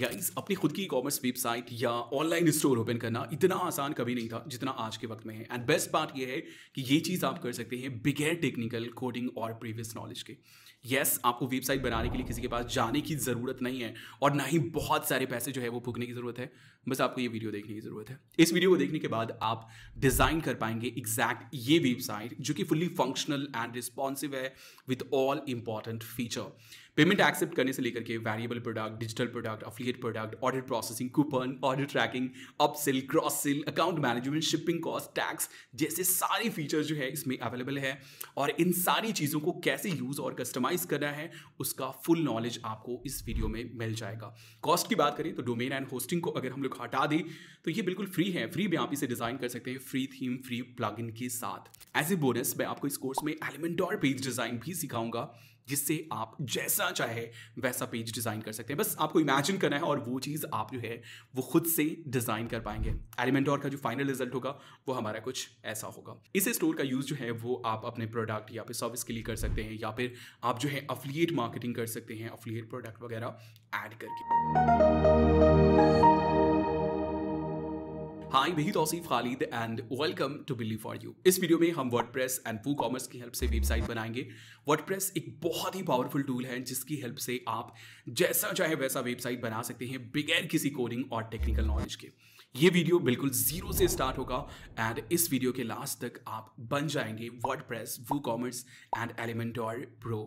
Guys अपनी खुद की कॉमर्स वेबसाइट या ऑनलाइन स्टोर ओपन करना इतना आसान कभी नहीं था जितना आज के वक्त में है एंड बेस्ट पार्ट ये है कि ये चीज़ आप कर सकते हैं बिगैर टेक्निकल कोडिंग और प्रीवियस नॉलेज के यस yes, आपको वेबसाइट बनाने के लिए किसी के पास जाने की ज़रूरत नहीं है और ना ही बहुत सारे पैसे जो है वो फूकने की ज़रूरत है बस आपको ये वीडियो देखने की ज़रूरत है इस वीडियो को देखने के बाद आप डिज़ाइन कर पाएंगे एग्जैक्ट ये वेबसाइट जो कि फुल्ली फंक्शनल एंड रिस्पॉन्सिव है with all important feature payment accept करने से लेकर के variable product digital product affiliate product order processing coupon order tracking upsell cross sell account management shipping cost tax जैसे सारे features जो है इसमें अवेलेबल है और इन सारी चीज़ों को कैसे यूज़ और कस्टमाइज करना है उसका फुल नॉलेज आपको इस वीडियो में मिल जाएगा कॉस्ट की बात करें तो डोमेन एंड होस्टिंग को अगर हम लोग हटा दें तो ये बिल्कुल फ्री है फ्री में आप इसे डिज़ाइन कर सकते हैं फ्री थीम फ्री प्लग के साथ एज ए बोनस मैं आपको इस कोर्स में एलिमेंट और पेज डिज़ाइन भी सिखाऊंगा जिससे आप जैसा चाहे वैसा पेज डिज़ाइन कर सकते हैं बस आपको इमेजिन करना है और वो चीज़ आप जो है वो खुद से डिज़ाइन कर पाएंगे एलिमेंटोर का जो फाइनल रिजल्ट होगा वो हमारा कुछ ऐसा होगा इस स्टोर का यूज़ जो है वो आप अपने प्रोडक्ट या फिर सर्विस के लिए कर सकते हैं या फिर आप जो है अफिलिएट मार्केटिंग कर सकते हैं अफिलिएट प्रोडक्ट वगैरह ऐड करके हाय मैं Tauseef Khalid and welcome to Billy for you इस वीडियो में हम वर्डप्रेस एंड वू कॉमर्स की हेल्प से वेबसाइट बनाएंगे वर्डप्रेस एक बहुत ही पावरफुल टूल है जिसकी हेल्प से आप जैसा चाहे वैसा वेबसाइट बना सकते हैं बगैर किसी कोडिंग और टेक्निकल नॉलेज के ये वीडियो बिल्कुल जीरो से स्टार्ट होगा एंड इस वीडियो के लास्ट तक आप बन जाएंगे WordPress WooCommerce and Elementor Pro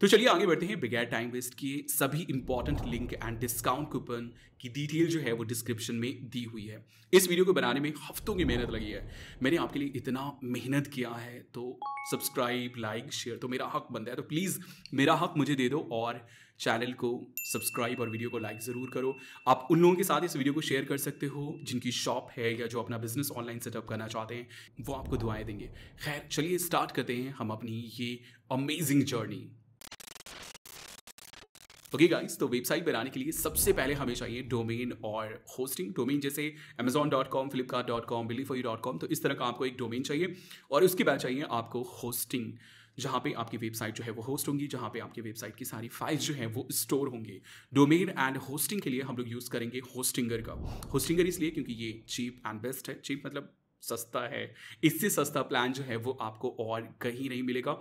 तो चलिए आगे बढ़ते हैं बगैर टाइम वेस्ट किए सभी important link and discount coupon की डिटेल जो है वो डिस्क्रिप्शन में दी हुई है इस वीडियो को बनाने में हफ्तों की मेहनत लगी है मैंने आपके लिए इतना मेहनत किया है तो सब्सक्राइब लाइक शेयर तो मेरा हक बनता है तो प्लीज़ मेरा हक मुझे दे दो और चैनल को सब्सक्राइब और वीडियो को लाइक ज़रूर करो आप उन लोगों के साथ इस वीडियो को शेयर कर सकते हो जिनकी शॉप है या जो अपना बिजनेस ऑनलाइन सेटअप करना चाहते हैं वो आपको दुआएं देंगे खैर चलिए स्टार्ट करते हैं हम अपनी ये amazing journey okay okay guys तो वेबसाइट बनाने के लिए सबसे पहले हमें चाहिए डोमेन और होस्टिंग डोमेन जैसे Amazon dot com Flipkart dot com Billy बिलीफोई डॉट कॉम तो इस तरह का आपको एक डोमेन चाहिए और उसके बाद चाहिए आपको होस्टिंग जहाँ पे आपकी वेबसाइट जो है वो होस्ट होंगी जहाँ पे आपकी वेबसाइट की सारी फाइल्स जो हैं वो स्टोर होंगे डोमेन एंड होस्टिंग के लिए हम लोग यूज़ करेंगे होस्टिंगर का होस्टिंगर इसलिए क्योंकि ये चीप एंड बेस्ट है चीप मतलब सस्ता है इससे सस्ता प्लान जो है वो आपको और कहीं नहीं मिलेगा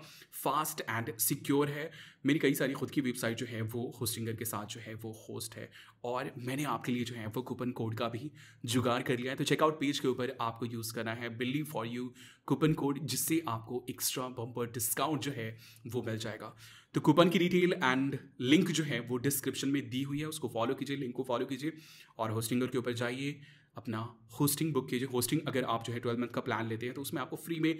फास्ट एंड सिक्योर है मेरी कई सारी खुद की वेबसाइट जो है वो होस्टिंगर के साथ जो है वो होस्ट है और मैंने आपके लिए जो है वो कूपन कोड का भी जुगाड़ कर लिया है तो चेकआउट पेज के ऊपर आपको यूज़ करना है बिल्ली फॉर यू कूपन कोड जिससे आपको एक्स्ट्रा बम्पर डिस्काउंट जो है वो मिल जाएगा तो कूपन की डिटेल एंड लिंक जो है वो डिस्क्रिप्शन में दी हुई है उसको फॉलो कीजिए लिंक को फॉलो कीजिए और होस्टिंगर के ऊपर जाइए अपना होस्टिंग बुक कीजिए होस्टिंग अगर आप जो है ट्वेल्थ मंथ का प्लान लेते हैं तो उसमें आपको फ्री में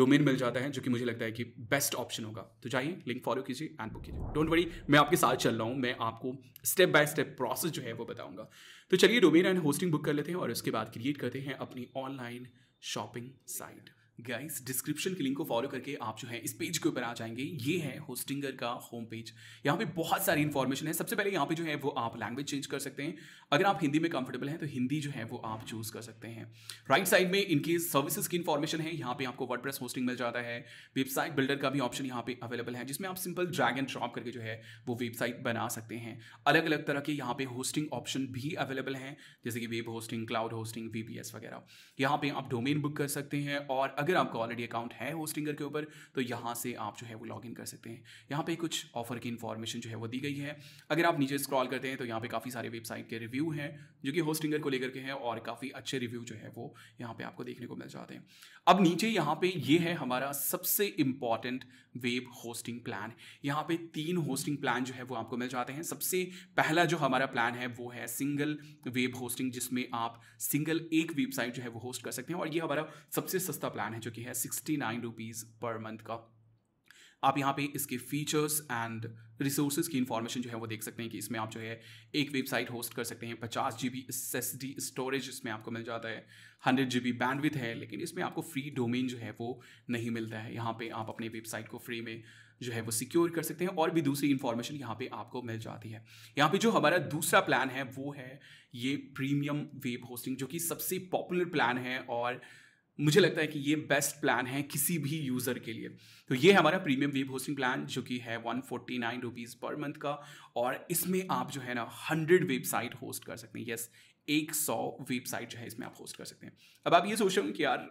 डोमेन मिल जाता है जो कि मुझे लगता है कि बेस्ट ऑप्शन होगा तो जाइए लिंक फॉलो कीजिए एंड बुक कीजिए डोंट वरी मैं आपके साथ चल रहा हूँ मैं आपको स्टेप बाय स्टेप प्रोसेस जो है वो बताऊँगा तो चलिए डोमेन एंड होस्टिंग बुक कर लेते हैं और उसके बाद क्रिएट करते हैं अपनी online shopping site guys description के लिंक को फॉलो करके आप जो है इस पेज के ऊपर आ जाएंगे ये है होस्टिंगर का होम पेज यहाँ पे बहुत सारी इन्फॉर्मेशन है सबसे पहले यहाँ पे जो है वो आप लैंग्वेज चेंज कर सकते हैं अगर आप हिंदी में कंफर्टेबल हैं तो हिंदी जो है वो आप चूज कर सकते हैं राइट right साइड में इनके सर्विसेज की इन्फॉर्मेशन है यहाँ पे आपको वर्ड होस्टिंग मिल जाता है वेबसाइट बिल्डर का भी ऑप्शन यहाँ पे अवेलेबल है जिसमें आप सिंपल ड्रैग एंड ड्रॉप करके जो है वो वेबसाइट बना सकते हैं अलग अलग तरह के यहाँ पे होस्टिंग ऑप्शन भी अवेलेबल हैं जैसे कि web hosting cloud hosting VPS वगैरह यहाँ पे आप डोमेन बुक कर सकते हैं और अगर आपका ऑलरेडी अकाउंट है होस्टिंगर के ऊपर तो यहाँ से आप जो है वो इन कर सकते हैं यहाँ पे कुछ ऑफर की इन्फॉर्मेशन जो है वो दी गई है अगर आप नीचे स्क्रॉल करते हैं तो यहाँ पे काफ़ी सारे वेबसाइट के रिव्यू हैं जो कि होस्टिंगर को लेकर के हैं और काफ़ी अच्छे रिव्यू जो है वो यहाँ पे आपको देखने को मिल जाते हैं अब नीचे यहाँ पे ये है हमारा सबसे इंपॉर्टेंट वेब होस्टिंग प्लान यहाँ पे तीन होस्टिंग प्लान जो है वो आपको मिल जाते हैं सबसे पहला जो हमारा प्लान है वो है सिंगल वेब होस्टिंग जिसमें आप सिंगल एक वेबसाइट जो है वो होस्ट कर सकते हैं और ये हमारा सबसे सस्ता प्लान है जो कि है sixty nine rupees per month का आप यहाँ पे इसके फीचर्स एंड रिसोर्सेज की इन्फॉर्मेशन जो है वो देख सकते हैं कि इसमें आप जो है एक वेबसाइट होस्ट कर सकते हैं पचास जी बी एस स्टोरेज इसमें आपको मिल जाता है हंड्रेड जी बी बैंडविथ है लेकिन इसमें आपको फ्री डोमेन जो है वो नहीं मिलता है यहाँ पे आप अपने वेबसाइट को फ्री में जो है वो सिक्योर कर सकते हैं और भी दूसरी इन्फॉर्मेशन यहाँ पे आपको मिल जाती है यहाँ पे जो हमारा दूसरा प्लान है वो है ये प्रीमियम वेब होस्टिंग जो कि सबसे पॉपुलर प्लान है और मुझे लगता है कि ये बेस्ट प्लान है किसी भी यूज़र के लिए तो ये है हमारा प्रीमियम वेब होस्टिंग प्लान जो कि है one forty nine rupees per month का और इसमें आप जो है ना हंड्रेड वेबसाइट होस्ट कर सकते हैं यस एक सौ वेबसाइट जो है इसमें आप होस्ट कर सकते हैं अब आप ये सोच रहे हो कि यार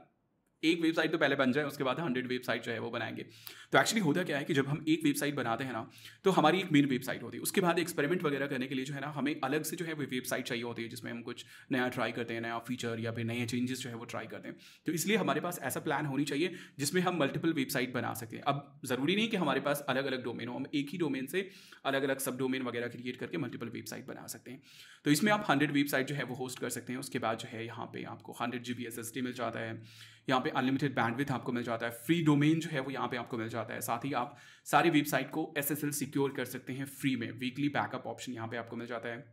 एक वेबसाइट तो पहले बन जाए उसके बाद हंड्रेड वेबसाइट जो है वो बनाएंगे तो एक्चुअली होता क्या है कि जब हम एक वेबसाइट बनाते हैं ना तो हमारी एक मेन वेबसाइट होती है उसके बाद एक्सपेरिमेंट वगैरह करने के लिए जो है ना हमें अलग से जो है वो वेबसाइट चाहिए होती है जिसमें हम कुछ नया ट्राई करते हैं नया फीचर या फिर नए चेंजेस जो है वो ट्राई करते हैं तो इसलिए हमारे पास ऐसा प्लान होनी चाहिए जिसमें हम मल्टीपल वेबसाइट बना सकते हैं अब ज़रूरी नहीं कि हमारे पास अलग अलग डोमेन हो हम एक ही डोमेन से अलग अलग सब डोमेन वगैरह क्रिएट करके मल्टीपल वेबसाइट बना सकते हैं तो इसमें आप हंड्रेड वेबसाइट जो है वो होस्ट कर सकते हैं उसके बाद जो है यहाँ पे आपको hundred G B S S T मिल जाता है यहाँ पे अनलिमिटेड बैंडविथ आपको मिल जाता है फ्री डोमेन जो है वो यहाँ पे आपको मिल जाता है साथ ही आप सारी वेबसाइट को एस सिक्योर कर सकते हैं फ्री में वीकली बैकअप ऑप्शन यहाँ पे आपको मिल जाता है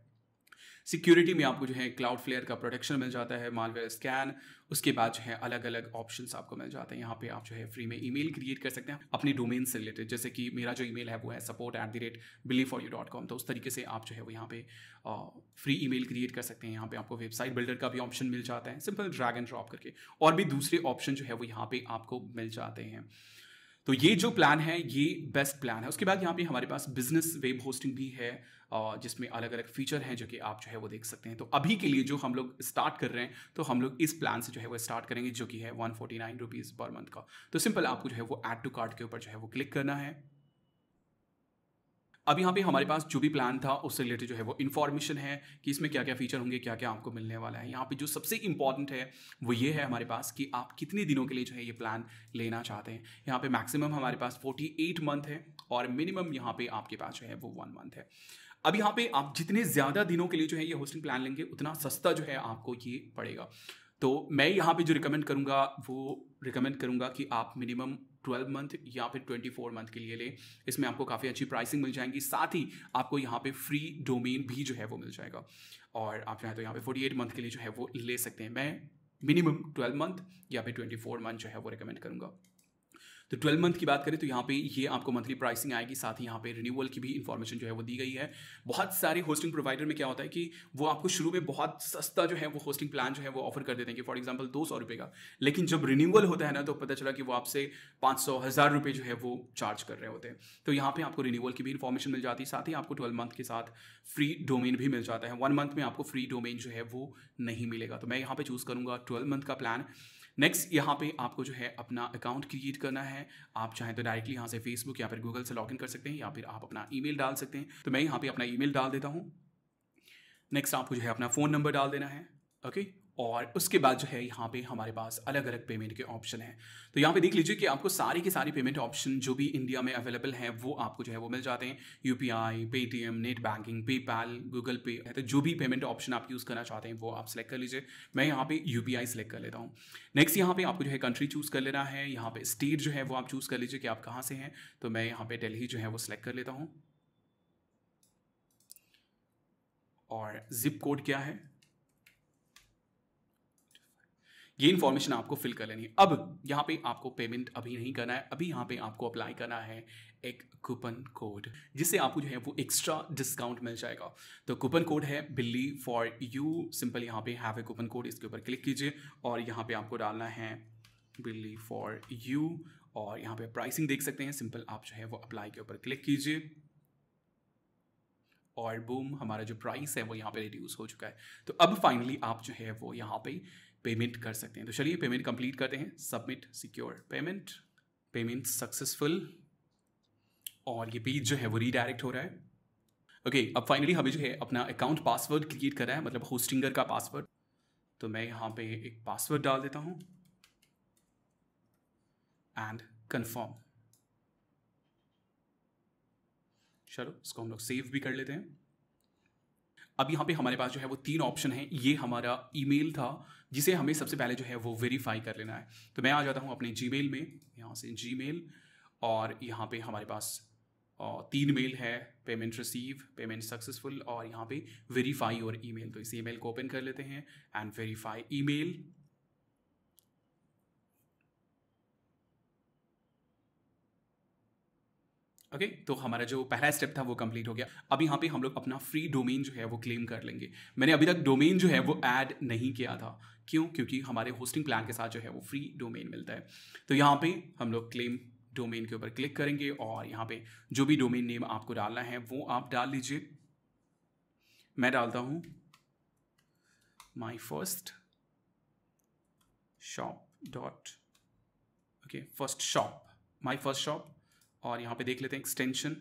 सिक्योरिटी में आपको जो है क्लाउड फ्लेयर का प्रोटेक्शन मिल जाता है मालवेयर स्कैन उसके बाद जो है अलग अलग ऑप्शन आपको मिल जाते हैं यहाँ पे आप जो है फ्री में ई क्रिएट कर सकते हैं अपने डोमेन से रिलेटेड जैसे कि मेरा जो ई है वो है support at the rate Billy for you dot com तो उस तरीके से आप जो है वो यहाँ पे फ्री मेल क्रिएट कर सकते हैं यहाँ पे आपको वेबसाइट बिल्डर का भी ऑप्शन मिल जाता है सिंपल ड्रैग एंड ड्रॉप करके और भी दूसरे ऑप्शन जो है वो यहाँ पे आपको मिल जाते हैं तो ये जो प्लान है ये बेस्ट प्लान है उसके बाद यहाँ पे हमारे पास बिजनेस वेब होस्टिंग भी है जिसमें अलग अलग फीचर हैं जो कि आप जो है वो देख सकते हैं तो अभी के लिए जो हम लोग स्टार्ट कर रहे हैं तो हम लोग इस प्लान से जो है वो स्टार्ट करेंगे जो कि है one forty nine rupees per month का तो सिंपल आपको जो है वो ऐड टू कार्ड के ऊपर जो है वो क्लिक करना है अब यहाँ पे हमारे पास जो भी प्लान था उससे रिलेटेड जो है वो इन्फॉर्मेशन है कि इसमें क्या क्या फीचर होंगे क्या क्या आपको मिलने वाला है यहाँ पे जो सबसे इंपॉर्टेंट है वो ये है हमारे पास कि आप कितने दिनों के लिए जो है ये प्लान लेना चाहते हैं यहाँ पे मैक्सिमम हमारे पास 48 मंथ है और मिनिमम यहाँ पे आपके पास जो है वो वन मंथ है अब यहाँ पे आप जितने ज़्यादा दिनों के लिए जो है ये होस्टिंग प्लान लेंगे उतना सस्ता जो है आपको ये पड़ेगा तो मैं यहाँ पे जो रिकमेंड करूँगा वो रिकमेंड करूँगा कि आप मिनिमम 12 मंथ या फिर 24 मंथ के लिए लें इसमें आपको काफ़ी अच्छी प्राइसिंग मिल जाएंगी साथ ही आपको यहाँ पे फ्री डोमेन भी जो है वो मिल जाएगा और आप चाहें तो यहाँ पे 48 मंथ के लिए जो है वो ले सकते हैं मैं मिनिमम 12 मंथ या फिर 24 मंथ जो है वो रिकमेंड करूँगा तो ट्वेल्व मंथ की बात करें तो यहाँ पे ये आपको मंथली प्राइसिंग आएगी साथ ही यहाँ पे रिन्यूअल की भी इन्फॉर्मेशन जो है वो दी गई है बहुत सारे होस्टिंग प्रोवाइडर में क्या होता है कि वो आपको शुरू में बहुत सस्ता जो है वो होस्टिंग प्लान जो है वो ऑफर कर देते हैं कि फॉर एग्जाम्पल दो सौ रुपये का लेकिन जब रिन्यूअल होता है ना तो पता चला कि वो आपसे पाँच सौ हज़ार रुपये जो है वो चार्ज कर रहे होते हैं तो यहाँ पर आपको रिन्यूअल की भी इन्फॉर्मेशन मिल जाती है साथ ही आपको ट्वेल्व मंथ के साथ फ्री डोमेन भी मिल जाता है वन मंथ में आपको फ्री डोमेन जो है वो नहीं मिलेगा तो मैं यहाँ पर चूज़ करूँगा ट्वेल्व मंथ का प्लान नेक्स्ट यहाँ पे आपको जो है अपना अकाउंट क्रिएट करना है आप चाहें तो डायरेक्टली यहाँ से फेसबुक या फिर गूगल से लॉगिन कर सकते हैं या फिर आप अपना ईमेल डाल सकते हैं तो मैं यहाँ पे अपना ईमेल डाल देता हूँ नेक्स्ट आपको जो है अपना फ़ोन नंबर डाल देना है ओके और उसके बाद जो है यहाँ पे हमारे पास अलग अलग पेमेंट के ऑप्शन हैं तो यहाँ पे देख लीजिए कि आपको सारे के सारे पेमेंट ऑप्शन जो भी इंडिया में अवेलेबल हैं वो आपको जो है वो मिल जाते हैं U P I Paytm net banking PayPal Google Pay तो जो भी पेमेंट ऑप्शन आप यूज़ करना चाहते हैं वो आप सेलेक्ट कर लीजिए मैं यहाँ पे यू पी आई सेलेक्ट कर लेता हूँ नेक्स्ट यहाँ पे आपको जो है कंट्री चूज़ कर लेना है यहाँ पे स्टेट जो है वो आप चूज़ कर लीजिए कि आप कहाँ से हैं तो मैं यहाँ पे दिल्ली जो है वो सिलेक्ट कर लेता हूँ और जिप कोड क्या है ये इन्फॉर्मेशन आपको फिल कर लेनी है अब यहाँ पे आपको पेमेंट अभी नहीं करना है अभी यहाँ पे आपको अप्लाई करना है एक कूपन कोड जिससे आपको जो है वो एक्स्ट्रा डिस्काउंट मिल जाएगा तो कूपन कोड है बिल्ली फॉर यू सिंपल यहाँ पे हैव ए कूपन कोड इसके ऊपर क्लिक कीजिए और यहाँ पे आपको डालना है बिल्ली फॉर यू और यहाँ पे प्राइसिंग देख सकते हैं सिंपल आप जो है वो अप्लाई के ऊपर क्लिक कीजिए और बूम हमारा जो प्राइस है वो यहाँ पे रिड्यूस हो चुका है तो अब फाइनली आप जो है वो यहाँ पे पेमेंट कर सकते हैं तो चलिए पेमेंट कंप्लीट करते हैं submit secure payment payment successful और ये पेज जो है वो रीडायरेक्ट हो रहा है ओके okay, अब फाइनली हमें जो है अपना अकाउंट पासवर्ड क्रिएट करा है मतलब होस्टिंगर का पासवर्ड तो मैं यहाँ पे एक पासवर्ड डाल देता हूँ एंड कन्फर्म चलो इसको हम लोग सेव भी कर लेते हैं अब यहाँ पे हमारे पास जो है वो तीन ऑप्शन है ये हमारा ईमेल था जिसे हमें सबसे पहले जो है वो वेरीफाई कर लेना है तो मैं आ जाता हूँ अपने जी में यहाँ से जी और यहाँ पे हमारे पास तीन मेल है पेमेंट रिसीव पेमेंट सक्सेसफुल और यहाँ पे वेरीफाई और ईमेल तो इस ईमेल को ओपन कर लेते हैं and verify email okay okay, तो हमारा जो पहला स्टेप था वो कंप्लीट हो गया अब यहाँ पे हम लोग अपना फ्री डोमेन जो है वो क्लेम कर लेंगे मैंने अभी तक डोमेन जो है वो ऐड नहीं किया था क्यों क्योंकि हमारे होस्टिंग प्लान के साथ जो है वो फ्री डोमेन मिलता है तो यहाँ पे हम लोग क्लेम डोमेन के ऊपर क्लिक करेंगे और यहाँ पे जो भी डोमेन नेम आपको डालना है वो आप डाल लीजिए मैं डालता हूँ my first shop dot okay first shop my first shop और यहाँ पे देख लेते हैं extension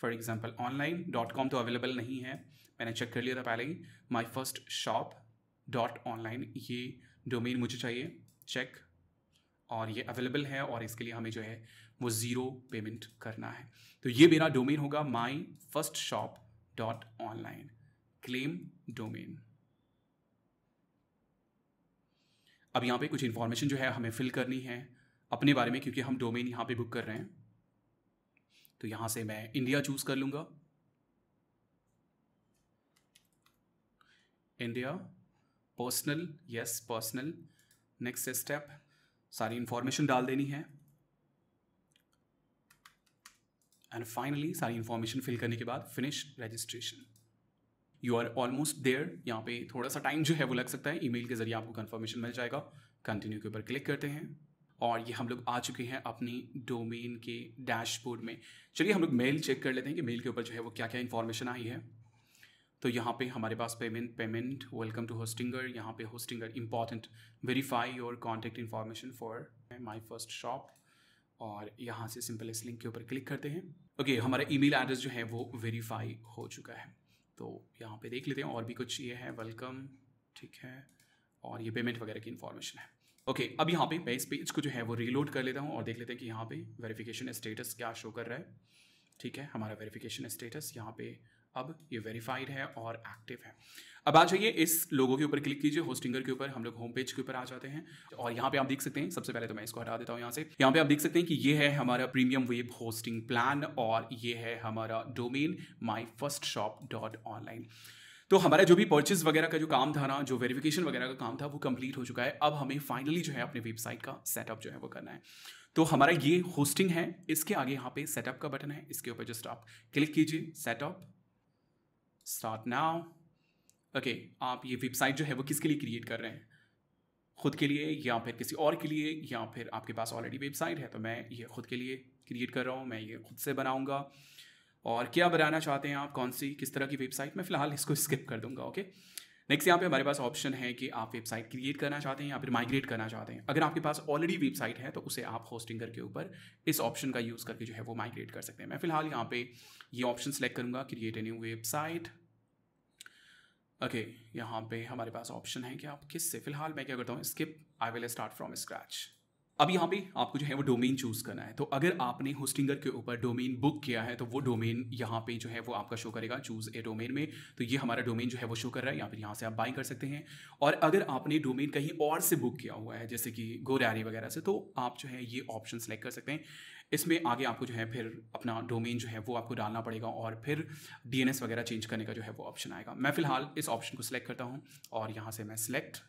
for example online dot com तो अवेलेबल नहीं है मैंने चेक कर लिया था पहले ही my first shop dot online ये डोमेन मुझे चाहिए चेक और ये अवेलेबल है और इसके लिए हमें जो है वो ज़ीरो पेमेंट करना है तो ये मेरा डोमेन होगा my first shop dot online claim domain अब यहाँ पे कुछ इन्फॉर्मेशन जो है हमें फिल करनी है अपने बारे में क्योंकि हम डोमेन यहाँ पे बुक कर रहे हैं तो यहाँ से मैं इंडिया चूज़ कर लूँगा India personal yes personal next step सारी इन्फॉर्मेशन डाल देनी है एंड फाइनली सारी इन्फॉर्मेशन फिल करने के बाद finish registration you are almost there यहाँ पे थोड़ा सा टाइम जो है वो लग सकता है ईमेल के जरिए आपको कन्फर्मेशन मिल जाएगा कंटिन्यू के ऊपर क्लिक करते हैं और ये हम लोग आ चुके हैं अपनी डोमेन के डैशबोर्ड में चलिए हम लोग मेल चेक कर लेते हैं कि मेल के ऊपर जो है वो क्या क्या इन्फॉर्मेशन आई है तो यहाँ पे हमारे पास payment payment welcome to Hostinger यहाँ पे Hostinger important verify your contact information for my first shop और यहाँ से सिंपल इस लिंक के ऊपर क्लिक करते हैं ओके okay, हमारा ईमेल एड्रेस जो है वो वेरीफाई हो चुका है तो यहाँ पे देख लेते हैं और भी कुछ ये है वेलकम ठीक है और ये पेमेंट वगैरह की इन्फॉर्मेशन है ओके okay, अब यहाँ पे मैं इस पेज को जो है वो रीलोड कर लेता हूँ और देख लेते हैं कि यहाँ पे वेरिफिकेशन स्टेटस क्या शो कर रहा है ठीक है हमारा वेरिफिकेशन स्टेटस यहाँ पे अब ये वेरीफाइड है और एक्टिव है अब आ जाइए इस लोगों के ऊपर क्लिक कीजिए होस्टिंगर के ऊपर हम लोग होम पेज के ऊपर आ जाते हैं और यहाँ पे आप देख सकते हैं सबसे पहले तो मैं इसको हटा देता हूँ यहाँ से यहाँ पे आप देख सकते हैं कि ये है हमारा प्रीमियम वेब होस्टिंग प्लान और ये है हमारा domain my first shop dot online तो हमारा जो भी परचेज वगैरह का जो काम था ना जो वेरिफिकेशन वगैरह का काम था वो कंप्लीट हो चुका है अब हमें फाइनली जो है अपने वेबसाइट का सेटअप जो है वो करना है तो हमारा ये होस्टिंग है इसके आगे यहाँ पे सेटअप का बटन है इसके ऊपर जस्ट आप क्लिक कीजिए सेटअप स्टार्ट नाउ ओके आप ये वेबसाइट जो है वो किसके लिए क्रिएट कर रहे हैं खुद के लिए या फिर किसी और के लिए या फिर आपके पास ऑलरेडी वेबसाइट है तो मैं ये खुद के लिए क्रिएट कर रहा हूँ मैं ये खुद से बनाऊँगा और क्या बनाना चाहते हैं आप कौन सी किस तरह की वेबसाइट मैं फ़िलहाल इसको स्किप कर दूंगा ओके नेक्स्ट यहाँ पे हमारे पास ऑप्शन है कि आप वेबसाइट क्रिएट करना चाहते हैं या फिर माइग्रेट करना चाहते हैं अगर आपके पास ऑलरेडी वेबसाइट है तो उसे आप होस्टिंग करके ऊपर इस ऑप्शन का यूज़ करके जो है वो माइग्रेट कर सकते हैं मैं फ़िलहाल यहाँ पे ये ऑप्शन सेलेक्ट करूँगा create a new website okay okay, यहाँ पे हमारे पास ऑप्शन है कि आप किस से फिलहाल मैं क्या करता हूँ skip I will start from scratch अब यहाँ पे आपको जो है वो डोमेन चूज़ करना है तो अगर आपने होस्टिंगर के ऊपर डोमेन बुक किया है तो वो डोमेन यहाँ पे जो है वो आपका शो करेगा चूज़ ए डोमेन में तो ये हमारा डोमेन जो है वो शो कर रहा है यहाँ पर यहाँ से आप बाई कर सकते हैं और अगर आपने डोमेन कहीं और से बुक किया हुआ है जैसे कि गोरारी वगैरह से तो आप जो है ये ऑप्शन सेलेक्ट कर सकते हैं इसमें आगे आपको जो है फिर अपना डोमेन जो है वो आपको डालना पड़ेगा और फिर डी वगैरह चेंज करने का जो है वो ऑप्शन आएगा मैं फ़िलहाल इस ऑप्शन को सिलेक्ट करता हूँ और यहाँ से मैं सिलेक्ट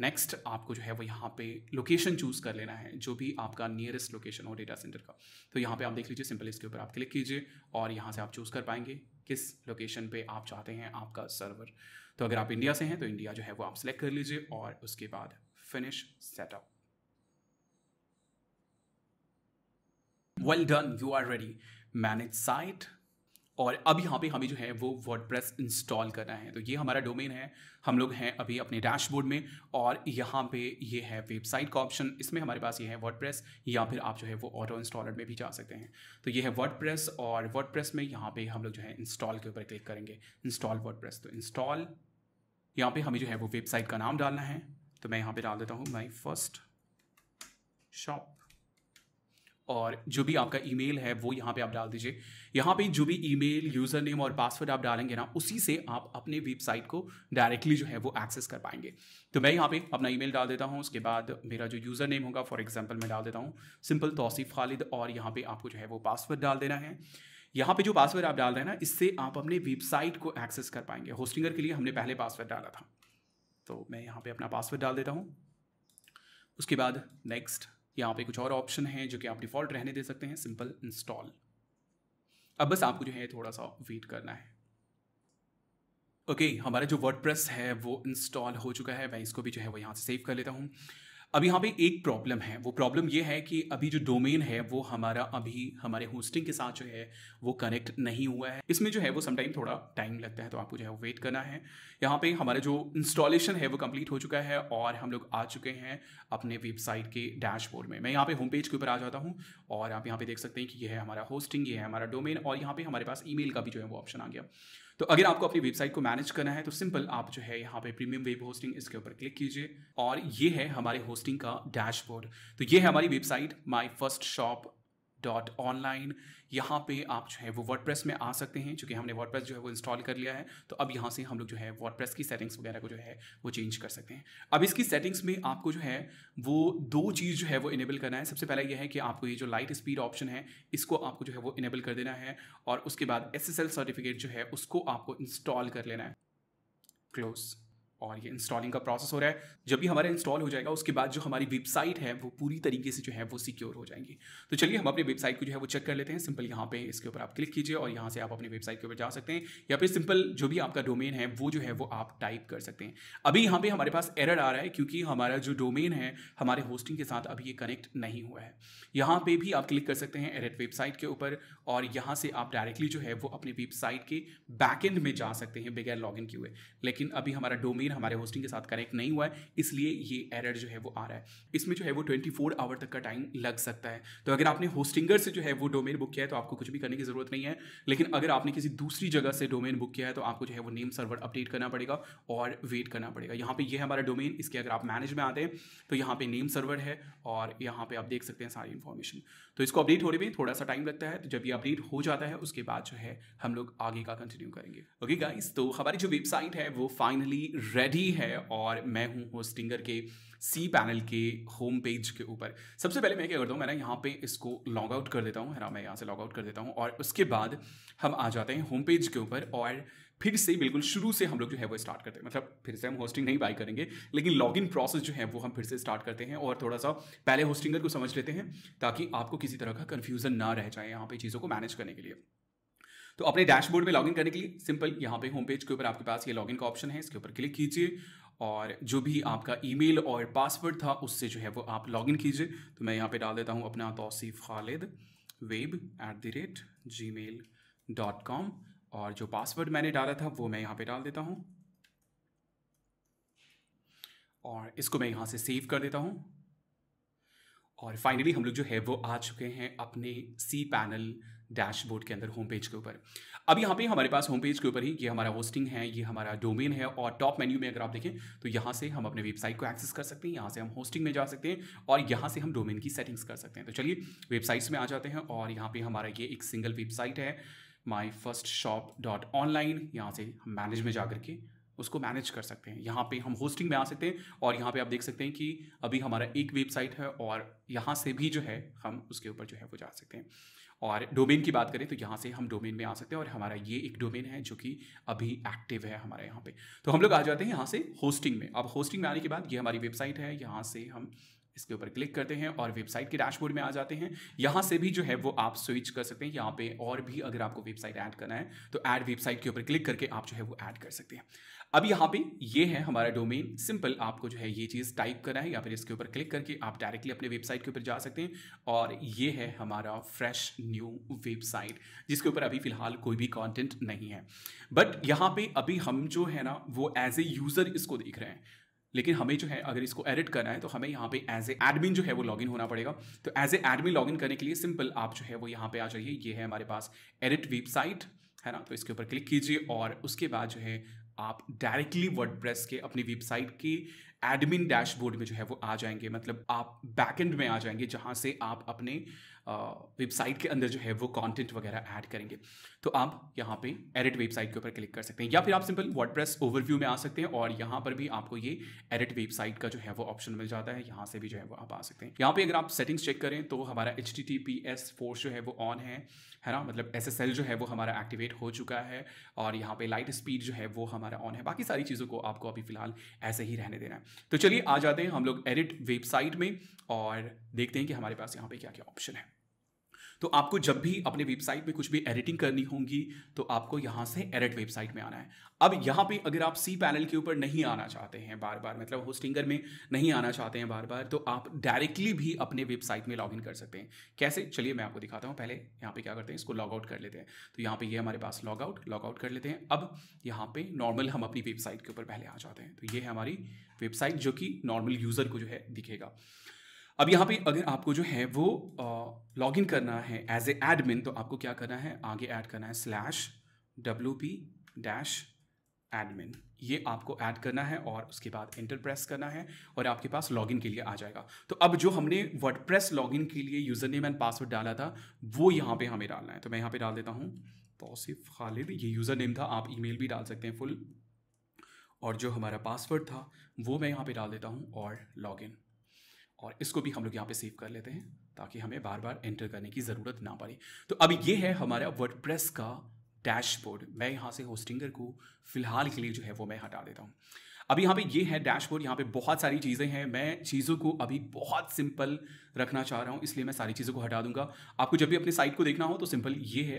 नेक्स्ट आपको जो है वो यहाँ पे लोकेशन चूज़ कर लेना है जो भी आपका नियरेस्ट लोकेशन हो डेटा सेंटर का तो यहाँ पे आप देख लीजिए सिंपल इसके ऊपर आप क्लिक कीजिए और यहाँ से आप चूज़ कर पाएंगे किस लोकेशन पे आप चाहते हैं आपका सर्वर तो अगर आप इंडिया से हैं तो इंडिया जो है वो आप सिलेक्ट कर लीजिए और उसके बाद finish setup well done you are ready manage site और अब यहाँ पे हमें जो है वो प्रेस इंस्टॉल करना है तो ये हमारा डोमेन है हम लोग हैं अभी अपने डैशबोर्ड में और यहाँ पे ये है वेबसाइट का ऑप्शन इसमें हमारे पास ये है प्रेस या फिर आप जो है वो ऑटो इंस्टॉलर में भी जा सकते हैं तो ये है प्रेस और प्रेस में यहाँ पे हम लोग जो है इंस्टॉल के ऊपर क्लिक करेंगे इंस्टॉल प्रेस तो इंस्टॉल यहाँ पे हमें जो है वो वेबसाइट का नाम डालना है तो मैं यहाँ पे डाल देता हूँ माई फर्स्ट शॉप और जो भी आपका ईमेल है वो यहाँ पे आप डाल दीजिए यहाँ पे जो भी ईमेल यूज़र नेम और पासवर्ड आप डालेंगे ना उसी से आप अपने वेबसाइट को डायरेक्टली जो है वो एक्सेस कर पाएंगे तो मैं यहाँ पे अपना ईमेल डाल देता हूँ उसके बाद मेरा जो यूज़र नेम होगा फॉर एग्जाम्पल मैं डाल देता हूँ सिंपल तोसीफ़ खालिद और यहाँ पर आपको जो है वो पासवर्ड डाल देना है यहाँ पे जो पासवर्ड आप डाल रहे हैं ना इससे आप अपने वेबसाइट को एक्सेस कर पाएंगे होस्टिंगर के लिए हमने पहले पासवर्ड डाला था तो मैं यहाँ पे अपना पासवर्ड डाल देता हूँ उसके बाद नेक्स्ट यहाँ पे कुछ और ऑप्शन हैं जो कि आप डिफ़ॉल्ट रहने दे सकते हैं सिंपल इंस्टॉल अब बस आपको जो है थोड़ा सा वेट करना है ओके okay, हमारा जो वर्ड है वो इंस्टॉल हो चुका है मैं इसको भी जो है वो यहाँ से सेव कर लेता हूँ अब यहाँ पे एक प्रॉब्लम है वो प्रॉब्लम ये है कि अभी जो डोमेन है वो हमारा अभी हमारे होस्टिंग के साथ जो है वो कनेक्ट नहीं हुआ है इसमें जो है वो समटाइम थोड़ा टाइम लगता है तो आपको जो है वो वेट करना है यहाँ पे हमारा जो इंस्टॉलेशन है वो कंप्लीट हो चुका है और हम लोग आ चुके हैं अपने वेबसाइट के डैशबोर्ड में मैं यहाँ पे होम पेज के ऊपर आ जाता हूँ और आप यहाँ पे देख सकते हैं कि यह है हमारा होस्टिंग ये है हमारा डोमेन और यहाँ पे हमारे पास ई का भी जो है वो ऑप्शन आ गया तो अगर आपको अपनी वेबसाइट को मैनेज करना है तो सिंपल आप जो है यहाँ पे प्रीमियम वेब होस्टिंग इसके ऊपर क्लिक कीजिए और ये है हमारे होस्टिंग का डैशबोर्ड तो ये है हमारी website my first shop dot online यहाँ पे आप जो है वो वर्ड में आ सकते हैं चूँकि हमने वर्ड जो है वो इंस्टॉल कर लिया है तो अब यहाँ से हम लोग जो है वर्ड की सेटिंग्स वगैरह को जो है वो चेंज कर सकते हैं अब इसकी सेटिंग्स में आपको जो है वो दो चीज़ जो है वो इनेबल करना है सबसे पहला ये है कि आपको ये जो लाइट स्पीड ऑप्शन है इसको आपको जो है वो इनेबल कर देना है और उसके बाद एस सर्टिफिकेट जो है उसको आपको इंस्टॉल कर लेना है क्लोज़ और ये इंस्टॉलिंग का प्रोसेस हो रहा है जब भी हमारा इंस्टॉल हो जाएगा उसके बाद जो हमारी वेबसाइट है वो पूरी तरीके से जो है वो सिक्योर हो जाएंगी तो चलिए हम अपनी वेबसाइट को जो है वो चेक कर लेते हैं सिंपल यहाँ पे इसके ऊपर आप क्लिक कीजिए और यहाँ से आप अपनी वेबसाइट के ऊपर जा सकते हैं या फिर सिंपल जो भी आपका डोमेन है वो जो है वो आप टाइप कर सकते हैं अभी यहाँ पर हमारे पास एरर आ रहा है क्योंकि हमारा जो डोमेन है हमारे होस्टिंग के साथ अभी ये कनेक्ट नहीं हुआ है यहाँ पर भी आप क्लिक कर सकते हैं एरेट वेबसाइट के ऊपर और यहाँ से आप डायरेक्टली जो है वो अपनी वेबसाइट के बैकेंड में जा सकते हैं बगैर लॉग इन किए लेकिन अभी हमारा डोमेन प्लेन हमारे होस्टिंग के साथ कनेक्ट नहीं हुआ है इसलिए ये एरर जो है वो आ रहा है इसमें जो है वो ट्वेंटी फोर आवर तक का टाइम लग सकता है तो अगर आपने होस्टिंगर से जो है वो डोमेन बुक किया है तो आपको कुछ भी करने की ज़रूरत नहीं है लेकिन अगर आपने किसी दूसरी जगह से डोमेन बुक किया है तो आपको जो है वो नेम सर्वर अपडेट करना पड़ेगा और वेट करना पड़ेगा यहाँ पर यह हमारा डोमेन इसके अगर आप मैनेज में आते हैं तो यहाँ पर नेम सर्वर है और यहाँ पर आप देख सकते हैं सारी इन्फॉर्मेशन तो इसको अपडेट होने में थोड़ा सा टाइम लगता है तो जब ये अपडेट हो जाता है उसके बाद जो है हम लोग आगे का कंटिन्यू करेंगे ओके गाइस तो हमारी जो वेबसाइट है वो फाइनली रेडी है और मैं हूँ होस्टिंगर के सी पैनल के होम पेज के ऊपर सबसे पहले मैं क्या करता हूँ मैं ना यहाँ पे इसको लॉग आउट कर देता हूँ है ना मैं यहाँ से लॉग आउट कर देता हूँ और उसके बाद हम आ जाते हैं होम पेज के ऊपर और फिर से बिल्कुल शुरू से हम लोग जो है वो स्टार्ट करते हैं मतलब फिर से हम होस्टिंग नहीं बाई करेंगे लेकिन लॉग इन प्रोसेस जो है वो हम फिर से स्टार्ट करते हैं और थोड़ा सा पहले होस्टिंगर को समझ लेते हैं ताकि आपको किसी तरह का कन्फ्यूजन ना रह जाए यहाँ पे चीज़ों को मैनेज करने के लिए तो अपने डैशबोर्ड में लॉगिन करने के लिए सिंपल यहाँ पे होम पेज के ऊपर आपके पास ये लॉगिन का ऑप्शन है इसके ऊपर क्लिक कीजिए और जो भी आपका ईमेल और पासवर्ड था उससे जो है वो आप लॉगिन कीजिए तो मैं यहाँ पे डाल देता हूँ अपना Tauseef Khalid web at the rate Gmail dot com और जो पासवर्ड मैंने डाला था वो मैं यहाँ पे डाल देता हूँ और इसको मैं यहाँ से सेव कर देता हूँ और फाइनली हम लोग जो है वो आ चुके हैं अपने सी पैनल डैशबोर्ड के अंदर होम पेज के ऊपर अब यहाँ पे हमारे पास होम पेज के ऊपर ही ये हमारा होस्टिंग है ये हमारा डोमेन है और टॉप मेन्यू में अगर आप देखें तो यहाँ से हम अपने वेबसाइट को एक्सेस कर सकते हैं यहाँ से हम होस्टिंग में जा सकते हैं और यहाँ से हम डोमेन की सेटिंग्स कर सकते हैं तो चलिए वेबसाइट्स में आ जाते हैं और यहाँ पर हमारा ये एक सिंगल वेबसाइट है my first shop dot online यहाँ से हम मैनेज में जाकर के उसको मैनेज कर सकते हैं यहाँ पे हम होस्टिंग में आ सकते हैं और यहाँ पे आप देख सकते हैं कि अभी हमारा एक वेबसाइट है और यहाँ से भी जो है हम उसके ऊपर जो है वो जा सकते हैं और डोमेन की बात करें तो यहाँ से हम डोमेन में आ सकते हैं और हमारा ये एक डोमेन है जो कि अभी एक्टिव है हमारे यहाँ पे तो हम लोग आ जाते हैं यहाँ से होस्टिंग में अब होस्टिंग में आने के बाद ये हमारी वेबसाइट है यहाँ से हम इसके ऊपर क्लिक करते हैं और वेबसाइट के डैशबोर्ड में आ जाते हैं यहाँ से भी जो है वो आप स्विच कर सकते हैं यहाँ पे और भी अगर आपको वेबसाइट ऐड करना है तो ऐड वेबसाइट के ऊपर क्लिक करके आप जो है वो ऐड कर सकते हैं अब यहाँ पे ये है हमारा डोमेन सिंपल आपको जो है ये चीज़ टाइप करना है या फिर इसके ऊपर क्लिक करके आप डायरेक्टली अपने वेबसाइट के ऊपर जा सकते हैं और ये है हमारा फ्रेश न्यू वेबसाइट जिसके ऊपर अभी फिलहाल कोई भी कॉन्टेंट नहीं है बट यहाँ पर अभी हम जो है ना वो एज ए यूज़र इसको देख रहे हैं लेकिन हमें जो है अगर इसको एडिट करना है तो हमें यहाँ पे एज ए एडमिन जो है वो लॉगिन होना पड़ेगा तो एज ए एडमिन लॉगिन करने के लिए सिंपल आप जो है वो यहाँ पे आ जाइए ये है हमारे पास एडिट वेबसाइट है ना तो इसके ऊपर क्लिक कीजिए और उसके बाद जो है आप डायरेक्टली वर्ड के अपनी वेबसाइट के एडमिन डैशबोर्ड में जो है वो आ जाएंगे मतलब आप बैकएंड में आ जाएंगे जहाँ से आप अपने वेबसाइट के अंदर जो है वो कंटेंट वगैरह ऐड करेंगे तो आप यहाँ पे एडिट वेबसाइट के ऊपर क्लिक कर सकते हैं या फिर आप सिंपल वर्डप्रेस ओवरव्यू में आ सकते हैं और यहाँ पर भी आपको ये एडिट वेबसाइट का जो है वो ऑप्शन मिल जाता है यहाँ से भी जो है वो आप आ सकते हैं यहाँ पे अगर आप सेटिंग्स चेक करें तो हमारा H T T P S force जो है वो ऑन है है ना मतलब एस एस एल जो है वो हमारा एक्टिवेट हो चुका है और यहाँ पे लाइट स्पीड जो है वो हमारा ऑन है बाकी सारी चीज़ों को आपको अभी फिलहाल ऐसे ही रहने देना है तो चलिए आ जाते हैं हम लोग एडिट वेबसाइट में और देखते हैं कि हमारे पास यहाँ पे क्या क्या ऑप्शन है तो आपको जब भी अपने वेबसाइट पे कुछ भी एडिटिंग करनी होगी तो आपको यहाँ से एडिट वेबसाइट में आना है अब यहाँ पे अगर आप सी पैनल के ऊपर नहीं आना चाहते हैं बार बार मतलब होस्टिंगर में नहीं आना चाहते हैं बार बार तो आप डायरेक्टली भी अपने वेबसाइट में लॉग कर सकते हैं कैसे चलिए मैं आपको दिखाता हूँ पहले यहाँ पे क्या करते हैं इसको लॉग आउट कर लेते हैं तो यहाँ पे ये हमारे पास लॉग आउट लॉग आउट कर लेते हैं अब यहाँ पे नॉर्मल हम अपनी वेबसाइट के ऊपर पहले आ जाते हैं तो ये है हमारी वेबसाइट जो कि नॉर्मल यूज़र को जो है दिखेगा अब यहाँ पे अगर आपको जो है वो लॉग इन करना है एज ए एडमिन तो आपको क्या करना है आगे ऐड करना है slash W P dash admin ये आपको ऐड करना है और उसके बाद इंटर प्रेस करना है और आपके पास लॉगिन के लिए आ जाएगा तो अब जो हमने वर्ड लॉग लॉगिन के लिए यूज़र नेम एंड पासवर्ड डाला था वो यहाँ पे हमें डालना है तो मैं यहाँ पे डाल देता हूँ तोसिफ खालिद ये यूज़र नेम था आप ईमेल भी डाल सकते हैं फुल और जो हमारा पासवर्ड था वो मैं यहाँ पे डाल देता हूँ और लॉगिन और इसको भी हम लोग यहाँ पे सेव कर लेते हैं ताकि हमें बार बार एंटर करने की ज़रूरत ना पड़े तो अब ये है हमारा वर्ड का डैशबोर्ड मैं यहाँ से होस्टिंगर को फिलहाल के लिए जो है वो मैं हटा देता हूँ अभी यहाँ पे ये है डैशबोर्ड यहाँ पे बहुत सारी चीज़ें हैं मैं चीज़ों को अभी बहुत सिंपल रखना चाह रहा हूँ इसलिए मैं सारी चीज़ों को हटा दूंगा आपको जब भी अपने साइट को देखना हो तो सिंपल ये है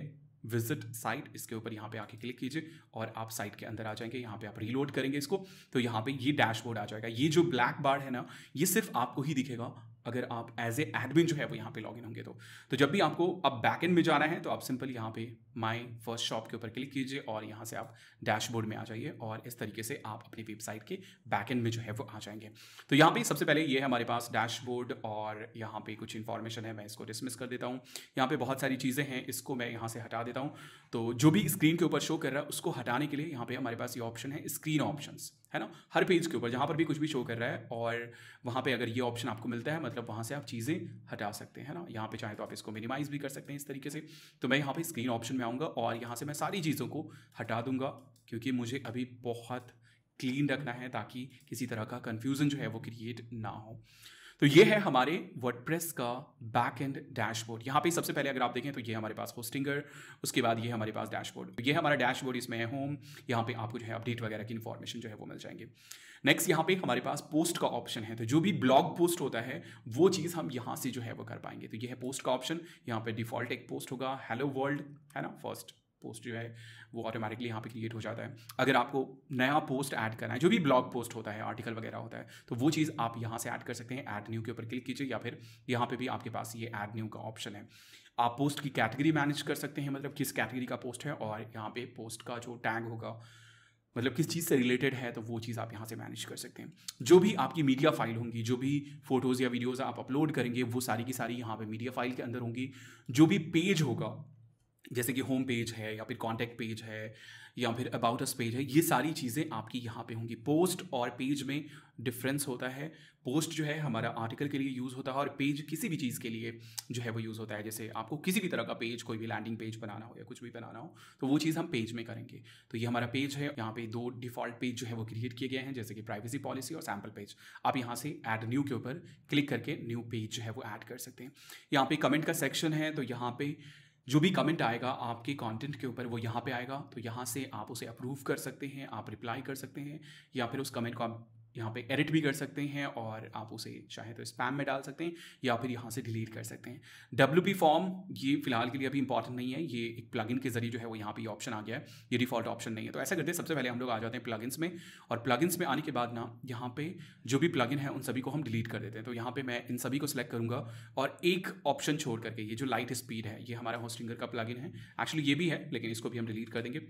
विजिट साइट इसके ऊपर यहाँ पे आके क्लिक कीजिए और आप साइट के अंदर आ जाएंगे यहाँ पे आप रीलोड करेंगे इसको तो यहाँ पे ये डैशबोर्ड आ जाएगा ये जो ब्लैक बार है ना ये सिर्फ आपको ही दिखेगा अगर आप एज ए एडमिन जो है वो यहाँ पे लॉगिन होंगे तो तो जब भी आपको अब बैक एंड में जाना है तो आप सिंपल यहाँ पे माई फर्स्ट शॉप के ऊपर क्लिक कीजिए और यहाँ से आप डैशबोर्ड में आ जाइए और इस तरीके से आप अपनी वेबसाइट के बैक एंड में जो है वो आ जाएंगे तो यहाँ पे सबसे पहले ये हमारे पास डैशबोर्ड और यहाँ पे कुछ इन्फॉर्मेशन है मैं इसको डिसमिस कर देता हूँ यहाँ पे बहुत सारी चीज़ें हैं इसको मैं यहाँ से हटा देता हूँ तो जो भी स्क्रीन के ऊपर शो कर रहा है उसको हटाने के लिए यहाँ पे हमारे पास ये ऑप्शन है स्क्रीन ऑप्शंस है ना हर पेज के ऊपर जहाँ पर भी कुछ भी शो कर रहा है और वहाँ पे अगर ये ऑप्शन आपको मिलता है मतलब वहाँ से आप चीज़ें हटा सकते हैं ना यहाँ पे चाहे तो आप इसको मिनिमाइज़ भी कर सकते हैं इस तरीके से तो मैं यहाँ पे स्क्रीन ऑप्शन में आऊँगा और यहाँ से मैं सारी चीज़ों को हटा दूँगा क्योंकि मुझे अभी बहुत क्लीन रखना है ताकि किसी तरह का कन्फ्यूज़न जो है वो क्रिएट ना हो तो ये है हमारे वर्ड का बैक एंड डैशबोर्ड यहाँ पे सबसे पहले अगर आप देखें तो ये हमारे पास होस्टिंगर उसके बाद ये हमारे पास डैशबोर्ड तो ये हमारा डैशबोर्ड इसमें है होम यहाँ पे आपको जो है अपडेट वगैरह की इन्फॉर्मेशन जो है वो मिल जाएंगे नेक्स्ट यहाँ पे हमारे पास पोस्ट का ऑप्शन है तो जो भी ब्लॉग पोस्ट होता है वो चीज़ हम यहाँ से जो है वो कर पाएंगे तो ये है पोस्ट का ऑप्शन यहाँ पे डिफॉल्ट एक पोस्ट होगा हेलो वर्ल्ड है ना फर्स्ट पोस्ट जो है वो ऑटोमेटिकली यहाँ पे क्रिएट हो जाता है अगर आपको नया पोस्ट ऐड करना है जो भी ब्लॉग पोस्ट होता है आर्टिकल वगैरह होता है तो वो चीज़ आप यहाँ से ऐड कर सकते हैं ऐड न्यू के ऊपर क्लिक कीजिए या फिर यहाँ पे भी आपके पास ये ऐड न्यू का ऑप्शन है आप पोस्ट की कैटेगरी मैनेज कर सकते हैं मतलब किस कैटेगरी का पोस्ट है और यहाँ पे पोस्ट का जो टैग होगा मतलब किस चीज़ से रिलेटेड है तो वो चीज़ आप यहाँ से मैनेज कर सकते हैं जो भी आपकी मीडिया फाइल होंगी जो भी फोटोज़ या वीडियोज़ आप अपलोड करेंगे वो सारी की सारी यहाँ पे मीडिया फाइल के अंदर होंगी जो भी पेज होगा जैसे कि होम पेज है या फिर कॉन्टैक्ट पेज है या फिर अबाउट अस पेज है ये सारी चीज़ें आपकी यहाँ पे होंगी पोस्ट और पेज में डिफरेंस होता है पोस्ट जो है हमारा आर्टिकल के लिए यूज़ होता है और पेज किसी भी चीज़ के लिए जो है वो यूज़ होता है जैसे आपको किसी भी तरह का पेज कोई भी लैंडिंग पेज बनाना हो या कुछ भी बनाना हो तो वो चीज़ हम पेज में करेंगे तो ये हमारा पेज है यहाँ पे दो डिफ़ॉल्ट पेज जो है वो क्रिएट किए गए हैं जैसे कि प्राइवेसी पॉलिसी और सैम्पल पेज आप यहाँ से ऐड न्यू के ऊपर क्लिक करके न्यू पेज जो है वो ऐड कर सकते हैं यहाँ पे कमेंट का सेक्शन है तो यहाँ पे जो भी कमेंट आएगा आपके कंटेंट के ऊपर वो यहाँ पे आएगा तो यहाँ से आप उसे अप्रूव कर सकते हैं आप रिप्लाई कर सकते हैं या फिर उस कमेंट को आप यहाँ पे एडिट भी कर सकते हैं और आप उसे चाहे तो स्पैम में डाल सकते हैं या फिर यहाँ से डिलीट कर सकते हैं डब्ल्यू पी फॉर्म ये फिलहाल के लिए अभी इंपॉर्टेंट नहीं है ये एक प्लग के जरिए जो है वो यहाँ पर ऑप्शन आ गया है ये डिफॉल्ट ऑप्शन नहीं है तो ऐसा करते हैं सबसे पहले हम लोग आ जाते हैं प्लगइन्स में और प्लगइन्स में आने के बाद ना यहाँ पे जो भी प्लग है उन सभी को हम डिलीट कर देते हैं तो यहाँ पे मैं इन सभी को सिलेक्ट करूँगा और एक ऑप्शन छोड़ करके ये जो लाइट स्पीड है ये हमारा होस्टिंगर का प्लग है एक्चुअली ये भी है लेकिन इसको भी हम डिलीट कर देंगे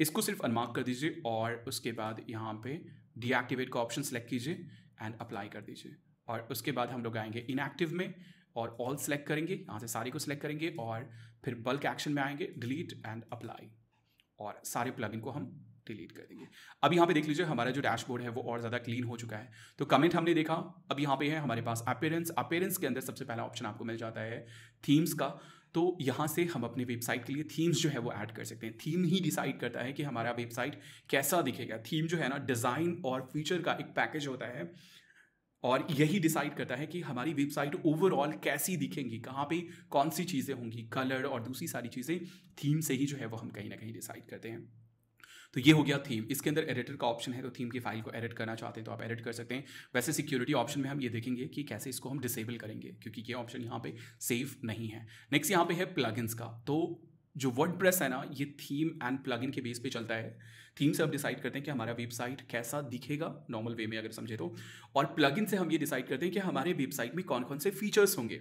इसको सिर्फ अनमार्क कर दीजिए और उसके बाद यहाँ पे डीएक्टिवेट का ऑप्शन सेलेक्ट कीजिए एंड अप्लाई कर दीजिए और उसके बाद हम लोग आएंगे इनएक्टिव में और ऑल सेलेक्ट करेंगे यहाँ से सारी को सिलेक्ट करेंगे और फिर बल्क एक्शन में आएंगे डिलीट एंड अप्लाई और सारे प्लगइन को हम डिलीट कर देंगे अब यहाँ पे देख लीजिए हमारा जो डैशबोर्ड है वो और ज़्यादा क्लीन हो चुका है तो कमेंट हमने देखा अब यहाँ पे है हमारे पास अपेयरेंस अपेयरेंस के अंदर सबसे पहला ऑप्शन आपको मिल जाता है थीम्स का तो यहाँ से हम अपने वेबसाइट के लिए थीम्स जो है वो ऐड कर सकते हैं थीम ही डिसाइड करता है कि हमारा वेबसाइट कैसा दिखेगा थीम जो है ना डिज़ाइन और फीचर का एक पैकेज होता है और यही डिसाइड करता है कि हमारी वेबसाइट ओवरऑल कैसी दिखेंगी कहाँ पे कौन सी चीज़ें होंगी कलर और दूसरी सारी चीज़ें थीम से ही जो है वो हम कहीं ना कहीं डिसाइड करते हैं तो ये हो गया थीम इसके अंदर एडिटर का ऑप्शन है तो थीम की फाइल को एडिट करना चाहते हैं तो आप एडिट कर सकते हैं वैसे सिक्योरिटी ऑप्शन में हम ये देखेंगे कि कैसे इसको हम डिसेबल करेंगे क्योंकि ये ऑप्शन यहाँ पे सेफ नहीं है नेक्स्ट यहाँ पे है प्लगइन्स का तो जो वर्ड प्रेस है ना ये थीम एंड प्लगइन के बेस पे चलता है थीम से आप डिसाइड करते हैं कि हमारा वेबसाइट कैसा दिखेगा नॉर्मल वे में अगर समझे तो और प्लग से हम ये डिसाइड करते हैं कि हमारे वेबसाइट में कौन कौन से फीचर्स होंगे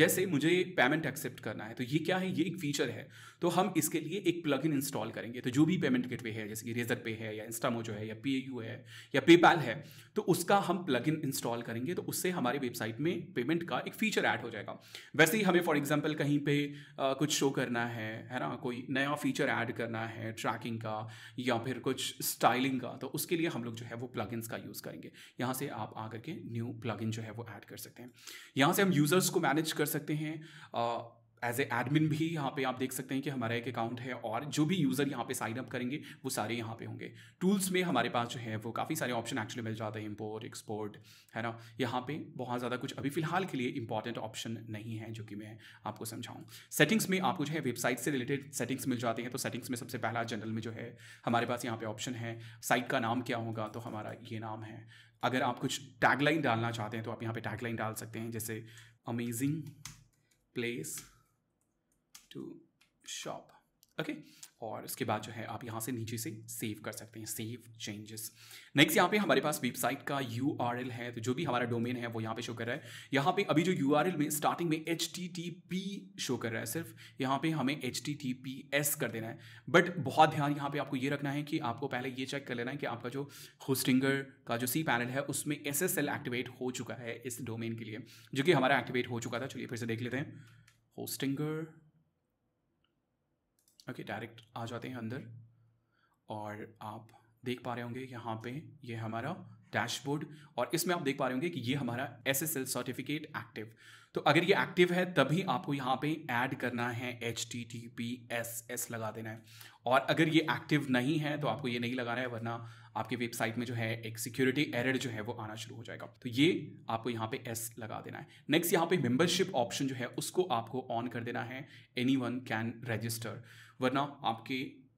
जैसे मुझे पेमेंट एक्सेप्ट करना है तो ये क्या है ये एक फीचर है तो हम इसके लिए एक प्लग इंस्टॉल करेंगे तो जो भी पेमेंट गेटवे है जैसे कि रेजर पे है या इंस्टामोजो है या पे है या पेपैल है तो उसका हम प्लग इंस्टॉल करेंगे तो उससे हमारे वेबसाइट में पेमेंट का एक फीचर ऐड हो जाएगा वैसे ही हमें फॉर एग्जाम्पल कहीं पर कुछ शो करना है है ना कोई नया फीचर ऐड करना है ट्रैकिंग का या फिर कुछ स्टाइलिंग का तो उसके लिए हम लोग जो है वो प्लगइन्स का यूज़ करेंगे यहाँ से आप आप आ करके न्यू प्लगइन जो है वो ऐड कर सकते हैं यहाँ से हम यूज़र्स को मैनेज कर सकते हैं एज ए एडमिन भी यहाँ पे आप देख सकते हैं कि हमारा एक अकाउंट है और जो भी यूज़र यहाँ पे साइन अप करेंगे वो सारे यहाँ पे होंगे टूल्स में हमारे पास जो है वो काफ़ी सारे ऑप्शन एक्चुअली मिल जाते हैं इम्पोर्ट एक्सपोर्ट है ना यहाँ पे बहुत ज़्यादा कुछ अभी फिलहाल के लिए इंपॉर्टेंट ऑप्शन नहीं है जो कि मैं आपको समझाऊँ सेटिंग्स में आपको जो है वेबसाइट से रिलेटेड सेटिंग्स मिल जाते हैं तो सेटिंग्स में सबसे पहला जनरल में जो है हमारे पास यहाँ पर ऑप्शन है साइट का नाम क्या होगा तो हमारा ये नाम है अगर आप कुछ टैगलाइन डालना चाहते हैं तो आप यहाँ पे टैगलाइन डाल सकते हैं जैसे amazing place to shop okay और उसके बाद जो है आप यहाँ से नीचे से सेव कर सकते हैं सेव चेंजेस नेक्स्ट यहाँ पे हमारे पास वेबसाइट का यू है तो जो भी हमारा डोमेन है वो यहाँ पे शो कर रहा है यहाँ पे अभी जो यू में स्टार्टिंग में एच शो कर रहा है सिर्फ यहाँ पे हमें एच कर देना है बट बहुत ध्यान यहाँ पे आपको ये रखना है कि आपको पहले ये चेक कर लेना है कि आपका जो होस्टिंगर का जो सी पैनल है उसमें एस एक्टिवेट हो चुका है इस डोमेन के लिए जो कि हमारा एक्टिवेट हो चुका था चलिए फिर से देख लेते हैं होस्टिंगर ओके डायरेक्ट आ जाते हैं अंदर और आप देख पा रहे होंगे यहाँ पे ये हमारा डैशबोर्ड और इसमें आप देख पा रहे होंगे कि ये हमारा S S L certificate active तो अगर ये एक्टिव है तभी आपको यहाँ पे ऐड करना है H T T P S S लगा देना है और अगर ये एक्टिव नहीं है तो आपको ये नहीं लगाना है वरना आपके वेबसाइट में जो है एक सिक्योरिटी एरर जो है वो आना शुरू हो जाएगा तो ये आपको यहाँ पे एस लगा देना है नेक्स्ट यहाँ पे मेंबरशिप ऑप्शन जो है उसको आपको ऑन कर देना है एनी वन कैन रजिस्टर वरना आपके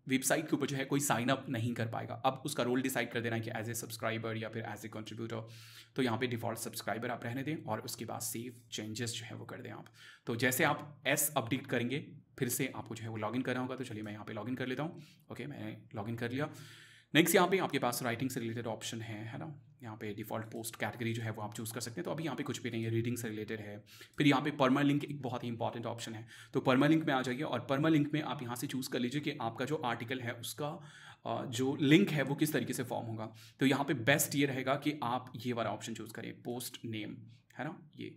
वेबसाइट के ऊपर जो है कोई साइन अप नहीं कर पाएगा अब उसका रोल डिसाइड कर देना है कि एज ए सब्सक्राइबर या फिर एज ए कंट्रीब्यूटर तो यहाँ पे डिफॉल्ट सब्सक्राइबर आप रहने दें और उसके बाद सेव चेंजेस जो है वो कर दें आप तो जैसे आप एस अपडेट करेंगे फिर से आपको जो है वो लॉगिन करना होगा तो चलिए मैं यहाँ पे लॉगिन कर लेता हूँ ओके मैंने लॉगिन कर लिया नेक्स्ट यहाँ पे आपके पास राइटिंग से रिलेटेड ऑप्शन है है ना यहाँ पे डिफॉल्ट पोस्ट कैटेगरी जो है वो आप चूज़ कर सकते हैं तो अभी यहाँ पे कुछ भी नहीं है रीडिंग से रिलेटेड है फिर यहाँ पे परमा लिंक एक बहुत ही इंपॉर्टेंट ऑप्शन है तो परमा लिंक में आ जाइए और परमा लिंक में आप यहाँ से चूज़ कर लीजिए कि आपका जो आर्टिकल है उसका जो लिंक है वो किस तरीके से फॉर्म होगा तो यहाँ पर बेस्ट ये रहेगा कि आप ये वाला ऑप्शन चूज़ करें पोस्ट नेम है ना ये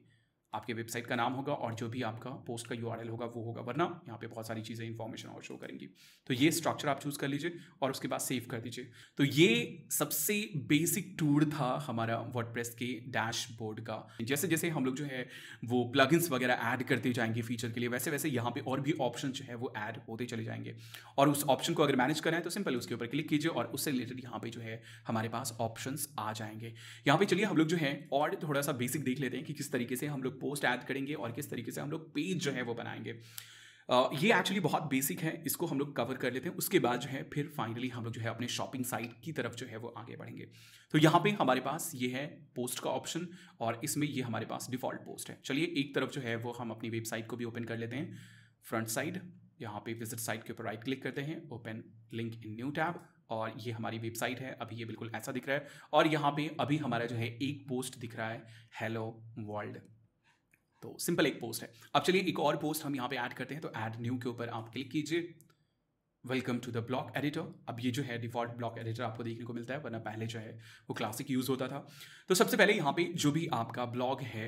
आपके वेबसाइट का नाम होगा और जो भी आपका पोस्ट का यू होगा वो होगा वरना यहाँ पे बहुत सारी चीज़ें इन्फॉर्मेशन और शो करेंगी तो ये स्ट्रक्चर आप चूज़ कर लीजिए और उसके बाद सेव कर दीजिए तो ये सबसे बेसिक टूर था हमारा वर्ड के डैशबोर्ड का जैसे जैसे हम लोग जो है वो प्लगइन्स वगैरह ऐड करते जाएंगे फीचर के लिए वैसे वैसे यहाँ पे और भी ऑप्शन जो है वो ऐड होते चले जाएंगे और उस ऑप्शन को अगर मैनेज करना है तो सिंपल उसके ऊपर क्लिक कीजिए और उससे रिलेटेड यहाँ पे जो है हमारे पास ऑप्शन आ जाएंगे यहाँ पे चलिए हम लोग जो है और थोड़ा सा बेसिक देख लेते हैं कि किस तरीके से हम लोग पोस्ट ऐड करेंगे और किस तरीके से हम लोग पेज जो है वो बनाएंगे uh, ये एक्चुअली बहुत बेसिक है इसको हम लोग कवर कर लेते हैं उसके बाद जो है फिर फाइनली हम लोग जो है अपने शॉपिंग साइट की तरफ जो है वो आगे बढ़ेंगे तो यहाँ पे हमारे पास ये है पोस्ट का ऑप्शन और इसमें ये हमारे पास डिफ़ॉल्ट पोस्ट है चलिए एक तरफ जो है वो हम अपनी वेबसाइट को भी ओपन कर लेते हैं फ्रंट साइड यहाँ पे विजिट साइट के ऊपर राइट क्लिक करते हैं open link in new tab और ये हमारी वेबसाइट है अभी ये बिल्कुल ऐसा दिख रहा है और यहाँ पे अभी हमारा जो है एक पोस्ट दिख रहा है हेलो वर्ल्ड तो सिंपल एक पोस्ट है अब चलिए एक और पोस्ट हम यहाँ पे ऐड करते हैं तो ऐड न्यू के ऊपर आप क्लिक कीजिए welcome to the block editor अब ये जो है डिफॉल्ट ब्लॉक एडिटर आपको देखने को मिलता है वरना पहले जो है वो क्लासिक यूज़ होता था तो सबसे पहले यहाँ पे जो भी आपका ब्लॉग है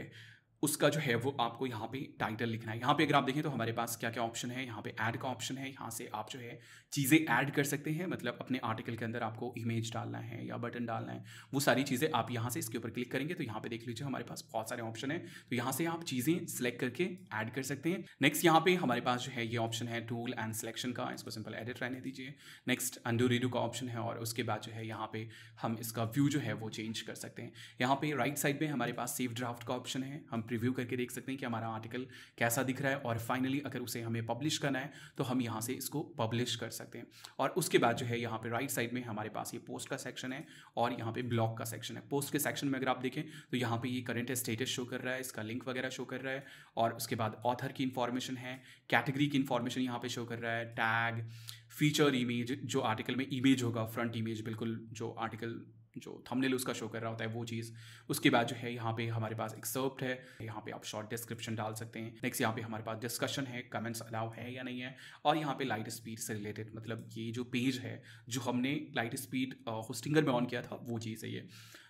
उसका जो है वो आपको यहाँ पे टाइटल लिखना है यहाँ पे अगर आप देखें तो हमारे पास क्या क्या ऑप्शन है यहाँ पे ऐड का ऑप्शन है यहाँ से आप जो है चीज़ें ऐड कर सकते हैं मतलब अपने आर्टिकल के अंदर आपको इमेज डालना है या बटन डालना है वो सारी चीज़ें आप यहाँ से इसके ऊपर क्लिक करेंगे तो यहाँ पे देख लीजिए हमारे पास बहुत सारे ऑप्शन है तो यहाँ से आप चीज़ें सेलेक्ट करके ऐड कर सकते हैं नेक्स्ट यहाँ पे हमारे पास जो है ये ऑप्शन है टूल एंड सिलेक्शन का इसको सिंपल एडिट रहने दीजिए नेक्स्ट अंडू रीडू का ऑप्शन है और उसके बाद जो है यहाँ पे हम इसका व्यू जो है वो चेंज कर सकते हैं यहाँ पे राइट साइड में हमारे पास सेव ड्राफ्ट का ऑप्शन है हम रिव्यू करके देख सकते हैं कि हमारा आर्टिकल कैसा दिख रहा है और फाइनली अगर उसे हमें पब्लिश करना है तो हम यहाँ से इसको पब्लिश कर सकते हैं और उसके बाद जो है यहाँ पे राइट साइड में हमारे पास ये पोस्ट का सेक्शन है और यहाँ पे ब्लॉग का सेक्शन है पोस्ट के सेक्शन में अगर आप देखें तो यहाँ पे ये करंट स्टेटस शो कर रहा है इसका लिंक वगैरह शो कर रहा है और उसके बाद ऑथर की इन्फॉर्मेशन है कैटेगरी की इन्फॉर्मेशन यहाँ पे शो कर रहा है टैग फीचर इमेज जो आर्टिकल में इमेज होगा फ्रंट इमेज बिल्कुल जो आर्टिकल जो थंबनेल उसका शो कर रहा होता है वो चीज़ उसके बाद जो है यहाँ पे हमारे पास एक्सर्प्ट है यहाँ पे आप शॉर्ट डिस्क्रिप्शन डाल सकते हैं नेक्स्ट यहाँ पे हमारे पास डिस्कशन है कमेंट्स अलाउ है या नहीं है और यहाँ पे लाइट स्पीड से रिलेटेड मतलब ये जो पेज है जो हमने लाइट स्पीड होस्टिंगर में ऑन किया था वो चीज़ है ये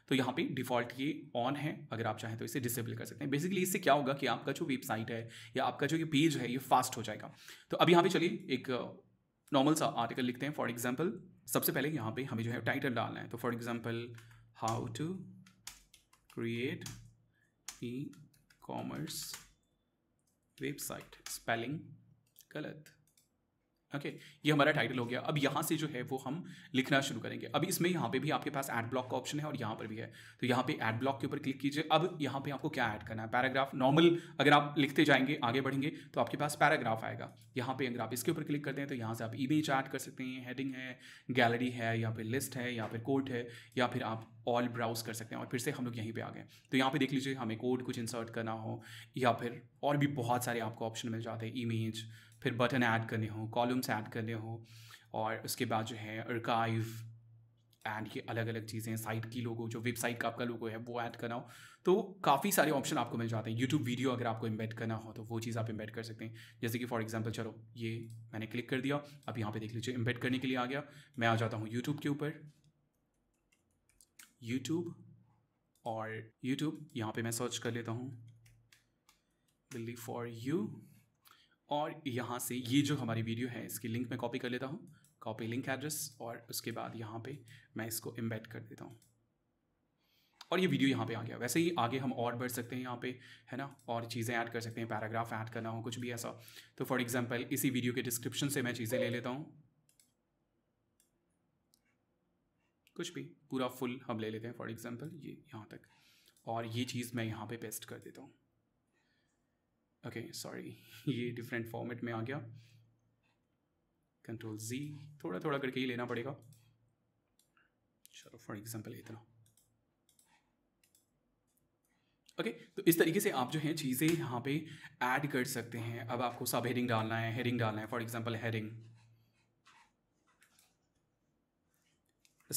तो यहाँ पे डिफ़ॉल्ट ये ऑन है अगर आप चाहें तो इसे डिसेबल कर सकते हैं बेसिकली इससे क्या होगा कि आपका जो वेबसाइट है या आपका जो ये पेज है ये फास्ट हो जाएगा तो अब यहाँ पे चलिए एक नॉर्मल सा आर्टिकल लिखते हैं फॉर एग्जाम्पल सबसे पहले यहाँ पे हमें जो है टाइटल डालना है तो for example how to create e commerce website spelling गलत ओके okay, ये हमारा टाइटल हो गया अब यहाँ से जो है वो हम लिखना शुरू करेंगे अब इसमें यहाँ पे भी आपके पास एड ब्लॉक का ऑप्शन है और यहाँ पर भी है तो यहाँ पे एड ब्लॉक के ऊपर क्लिक कीजिए अब यहाँ पे आपको क्या ऐड करना है पैराग्राफ नॉर्मल अगर आप लिखते जाएंगे आगे बढ़ेंगे तो आपके पास पैराग्राफ आएगा यहाँ पे अगर आप इसके ऊपर क्लिक करते हैं तो यहाँ से आप इमेज ऐड कर सकते हैं हेडिंग है गैलरी है या फिर लिस्ट है या फिर कोर्ट है या फिर आप ऑल ब्राउज कर सकते हैं और फिर से हम लोग यहीं पर आ गए तो यहाँ पर देख लीजिए हमें कोड कुछ इंसर्ट करना हो या फिर और भी बहुत सारे आपको ऑप्शन मिल जाते हैं इमेज फिर बटन ऐड करने हो कॉलम्स ऐड करने हो और उसके बाद जो है अर्काइव एंड ये अलग अलग चीज़ें साइट की लोगों जो वेबसाइट का आपका लोगो है वो ऐड करना हो तो काफ़ी सारे ऑप्शन आपको मिल जाते हैं यूट्यूब वीडियो अगर आपको इम्बेड करना हो तो वो चीज़ आप इम्बेड कर सकते हैं जैसे कि फॉर एग्जांपल चलो ये मैंने क्लिक कर दिया अब यहाँ पे देख लीजिए इम्बेड करने के लिए आ गया मैं आ जाता हूँ यूट्यूब के ऊपर यूट्यूब और यूट्यूब यहाँ पर मैं सर्च कर लेता हूँ दिल्ली फॉर यू और यहाँ से ये जो हमारी वीडियो है इसकी लिंक मैं कॉपी कर लेता हूँ कॉपी लिंक एड्रेस और उसके बाद यहाँ पे मैं इसको एम्बेड कर देता हूँ और ये वीडियो यहाँ पे आ गया वैसे ही आगे हम और बढ़ सकते हैं यहाँ पे है ना और चीज़ें ऐड कर सकते हैं पैराग्राफ ऐड करना हो कुछ भी ऐसा तो फॉर एग्ज़ाम्पल इसी वीडियो के डिस्क्रिप्शन से मैं चीज़ें ले लेता हूँ कुछ भी पूरा फुल हम ले लेते हैं फॉर एग्जाम्पल ये यहाँ तक और ये चीज़ मैं यहाँ पर पेस्ट कर देता हूँ ओके सॉरी ये डिफरेंट फॉर्मेट में आ गया कंट्रोल जी थोड़ा थोड़ा करके ही लेना पड़ेगा चलो फॉर एग्जांपल इतना ओके okay, तो इस तरीके से आप जो है चीज़ें यहाँ पे ऐड कर सकते हैं अब आपको सब हेडिंग डालना है हेडिंग डालना है for example heading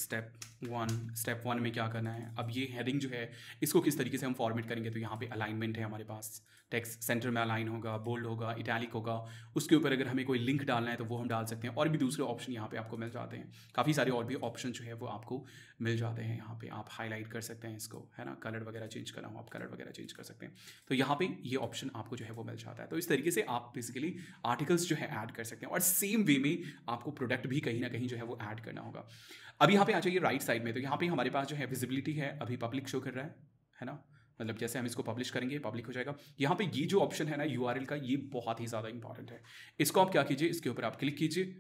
step one step one में क्या करना है अब ये हेडिंग जो है इसको किस तरीके से हम फॉर्मेट करेंगे तो यहाँ पे अलाइनमेंट है हमारे पास टेक्स्ट सेंटर में अलाइन होगा बोल्ड होगा इटैलिक होगा उसके ऊपर अगर हमें कोई लिंक डालना है तो वो हम डाल सकते हैं और भी दूसरे ऑप्शन यहाँ पे आपको मिल जाते हैं काफ़ी सारे और भी ऑप्शन जो है वो आपको मिल जाते हैं यहाँ पे आप हाईलाइट कर सकते हैं इसको है ना कलर वगैरह चेंज करना हो आप कलर वगैरह चेंज कर सकते हैं तो यहाँ पर ये ऑप्शन आपको जो है वो मिल जाता है तो इस तरीके से आप बेसिकली आर्टिकल्स जो है ऐड कर सकते हैं और सेम वे में आपको प्रोडक्ट भी कहीं ना कहीं जो है वो ऐड करना होगा अब यहाँ पे आ जाइए राइट साइड में तो यहाँ पे हमारे पास जो है विजिबिलिटी है अभी पब्लिक शो कर रहा है है ना मतलब जैसे हम इसको पब्लिश करेंगे पब्लिक हो जाएगा यहाँ पे ये जो ऑप्शन है ना यू का ये बहुत ही ज़्यादा इंपॉर्टेंट है इसको आप क्या कीजिए इसके ऊपर आप क्लिक कीजिए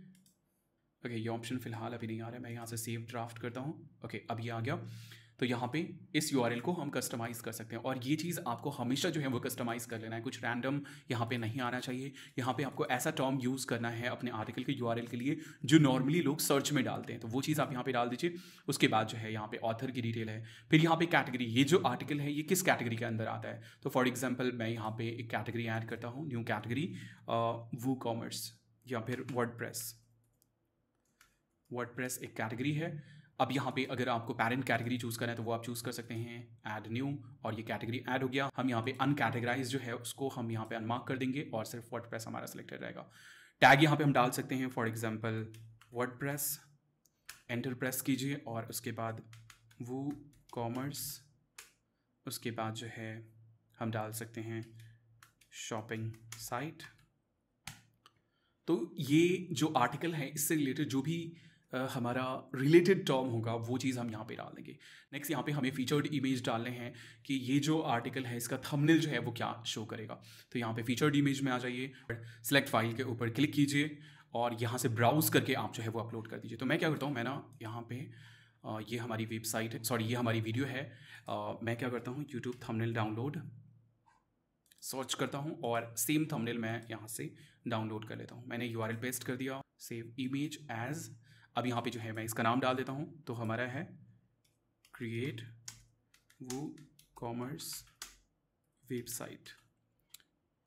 ओके ये ऑप्शन फिलहाल अभी नहीं आ रहा है मैं यहाँ से सेव ड्राफ्ट करता हूँ ओके अभी आ गया तो यहाँ पे इस यू को हम कस्टमाइज़ कर सकते हैं और ये चीज़ आपको हमेशा जो है वो कस्टमाइज़ कर लेना है कुछ रैंडम यहाँ पे नहीं आना चाहिए यहाँ पे आपको ऐसा टर्म यूज़ करना है अपने आर्टिकल के यू के लिए जो नॉर्मली लोग सर्च में डालते हैं तो वो चीज़ आप यहाँ पर डाल दीजिए उसके बाद जो है यहाँ पर ऑथर की डिटेल है फिर यहाँ पे कैटेगरी ये जो आर्टिकल है ये किस कैटेगरी के अंदर आता है तो फॉर एग्जाम्पल मैं यहाँ पर एक कैटेगरी ऐड करता हूँ न्यू कैटेगरी वो कॉमर्स या फिर वर्ड प्रेस वर्ड प्रेस एक कैटेगरी है अब यहाँ पे अगर आपको पेरेंट कैटेगरी चूज करना है तो वो आप चूज कर सकते हैं एड न्यू और ये कैटेगरी ऐड हो गया हम यहाँ पे अनकैटेगराइज जो है उसको हम यहाँ पे अनमार्क कर देंगे और सिर्फ वर्ड हमारा सिलेक्टेड रहेगा टैग यहाँ पे हम डाल सकते हैं for example WordPress enter press कीजिए और उसके बाद वो कॉमर्स उसके बाद जो है हम डाल सकते हैं शॉपिंग साइट तो ये जो आर्टिकल है इससे रिलेटेड जो भी हमारा रिलेटेड टर्म होगा वो चीज़ हम यहाँ पे डाल देंगे नेक्स्ट यहाँ पे हमें फीचर्ड इमेज डालने हैं कि ये जो आर्टिकल है इसका थंबनेल जो है वो क्या शो करेगा तो यहाँ पे फीचर्ड इमेज में आ जाइए सेलेक्ट फाइल के ऊपर क्लिक कीजिए और यहाँ से ब्राउज करके आप जो है वो अपलोड कर दीजिए तो मैं क्या करता हूँ मैं ना यहाँ पे ये हमारी वेबसाइट है सॉरी ये हमारी वीडियो है मैं क्या करता हूँ यूट्यूब थंबनेल डाउनलोड सर्च करता हूँ और सेम थंबनेल मैं यहाँ से डाउनलोड कर लेता हूँ मैंने यू पेस्ट कर दिया सेव इमेज एज़ अब यहाँ पे जो है मैं इसका नाम डाल देता हूँ तो हमारा है क्रिएट वो कॉमर्स वेबसाइट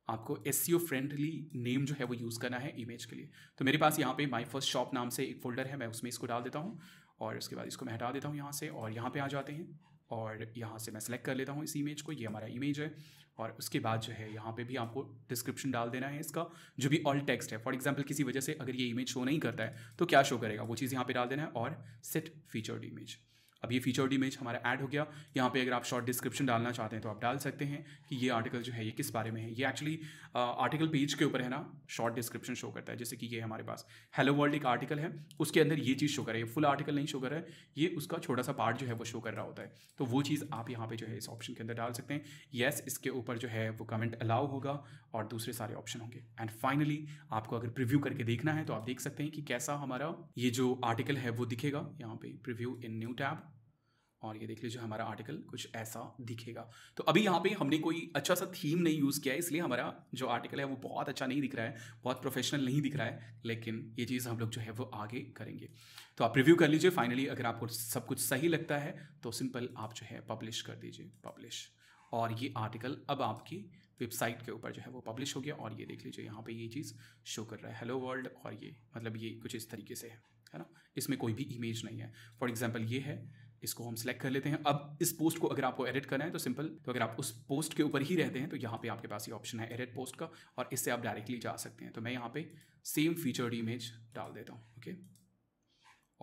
आपको एस फ्रेंडली नेम जो है वो यूज़ करना है इमेज के लिए तो मेरे पास यहाँ पे माई फर्स्ट शॉप नाम से एक फोल्डर है मैं उसमें इसको डाल देता हूँ और उसके बाद इसको मैं हटा देता हूँ यहाँ से और यहाँ पे आ जाते हैं और यहाँ से मैं सेलेक्ट कर लेता हूँ इस इमेज को ये हमारा इमेज है और उसके बाद जो है यहाँ पे भी आपको डिस्क्रिप्शन डाल देना है इसका जो भी ऑल टेक्स्ट है फॉर एग्जाम्पल किसी वजह से अगर ये इमेज शो नहीं करता है तो क्या शो करेगा वो चीज़ यहाँ पे डाल देना है और सेट फीचर्ड इमेज अब ये फीचर्ड इमेज हमारा ऐड हो गया यहाँ पे अगर आप शॉर्ट डिस्क्रिप्शन डालना चाहते हैं तो आप डाल सकते हैं कि ये आर्टिकल जो है ये किस बारे में है ये एक्चुअली आर्टिकल पेज के ऊपर है ना शॉर्ट डिस्क्रिप्शन शो करता है जैसे कि ये हमारे पास हेलो वर्ल्ड एक आर्टिकल है उसके अंदर ये चीज़ शो कर रहा है फुल आर्टिकल नहीं शो कर रहा है ये उसका छोटा सा पार्ट जो है वो शो कर रहा होता है तो वो चीज़ आप यहाँ पर जो है इस ऑप्शन के अंदर डाल सकते हैं येस इसके ऊपर जो है वो कमेंट अलाउ होगा और दूसरे सारे ऑप्शन होंगे एंड फाइनली आपको अगर प्रिव्यू करके देखना है तो आप देख सकते हैं कि कैसा हमारा ये जो आर्टिकल है वो दिखेगा यहाँ पे प्रिव्यू इन न्यू टैब और ये देख लीजिए हमारा आर्टिकल कुछ ऐसा दिखेगा तो अभी यहाँ पे हमने कोई अच्छा सा थीम नहीं यूज़ किया है इसलिए हमारा जो आर्टिकल है वो बहुत अच्छा नहीं दिख रहा है बहुत प्रोफेशनल नहीं दिख रहा है लेकिन ये चीज़ हम लोग जो है वो आगे करेंगे तो आप रिव्यू कर लीजिए फाइनली अगर आपको सब कुछ सही लगता है तो सिंपल आप जो है पब्लिश कर दीजिए पब्लिश और ये आर्टिकल अब आपकी वेबसाइट के ऊपर जो है वो पब्लिश हो गया और ये देख लीजिए यहाँ पर ये चीज़ शो कर रहा है हेलो वर्ल्ड और ये मतलब ये कुछ इस तरीके से है है ना इसमें कोई भी इमेज नहीं है फॉर एग्जाम्पल ये है इसको हम सिलेक्ट कर लेते हैं अब इस पोस्ट को अगर आपको एडिट करना है तो सिंपल तो अगर आप उस पोस्ट के ऊपर ही रहते हैं तो यहाँ पे आपके पास ये ऑप्शन है एडिट पोस्ट का और इससे आप डायरेक्टली जा सकते हैं तो मैं यहाँ पे सेम फीचर्ड इमेज डाल देता हूँ ओके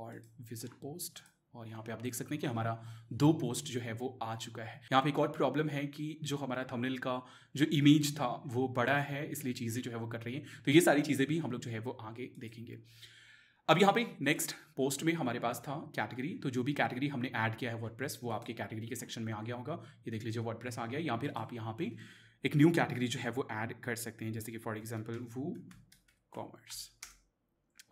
और विजिट पोस्ट और यहाँ पे आप देख सकते हैं कि हमारा दो पोस्ट जो है वो आ चुका है यहाँ पे एक और प्रॉब्लम है कि जो हमारा थंबनेल का जो इमेज था वो बड़ा है इसलिए चीज़ें जो है वो कट रही हैं तो ये सारी चीज़ें भी हम लोग जो है वो आगे देखेंगे अब यहाँ पे नेक्स्ट पोस्ट में हमारे पास था कैटेगरी तो जो भी कैटेगरी हमने ऐड किया है वर्डप्रेस वो आपके कैटेगरी के सेक्शन में आ गया होगा ये देख लीजिए वर्डप्रेस आ गया या फिर आप यहाँ पे एक न्यू कैटेगरी जो है वो ऐड कर सकते हैं जैसे कि for example WooCommerce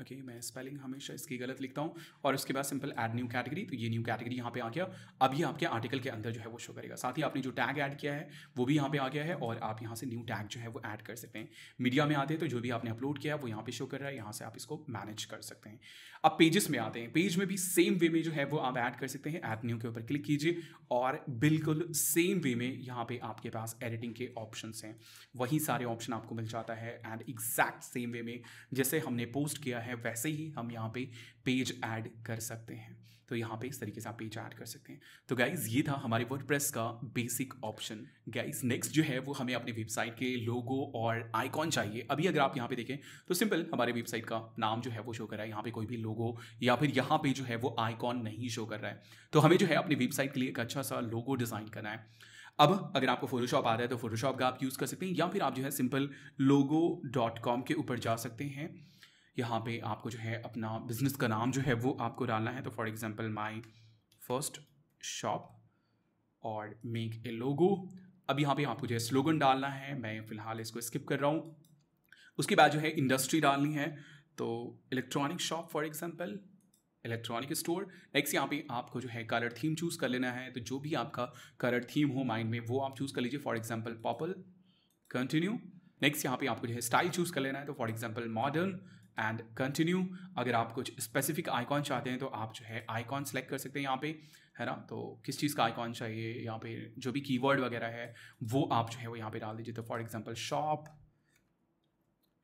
okay okay, मैं स्पेलिंग हमेशा इसकी गलत लिखता हूँ और उसके बाद सिंपल ऐड न्यू कैटेगरी तो ये न्यू कैटेगरी यहाँ पे आ गया अब ये आपके आर्टिकल के अंदर जो है वो शो करेगा साथ ही आपने जो टैग ऐड किया है वो भी यहाँ पे आ गया है और आप यहाँ से न्यू टैग जो है वो ऐड कर सकते हैं मीडिया में आते हैं तो जो भी आपने अपलोड किया है वो यहाँ पर शो कर रहा है यहाँ से आप इसको मैनेज कर सकते हैं अब पेजेस में आते हैं पेज में भी सेम वे में जो है वो आप ऐड कर सकते हैं ऐड न्यू के ऊपर क्लिक कीजिए और बिल्कुल सेम वे में यहाँ पर आपके पास एडिटिंग के ऑप्शन हैं वही सारे ऑप्शन आपको मिल जाता है एंड एग्जैक्ट सेम वे में जैसे हमने पोस्ट किया है है वैसे ही हम यहाँ पे पेज ऐड कर सकते हैं तो यहाँ पे इस तरीके से आप पेज ऐड कर सकते हैं तो गाइज़ ये था हमारे वर्डप्रेस का बेसिक ऑप्शन गाइज़ नेक्स्ट जो है वो हमें अपनी वेबसाइट के लोगो और आइकॉन चाहिए अभी अगर आप यहाँ पे देखें तो सिंपल हमारे वेबसाइट का नाम जो है वो शो कर रहा है यहाँ पे कोई भी लोगो या फिर यहाँ पे जो है वो आइकॉन नहीं शो कर रहा है तो हमें जो है अपनी वेबसाइट के लिए एक अच्छा सा लोगो डिज़ाइन करना है अब अगर आपको फोटोशॉप आ रहा है तो फोटोशॉप का आप यूज़ कर सकते हैं या फिर आप जो है सिंपल लोगो डॉट कॉम के ऊपर जा सकते हैं यहाँ पे आपको जो है अपना बिज़नेस का नाम जो है वो आपको डालना है तो for example my first shop और मेक ए लोगो अब यहाँ पे आपको जो है स्लोगन डालना है मैं फ़िलहाल इसको स्किप कर रहा हूँ उसके बाद जो है इंडस्ट्री डालनी है तो electronic shop for example electronic store next यहाँ पे आपको जो है कलर थीम चूज़ कर लेना है तो जो भी आपका कलर थीम हो माइंड में वो आप चूज़ कर लीजिए फॉर एग्जाम्पल पॉपल कंटिन्यू नेक्स्ट यहाँ पे आपको जो है स्टाइल चूज़ कर लेना है तो for example modern and continue अगर आप कुछ स्पेसिफिक आइकॉन चाहते हैं तो आप जो है आइकॉन सेलेक्ट कर सकते हैं यहाँ पे है ना तो किस चीज़ का आइकॉन चाहिए यहाँ पे जो भी कीवर्ड वगैरह है वो आप जो है वो यहाँ पे डाल दीजिए तो for example shop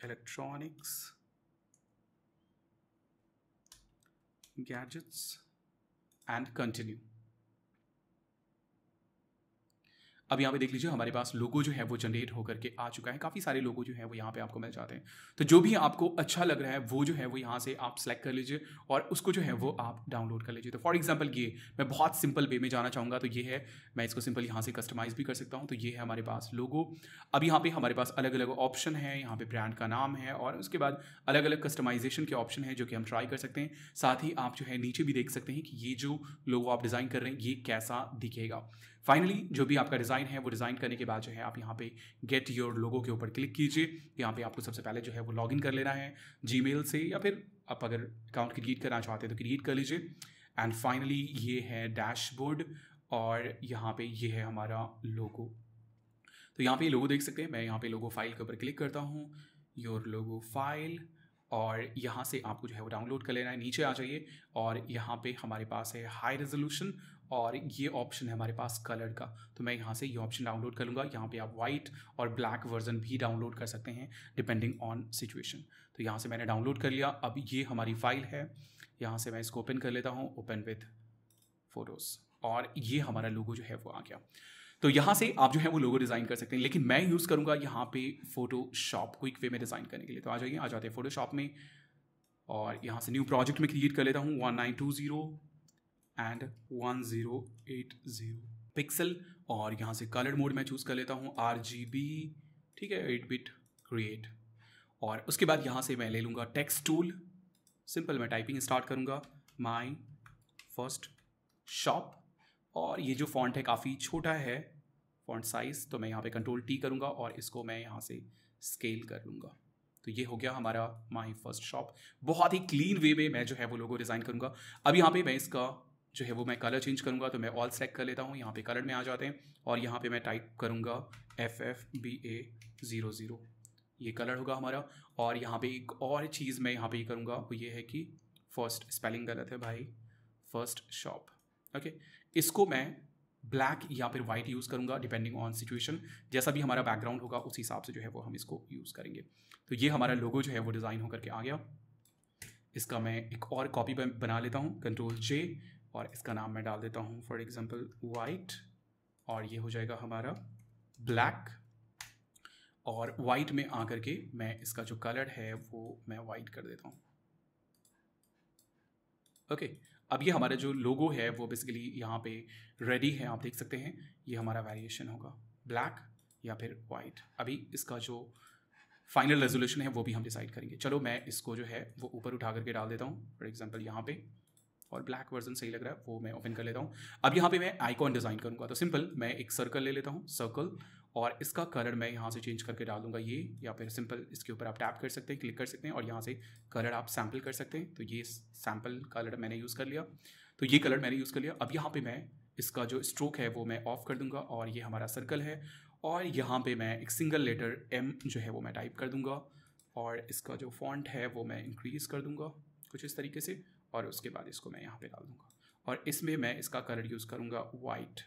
electronics gadgets and continue अब यहाँ पे देख लीजिए हमारे पास लोगो जो है वो जनरेट होकर के आ चुका है काफ़ी सारे लोगो जो है वो यहाँ पे आपको मिल जाते हैं तो जो भी आपको अच्छा लग रहा है वो जो है वो यहाँ से आप सेलेक्ट कर लीजिए और उसको जो है वो आप डाउनलोड कर लीजिए तो फॉर एग्जाम्पल ये मैं बहुत सिंपल वे में जाना चाहूँगा तो ये है मैं इसको सिंपल यहाँ से कस्टमाइज़ भी कर सकता हूँ तो ये है हमारे पास लोगो अब यहाँ पर हमारे पास अलग अलग ऑप्शन है यहाँ पर ब्रांड का नाम है और उसके बाद अलग अलग कस्टमाइजेशन के ऑप्शन है जो कि हम ट्राई कर सकते हैं साथ ही आप जो है नीचे भी देख सकते हैं कि ये जो लोगो आप डिज़ाइन कर रहे हैं ये कैसा दिखेगा फाइनली जो भी आपका डिज़ाइन है वो डिज़ाइन करने के बाद जो है आप यहाँ पे गेट योर लोगो के ऊपर क्लिक कीजिए यहाँ पे आपको सबसे पहले जो है वो लॉगिन कर लेना है जी से या फिर आप अगर अकाउंट क्रिएट करना चाहते हैं तो क्रिएट कर लीजिए एंड फाइनली ये है डैशबोर्ड और यहाँ पे ये है हमारा लोगो तो यहाँ पे ये लोगो देख सकते हैं मैं यहाँ पे लोगो फाइल के ऊपर क्लिक करता हूँ योर लोगो फाइल और यहाँ से आपको जो है वो डाउनलोड कर लेना है नीचे आ जाइए और यहाँ पे हमारे पास है हाई रेजोल्यूशन और ये ऑप्शन है हमारे पास कलर का तो मैं यहाँ से ये ऑप्शन डाउनलोड कर लूँगा यहाँ पे आप वाइट और ब्लैक वर्जन भी डाउनलोड कर सकते हैं डिपेंडिंग ऑन सिचुएशन तो यहाँ से मैंने डाउनलोड कर लिया अब ये हमारी फाइल है यहाँ से मैं इसको ओपन कर लेता हूँ ओपन विथ फ़ोटोज़ और ये हमारा लोगो जो है वो आ गया तो यहाँ से आप जो है वो लोगो डिज़ाइन कर सकते हैं लेकिन मैं यूज़ करूँगा यहाँ पे फोटोशॉप क्विक वे में डिज़ाइन करने के लिए तो आ जाइए आ जाते हैं फोटोशॉप में और यहाँ से न्यू प्रोजेक्ट में क्रिएट कर लेता हूँ one nine two zero and 1080 pixel और यहाँ से कलर मोड मैं चूज़ कर लेता हूँ आर ठीक है एट बिट क्रिएट और उसके बाद यहाँ से मैं ले लूँगा टेक्स्ट टूल सिंपल मैं टाइपिंग स्टार्ट करूँगा माई फर्स्ट शॉप और ये जो फॉन्ट है काफ़ी छोटा है फॉन्ट साइज़ तो मैं यहाँ पे कंट्रोल टी करूँगा और इसको मैं यहाँ से स्केल कर लूँगा तो ये हो गया हमारा माई फर्स्ट शॉप बहुत ही क्लीन वे में मैं जो है वो लोगो डिज़ाइन करूँगा अब यहाँ पे मैं इसका जो है वो मैं कलर चेंज करूँगा तो मैं ऑल सेलेक्ट कर लेता हूँ यहाँ पे कलर में आ जाते हैं और यहाँ पे मैं टाइप करूँगा F F B A zero zero ये कलर होगा हमारा और यहाँ पे एक और चीज़ मैं यहाँ पे करूँगा वो ये है कि फर्स्ट स्पेलिंग गलत है भाई फर्स्ट शॉप ओके इसको मैं ब्लैक या फिर वाइट यूज़ करूँगा डिपेंडिंग ऑन सिचुएशन जैसा भी हमारा बैकग्राउंड होगा उस हिसाब से जो है वो हम इसको यूज़ करेंगे तो ये हमारा लोगो जो है वो डिज़ाइन होकर के आ गया इसका मैं एक और कॉपी बना लेता हूँ कंट्रोल जे और इसका नाम मैं डाल देता हूँ फॉर एग्ज़ाम्पल वाइट और ये हो जाएगा हमारा ब्लैक और वाइट में आकर के मैं इसका जो कलर है वो मैं वाइट कर देता हूँ ओके okay, अब ये हमारा जो लोगो है वो बेसिकली यहाँ पे रेडी है आप देख सकते हैं ये हमारा वेरिएशन होगा ब्लैक या फिर वाइट अभी इसका जो फाइनल रेजोल्यूशन है वो भी हम डिसाइड करेंगे चलो मैं इसको जो है वो ऊपर उठा करके डाल देता हूँ फॉर एग्जाम्पल यहाँ पे और ब्लैक वर्जन सही लग रहा है वो मैं ओपन कर लेता हूँ अब यहाँ पे मैं आइकॉन डिज़ाइन करूँगा तो सिंपल मैं एक सर्कल ले लेता हूँ सर्कल और इसका कलर मैं यहाँ से चेंज करके डालूंगा ये या फिर सिंपल इसके ऊपर आप टैप कर सकते हैं क्लिक कर सकते हैं और यहाँ से कलर आप सैम्पल कर सकते हैं तो ये सैम्पल कलर मैंने यूज़ कर लिया तो ये कलर मैंने यूज़ कर लिया अब यहाँ पर मैं इसका जो स्ट्रोक है वो मैं ऑफ कर दूंगा और ये हमारा सर्कल है और यहाँ पर मैं एक सिंगल लेटर एम जो है वो मैं टाइप कर दूँगा और इसका जो फॉन्ट है वो मैं इंक्रीज़ कर दूँगा कुछ इस तरीके से और उसके बाद इसको मैं यहाँ पे डाल दूँगा और इसमें मैं इसका कलर यूज़ करूँगा वाइट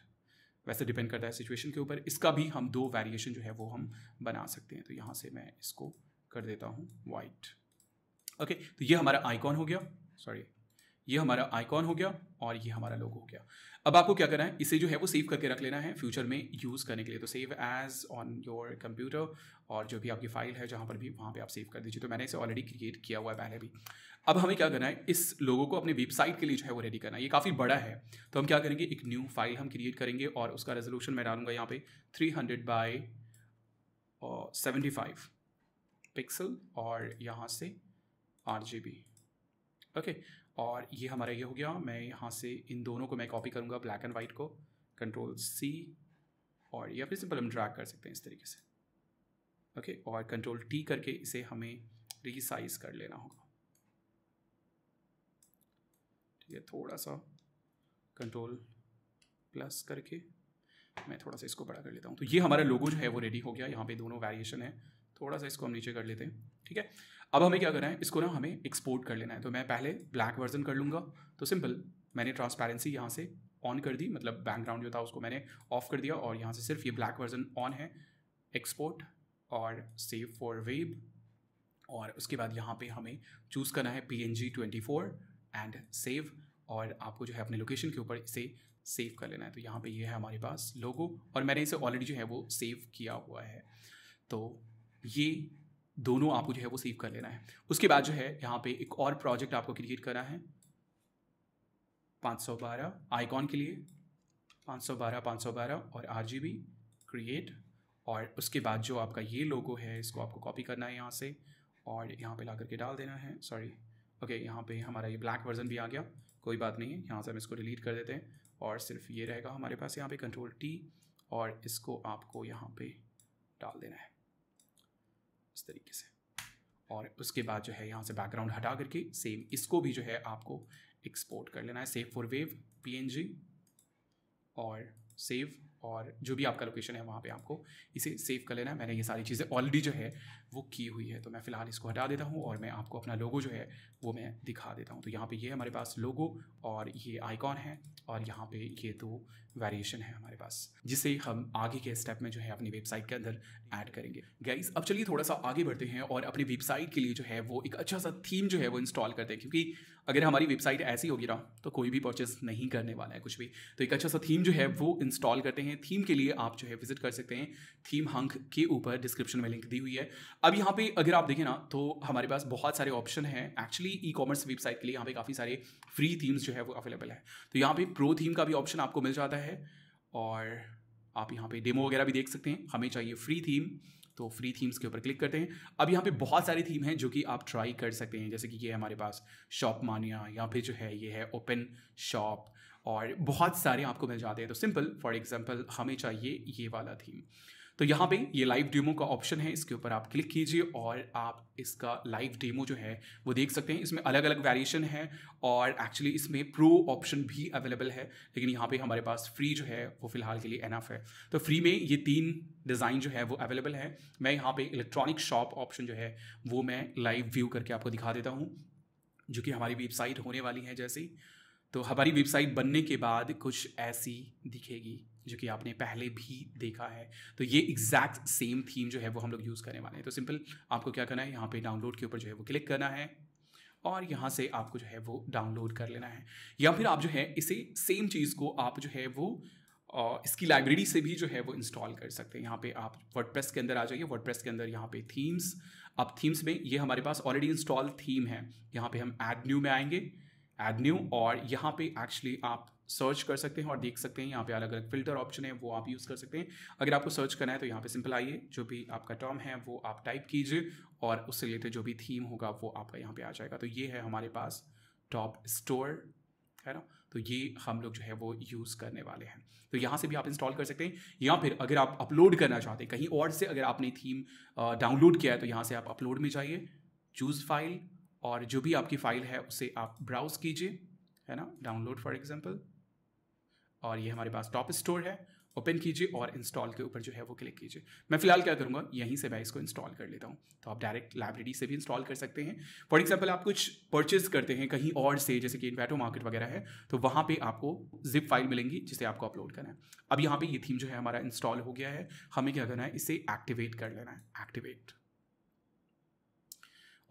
वैसे डिपेंड करता है सिचुएशन के ऊपर इसका भी हम दो वेरिएशन जो है वो हम बना सकते हैं तो यहाँ से मैं इसको कर देता हूँ वाइट ओके तो ये हमारा आइकॉन हो गया सॉरी ये हमारा आइकॉन हो गया और ये हमारा लोगो हो गया अब आपको क्या करना है इसे जो है वो सेव करके रख लेना है फ्यूचर में यूज़ करने के लिए तो save as on your computer और जो भी आपकी फाइल है जहाँ पर भी वहाँ पे आप सेव कर दीजिए तो मैंने इसे ऑलरेडी क्रिएट किया हुआ है पहले भी अब हमें क्या करना है इस लोगों को अपने वेबसाइट के लिए जो है वो रेडी करना है ये काफ़ी बड़ा है तो हम क्या करेंगे एक न्यू फाइल हम क्रिएट करेंगे और उसका रेजोल्यूशन मैं डालूंगा यहाँ पे three hundred by seventy five pixel और यहाँ से आठ जी बी ओके और ये हमारा ये हो गया मैं यहाँ से इन दोनों को मैं कॉपी करूँगा ब्लैक एंड वाइट को कंट्रोल सी और या फिर सिंपल हम ड्रैग कर सकते हैं इस तरीके से ओके okay, और कंट्रोल टी करके इसे हमें रीसाइज कर लेना होगा ठीक है थोड़ा सा कंट्रोल प्लस करके मैं थोड़ा सा इसको बड़ा कर लेता हूँ तो ये हमारा लोगो जो है वो रेडी हो गया यहाँ पे दोनों वेरिएशन है थोड़ा सा इसको हम नीचे कर लेते हैं ठीक है अब हमें क्या करना है इसको ना हमें एक्सपोर्ट कर लेना है तो मैं पहले ब्लैक वर्जन कर लूँगा तो सिंपल मैंने ट्रांसपेरेंसी यहाँ से ऑन कर दी मतलब बैकग्राउंड जो था उसको मैंने ऑफ कर दिया और यहाँ से सिर्फ ये ब्लैक वर्जन ऑन है एक्सपोर्ट और सेव फॉर वेब और उसके बाद यहाँ पे हमें चूज़ करना है P N G twenty four and save और आपको जो है अपने लोकेशन के ऊपर इसे सेव कर लेना है तो यहाँ पे ये यह है हमारे पास लोगो और मैंने इसे ऑलरेडी जो है वो सेव किया हुआ है तो ये दोनों आपको जो है वो सेव कर लेना है उसके बाद जो है यहाँ पे एक और प्रोजेक्ट आपको क्रिएट करना है 512 आइकॉन के लिए 512 512 और आर क्रिएट और उसके बाद जो आपका ये लोगो है इसको आपको कॉपी करना है यहाँ से और यहाँ पे ला करके डाल देना है सॉरी ओके यहाँ पे हमारा ये ब्लैक वर्जन भी आ गया कोई बात नहीं है यहाँ से हम इसको डिलीट कर देते हैं और सिर्फ ये रहेगा हमारे पास यहाँ पे कंट्रोल टी और इसको आपको यहाँ पे डाल देना है इस तरीके से और उसके बाद जो है यहाँ से बैकग्राउंड हटा करके सेम इसको भी जो है आपको एक्सपोर्ट कर लेना है सेव फॉर वेव पी और सेव और जो भी आपका लोकेशन है वहाँ पे आपको इसे सेव कर लेना है मैंने ये सारी चीज़ें ऑलरेडी जो है वो की हुई है तो मैं फ़िलहाल इसको हटा देता हूँ और मैं आपको अपना लोगो जो है वो मैं दिखा देता हूँ तो यहाँ पे ये हमारे पास लोगो और ये आइकॉन है और यहाँ पे ये दो वेरिएशन है हमारे पास जिसे हम आगे के स्टेप में जो है अपनी वेबसाइट के अंदर ऐड करेंगे गाइस अब चलिए थोड़ा सा आगे बढ़ते हैं और अपनी वेबसाइट के लिए जो है वो एक अच्छा सा थीम जो है वो इंस्टॉल करते हैं क्योंकि अगर हमारी वेबसाइट ऐसी होगी ना तो कोई भी परचेस नहीं करने वाला है कुछ भी तो एक अच्छा सा थीम जो है वो इंस्टॉल करते हैं थीम के लिए आप जो है विजिट कर सकते हैं थीम हंक के ऊपर डिस्क्रिप्शन में लिंक दी हुई है अब यहाँ पे अगर आप देखें ना तो हमारे पास बहुत सारे ऑप्शन हैं एक्चुअली ई कॉमर्स वेबसाइट के लिए यहाँ पे काफ़ी सारे फ्री थीम्स जो है वो अवेलेबल है तो यहाँ पे प्रो थीम का भी ऑप्शन आपको मिल जाता है और आप यहाँ पे डेमो वगैरह भी देख सकते हैं हमें चाहिए फ्री थीम तो फ्री थीम्स के ऊपर क्लिक करते हैं अब यहाँ पे बहुत सारी थीम हैं जो कि आप ट्राई कर सकते हैं जैसे कि ये हमारे पास शॉप मानिया या फिर जो है ये है ओपन शॉप और बहुत सारे आपको मिल जाते हैं तो सिंपल फॉर एग्जांपल हमें चाहिए ये वाला थीम तो यहाँ पे ये लाइव डेमो का ऑप्शन है इसके ऊपर आप क्लिक कीजिए और आप इसका लाइव डेमो जो है वो देख सकते हैं इसमें अलग अलग वेरिएशन है और एक्चुअली इसमें प्रो ऑप्शन भी अवेलेबल है लेकिन यहाँ पे हमारे पास फ्री जो है वो फिलहाल के लिए एनफ है तो फ्री में ये तीन डिज़ाइन जो है वो अवेलेबल है मैं यहाँ पर इलेक्ट्रॉनिक शॉप ऑप्शन जो है वो मैं लाइव व्यू करके आपको दिखा देता हूँ जो कि हमारी वेबसाइट होने वाली है जैसे ही तो हमारी वेबसाइट बनने के बाद कुछ ऐसी दिखेगी जो कि आपने पहले भी देखा है तो ये एग्जैक्ट सेम थीम जो है वो हम लोग यूज़ करने वाले हैं तो सिंपल आपको क्या करना है यहाँ पे डाउनलोड के ऊपर जो है वो क्लिक करना है और यहाँ से आपको जो है वो डाउनलोड कर लेना है या फिर आप जो है इसे सेम चीज़ को आप जो है वो और इसकी लाइब्रेरी से भी जो है वो इंस्टॉल कर सकते हैं यहाँ पे आप वर्डप्रेस के अंदर आ जाइए वर्डप्रेस के अंदर यहाँ पे थीम्स अब थीम्स में ये हमारे पास ऑलरेडी इंस्टॉल थीम है यहाँ पे हम ऐड न्यू में आएंगे एड न्यू और यहाँ पे एक्चुअली आप सर्च कर सकते हैं और देख सकते हैं यहाँ पे अलग अलग फिल्टर ऑप्शन है वो आप यूज़ कर सकते हैं अगर आपको सर्च करना है तो यहाँ पे सिंपल आइए जो भी आपका टर्म है वो आप टाइप कीजिए और उससे रिलेटेड जो भी थीम होगा वो आपका यहाँ पे आ जाएगा तो ये है हमारे पास टॉप स्टोर है ना तो ये हम लोग जो है वो यूज़ करने वाले हैं तो यहाँ से भी आप इंस्टॉल कर सकते हैं या फिर अगर आप अपलोड करना चाहते हैं कहीं और से अगर आपने थीम डाउनलोड किया है तो यहाँ से आप अपलोड में जाइए चूज़ फाइल और जो भी आपकी फ़ाइल है उसे आप ब्राउज़ कीजिए है ना डाउनलोड फॉर एग्जांपल और ये हमारे पास टॉप स्टोर है ओपन कीजिए और इंस्टॉल के ऊपर जो है वो क्लिक कीजिए मैं फिलहाल क्या करूँगा यहीं से मैं इसको इंस्टॉल कर लेता हूँ तो आप डायरेक्ट लाइब्रेरी से भी इंस्टॉल कर सकते हैं फॉर एग्जाम्पल आप कुछ परचेज करते हैं कहीं और से जैसे कि इन्वेटो मार्केट वगैरह है तो वहाँ पे आपको जिप फाइल मिलेंगी जिसे आपको अपलोड करना है अब यहाँ पर ये थीम जो है हमारा इंस्टॉल हो गया है हमें क्या करना है इसे एक्टिवेट कर लेना है एक्टिवेट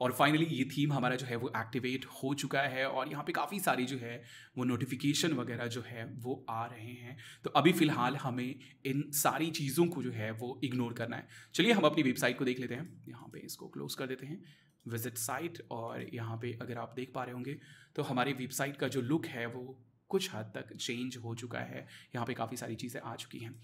और फाइनली ये थीम हमारा जो है वो एक्टिवेट हो चुका है और यहाँ पे काफ़ी सारी जो है वो नोटिफिकेशन वगैरह जो है वो आ रहे हैं तो अभी फ़िलहाल हमें इन सारी चीज़ों को जो है वो इग्नोर करना है चलिए हम अपनी वेबसाइट को देख लेते हैं यहाँ पे इसको क्लोज कर देते हैं विजिट साइट और यहाँ पे अगर आप देख पा रहे होंगे तो हमारी वेबसाइट का जो लुक है वो कुछ हद तक चेंज हो चुका है यहाँ पे काफ़ी सारी चीज़ें आ चुकी हैं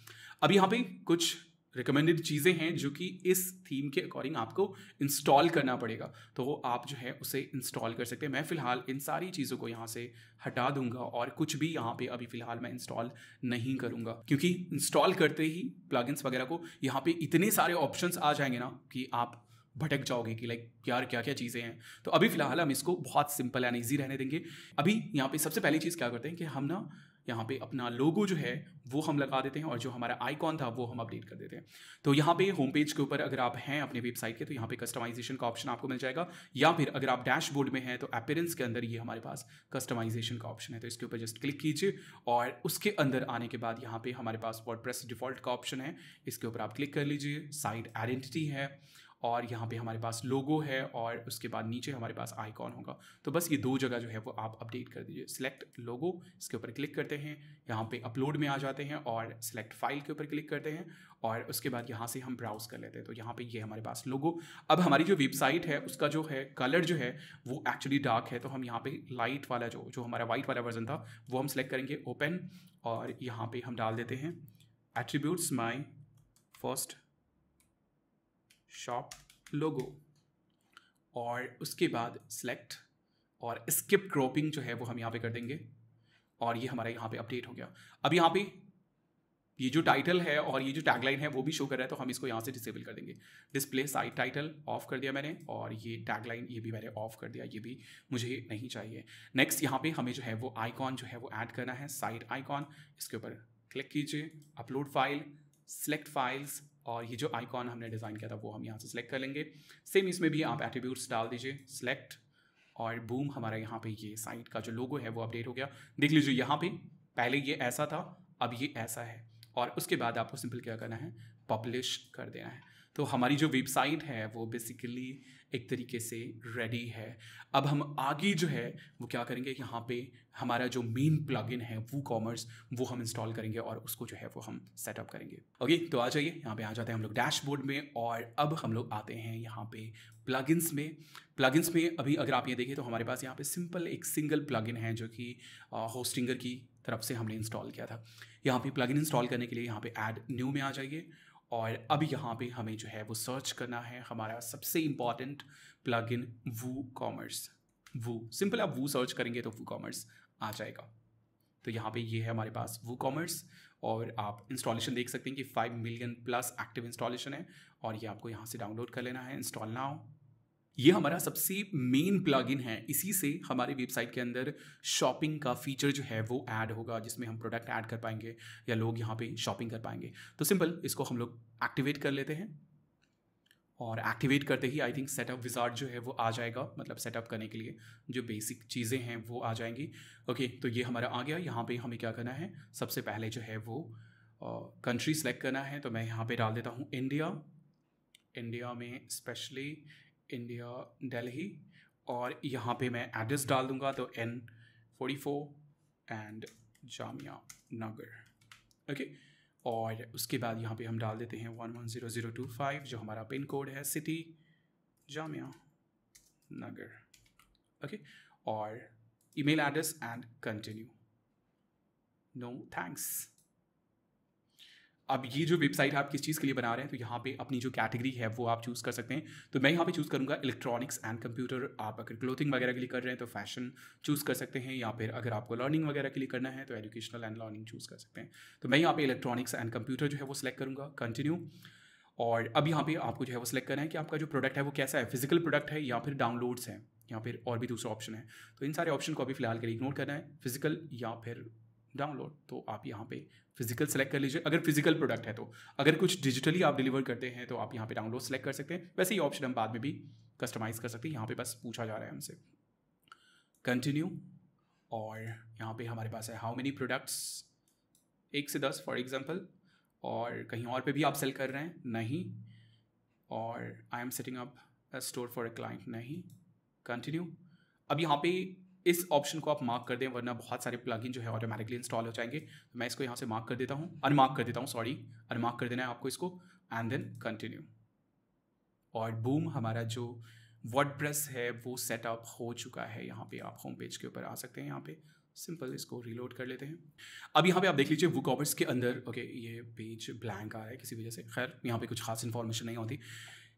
अब यहाँ पे कुछ रिकमेंडेड चीज़ें हैं जो कि इस थीम के अकॉर्डिंग आपको इंस्टॉल करना पड़ेगा तो वो आप जो है उसे इंस्टॉल कर सकते हैं मैं फ़िलहाल इन सारी चीज़ों को यहाँ से हटा दूंगा और कुछ भी यहाँ पे अभी फ़िलहाल मैं इंस्टॉल नहीं करूँगा क्योंकि इंस्टॉल करते ही प्लगइन्स वगैरह को यहाँ पे इतने सारे ऑप्शन आ जाएंगे ना कि आप भटक जाओगे कि लाइक यार क्या क्या चीज़ें हैं तो अभी फ़िलहाल हम इसको बहुत सिंपल एंड ईजी रहने देंगे अभी यहाँ पे सबसे पहली चीज़ क्या करते हैं कि हम ना यहाँ पे अपना लोगो जो है वो हम लगा देते हैं और जो हमारा आइकॉन था वो हम अपडेट कर देते हैं तो यहाँ पे होम पेज के ऊपर अगर आप हैं अपने वेबसाइट के तो यहाँ पे कस्टमाइजेशन का ऑप्शन आपको मिल जाएगा या फिर अगर आप डैशबोर्ड में हैं तो अपेरेंस के अंदर ये हमारे पास कस्टमाइजेशन का ऑप्शन है तो इसके ऊपर जस्ट क्लिक कीजिए और उसके अंदर आने के बाद यहाँ पे हमारे पास वर्ड डिफॉल्ट का ऑप्शन है इसके ऊपर आप क्लिक कर लीजिए साइट आइडेंटिटी है और यहाँ पे हमारे पास लोगो है और उसके बाद नीचे हमारे पास आइकॉन होगा तो बस ये दो जगह जो है वो आप अपडेट कर दीजिए सिलेक्ट लोगो इसके ऊपर क्लिक करते हैं यहाँ पे अपलोड में आ जाते हैं और सिलेक्ट फाइल के ऊपर क्लिक करते हैं और उसके बाद यहाँ से हम ब्राउज़ कर लेते हैं तो यहाँ पे ये हमारे पास लोगो अब हमारी जो वेबसाइट है उसका जो है कलर जो है वो एक्चुअली डार्क है तो हम यहाँ पे लाइट वाला जो जो हमारा वाइट वाला वर्जन था वो हम सेलेक्ट करेंगे ओपन और यहाँ पर हम डाल देते हैं attributes my first shop logo और उसके बाद सेलेक्ट और स्किप क्रॉपिंग जो है वो हम यहाँ पे कर देंगे और ये हमारा यहाँ पे अपडेट हो गया अब यहाँ पे ये जो टाइटल है और ये जो टैगलाइन है वो भी शो कर रहा है तो हम इसको यहाँ से डिसेबल कर देंगे डिस्प्ले साइड टाइटल ऑफ कर दिया मैंने और ये टैगलाइन ये भी मैंने ऑफ कर दिया ये भी मुझे नहीं चाहिए नेक्स्ट यहाँ पे हमें जो है वो आइकॉन जो है वो ऐड करना है साइड आइकॉन इसके ऊपर क्लिक कीजिए अपलोड फाइल सेलेक्ट फाइल्स और ये जो आइकॉन हमने डिज़ाइन किया था वो हम यहाँ से सिलेक्ट कर लेंगे सेम इसमें भी आप एट्रीब्यूट्स डाल दीजिए सिलेक्ट और बूम हमारा यहाँ पे ये साइट का जो लोगो है वो अपडेट हो गया देख लीजिए यहाँ पे पहले ये ऐसा था अब ये ऐसा है और उसके बाद आपको सिंपल क्या करना है पब्लिश कर देना है तो हमारी जो वेबसाइट है वो बेसिकली एक तरीके से रेडी है अब हम आगे जो है वो क्या करेंगे यहाँ पे हमारा जो मेन प्लग है वो कॉमर्स वो हम इंस्टॉल करेंगे और उसको जो है वो हम सेटअप करेंगे ओके तो आ जाइए यहाँ पे आ जाते हैं हम लोग डैशबोर्ड में और अब हम लोग आते हैं यहाँ पे प्लग में प्लग में अभी अगर आप ये देखें तो हमारे पास यहाँ पे सिंपल एक सिंगल प्लग है जो कि होस्टिंगर की तरफ से हमने इंस्टॉल किया था यहाँ पे प्लगइन इंस्टॉल करने के लिए यहाँ पे ऐड न्यू में आ जाइए और अभी यहाँ पे हमें जो है वो सर्च करना है हमारा सबसे important plugin WooCommerce Woo simple आप वू सर्च करेंगे तो वू कॉमर्स आ जाएगा तो यहाँ पे ये है हमारे पास वू कॉमर्स और आप इंस्टॉलेशन देख सकते हैं कि five million plus active installation है और ये आपको यहाँ से डाउनलोड कर लेना है इंस्टॉल ना हो ये हमारा सबसे मेन प्लगइन है इसी से हमारी वेबसाइट के अंदर शॉपिंग का फीचर जो है वो ऐड होगा जिसमें हम प्रोडक्ट ऐड कर पाएंगे या लोग यहाँ पे शॉपिंग कर पाएंगे तो सिंपल इसको हम लोग एक्टिवेट कर लेते हैं और एक्टिवेट करते ही आई थिंक सेटअप विजार्ड जो है वो आ जाएगा मतलब सेटअप करने के लिए जो बेसिक चीज़ें हैं वो आ जाएंगी ओके तो ये हमारा आ गया यहाँ पे हमें क्या करना है सबसे पहले जो है वो कंट्री सेलेक्ट करना है तो मैं यहाँ पे डाल देता हूँ इंडिया इंडिया में स्पेशली इंडिया दिल्ली और यहाँ पे मैं एड्रेस डाल दूँगा तो N forty four and Jamia Nagar okay और उसके बाद यहाँ पे हम डाल देते हैं one one zero zero two five जो हमारा पिन कोड है सिटी जामिया नगर ओके और email address and continue no thanks अब ये जो वेबसाइट आप किस चीज़ के लिए बना रहे हैं तो यहाँ पे अपनी जो कैटेगरी है वो आप चूज़ कर सकते हैं तो मैं यहाँ पे चूज़ करूँगा इलेक्ट्रॉनिक्स एंड कंप्यूटर आप अगर क्लोथिंग वगैरह के लिए कर रहे हैं तो फैशन चूज़ कर सकते हैं या फिर अगर आपको लर्निंग वगैरह के लिए करना है तो एजुकेशनल एंड लर्निंग चूज़ कर सकते हैं तो मैं यहाँ पर इलेक्ट्रॉनिक्स एंड कंप्यूटर जो है वो सिलेक्ट करूँगा कंटिन्यू और अब यहाँ पे आपको जो है वो सिलेक्ट करना है कि आपका जो प्रोडक्ट है वो कैसा है फिजिकल प्रोडक्ट है या फिर डाउनलोड्स हैं या फिर और भी दूसरा ऑप्शन है तो इन सारे ऑप्शन को अभी फिलहाल के लिए इग्नोर करना है फिजिकल या फिर डाउनलोड तो आप यहाँ पे फिजिकल सेलेक्ट कर लीजिए अगर फिजिकल प्रोडक्ट है तो अगर कुछ डिजिटली आप डिलीवर करते हैं तो आप यहाँ पे डाउनलोड सेलेक्ट कर सकते हैं वैसे ही ऑप्शन हम बाद में भी कस्टमाइज़ कर सकते हैं यहाँ पे बस पूछा जा रहा है हमसे कंटिन्यू और यहाँ पे हमारे पास है हाउ मेनी प्रोडक्ट्स एक से दस फॉर एग्जाम्पल और कहीं और पे भी आप सेल कर रहे हैं नहीं और I am setting up store for a client नहीं कंटिन्यू अब यहाँ पे इस ऑप्शन को आप मार्क कर दें वरना बहुत सारे प्लगइन जो है ऑटोमेटिकली इंस्टॉल हो जाएंगे तो मैं इसको यहाँ से मार्क कर देता हूँ अनमार्क कर देता हूँ सॉरी अनमार्क कर देना है आपको इसको एंड देन कंटिन्यू और बूम हमारा जो वर्ड है वो सेटअप हो चुका है यहाँ पे आप होम पेज के ऊपर आ सकते हैं यहाँ पे सिंपल इसको रीलोड कर लेते हैं अब यहाँ पे आप देख लीजिए वो कॉमर्स के अंदर ओके ये पेज ब्लैंक आ रहा है किसी वजह से खैर यहाँ पे कुछ खास इन्फॉर्मेशन नहीं होती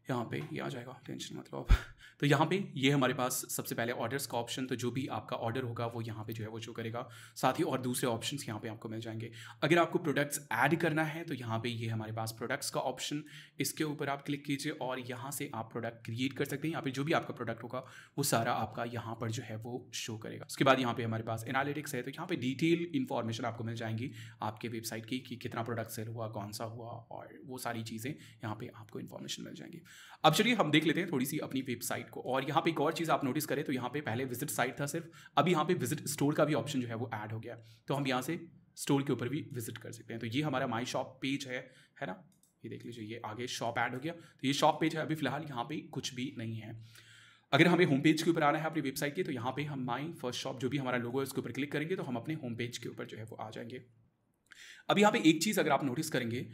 यहाँ पे ये यह आ जाएगा टेंशन मतलब आप तो यहाँ पे ये हमारे पास सबसे पहले ऑर्डर्स का ऑप्शन तो जो भी आपका ऑर्डर होगा वो यहाँ पे जो है वो शो करेगा साथ ही और दूसरे ऑप्शंस यहाँ पे आपको मिल जाएंगे अगर आपको प्रोडक्ट्स ऐड करना है तो यहाँ पे ये हमारे पास प्रोडक्ट्स का ऑप्शन इसके ऊपर आप क्लिक कीजिए और यहाँ से आप प्रोडक्ट क्रिएट कर सकते हैं यहाँ पे जो भी आपका प्रोडक्ट होगा वो सारा आपका यहाँ पर जो है वो शो करेगा उसके बाद यहाँ पे हमारे पास एनालिटिक्स है तो यहाँ पे डिटेल इन्फॉर्मेशन आपको मिल जाएंगी आपके वेबसाइट की कि कितना प्रोडक्ट सेल हुआ कौन सा हुआ और वो सारी चीज़ें यहाँ पे आपको इन्फॉर्मेशन मिल जाएंगी अब चलिए हम देख लेते हैं थोड़ी सी अपनी वेबसाइट को और यहाँ पे एक और चीज़ आप नोटिस करें तो यहाँ पे पहले विजिट साइट था सिर्फ अभी यहाँ पे विजिट स्टोर का भी ऑप्शन जो है वो ऐड हो गया तो हम यहाँ से स्टोर के ऊपर भी विजिट कर सकते हैं तो ये हमारा माई शॉप पेज है है ना ये देख लीजिए ये आगे शॉप ऐड हो गया तो ये शॉप पेज है अभी फिलहाल यहाँ पे कुछ भी नहीं है अगर हमें होम पेज के ऊपर आना है अपनी वेबसाइट के तो यहाँ पे हम माई फर्स्ट शॉप जो भी हमारा लोगो है उसके ऊपर क्लिक करेंगे तो हम अपने होम पेज के ऊपर जो है वो आ जाएंगे अब यहाँ पे एक चीज़ अगर आप नोटिस करेंगे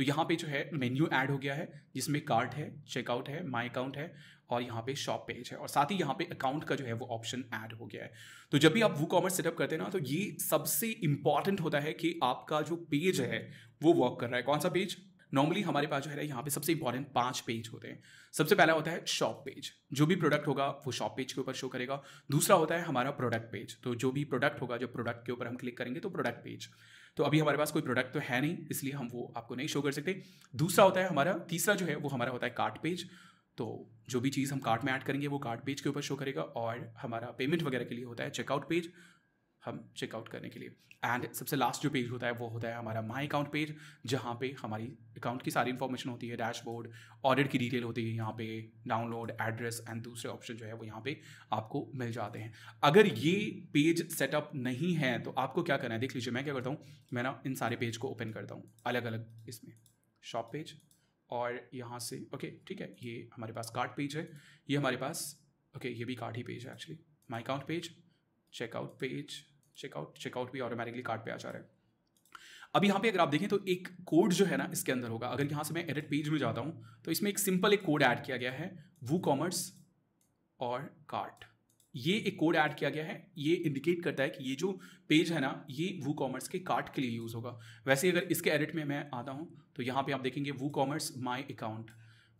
तो यहाँ पे जो है मेन्यू ऐड हो गया है जिसमें कार्ट है चेकआउट है माई अकाउंट है और यहाँ पे शॉप पेज है और साथ ही यहाँ पे अकाउंट का जो है वो ऑप्शन ऐड हो गया है तो जब भी आप वो कॉमर्स सेटअप करते हैं ना तो ये सबसे इंपॉर्टेंट होता है कि आपका जो पेज है वो वर्क कर रहा है कौन सा पेज नॉर्मली हमारे पास जो है यहाँ पे सबसे इंपॉर्टेंट पांच पेज होते हैं सबसे पहला होता है शॉप पेज जो भी प्रोडक्ट होगा वो शॉप पेज के ऊपर शो करेगा दूसरा होता है हमारा प्रोडक्ट पेज तो जो भी प्रोडक्ट होगा जो प्रोडक्ट के ऊपर हम क्लिक करेंगे तो प्रोडक्ट पेज तो अभी हमारे पास कोई प्रोडक्ट तो है नहीं इसलिए हम वो आपको नहीं शो कर सकते दूसरा होता है हमारा तीसरा जो है वो हमारा होता है कार्ट पेज तो जो भी चीज़ हम कार्ट में ऐड करेंगे वो कार्ट पेज के ऊपर शो करेगा और हमारा पेमेंट वगैरह के लिए होता है चेकआउट पेज हम चेकआउट करने के लिए एंड सबसे लास्ट जो पेज होता है वो होता है हमारा माई अकाउंट पेज जहाँ पे हमारी अकाउंट की सारी इन्फॉर्मेशन होती है डैशबोर्ड ऑडिट की डिटेल होती है यहाँ पे डाउनलोड एड्रेस एंड दूसरे ऑप्शन जो है वो यहाँ पे आपको मिल जाते हैं अगर ये पेज सेटअप नहीं है तो आपको क्या करना है देख लीजिए मैं क्या करता हूँ मैं ना इन सारे पेज को ओपन करता हूँ अलग अलग इसमें शॉप पेज और यहाँ से ओके ठीक है ये हमारे पास कार्ड पेज है ये हमारे पास ओके ये भी कार्ड ही पेज है actually my account page checkout page checkout checkout भी ऑटोमेटिकली कार्ड पे आ जा रहा है अब यहाँ पे अगर आप देखें तो एक कोड जो है ना इसके अंदर होगा अगर यहाँ से मैं एडिट पेज में जाता हूँ तो इसमें एक सिंपल एक कोड ऐड किया गया है वो कॉमर्स और कार्ट ये एक कोड ऐड किया गया है ये इंडिकेट करता है कि ये जो पेज है ना ये वो कॉमर्स के कार्ट के लिए यूज़ होगा वैसे अगर इसके एडिट में मैं आता हूँ तो यहाँ पे आप देखेंगे वो कॉमर्स माई अकाउंट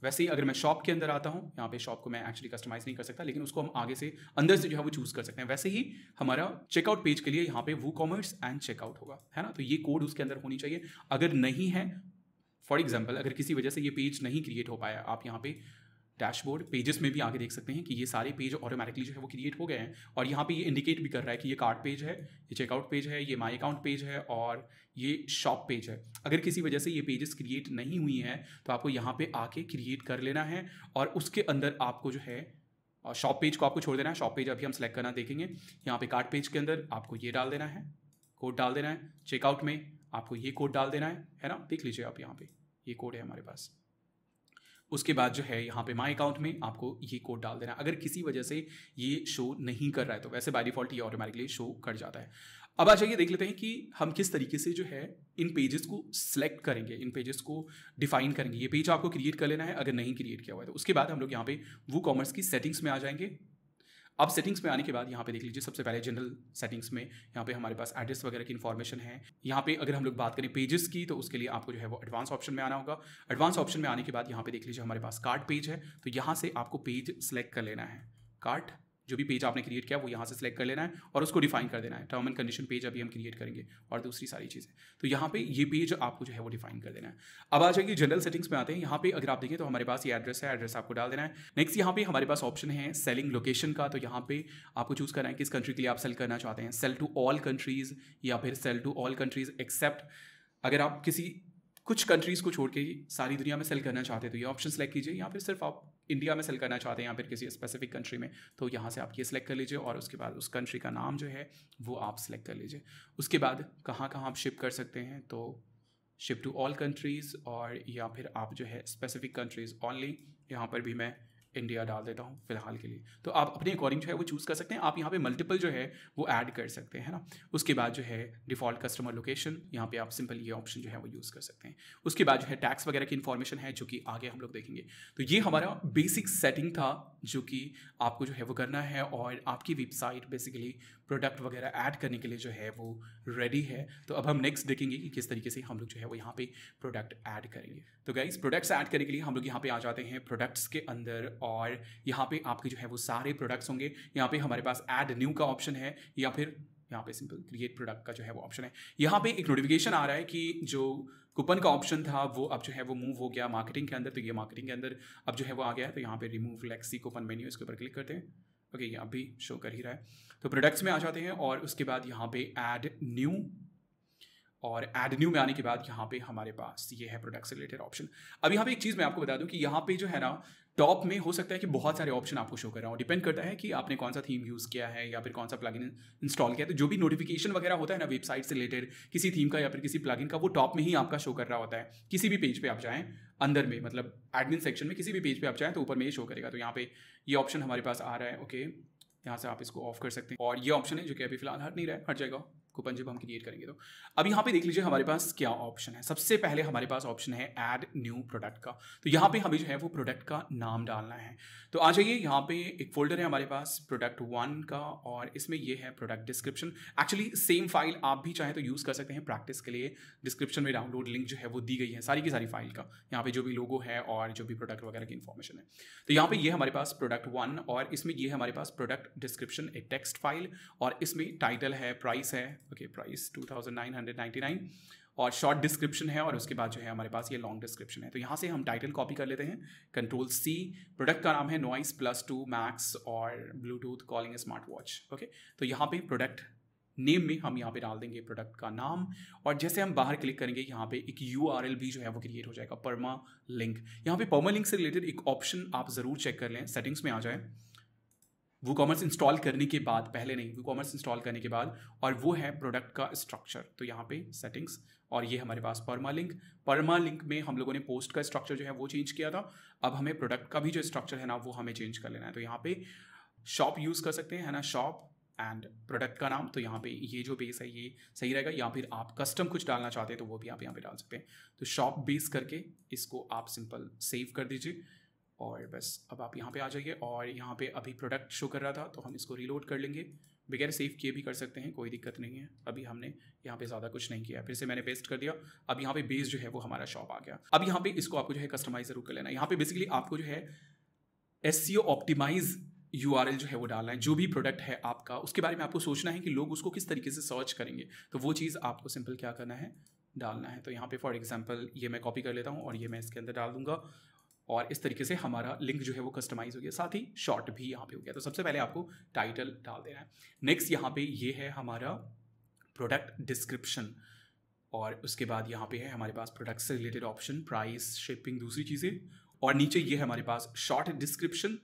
वैसे ही अगर मैं शॉप के अंदर आता हूँ यहाँ पे शॉप को मैं एक्चुअली कस्टमाइज नहीं कर सकता लेकिन उसको हम आगे से अंदर से जो है वो चूज़ कर सकते हैं वैसे ही हमारा चेकआउट पेज के लिए यहाँ पे वो कॉमर्स एंड चेकआउट होगा है ना तो ये कोड उसके अंदर होनी चाहिए अगर नहीं है फॉर एग्जाम्पल अगर किसी वजह से ये पेज नहीं क्रिएट हो पाया आप यहाँ पे डैशबोर्ड पेजेस में भी आगे देख सकते हैं कि ये सारे पेज ऑटोमेटिकली जो है वो क्रिएट हो गए हैं और यहाँ पे ये इंडिकेट भी कर रहा है कि ये कार्ड पेज है ये चेकआउट पेज है ये माई अकाउंट पेज है और ये शॉप पेज है अगर किसी वजह से ये पेजेस क्रिएट नहीं हुई हैं तो आपको यहाँ पर आके क्रिएट कर लेना है और उसके अंदर आपको जो है शॉप पेज को आपको छोड़ देना है शॉप पेज अभी हम सेलेक्ट करना देखेंगे यहाँ पे कार्ड पेज के अंदर आपको ये डाल देना है कोड डाल देना है चेकआउट में आपको ये कोड डाल देना है है ना देख लीजिए आप यहाँ पे ये कोड है हमारे पास उसके बाद जो है यहाँ पे माई अकाउंट में आपको ये कोड डाल देना अगर किसी वजह से ये शो नहीं कर रहा है तो वैसे बाई डिफॉल्ट ये ऑटोमेटिकली शो कर जाता है अब आ जाइए देख लेते हैं कि हम किस तरीके से जो है इन पेजेस को सिलेक्ट करेंगे इन पेजेस को डिफाइन करेंगे ये पेज आपको क्रिएट कर लेना है अगर नहीं क्रिएट किया हुआ है तो उसके बाद हम लोग यहाँ पे वो कॉमर्स की सेटिंग्स में आ जाएंगे अब सेटिंग्स में आने के बाद यहाँ पे देख लीजिए सबसे पहले जनरल सेटिंग्स में यहाँ पे हमारे पास एड्रेस वगैरह की इन्फॉर्मेशन है यहाँ पे अगर हम लोग बात करें पेजेस की तो उसके लिए आपको जो है वो एडवांस ऑप्शन में आना होगा एडवांस ऑप्शन में आने के बाद यहाँ पे देख लीजिए हमारे पास कार्ड पेज है तो यहाँ से आपको पेज सेलेक्ट कर लेना है कार्ड जो भी पेज आपने क्रिएट किया वो यहाँ से सेलेक्ट कर लेना है और उसको डिफाइन कर देना है टर्म एंड कंडीशन पेज अभी हम क्रिएट करेंगे और दूसरी सारी चीज़ें तो यहाँ पे ये पेज आपको जो है वो डिफाइन कर देना है अब आ जाएगी जनरल सेटिंग्स में आते हैं यहाँ पे अगर आप देखें तो हमारे पास ये एड्रेस है एड्रेस आपको डाल देना है नेक्स्ट यहाँ पे हमारे पास ऑप्शन है सेलिंग लोकेशन का तो यहाँ पे आपको चूज़ करना है किस कंट्री के लिए आप सेल करना चाहते हैं सेल टू ऑल कंट्रीज़ या फिर sell to all countries except अगर आप किसी कुछ कंट्रीज़ को छोड़ के सारी दुनिया में सेल करना चाहते हैं तो ये ऑप्शन सेलेक्ट कीजिए या फिर सिर्फ आप इंडिया में सेल करना चाहते हैं या फिर किसी स्पेसिफिक कंट्री में तो यहाँ से आप ये सिलेक्ट कर लीजिए और उसके बाद उस कंट्री का नाम जो है वो आप सिलेक्ट कर लीजिए उसके बाद कहाँ कहाँ आप शिप कर सकते हैं तो शिप टू ऑल कंट्रीज़ और या फिर आप जो है स्पेसिफिक कंट्रीज़ ऑनली यहाँ पर भी मैं इंडिया डाल देता हूँ फिलहाल के लिए तो आप अपने अकॉर्डिंग जो है वो चूज़ कर सकते हैं आप यहाँ पे मल्टीपल जो है वो ऐड कर सकते हैं ना उसके बाद जो है डिफ़ॉल्ट कस्टमर लोकेशन यहाँ पे आप सिंपल ये ऑप्शन जो है वो यूज़ कर सकते हैं उसके बाद जो है टैक्स वगैरह की इन्फॉर्मेशन है जो कि आगे हम लोग देखेंगे तो ये हमारा बेसिक सेटिंग था जो कि आपको जो है वो करना है और आपकी वेबसाइट बेसिकली प्रोडक्ट वगैरह ऐड करने के लिए जो है वो रेडी है तो अब हम नेक्स्ट देखेंगे कि किस तरीके से हम लोग जो है वो यहाँ पे प्रोडक्ट ऐड करेंगे तो गाइज प्रोडक्ट्स ऐड करने के लिए हम लोग यहाँ पे आ जाते हैं प्रोडक्ट्स के अंदर और यहाँ पे आपके जो है वो सारे प्रोडक्ट्स होंगे यहाँ पे हमारे पास ऐड न्यू का ऑप्शन है या फिर यहाँ पे सिंपल क्रिएट प्रोडक्ट का जो है वो ऑप्शन है यहाँ पे एक नोटिफिकेशन आ रहा है कि जो कूपन का ऑप्शन था वो अब जो है वो मूव हो गया मार्केटिंग के अंदर तो ये मार्केटिंग के अंदर अब जो है वो आ गया है तो यहाँ पे रिमूव लेक्सी कूपन मेन्यू इसके ऊपर क्लिक करते हैं ओके ये अब भी शो कर ही रहा है तो प्रोडक्ट्स में आ जाते हैं और उसके बाद यहाँ पे ऐड न्यू और एड न्यू में आने के बाद यहाँ पे हमारे पास ये है प्रोडक्ट से रिलेटेड ऑप्शन अब यहाँ पे एक चीज़ मैं आपको बता दूँ कि यहाँ पे जो है ना टॉप में हो सकता है कि बहुत सारे ऑप्शन आपको शो कर रहा हूँ डिपेंड करता है कि आपने कौन सा थीम यूज़ किया है या फिर कौन सा प्लगइन इंस्टॉल किया है तो जो भी नोटिफिकेशन वगैरह होता है ना वेबसाइट से रिलेटेड किसी थीम का या फिर किसी प्लगइन का वो टॉप में ही आपका शो कर रहा होता है किसी भी पेज पे आप जाएँ अंदर में मतलब एडमिन सेक्शन में किसी भी पेज पे आप जाएँ तो ऊपर में ये शो करेगा तो यहाँ पर ये ऑप्शन हमारे पास आ रहा है ओके यहाँ से आप इसको ऑफ कर सकते हैं और ये ऑप्शन है जो कि अभी फिलहाल हट नहीं रहा है हट जाएगा कूपन जब हम क्रिएट करेंगे तो अब यहाँ पे देख लीजिए हमारे पास क्या ऑप्शन है सबसे पहले हमारे पास ऑप्शन है ऐड न्यू प्रोडक्ट का तो यहाँ पे हमें जो है वो प्रोडक्ट का नाम डालना है तो आ जाइए यहाँ पे एक फोल्डर है हमारे पास प्रोडक्ट वन का और इसमें ये है product description actually same file आप भी चाहे तो यूज़ कर सकते हैं प्रैक्टिस के लिए डिस्क्रिप्शन में डाउनलोड लिंक जो है वो दी गई है सारी की सारी फाइल का यहाँ पे जो भी लोगो है और जो भी प्रोडक्ट वगैरह की इन्फॉर्मेशन है तो यहाँ पे ये हमारे पास प्रोडक्ट वन और इसमें ये हमारे पास प्रोडक्ट डिस्क्रिप्शन एक टेक्स्ट फाइल और इसमें टाइटल है प्राइस है okay price two thousand nine hundred ninety nine और शॉर्ट डिस्क्रिप्शन है और उसके बाद जो है हमारे पास ये लॉन्ग डिस्क्रिप्शन है तो यहाँ से हम टाइटल कॉपी कर लेते हैं कंट्रोल सी प्रोडक्ट का नाम है नॉइस प्लस टू मैक्स और Bluetooth calling smart watch okay तो यहाँ पे प्रोडक्ट नेम में हम यहाँ पे डाल देंगे प्रोडक्ट का नाम और जैसे हम बाहर क्लिक करेंगे यहाँ पे एक यू आर एल भी जो है वो क्रिएट हो जाएगा परमा लिंक यहाँ पे परमा लिंक से रिलेटेड एक ऑप्शन आप ज़रूर चेक कर लें सेटिंग्स में आ जाए वो कॉमर्स इंस्टॉल करने के बाद पहले नहीं वो कॉमर्स इंस्टॉल करने के बाद और वो है प्रोडक्ट का स्ट्रक्चर तो यहाँ पे सेटिंग्स और ये हमारे पास परमा लिंक परमा लिंक में हम लोगों ने पोस्ट का स्ट्रक्चर जो है वो चेंज किया था अब हमें प्रोडक्ट का भी जो स्ट्रक्चर है ना वो हमें चेंज कर लेना है तो यहाँ पे शॉप यूज़ कर सकते हैं है ना शॉप एंड प्रोडक्ट का नाम तो यहाँ पे ये जो बेस है ये सही रहेगा या फिर आप कस्टम कुछ डालना चाहते हैं तो वो भी आप यहाँ पे डाल सकते हैं तो शॉप बेस करके इसको आप सिंपल सेव कर दीजिए और बस अब आप यहाँ पे आ जाइए और यहाँ पे अभी प्रोडक्ट शो कर रहा था तो हम इसको रीलोड कर लेंगे बगैर सेव किए भी कर सकते हैं कोई दिक्कत नहीं है अभी हमने यहाँ पे ज़्यादा कुछ नहीं किया फिर से मैंने पेस्ट कर दिया अब यहाँ पे बेस जो है वो हमारा शॉप आ गया अब यहाँ पे इसको आपको जो है कस्टमाइज जरूर कर लेना है यहाँ पे बेसिकली आपको जो है S C O optimise U R L जो है वो डालना है जो भी प्रोडक्ट है आपका उसके बारे में आपको सोचना है कि लोग उसको किस तरीके से सर्च करेंगे तो वो चीज़ आपको सिंपल क्या करना है डालना है तो यहाँ पे फॉर एग्ज़ाम्पल ये मैं कॉपी कर लेता हूँ और ये मैं इसके अंदर डाल दूंगा और इस तरीके से हमारा लिंक जो है वो कस्टमाइज हो गया साथ ही शॉर्ट भी यहाँ पे हो गया तो सबसे पहले आपको टाइटल डाल देना है नेक्स्ट यहाँ पे ये है हमारा प्रोडक्ट डिस्क्रिप्शन और उसके बाद यहाँ पे है हमारे पास प्रोडक्ट से रिलेटेड ऑप्शन प्राइस शिपिंग दूसरी चीज़ें और नीचे ये है हमारे पास शॉर्ट डिस्क्रिप्शन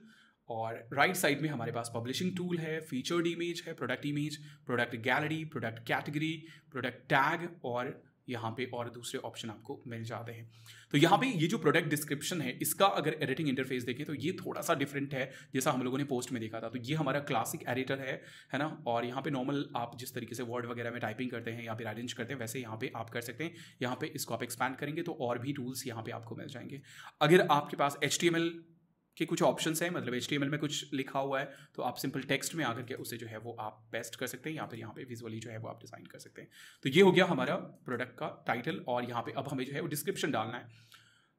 और राइट right साइड में हमारे पास पब्लिशिंग टूल है फीचर्ड इमेज है product image product gallery product category product tag और यहाँ पे और दूसरे ऑप्शन आपको मिल जाते हैं तो यहाँ पे ये जो प्रोडक्ट डिस्क्रिप्शन है इसका अगर एडिटिंग इंटरफेस देखें तो ये थोड़ा सा डिफरेंट है जैसा हम लोगों ने पोस्ट में देखा था तो ये हमारा क्लासिक एडिटर है है ना और यहाँ पे नॉर्मल आप जिस तरीके से वर्ड वगैरह में टाइपिंग करते हैं या फिर अरेंज करते हैं वैसे यहाँ पे आप कर सकते हैं यहाँ पे इसको आप एक्सपैंड करेंगे तो और भी टूल्स यहाँ पे आपको मिल जाएंगे अगर आपके पास एच के कुछ ऑप्शन हैं मतलब एच में कुछ लिखा हुआ है तो आप सिंपल टेक्स्ट में आकर के उसे जो है वो आप पेस्ट कर सकते हैं या फिर यहाँ पे विजुअली जो है वो आप डिज़ाइन कर सकते हैं तो ये हो गया हमारा प्रोडक्ट का टाइटल और यहाँ पे अब हमें जो है वो डिस्क्रिप्शन डालना है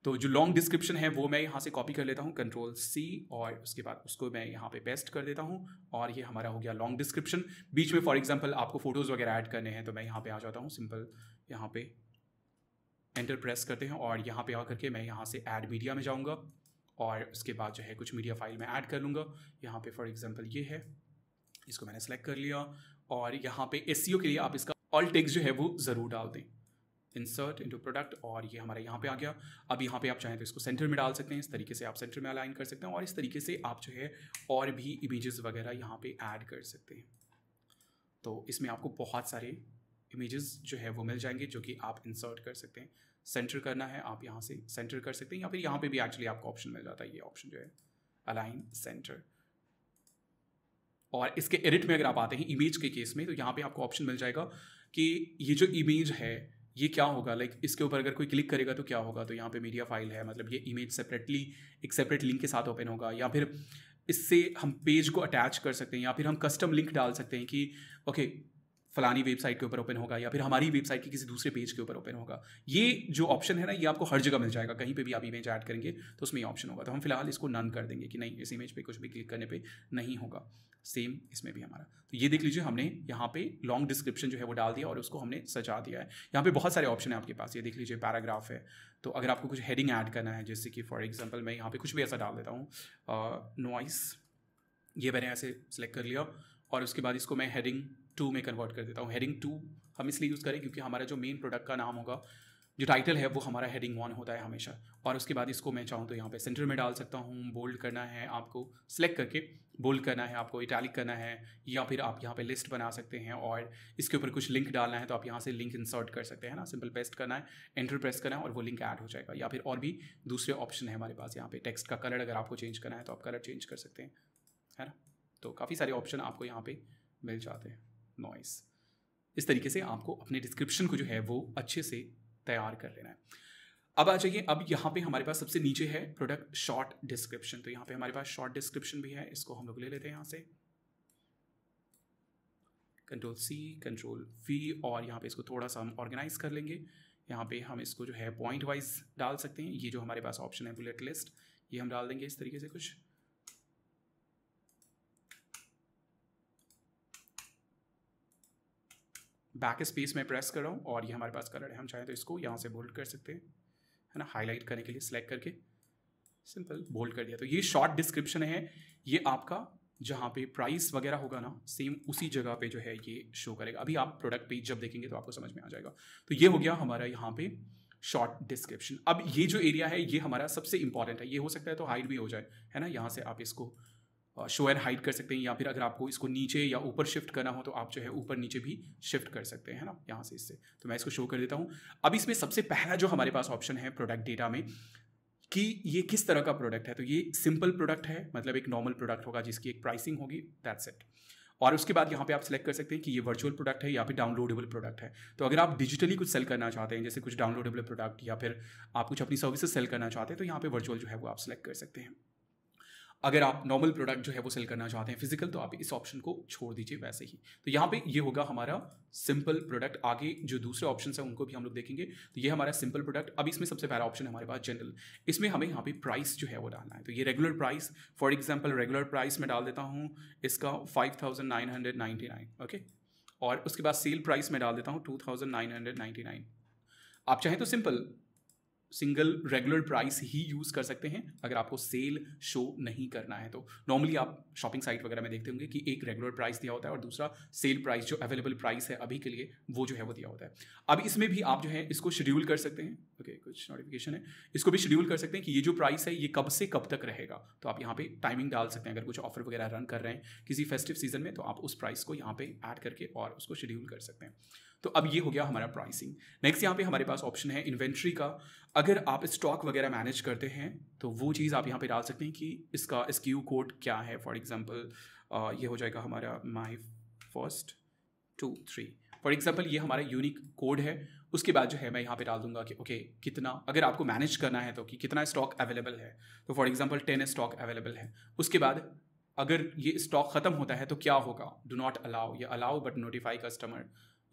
तो जो लॉन्ग डिस्क्रिप्शन है वो मैं यहाँ से कॉपी कर लेता हूँ कंट्रोल सी और उसके बाद उसको मैं यहाँ पे पेस्ट कर देता हूँ और ये हमारा हो गया लॉन्ग डिस्क्रिप्शन बीच में फॉर एग्जांपल आपको फोटोज़ वगैरह ऐड करने हैं तो मैं यहाँ पे आ जाता हूँ सिंपल यहाँ पे एंटर प्रेस करते हैं और यहाँ पे आकर के मैं यहाँ से ऐड मीडिया में जाऊँगा और उसके बाद जो है कुछ मीडिया फाइल में ऐड कर लूँगा यहाँ पे फॉर एग्जांपल ये है इसको मैंने सेलेक्ट कर लिया और यहाँ पे एस e के लिए आप इसका ऑल टेक्स जो है वो ज़रूर डाल दें इंसर्ट इनटू प्रोडक्ट और ये हमारे यहाँ पे आ गया अब यहाँ पे आप चाहें तो इसको सेंटर में डाल सकते हैं इस तरीके से आप सेंटर में अलाइन कर सकते हैं और इस तरीके से आप जो है और भी इमेजेस वगैरह यहाँ पे ऐड कर सकते हैं तो इसमें आपको बहुत सारे इमेजेस जो है वो मिल जाएंगे जो कि आप इंसर्ट कर सकते हैं सेंटर करना है आप यहाँ से सेंटर कर सकते हैं या फिर यहाँ पे भी एक्चुअली आपको ऑप्शन मिल जाता है ये ऑप्शन जो है अलाइन सेंटर और इसके एडिट में अगर आप आते हैं इमेज के केस में तो यहाँ पे आपको ऑप्शन मिल जाएगा कि ये जो इमेज है ये क्या होगा लाइक like, इसके ऊपर अगर कोई क्लिक करेगा तो क्या होगा तो यहाँ पे मीडिया फाइल है मतलब ये इमेज सेपरेटली एक सेपरेट लिंक के साथ ओपन होगा या फिर इससे हम पेज को अटैच कर सकते हैं या फिर हम कस्टम लिंक डाल सकते हैं कि ओके okay, फलानी वेबसाइट के ऊपर ओपन होगा या फिर हमारी वेबसाइट के किसी दूसरे पेज के ऊपर ओपन होगा ये जो ऑप्शन है ना ये आपको हर जगह मिल जाएगा कहीं पे भी आप इमेज ऐड करेंगे तो उसमें ये ऑप्शन होगा तो हम फिलहाल इसको नन कर देंगे कि नहीं इस इमेज पे कुछ भी क्लिक करने पे नहीं होगा सेम इसमें भी हमारा तो ये देख लीजिए हमने यहाँ पे लॉन्ग डिस्क्रिप्शन जो है वो डाल दिया और उसको हमने सजा दिया है यहाँ पे बहुत सारे ऑप्शन है आपके पास ये देख लीजिए पैराग्राफ है तो अगर आपको कुछ हेडिंग ऐड करना है जैसे कि फॉर एग्जाम्पल मैं यहाँ पे कुछ भी ऐसा डाल देता हूँ नॉइस ये मैंने ऐसे सेलेक्ट कर लिया और उसके बाद इसको मैं हेडिंग टू में कन्वर्ट कर देता हूँ हेडिंग टू हम इसलिए यूज़ करें क्योंकि हमारा जो मेन प्रोडक्ट का नाम होगा जो टाइटल है वो हमारा हेडिंग वन होता है हमेशा और उसके बाद इसको मैं चाहूँ तो यहाँ पे सेंटर में डाल सकता हूँ बोल्ड करना है आपको सेलेक्ट करके बोल्ड करना है आपको इटैलिक करना है या फिर आप यहाँ पे लिस्ट बना सकते हैं और इसके ऊपर कुछ लिंक डालना है तो आप यहाँ से लिंक इंसर्ट कर सकते हैं ना सिंपल पेस्ट करना है एंटर प्रेस करना है और वो लिंक ऐड हो जाएगा या फिर और भी दूसरे ऑप्शन है हमारे पास यहाँ पे टेक्स्ट का कलर अगर आपको चेंज करना है तो आप कलर चेंज कर सकते हैं है ना तो काफ़ी सारे ऑप्शन आपको यहाँ पर मिल जाते हैं नॉइस इस तरीके से आपको अपने डिस्क्रिप्शन को जो है वो अच्छे से तैयार कर लेना है अब आ जाइए अब यहाँ पे हमारे पास सबसे नीचे है प्रोडक्ट शॉर्ट डिस्क्रिप्शन तो यहाँ पे हमारे पास शॉर्ट डिस्क्रिप्शन भी है इसको हम लोग ले लेते हैं यहाँ से कंट्रोल सी कंट्रोल वी और यहाँ पे इसको थोड़ा सा हम ऑर्गेनाइज कर लेंगे यहाँ पे हम इसको जो है पॉइंट वाइज डाल सकते हैं ये जो हमारे पास ऑप्शन है बुलेट लिस्ट ये हम डाल देंगे इस तरीके से कुछ बैक स्पेस में प्रेस कर रहा हूँ और ये हमारे पास कलर है हम चाहें तो इसको यहाँ से बोल्ड कर सकते हैं है ना हाईलाइट करने के लिए सिलेक्ट करके सिंपल बोल्ड कर दिया तो ये शॉर्ट डिस्क्रिप्शन है ये आपका जहाँ पे प्राइस वगैरह होगा ना सेम उसी जगह पे जो है ये शो करेगा अभी आप प्रोडक्ट पेज जब देखेंगे तो आपको समझ में आ जाएगा तो ये हो गया हमारा यहाँ पे शॉर्ट डिस्क्रिप्शन अब ये जो एरिया है ये हमारा सबसे इंपॉर्टेंट है ये हो सकता है तो हाइड भी हो जाए है ना यहाँ से आप इसको शो एंड हाइड कर सकते हैं या फिर अगर आपको इसको नीचे या ऊपर शिफ्ट करना हो तो आप जो है ऊपर नीचे भी शिफ्ट कर सकते हैं ना यहाँ से इससे तो मैं इसको शो कर देता हूँ अब इसमें सबसे पहला जो हमारे पास ऑप्शन है प्रोडक्ट डेटा में कि ये किस तरह का प्रोडक्ट है तो ये सिंपल प्रोडक्ट है मतलब एक नॉर्मल प्रोडक्ट होगा जिसकी एक प्राइसिंग होगी दैट्स इट और उसके बाद यहाँ पे आप सेलेक्ट कर सकते हैं कि ये वर्चुअल प्रोडक्ट है या फिर डाउनलोडेबल प्रोडक्ट है तो अगर आप डिजिटली कुछ सेल करना चाहते हैं जैसे कुछ डाउनलोडेबल प्रोडक्ट या फिर आप कुछ अपनी सर्विसेज सेल करना चाहते हैं तो यहाँ पे वर्चुअल जो है वो आप सेलेक्ट कर सकते हैं अगर आप नॉर्मल प्रोडक्ट जो है वो सेल करना चाहते हैं फिजिकल तो आप इस ऑप्शन को छोड़ दीजिए वैसे ही तो यहाँ पे ये होगा हमारा सिंपल प्रोडक्ट आगे जो दूसरे ऑप्शन है उनको भी हम लोग देखेंगे तो ये हमारा सिंपल प्रोडक्ट अब इसमें सबसे पहला ऑप्शन है हमारे पास जनरल इसमें हमें यहाँ पे प्राइस जो है वो डालना है तो ये regular price for example regular price मैं डाल देता हूँ इसका five thousand nine hundred nine okay और उसके बाद सेल प्राइस में डाल देता हूँ two thousand nine hundred ninety nine आप चाहें तो सिंपल सिंगल रेगुलर प्राइस ही यूज़ कर सकते हैं अगर आपको सेल शो नहीं करना है तो नॉर्मली आप शॉपिंग साइट वगैरह में देखते होंगे कि एक रेगुलर प्राइस दिया होता है और दूसरा सेल प्राइस जो अवेलेबल प्राइस है अभी के लिए वो जो है वो दिया होता है अब इसमें भी आप जो है इसको शेड्यूल कर सकते हैं ओके okay, कुछ नोटिफिकेशन है इसको भी शेड्यूल कर सकते हैं कि ये जो प्राइस है ये कब से कब तक रहेगा तो आप यहाँ पे टाइमिंग डाल सकते हैं अगर कुछ ऑफर वगैरह रन कर रहे हैं किसी फेस्टिव सीजन में तो आप उस प्राइस को यहाँ पे ऐड करके और उसको शेड्यूल कर सकते हैं तो अब ये हो गया हमारा प्राइसिंग नेक्स्ट यहाँ पे हमारे पास ऑप्शन है इन्वेंट्री का अगर आप स्टॉक वगैरह मैनेज करते हैं तो वो चीज़ आप यहाँ पे डाल सकते हैं कि इसका एस कोड क्या है फॉर एग्जाम्पल ये हो जाएगा हमारा my first two three for example ये हमारा यूनिक कोड है उसके बाद जो है मैं यहाँ पे डाल दूंगा कि ओके okay, कितना अगर आपको मैनेज करना है तो कि कितना स्टॉक अवेलेबल है तो for example ten stock available है उसके बाद अगर ये स्टॉक ख़त्म होता है तो क्या होगा डो नॉट अलाउ या अलाउ बट नोटिफाई कस्टमर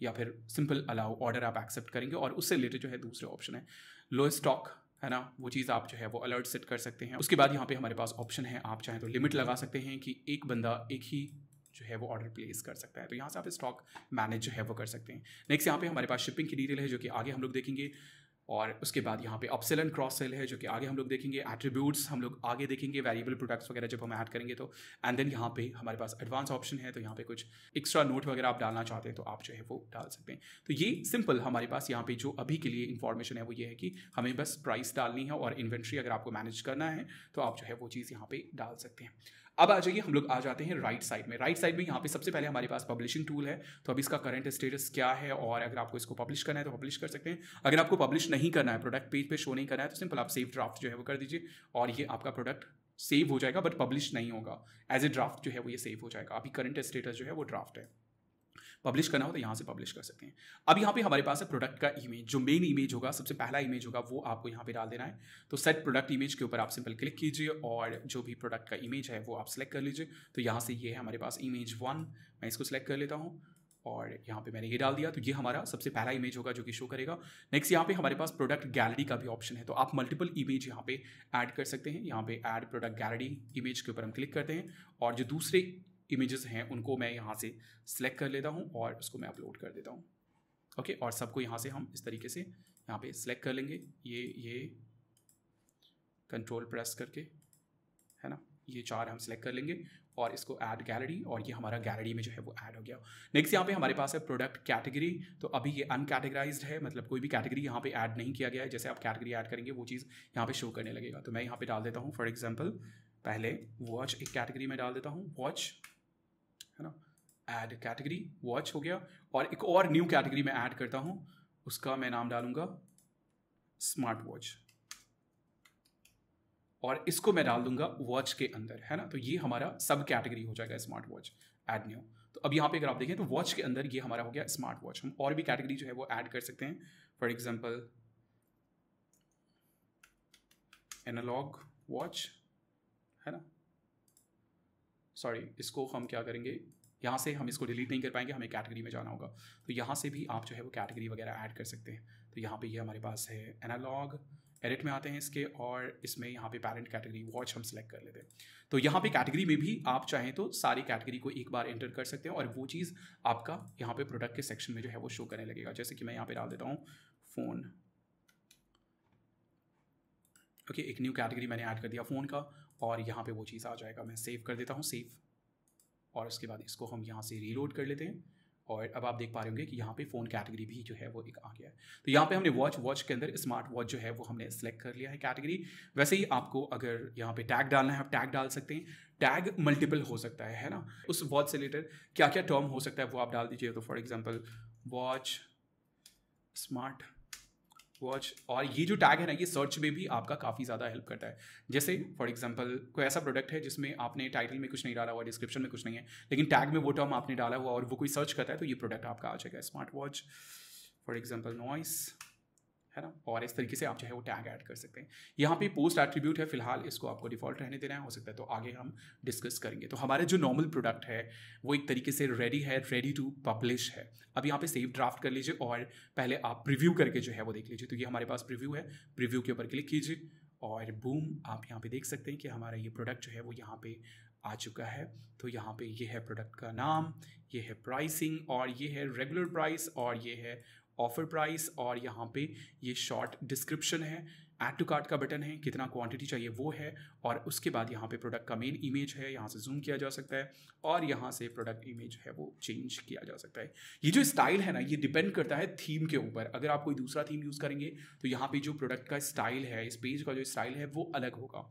या फिर सिंपल अलाउ ऑर्डर आप एक्सेप्ट करेंगे और उससे रिलेटेड जो है दूसरे ऑप्शन है लो स्टॉक है ना वो चीज़ आप जो है वो अलर्ट सेट कर सकते हैं उसके बाद यहाँ पे हमारे पास ऑप्शन है आप चाहें तो लिमिट लगा सकते हैं कि एक बंदा एक ही जो है वो ऑर्डर प्लेस कर सकता है तो यहाँ से आप स्टॉक मैनेज जो है वो कर सकते हैं नेक्स्ट यहाँ पे हमारे पास शिपिंग की डिटेल है जो कि आगे हम लोग देखेंगे और उसके बाद यहाँ पे अपसेल एंड क्रॉस सेल है जो कि आगे हम लोग देखेंगे एट्रीब्यूट्स हम लोग आगे देखेंगे वेरिएबल प्रोडक्ट्स वगैरह जब हम ऐड करेंगे तो एंड देन यहाँ पे हमारे पास एडवांस ऑप्शन है तो यहाँ पे कुछ एक्स्ट्रा नोट वगैरह आप डालना चाहते हैं तो आप जो है वो डाल सकते हैं तो ये सिंपल हमारे पास यहाँ पे जो अभी के लिए इन्फॉर्मेशन है वो ये है कि हमें बस प्राइस डालनी है और इन्वेंट्री अगर आपको मैनेज करना है तो आप जो है वो चीज़ यहाँ पर डाल सकते हैं अब आ जाइए हम लोग आ जाते हैं राइट साइड में राइट साइड में यहाँ पे सबसे पहले हमारे पास पब्लिशिंग टूल है तो अब इसका करंट स्टेटस क्या है और अगर आपको इसको पब्लिश करना है तो पब्लिश कर सकते हैं अगर आपको पब्लिश नहीं करना है प्रोडक्ट पेज पे शो नहीं करना है तो सिंपल आप सेव ड्राफ्ट जो है वो कर दीजिए और ये आपका प्रोडक्ट सेव हो जाएगा बट पब्लिश नहीं होगा एज ए ड्राफ्ट जो है वो ये सेव हो जाएगा अभी करंट स्टेटस जो है वो ड्राफ्ट है पब्लिश करना हो तो यहाँ से पब्लिश कर सकते हैं अब यहाँ पे हमारे पास है प्रोडक्ट का इमेज जो मेन इमेज होगा सबसे पहला इमेज होगा वो आपको यहाँ पे डाल देना है तो सेट प्रोडक्ट इमेज के ऊपर आप सिंपल क्लिक कीजिए और जो भी प्रोडक्ट का इमेज है वो आप सेलेक्ट कर लीजिए तो यहाँ से ये है हमारे पास इमेज वन मैं इसको सेलेक्ट कर लेता हूँ और यहाँ पे मैंने ये डाल दिया तो ये हमारा सबसे पहला इमेज होगा जो कि शो करेगा नेक्स्ट यहाँ पे हमारे पास प्रोडक्ट गैलरी का भी ऑप्शन है तो आप मल्टीपल इमेज यहाँ पे ऐड कर सकते हैं यहाँ पे ऐड प्रोडक्ट गैलरी इमेज के ऊपर हम क्लिक करते हैं और जो दूसरे इमेजेस हैं उनको मैं यहाँ से सिलेक्ट कर लेता हूँ और उसको मैं अपलोड कर देता हूँ ओके और सबको यहाँ से हम इस तरीके से यहाँ पे सिलेक्ट कर लेंगे ये ये कंट्रोल प्रेस करके है ना ये चार हम सिलेक्ट कर लेंगे और इसको ऐड गैलरी और ये हमारा गैलरी में जो है वो ऐड हो गया नेक्स्ट यहाँ पे हमारे पास है प्रोडक्ट कैटेगरी तो अभी ये अनकैटेगराइज है मतलब कोई भी कैटेगरी यहाँ पे ऐड नहीं किया गया है जैसे आप कैटेगरी ऐड करेंगे वो चीज़ यहाँ पे शो करने लगेगा तो मैं यहाँ पे डाल देता हूँ फॉर एग्जाम्पल पहले वॉच एक कैटेगरी में डाल देता हूँ वॉच ऐड कैटेगरी वॉच हो गया और एक और न्यू कैटेगरी मैं ऐड करता हूँ उसका मैं नाम डालूंगा स्मार्ट वॉच और इसको मैं डाल दूंगा वॉच के अंदर है ना तो ये हमारा सब कैटेगरी हो जाएगा स्मार्ट वॉच ऐड न्यू तो अब यहाँ पे अगर आप देखें तो वॉच के अंदर ये हमारा हो गया स्मार्ट वॉच हम और भी कैटेगरी जो है वो ऐड कर सकते हैं फॉर एग्जाम्पल एनालॉग वॉच है ना सॉरी इसको हम क्या करेंगे यहाँ से हम इसको डिलीट नहीं कर पाएंगे हमें कैटेगरी में जाना होगा तो यहाँ से भी आप जो है वो कैटेगरी वगैरह ऐड कर सकते हैं तो यहाँ पे ये यह हमारे पास है एनालॉग एडिट में आते हैं इसके और इसमें यहाँ पे पेरेंट कैटेगरी वॉच हम सेलेक्ट कर लेते हैं तो यहाँ पे कैटेगरी में भी आप चाहें तो सारी कैटेगरी को एक बार एंटर कर सकते हैं और वो चीज़ आपका यहाँ पे प्रोडक्ट के सेक्शन में जो है वो शो करने लगेगा जैसे कि मैं यहाँ पे डाल देता हूँ फ़ोन ओके okay, एक न्यू कैटेगरी मैंने ऐड कर दिया फ़ोन का और यहाँ पे वो चीज़ आ जाएगा मैं सेव कर देता हूँ सेव और इसके बाद इसको हम यहाँ से रीलोड कर लेते हैं और अब आप देख पा रहे होंगे कि यहाँ पे फ़ोन कैटेगरी भी जो है वो एक आ गया है तो यहाँ पे हमने वॉच वॉच के अंदर स्मार्ट वॉच जो है वो हमने सेलेक्ट कर लिया है कैटेगरी वैसे ही आपको अगर यहाँ पे टैग डालना है आप टैग डाल सकते हैं टैग मल्टीपल हो सकता है है ना उस वॉच से रिलेटेड क्या क्या टर्म हो सकता है वो आप डाल दीजिए तो for example watch smart watch और ये जो टैग है ना ये सर्च में भी आपका काफ़ी ज़्यादा हेल्प करता है जैसे फॉर एग्जांपल कोई ऐसा प्रोडक्ट है जिसमें आपने टाइटल में कुछ नहीं डाला हुआ डिस्क्रिप्शन में कुछ नहीं है लेकिन टैग में वो टर्म आपने डाला हुआ और वो कोई सर्च करता है तो ये प्रोडक्ट आपका आ जाएगा smart watch for example noise है ना और इस तरीके से आप जो है वो टैग ऐड कर सकते हैं यहाँ पे पोस्ट एट्रीब्यूट है फिलहाल इसको आपको डिफॉल्ट रहने देना है हो सकता है तो आगे हम डिस्कस करेंगे तो हमारे जो नॉर्मल प्रोडक्ट है वो एक तरीके से रेडी है रेडी टू पब्लिश है अब यहाँ पे सेव ड्राफ्ट कर लीजिए और पहले आप प्रिव्यू करके जो है वो देख लीजिए तो ये हमारे पास प्रिव्यू है प्रिव्यू के ऊपर क्लिक कीजिए और बूम आप यहाँ पे देख सकते हैं कि हमारा ये प्रोडक्ट जो है वो यहाँ पे आ चुका है तो यहाँ पे ये है प्रोडक्ट का नाम ये है प्राइसिंग और ये है रेगुलर प्राइस और ये है ऑफर प्राइस और यहाँ पे ये शॉर्ट डिस्क्रिप्शन है एड टू कार्ट का बटन है कितना क्वांटिटी चाहिए वो है और उसके बाद यहाँ पे प्रोडक्ट का मेन इमेज है यहाँ से जूम किया जा सकता है और यहाँ से प्रोडक्ट इमेज है वो चेंज किया जा सकता है ये जो स्टाइल है ना ये डिपेंड करता है थीम के ऊपर अगर आप कोई दूसरा थीम यूज़ करेंगे तो यहाँ पे जो प्रोडक्ट का स्टाइल है इस पेज का जो स्टाइल है वो अलग होगा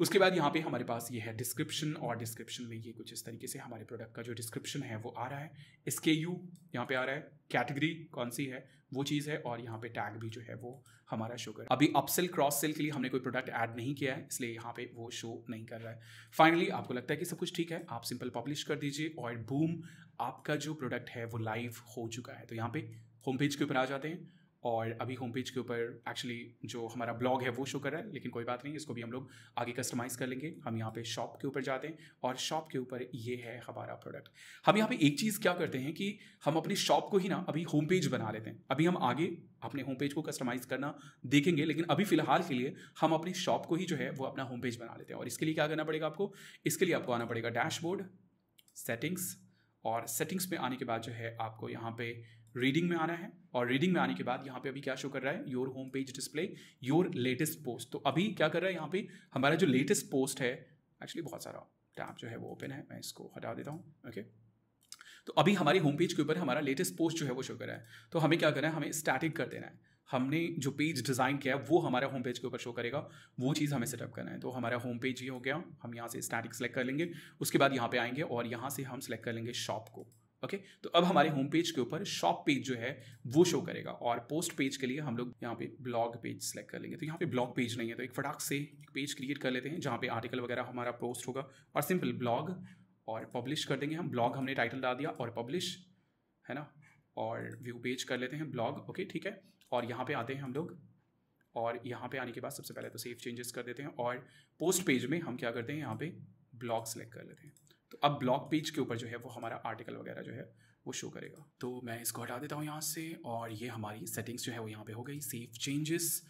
उसके बाद यहाँ पे हमारे पास ये है डिस्क्रिप्शन और डिस्क्रिप्शन में ये कुछ इस तरीके से हमारे प्रोडक्ट का जो डिस्क्रिप्शन है वो आ रहा है इसके यू यहाँ पे आ रहा है कैटेगरी कौन सी है वो चीज़ है और यहाँ पे टैग भी जो है वो हमारा शो कर अभी अपसेल क्रॉस सेल के लिए हमने कोई प्रोडक्ट ऐड नहीं किया है इसलिए यहाँ पे वो शो नहीं कर रहा है फाइनली आपको लगता है कि सब कुछ ठीक है आप सिंपल पब्लिश कर दीजिए और बूम आपका जो प्रोडक्ट है वो लाइव हो चुका है तो यहाँ पे होम पेज के ऊपर आ जाते हैं और अभी होम पेज के ऊपर एक्चुअली जो हमारा ब्लॉग है वो शो कर रहा है लेकिन कोई बात नहीं इसको भी हम लोग आगे कस्टमाइज़ कर लेंगे हम यहाँ पे शॉप के ऊपर जाते हैं और शॉप के ऊपर ये है हमारा प्रोडक्ट हम यहाँ पे एक चीज़ क्या करते हैं कि हम अपनी शॉप को ही ना अभी होम पेज बना लेते हैं अभी हम आगे अपने होम पेज को कस्टमाइज़ करना देखेंगे लेकिन अभी फ़िलहाल के लिए हम अपनी शॉप को ही जो है वो अपना होम पेज बना लेते हैं और इसके लिए क्या करना पड़ेगा आपको इसके लिए आपको आना पड़ेगा डैशबोर्ड सेटिंग्स और सेटिंग्स में आने के बाद जो है आपको यहाँ पर रीडिंग में आना है और रीडिंग में आने के बाद यहाँ पे अभी क्या शो कर रहा है your home page display your latest post तो अभी क्या कर रहा है यहाँ पे हमारा जो लेटेस्ट पोस्ट है एक्चुअली बहुत सारा टैप जो है वो ओपन है मैं इसको हटा देता हूँ ओके तो अभी हमारे होम पेज के ऊपर हमारा लेटेस्ट पोस्ट जो है वो शो कर रहा है तो हमें क्या करना है हमें स्टैटिक कर देना है हमने जो पेज डिज़ाइन किया है वो हमारे होम पेज के ऊपर शो करेगा वो चीज़ हमें सेटअप करना है तो हमारा होम पेज ये हो गया हम यहाँ से स्टैटिक सेलेक्ट कर लेंगे उसके बाद यहाँ पे आएंगे और यहाँ से हम सेलेक्ट कर लेंगे शॉप को ओके okay? तो अब हमारे होम पेज के ऊपर शॉप पेज जो है वो शो करेगा और पोस्ट पेज के लिए हम लोग यहाँ पे ब्लॉग पेज सेलेक्ट कर लेंगे तो यहाँ पे ब्लॉग पेज नहीं है तो एक फटाक से एक पेज क्रिएट कर लेते हैं जहाँ पे आर्टिकल वगैरह हमारा पोस्ट होगा और सिंपल ब्लॉग और पब्लिश कर देंगे हम ब्लॉग हमने टाइटल डाल दिया और पब्लिश है ना और व्यू पेज कर लेते हैं ब्लॉग ओके ठीक है और यहाँ पर आते हैं हम लोग और यहाँ पर आने के बाद सबसे पहले तो सेफ चेंजेस कर देते हैं और पोस्ट पेज में हम क्या करते हैं यहाँ पर ब्लॉग सेलेक्ट कर लेते हैं तो अब ब्लॉग पेज के ऊपर जो है वो हमारा आर्टिकल वगैरह जो है वो शो करेगा तो मैं इसको हटा देता हूँ यहाँ से और ये हमारी सेटिंग्स जो है वो यहाँ पे हो गई सेफ चेंजेस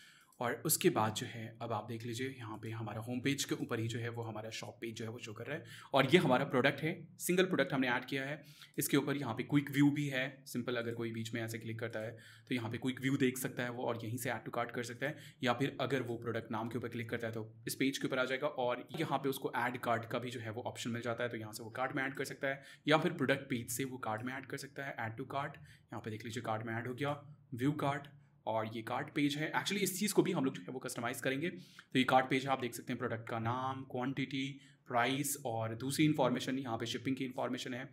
और उसके बाद जो है अब आप देख लीजिए यहाँ पे हमारा होम पेज के ऊपर ही जो है वो हमारा शॉप पेज जो है वो शो कर रहा है और ये हमारा प्रोडक्ट है सिंगल प्रोडक्ट हमने ऐड किया है इसके ऊपर यहाँ पे क्विक व्यू भी है सिंपल अगर कोई बीच में ऐसे क्लिक करता है तो यहाँ पे क्विक व्यू देख सकता है वो और यहीं से ऐड टू कार्ट कर सकता है या फिर अगर वो प्रोडक्ट नाम के ऊपर क्लिक करता है तो इस पेज के ऊपर आ जाएगा और यहाँ पर उसको ऐड कार्ड का भी जो है वो ऑप्शन मिल जाता है तो यहाँ से वो कार्ड में ऐड कर सकता है या फिर प्रोडक्ट पेज से वो कार्ड में ऐड कर सकता है ऐड टू कार्ट यहाँ पर देख लीजिए कार्ड में ऐड हो गया व्यू कार्ड और ये कार्ड पेज है एक्चुअली इस चीज़ को भी हम लोग जो है वो कस्टमाइज़ करेंगे तो ये कार्ड पेज है आप देख सकते हैं प्रोडक्ट का नाम क्वांटिटी प्राइस और दूसरी इन्फॉर्मेशन यहाँ पे शिपिंग की इन्फॉर्मेशन है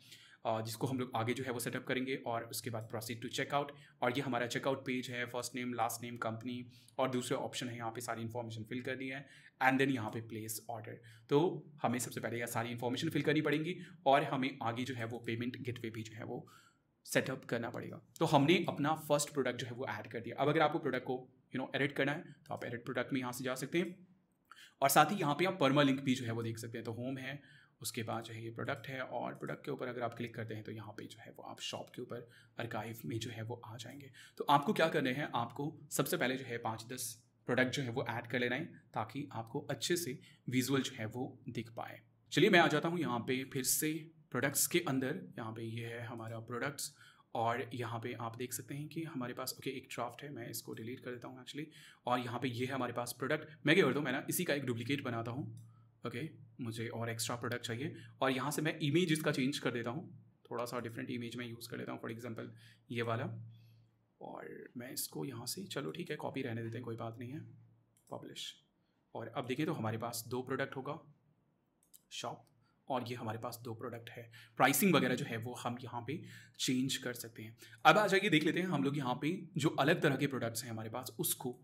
जिसको हम लोग आगे जो है वो सेटअप करेंगे और उसके बाद प्रोसीड टू चेकआउट और ये हमारा चेकआउट पेज है first name last name company और दूसरे ऑप्शन है यहाँ पे सारी इन्फॉर्मेशन फिल करनी है एंड देन यहाँ पे प्लेस ऑर्डर तो हमें सबसे पहले यह सारी इन्फॉर्मेशन फिल करनी पड़ेगी और हमें आगे जो है वो पेमेंट गेट भी जो है वो सेटअप करना पड़ेगा तो हमने अपना फर्स्ट प्रोडक्ट जो है वो ऐड कर दिया अब अगर आपको प्रोडक्ट को यू नो एडिट करना है तो आप एडिट प्रोडक्ट में यहाँ से जा सकते हैं और साथ ही यहाँ पे आप परमा लिंक भी जो है वो देख सकते हैं तो होम है उसके बाद जो है ये प्रोडक्ट है और प्रोडक्ट के ऊपर अगर आप क्लिक करते हैं तो यहाँ पे जो है वो आप शॉप के ऊपर अर्काइव में जो है वो आ जाएंगे तो आपको क्या करना है आपको सबसे पहले जो है पाँच दस प्रोडक्ट जो है वो ऐड कर लेना है ताकि आपको अच्छे से विजुअल जो है वो दिख पाए चलिए मैं आ जाता हूँ यहाँ पे फिर से प्रोडक्ट्स के अंदर यहाँ पे ये है हमारा प्रोडक्ट्स और यहाँ पे आप देख सकते हैं कि हमारे पास ओके okay, एक ड्राफ्ट है मैं इसको डिलीट कर देता हूँ एक्चुअली और यहाँ पे ये है हमारे पास प्रोडक्ट मैं क्या करता हूँ मैं ना इसी का एक डुप्लीकेट बनाता हूँ ओके okay, मुझे और एक्स्ट्रा प्रोडक्ट चाहिए और यहाँ से मैं इमेज इसका चेंज कर देता हूँ थोड़ा सा डिफरेंट इमेज में यूज़ कर लेता हूँ फॉर एग्जाम्पल ये वाला और मैं इसको यहाँ से चलो ठीक है कॉपी रहने देते हैं कोई बात नहीं है पब्लिश और अब देखें तो हमारे पास दो प्रोडक्ट होगा शॉप और ये हमारे पास दो प्रोडक्ट है प्राइसिंग वगैरह जो है वो हम यहाँ पे चेंज कर सकते हैं अब आ जाइए देख लेते हैं हम लोग यहाँ पे जो अलग तरह के प्रोडक्ट्स हैं हमारे पास उसको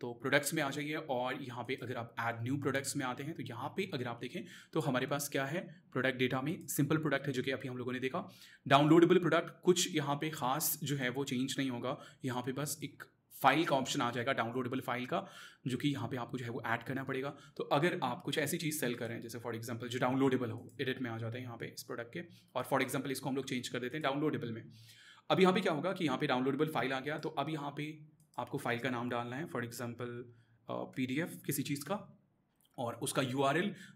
तो प्रोडक्ट्स में आ जाइए और यहाँ पे अगर आप ऐड न्यू प्रोडक्ट्स में आते हैं तो यहाँ पे अगर आप देखें तो हमारे पास क्या है प्रोडक्ट डेटा में सिंपल प्रोडक्ट है जो कि अभी हम लोगों ने देखा डाउनलोडेबल प्रोडक्ट कुछ यहाँ पे खास जो है वो चेंज नहीं होगा यहाँ पे बस एक फाइल का ऑप्शन आ जाएगा डाउनलोडेबल फाइल का जो कि यहाँ पे आपको जो है वो ऐड करना पड़ेगा तो अगर आप कुछ ऐसी चीज़ सेल कर रहे हैं जैसे फॉर एग्जांपल जो डाउनलोडेबल हो एडिट में आ जाता है यहाँ पे इस प्रोडक्ट के और फॉर एग्जांपल इसको हम लोग चेंज कर देते हैं डाउनलोडेबल में अब यहाँ पे क्या होगा कि यहाँ पे डाउनलोडेबल फाइल आ गया तो अब यहाँ पे आपको फाइल का नाम डालना है फॉर एग्जाम्पल पी किसी चीज़ का और उसका यू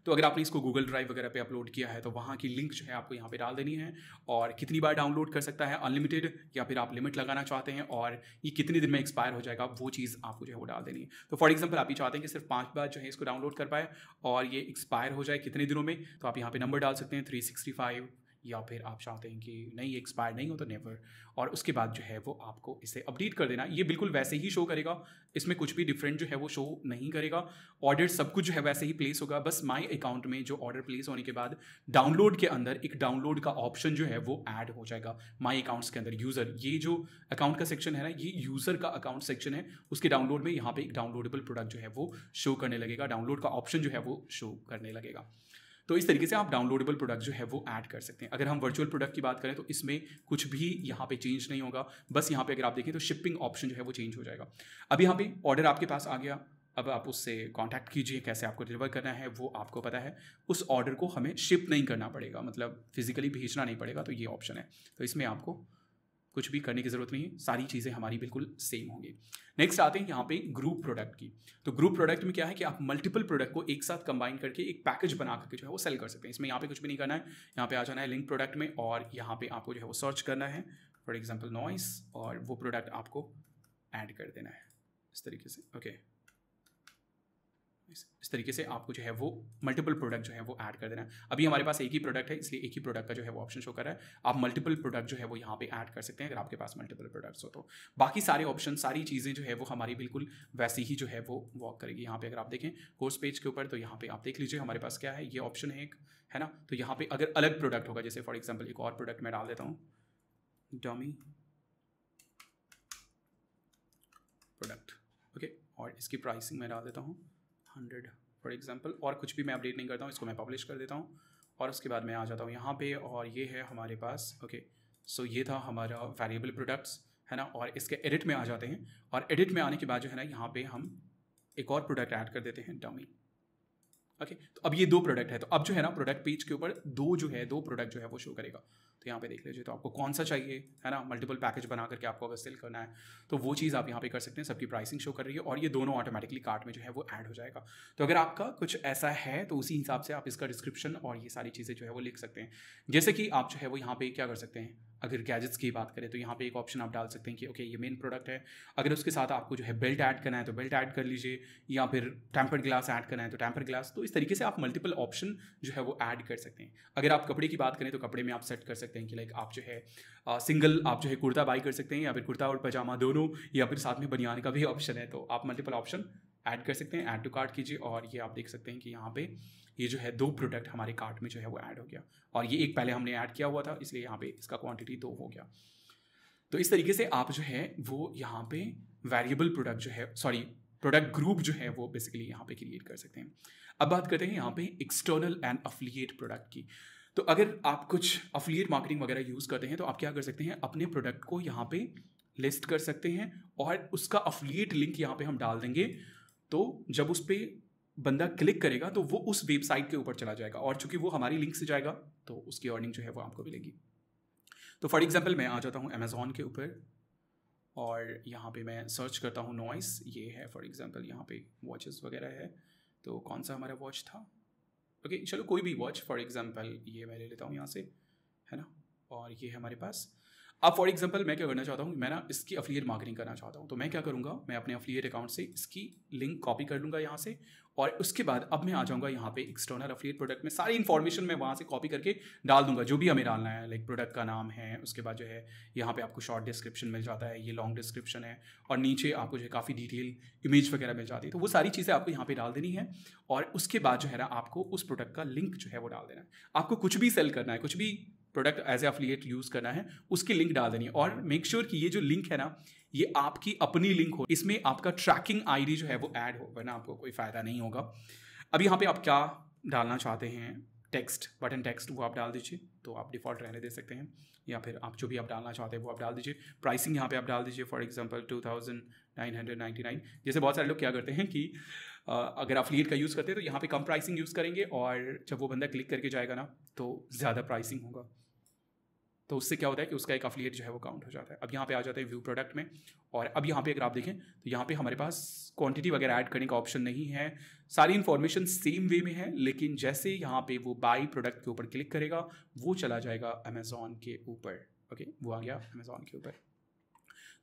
तो अगर आपने इसको गूगल ड्राइव वगैरह पे अपलोड किया है तो वहाँ की लिंक जो है आपको यहाँ पे डाल देनी है और कितनी बार डाउनलोड कर सकता है अनलिमिटेड या फिर आप लिमिट लगाना चाहते हैं और ये कितने दिन में एक्सपायर हो जाएगा वो चीज़ आपको जो है वो डाल देनी है तो फॉर एग्जाम्पल आप ये चाहते हैं कि सिर्फ पाँच बार जो है इसको डाउनलोड कर पाए और ये एक्सपायर हो जाए कितने दिनों में तो आप यहाँ पर नंबर डाल सकते हैं थ्री सिक्सटी फाइव या फिर आप चाहते हैं कि नहीं एक्सपायर नहीं हो तो नेवर और उसके बाद जो है वो आपको इसे अपडेट कर देना ये बिल्कुल वैसे ही शो करेगा इसमें कुछ भी डिफरेंट जो है वो शो नहीं करेगा ऑर्डर सब कुछ जो है वैसे ही प्लेस होगा बस माई अकाउंट में जो ऑर्डर प्लेस होने के बाद डाउनलोड के अंदर एक डाउनलोड का ऑप्शन जो है वो ऐड हो जाएगा माई अकाउंट्स के अंदर यूज़र ये जो अकाउंट का सेक्शन है ना ये यूज़र का अकाउंट सेक्शन है उसके डाउनलोड में यहाँ पे एक डाउनलोडेबल प्रोडक्ट जो है वो शो करने लगेगा डाउनलोड का ऑप्शन जो है वो शो करने लगेगा तो इस तरीके से आप डाउनलोडेबल प्रोडक्ट जो है वो ऐड कर सकते हैं अगर हम वर्चुअल प्रोडक्ट की बात करें तो इसमें कुछ भी यहाँ पे चेंज नहीं होगा बस यहाँ पे अगर आप देखें तो शिपिंग ऑप्शन जो है वो चेंज हो जाएगा अब यहाँ पे ऑर्डर आपके पास आ गया अब आप उससे कांटेक्ट कीजिए कैसे आपको डिलीवर करना है वो आपको पता है उस ऑर्डर को हमें शिप नहीं करना पड़ेगा मतलब फिजिकली भेजना नहीं पड़ेगा तो ये ऑप्शन है तो इसमें आपको कुछ भी करने की ज़रूरत नहीं है सारी चीज़ें हमारी बिल्कुल सेम होंगी नेक्स्ट आते हैं यहाँ पे ग्रुप प्रोडक्ट की तो ग्रुप प्रोडक्ट में क्या है कि आप मल्टीपल प्रोडक्ट को एक साथ कंबाइन करके एक पैकेज बना करके जो है वो सेल कर सकते हैं इसमें यहाँ पे कुछ भी नहीं करना है यहाँ पे आ जाना है लिंक प्रोडक्ट में और यहाँ पे आपको जो है वो सर्च करना है फॉर एग्जाम्पल नॉइस और वो प्रोडक्ट आपको ऐड कर देना है इस तरीके से ओके okay. इस तरीके से आपको जो है वो मल्टीपल प्रोडक्ट जो है वो ऐड कर देना है अभी हमारे पास एक ही प्रोडक्ट है इसलिए एक ही प्रोडक्ट का जो है वो ऑप्शन शो कर रहा है आप मल्टीपल प्रोडक्ट जो है वो यहाँ पे ऐड कर सकते हैं अगर आपके पास मल्टीपल प्रोडक्ट्स हो तो बाकी सारे ऑप्शन सारी चीज़ें जो है वो हमारी बिल्कुल वैसी ही जो है वो वॉक करेगी यहाँ पर अगर आप देखें कोर्स पेज के ऊपर तो यहाँ पे आप देख लीजिए हमारे पास क्या है ये ऑप्शन है एक है ना तो यहाँ पर अगर अलग प्रोडक्ट होगा जैसे फॉर एग्जाम्पल एक और प्रोडक्ट मैं डाल देता हूँ डॉमी प्रोडक्ट ओके और इसकी प्राइसिंग मैं डाल देता हूँ हंड्रेड फॉर एग्जाम्पल और कुछ भी मैं अपडेट नहीं करता हूँ इसको मैं पब्लिश कर देता हूँ और उसके बाद मैं आ जाता हूँ यहाँ पे और ये है हमारे पास ओके सो ये था हमारा वेरिएबल प्रोडक्ट्स है ना और इसके एडिट में आ जाते हैं और एडिट में आने के बाद जो है ना यहाँ पे हम एक और प्रोडक्ट ऐड कर देते हैं डमी ओके okay, तो अब ये दो प्रोडक्ट है तो अब जो है ना प्रोडक्ट पेज के ऊपर दो जो है दो प्रोडक्ट जो है वो शो करेगा तो यहाँ पे देख लीजिए तो आपको कौन सा चाहिए है ना मल्टीपल पैकेज बना करके आपको अगर सेल करना है तो वो चीज़ आप यहाँ पे कर सकते हैं सबकी प्राइसिंग शो कर रही है और ये दोनों ऑटोमेटिकली कार्ट में जो है वो ऐड हो जाएगा तो अगर आपका कुछ ऐसा है तो उसी हिसाब से आप इसका डिस्क्रिप्शन और ये सारी चीज़ें जो है वो लिख सकते हैं जैसे कि आप जो है वो यहाँ पर क्या कर सकते हैं अगर गैजेट्स की बात करें तो यहाँ पे एक ऑप्शन आप डाल सकते हैं कि ओके ये मेन प्रोडक्ट है अगर उसके साथ आपको जो है बेल्ट ऐड करना है तो बेल्ट ऐड कर लीजिए या फिर टैम्पर्ड ग्लास ऐड करना है तो टैम्पर्ड ग्लास तो इस तरीके से आप मल्टीपल ऑप्शन जो है वो ऐड कर सकते हैं अगर आप कपड़े की बात करें तो कपड़े में आप सेट कर सकते हैं सकते हैं कि लाइक आप जो है सिंगल आप जो है कुर्ता बाई कर सकते हैं या फिर कुर्ता और पजामा दोनों या फिर साथ में बनियान का भी ऑप्शन है तो आप मल्टीपल ऑप्शन ऐड कर सकते हैं ऐड टू कार्ट कीजिए और ये आप देख सकते हैं कि यहाँ पे ये जो है दो प्रोडक्ट हमारे कार्ट में जो है वो ऐड हो गया और ये एक पहले हमने ऐड किया हुआ था इसलिए यहाँ पे इसका क्वांटिटी दो हो गया तो इस तरीके से आप जो है वो यहाँ पे वेरिएबल प्रोडक्ट जो है सॉरी प्रोडक्ट ग्रुप जो है वो बेसिकली यहाँ पे क्रिएट कर सकते हैं अब बात करते हैं यहाँ पे एक्सटर्नल एंड अफिलिएट प्रोडक्ट की तो अगर आप कुछ अफिलियट मार्केटिंग वगैरह यूज़ करते हैं तो आप क्या कर सकते हैं अपने प्रोडक्ट को यहाँ पे लिस्ट कर सकते हैं और उसका अफिलियट लिंक यहाँ पे हम डाल देंगे तो जब उस पर बंदा क्लिक करेगा तो वो उस वेबसाइट के ऊपर चला जाएगा और चूंकि वो हमारी लिंक से जाएगा तो उसकी अर्निंग जो है वो आपको मिलेगी तो फॉर एग्जाम्पल मैं आ जाता हूँ अमेज़ोन के ऊपर और यहाँ पे मैं सर्च करता हूँ नॉइस ये है फॉर एग्ज़ाम्पल यहाँ पे वॉचेस वगैरह है तो कौन सा हमारा वॉच था ओके चलो कोई भी वॉच फॉर एग्ज़ाम्पल ये मैं ले लेता हूँ यहाँ से है ना और ये हमारे पास अब फॉर एग्जाम्पल मैं क्या करना चाहता हूँ मैं ना इसकी अफिलियट मार्केटिंग करना चाहता हूँ तो मैं क्या करूँगा मैं अपने अफिलियट अकाउंट से इसकी लिंक कॉपी कर लूँगा यहाँ से और उसके बाद अब मैं आ जाऊँगा यहाँ पे एक्सटर्नल अफिलियट प्रोडक्ट में सारी इन्फॉर्मेशन मैं वहाँ से कॉपी करके डाल दूंगा जो भी हमें डालना है लाइक प्रोडक्ट का नाम है उसके बाद जो है यहाँ पर आपको शॉर्ट डिस्क्रिप्शन मिल जाता है ये लॉन्ग डिस्क्रिप्शन है और नीचे आपको जो है काफ़ी डिटेल इमेज वगैरह मिल जाती है तो वो सारी चीज़ें आपको यहाँ पर डाल देनी है और उसके बाद जो है ना आपको उस प्रोडक्ट का लिंक जो है वो डाल देना है आपको कुछ भी सेल करना है कुछ भी product as a affiliate use करना है उसकी लिंक डाल देनी है और मेक श्योर sure कि ये जो लिंक है ना ये आपकी अपनी लिंक हो इसमें आपका ट्रैकिंग आईडी जो है वो ऐड हो वरना आपको कोई फ़ायदा नहीं होगा अब यहाँ पे आप क्या डालना चाहते हैं टेक्स्ट बटन टेक्स्ट वो आप डाल दीजिए तो आप डिफ़ॉल्ट रहने दे सकते हैं या फिर आप जो भी आप डालना चाहते हैं वो आप डाल दीजिए प्राइसिंग यहाँ पे आप डाल दीजिए फॉर एग्जांपल 2999 जैसे बहुत सारे लोग क्या करते हैं कि अगर आप लीड का यूज़ करते हैं तो यहाँ पे कम प्राइसिंग यूज़ करेंगे और जब वो बंदा क्लिक करके जाएगा ना तो ज़्यादा प्राइसिंग होगा तो उससे क्या होता है कि उसका एक अफिलिएट जो है वो काउंट हो जाता है अब यहाँ पे आ जाते हैं व्यू प्रोडक्ट में और अब यहाँ पे अगर आप देखें तो यहाँ पे हमारे पास क्वांटिटी वगैरह ऐड करने का ऑप्शन नहीं है सारी इन्फॉर्मेशन सेम वे में है लेकिन जैसे यहाँ पे वो बाई प्रोडक्ट के ऊपर क्लिक करेगा वो चला जाएगा अमेज़ोन के ऊपर ओके वो आ गया अमेज़ॉन के ऊपर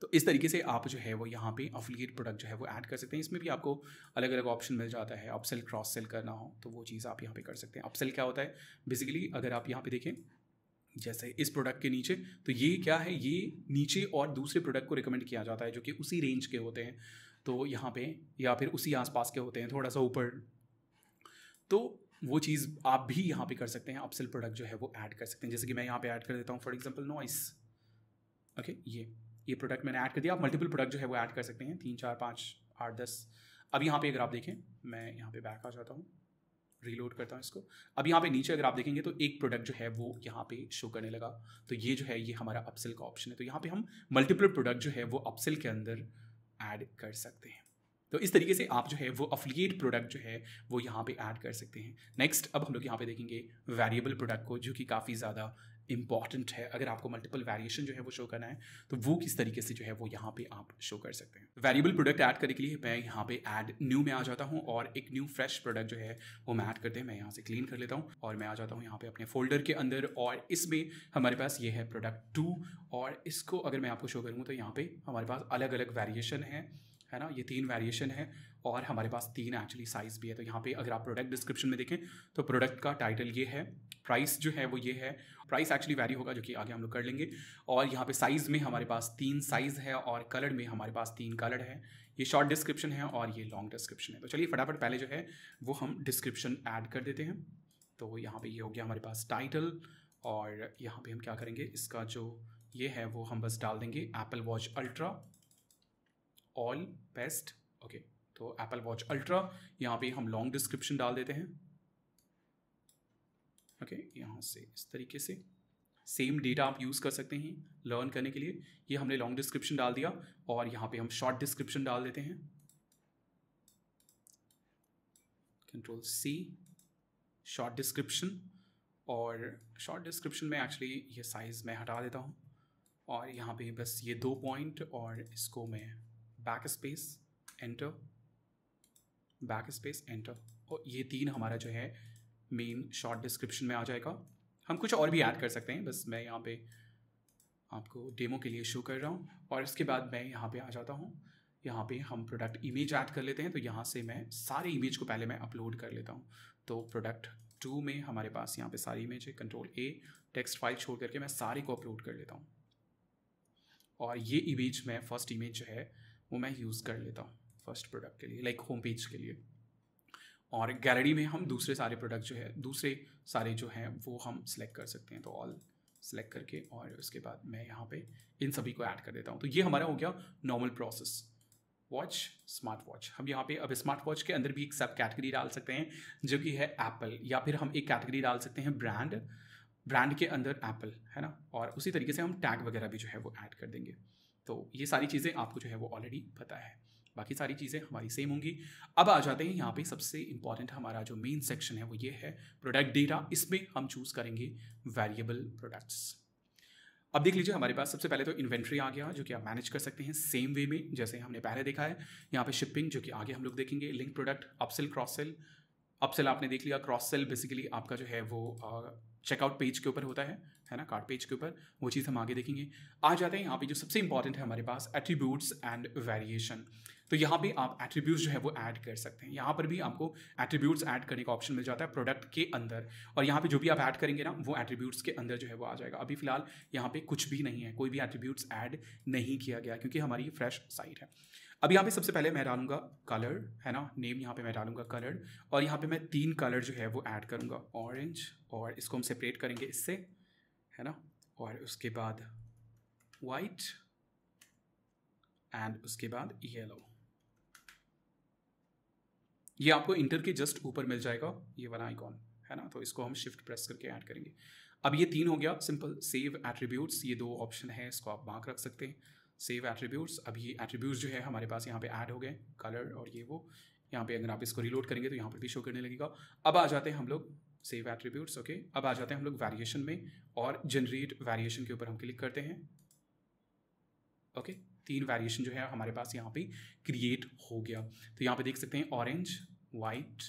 तो इस तरीके से आप जो है वो यहाँ पे अफिलियट प्रोडक्ट जो है वो ऐड कर सकते हैं इसमें भी आपको अलग अलग ऑप्शन मिल जाता है अपसेल क्रॉस सेल करना हो तो वो चीज़ आप यहाँ पे कर सकते हैं अपसेल क्या होता है बेसिकली अगर आप यहाँ पे देखें जैसे इस प्रोडक्ट के नीचे तो ये क्या है ये नीचे और दूसरे प्रोडक्ट को रिकमेंड किया जाता है जो कि उसी रेंज के होते हैं तो यहाँ पे या फिर उसी आसपास के होते हैं थोड़ा सा ऊपर तो वो चीज़ आप भी यहाँ पे कर सकते हैं आप प्रोडक्ट जो है वो ऐड कर सकते हैं जैसे कि मैं यहाँ पे ऐड कर देता हूँ फॉर एग्जांपल नॉइस ओके ये ये प्रोडक्ट मैंने ऐड कर दिया आप मल्टीपल प्रोडक्ट जो है वो ऐड कर सकते हैं तीन चार पाँच आठ दस अब यहाँ पे अगर आप देखें मैं यहाँ पे बैक आ जाता हूँ रीलोड करता हूँ इसको अब यहाँ पे नीचे अगर आप देखेंगे तो एक प्रोडक्ट जो है वो यहाँ पे शो करने लगा तो ये जो है ये हमारा अपसेल का ऑप्शन है तो यहाँ पे हम मल्टीपल प्रोडक्ट जो है वो अपसेल के अंदर ऐड कर सकते हैं तो इस तरीके से आप जो है वो अफिलियट प्रोडक्ट जो है वो यहाँ पे ऐड कर सकते हैं नेक्स्ट अब हम लोग यहाँ पे देखेंगे वेरिएबल प्रोडक्ट को जो कि काफ़ी ज़्यादा इंपॉर्टेंट है अगर आपको मल्टीपल वेरिएशन जो है वो शो करना है तो वो किस तरीके से जो है वो यहाँ पे आप शो कर सकते हैं वेरिएबल प्रोडक्ट ऐड करने के लिए मैं यहाँ पे ऐड न्यू में आ जाता हूँ और एक न्यू फ्रेश प्रोडक्ट जो है वो मैं ऐड करते हैं मैं यहाँ से क्लीन कर लेता हूँ और मैं आ जाता हूँ यहाँ पे अपने फोल्डर के अंदर और इसमें हमारे पास ये है प्रोडक्ट टू और इसको अगर मैं आपको शो करूँ तो यहाँ पे हमारे पास अलग अलग वेरिएशन है है ना ये तीन वेरिएशन है और हमारे पास तीन एक्चुअली साइज़ भी है तो यहाँ पे अगर आप प्रोडक्ट डिस्क्रिप्शन में देखें तो प्रोडक्ट का टाइटल ये है प्राइस जो है वो ये है प्राइस एक्चुअली वैरी होगा जो कि आगे हम लोग कर लेंगे और यहाँ पे साइज़ में हमारे पास तीन साइज़ है और कलर में हमारे पास तीन कलर है ये शॉर्ट डिस्क्रिप्शन है और ये लॉन्ग डिस्क्रिप्शन है तो चलिए फटाफट पहले जो है वो हम डिस्क्रिप्शन ऐड कर देते हैं तो यहाँ पर ये यह हो गया हमारे पास टाइटल और यहाँ पर हम क्या करेंगे इसका जो ये है वो हम बस डाल देंगे Apple watch ultra all best okay तो एप्पल वॉच अल्ट्रा यहाँ पे हम लॉन्ग डिस्क्रिप्शन डाल देते हैं ओके okay, यहाँ से इस तरीके से सेम डेटा आप यूज़ कर सकते हैं लर्न करने के लिए ये हमने लॉन्ग डिस्क्रिप्शन डाल दिया और यहाँ पे हम शॉर्ट डिस्क्रिप्शन डाल देते हैं कंट्रोल सी शॉर्ट डिस्क्रिप्शन और शॉर्ट डिस्क्रिप्शन में एक्चुअली ये साइज़ मैं हटा देता हूँ और यहाँ पे बस ये दो पॉइंट और इसको मैं back space enter back space enter और ये तीन हमारा जो है मेन शॉर्ट डिस्क्रिप्शन में आ जाएगा हम कुछ और भी ऐड कर सकते हैं बस मैं यहाँ पे आपको डेमो के लिए शो कर रहा हूँ और इसके बाद मैं यहाँ पे आ जाता हूँ यहाँ पे हम प्रोडक्ट इमेज ऐड कर लेते हैं तो यहाँ से मैं सारे इमेज को पहले मैं अपलोड कर लेता हूँ तो प्रोडक्ट टू में हमारे पास यहाँ पे सारी इमेज है कंट्रोल ए टेक्स्ट फाइल छोड़ करके मैं सारे को अपलोड कर लेता हूँ और ये इमेज मैं फर्स्ट इमेज जो है वो मैं यूज़ कर लेता हूँ फर्स्ट प्रोडक्ट के लिए लाइक होम पेज के लिए और गैलरी में हम दूसरे सारे प्रोडक्ट जो है दूसरे सारे जो हैं वो हम सिलेक्ट कर सकते हैं तो ऑल सेलेक्ट करके और उसके बाद मैं यहाँ पे इन सभी को ऐड कर देता हूँ तो ये हमारा हो गया normal process watch smart watch हम यहाँ पे अब स्मार्ट वॉच के अंदर भी एक सब कैटेगरी डाल सकते हैं जो कि है एप्पल या फिर हम एक कैटेगरी डाल सकते हैं ब्रांड ब्रांड के अंदर एप्पल है ना और उसी तरीके से हम टैग वगैरह भी जो है वो ऐड कर देंगे तो ये सारी चीज़ें आपको जो है वो ऑलरेडी पता है बाकी सारी चीज़ें हमारी सेम होंगी अब आ जाते हैं यहाँ पे सबसे इंपॉर्टेंट हमारा जो मेन सेक्शन है वो ये है प्रोडक्ट डेटा इसमें हम चूज़ करेंगे वेरिएबल प्रोडक्ट्स अब देख लीजिए हमारे पास सबसे पहले तो इन्वेंट्री आ गया जो कि आप मैनेज कर सकते हैं सेम वे में जैसे हमने पहले देखा है यहाँ पे शिपिंग जो कि आगे हम लोग देखेंगे link product upsell cross sell upsell आपने देख लिया क्रॉस सेल बेसिकली आपका जो है वो चेकआउट पेज के ऊपर होता है है ना कार्ड पेज के ऊपर वो चीज़ हम आगे देखेंगे आ जाते हैं यहाँ पे जो सबसे इंपॉर्टेंट है हमारे पास एट्रीब्यूट्स एंड वेरिएशन तो यहाँ पे आप एट्रीब्यूट्स जो है वो ऐड कर सकते हैं यहाँ पर भी आपको एट्रीब्यूट्स ऐड करने का ऑप्शन मिल जाता है प्रोडक्ट के अंदर और यहाँ पे जो भी आप ऐड करेंगे ना वो एट्रीब्यूट्स के अंदर जो है वो आ जाएगा अभी फिलहाल यहाँ पे कुछ भी नहीं है कोई भी एट्रीब्यूट्स ऐड नहीं किया गया क्योंकि हमारी फ्रेश साइट है अब यहाँ पे सबसे पहले मैं डालूंगा कलर है ना नेम यहाँ पे मैं डालूंगा कलर और यहाँ पे मैं तीन कलर जो है वो ऐड करूँगा ऑरेंज और इसको हम सेपरेट करेंगे इससे है ना और उसके बाद वाइट एंड उसके बाद येलो ये आपको इंटर के जस्ट ऊपर मिल जाएगा ये वाला आइकॉन है ना तो इसको हम शिफ्ट प्रेस करके ऐड करेंगे अब ये तीन हो गया सिंपल सेव एट्रीब्यूट्स ये दो ऑप्शन है इसको आप वहाँ रख सकते हैं सेव एट्रीब्यूट्स अब ये एट्रीब्यूट्स जो है हमारे पास यहाँ पे ऐड हो गए कलर और ये वो यहाँ पे अगर आप इसको रिलोड करेंगे तो यहाँ पर भी शो करने लगेगा अब आ जाते हैं हम लोग सेव एट्रीब्यूट्स ओके अब आ जाते हैं हम लोग वेरिएशन में और जनरेट वेरिएशन के ऊपर हम क्लिक करते हैं ओके okay? तीन वेरिएशन जो है हमारे पास यहाँ पे क्रिएट हो गया तो यहाँ पे देख सकते हैं ऑरेंज वाइट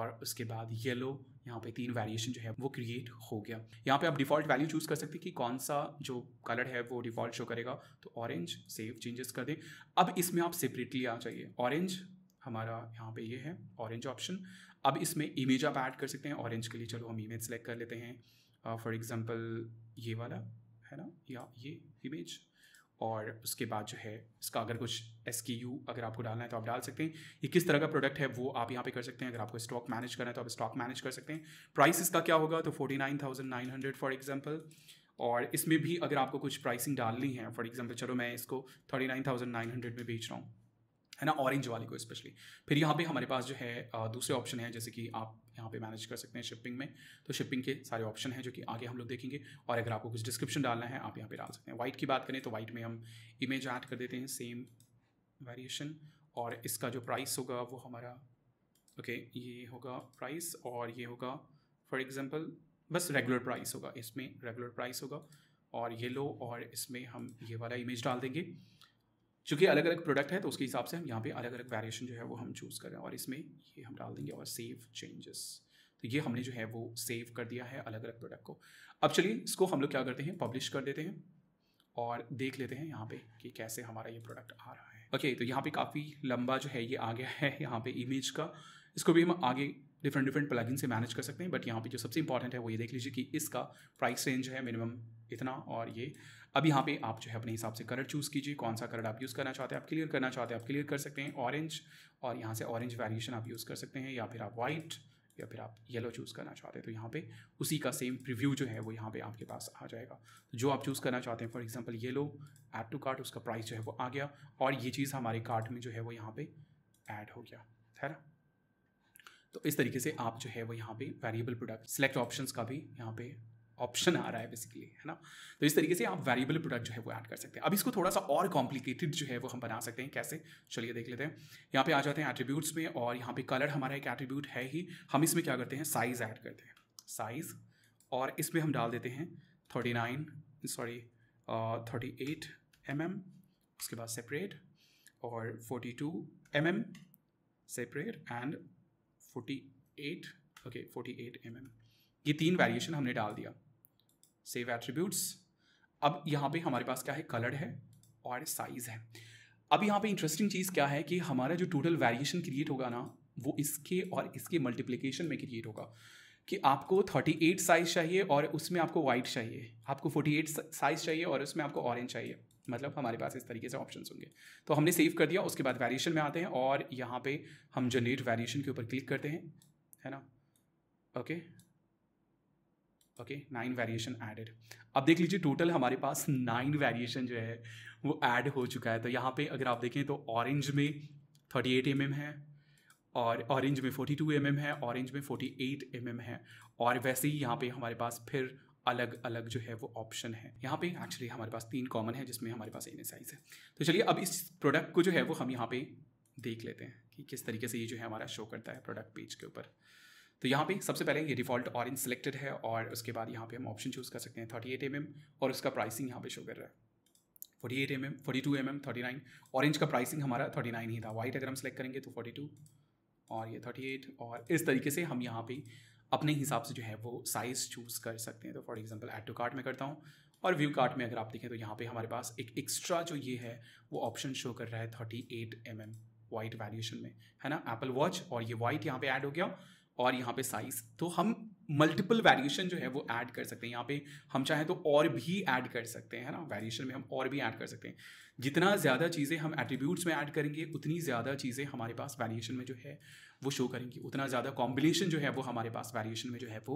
और उसके बाद येलो यहाँ पे तीन वेरिएशन जो है वो क्रिएट हो गया यहाँ पे आप डिफ़ॉल्ट वैल्यू चूज़ कर सकते हैं कि कौन सा जो कलर है वो डिफ़ॉल्ट शो करेगा तो ऑरेंज सेव चेंजेस कर दें अब इसमें आप सेपरेटली आ जाइए ऑरेंज हमारा यहाँ पे ये यह है ऑरेंज ऑप्शन अब इसमें इमेज आप ऐड कर सकते हैं ऑरेंज के लिए चलो हम इमेज सेलेक्ट कर लेते हैं फॉर uh, एग्ज़ाम्पल ये वाला है ना या ये इमेज और उसके बाद जो है इसका अगर कुछ एस अगर आपको डालना है तो आप डाल सकते हैं ये किस तरह का प्रोडक्ट है वो आप यहाँ पे कर सकते हैं अगर आपको स्टॉक मैनेज करना है तो आप स्टॉक मैनेज कर सकते हैं प्राइस इसका क्या होगा तो forty nine thousand nine hundred for example और इसमें भी अगर आपको कुछ प्राइसिंग डालनी है फॉर एग्जाम्पल चलो मैं इसको thirty nine thousand nine hundred में बेच रहा हूँ है ना ऑरेंज वाले को स्पेशली फिर यहाँ पे हमारे पास जो है दूसरे ऑप्शन है जैसे कि आप यहाँ पे मैनेज कर सकते हैं शिपिंग में तो शिपिंग के सारे ऑप्शन हैं जो कि आगे हम लोग देखेंगे और अगर आपको कुछ डिस्क्रिप्शन डालना है आप यहाँ पे डाल सकते हैं वाइट की बात करें तो वाइट में हम इमेज ऐड कर देते हैं सेम वेरिएशन और इसका जो प्राइस होगा वो हमारा ओके okay, ये होगा प्राइस और ये होगा फॉर एग्ज़ाम्पल बस रेगुलर प्राइस होगा इसमें रेगुलर प्राइस होगा और येलो और इसमें हम ये वाला इमेज डाल देंगे चूंकि अलग अलग प्रोडक्ट है तो उसके हिसाब से हम यहाँ पे अलग अलग वेरिएशन जो है वो हम चूज़ कर रहे हैं और इसमें ये हम डाल देंगे और सेव चेंजेस तो ये हमने जो है वो सेव कर दिया है अलग अलग प्रोडक्ट को अब चलिए इसको हम लोग क्या करते हैं पब्लिश कर देते हैं और देख लेते हैं यहाँ पे कि कैसे हमारा ये प्रोडक्ट आ रहा है ओके okay, तो यहाँ पे काफ़ी लंबा जो है ये आ गया है यहाँ पे इमेज का इसको भी हम आगे डिफरेंट डिफरेंट प्लगइन से मैनेज कर सकते हैं बट यहाँ पे जो सबसे इंपॉर्टेंट है वो ये देख लीजिए कि इसका प्राइस रेंज है मिनिमम इतना और ये अब यहाँ पे आप जो है अपने हिसाब से कलर चूज़ कीजिए कौन सा कलर आप यूज़ करना चाहते हैं आप क्लियर करना चाहते हैं आप क्लियर कर सकते हैं ऑरेंज और यहाँ से ऑरेंज वेरिएशन आप यूज़ कर सकते हैं या फिर आप वाइट या फिर आप येलो चूज़ करना चाहते हैं तो यहाँ पे उसी का सेम प्रिव्यू जो है वो यहाँ पे आपके पास आ जाएगा तो जो आप चूज़ करना चाहते हैं for example yellow add to cart उसका प्राइस जो है वो आ गया और ये चीज़ हमारे कार्ट में जो है वो यहाँ पे ऐड हो गया है ना तो इस तरीके से आप जो है वो यहाँ पर वेरिएबल प्रोडक्ट सेलेक्ट ऑप्शन का भी यहाँ पे ऑप्शन आ रहा है बेसिकली है ना तो इस तरीके से आप वेरिएबल प्रोडक्ट जो है वो ऐड कर सकते हैं अब इसको थोड़ा सा और कॉम्प्लिकेटेड जो है वो हम बना सकते हैं कैसे चलिए देख लेते हैं यहाँ पे आ जाते हैं एट्रीब्यूट्स में और यहाँ पे कलर हमारा एक एट्रीब्यूट है ही हम इसमें क्या करते हैं साइज़ ऐड करते हैं साइज़ और इसमें हम डाल देते हैं thirty nine sorry thirty eight M M उसके बाद सेपरेट और forty two M M separate and forty eight okay forty eight M M ये तीन वेरिएशन हमने डाल दिया सेव एट्रीब्यूट्स अब यहाँ पे हमारे पास क्या है कलर है और साइज है अब यहाँ पे इंटरेस्टिंग चीज़ क्या है कि हमारा जो टोटल वेरिएशन क्रिएट होगा ना वो इसके और इसके मल्टीप्लिकेशन में क्रिएट होगा कि आपको 38 साइज़ चाहिए और उसमें आपको वाइट चाहिए आपको 48 साइज़ चाहिए और उसमें आपको ऑरेंज चाहिए मतलब हमारे पास इस तरीके से ऑप्शन होंगे तो हमने सेव कर दिया उसके बाद वेरिएशन में आते हैं और यहाँ पे हम जनरेट वेरिएशन के ऊपर क्लिक करते हैं है ना okay okay nine variation added अब देख लीजिए टोटल हमारे पास नाइन वेरिएशन जो है वो ऐड हो चुका है तो यहाँ पे अगर आप देखें तो ऑरेंज में थर्टी एट एम एम है और ऑरेंज में फोर्टी टू एम एम है ऑरेंज में फोर्टी एट एम एम है और वैसे ही यहाँ पे हमारे पास फिर अलग अलग जो है वो ऑप्शन है यहाँ पे एक्चुअली हमारे पास तीन कॉमन है जिसमें हमारे पास एन साइज है तो चलिए अब इस प्रोडक्ट को जो है वो हम यहाँ पे देख लेते हैं कि किस तरीके से ये जो है हमारा शो करता है प्रोडक्ट पेज के ऊपर तो यहाँ पे सबसे पहले ये डिफ़ॉल्ट ऑरेंज सिलेक्टेड है और उसके बाद यहाँ पे हम ऑप्शन चूज़ कर सकते हैं थर्टी एट एम और उसका प्राइसिंग यहाँ पे शो कर रहा है forty eight M M forty two M M thirty nine orange का प्राइसिंग हमारा थर्टी नाइन ही था वाइट अगर हम सेलेक्ट करेंगे तो फोर्टी टू और ये थर्टी एट और इस तरीके से हम यहाँ पे अपने हिसाब से जो है वो साइज़ चूज़ कर सकते हैं तो for example add to cart में करता हूँ और व्यू कार्ट में अगर आप देखें तो यहाँ पे हमारे पास एक एक्स्ट्रा जो ये है वो ऑप्शन शो कर रहा है thirty eight M M white variation में है ना एप्पल वॉच और ये वाइट यहाँ पे ऐड हो गया और यहाँ पे साइज तो हम मल्टीपल वेरिएशन जो है वो ऐड कर सकते हैं यहाँ पे हम चाहें तो और भी ऐड कर सकते हैं ना वेरिएशन में हम और भी ऐड कर सकते हैं जितना ज़्यादा चीज़ें हम एट्रीब्यूट्स में ऐड करेंगे उतनी ज़्यादा चीज़ें हमारे पास वेरिएशन में जो है वो शो करेंगी उतना ज़्यादा कॉम्बिनेशन जो है वो हमारे पास वेरिएशन में जो है वो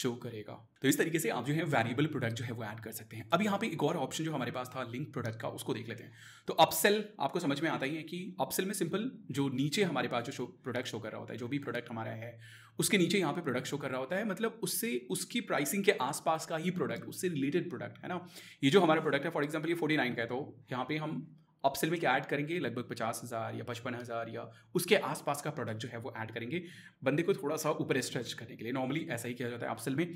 शो करेगा तो इस तरीके से आप जो है वेरिएबल प्रोडक्ट जो है वो ऐड कर सकते हैं अब यहाँ पे एक और ऑप्शन जो हमारे पास था लिंक प्रोडक्ट का उसको देख लेते हैं तो अपसेल आपको समझ में आता ही है कि अपसेल में सिंपल जो नीचे हमारे पास जो शो प्रोडक्ट शो कर रहा होता है जो भी प्रोडक्ट हमारा है उसके नीचे यहाँ पे प्रोडक्ट शो कर रहा होता है मतलब उससे उसकी प्राइसिंग के आसपास का ही प्रोडक्ट उससे रिलेटेड प्रोडक्ट है ना ये जो हमारा प्रोडक्ट है फॉर एग्जाम्पल ये फोर्टी नाइन का है तो यहाँ पे हम अपसेल में क्या ऐड करेंगे लगभग पचास हज़ार या पचपन हज़ार या उसके आसपास का प्रोडक्ट जो है वो ऐड करेंगे बंदे को थोड़ा सा ऊपर स्ट्रेच करने के लिए नॉर्मली ऐसा ही किया जाता है अपसेल में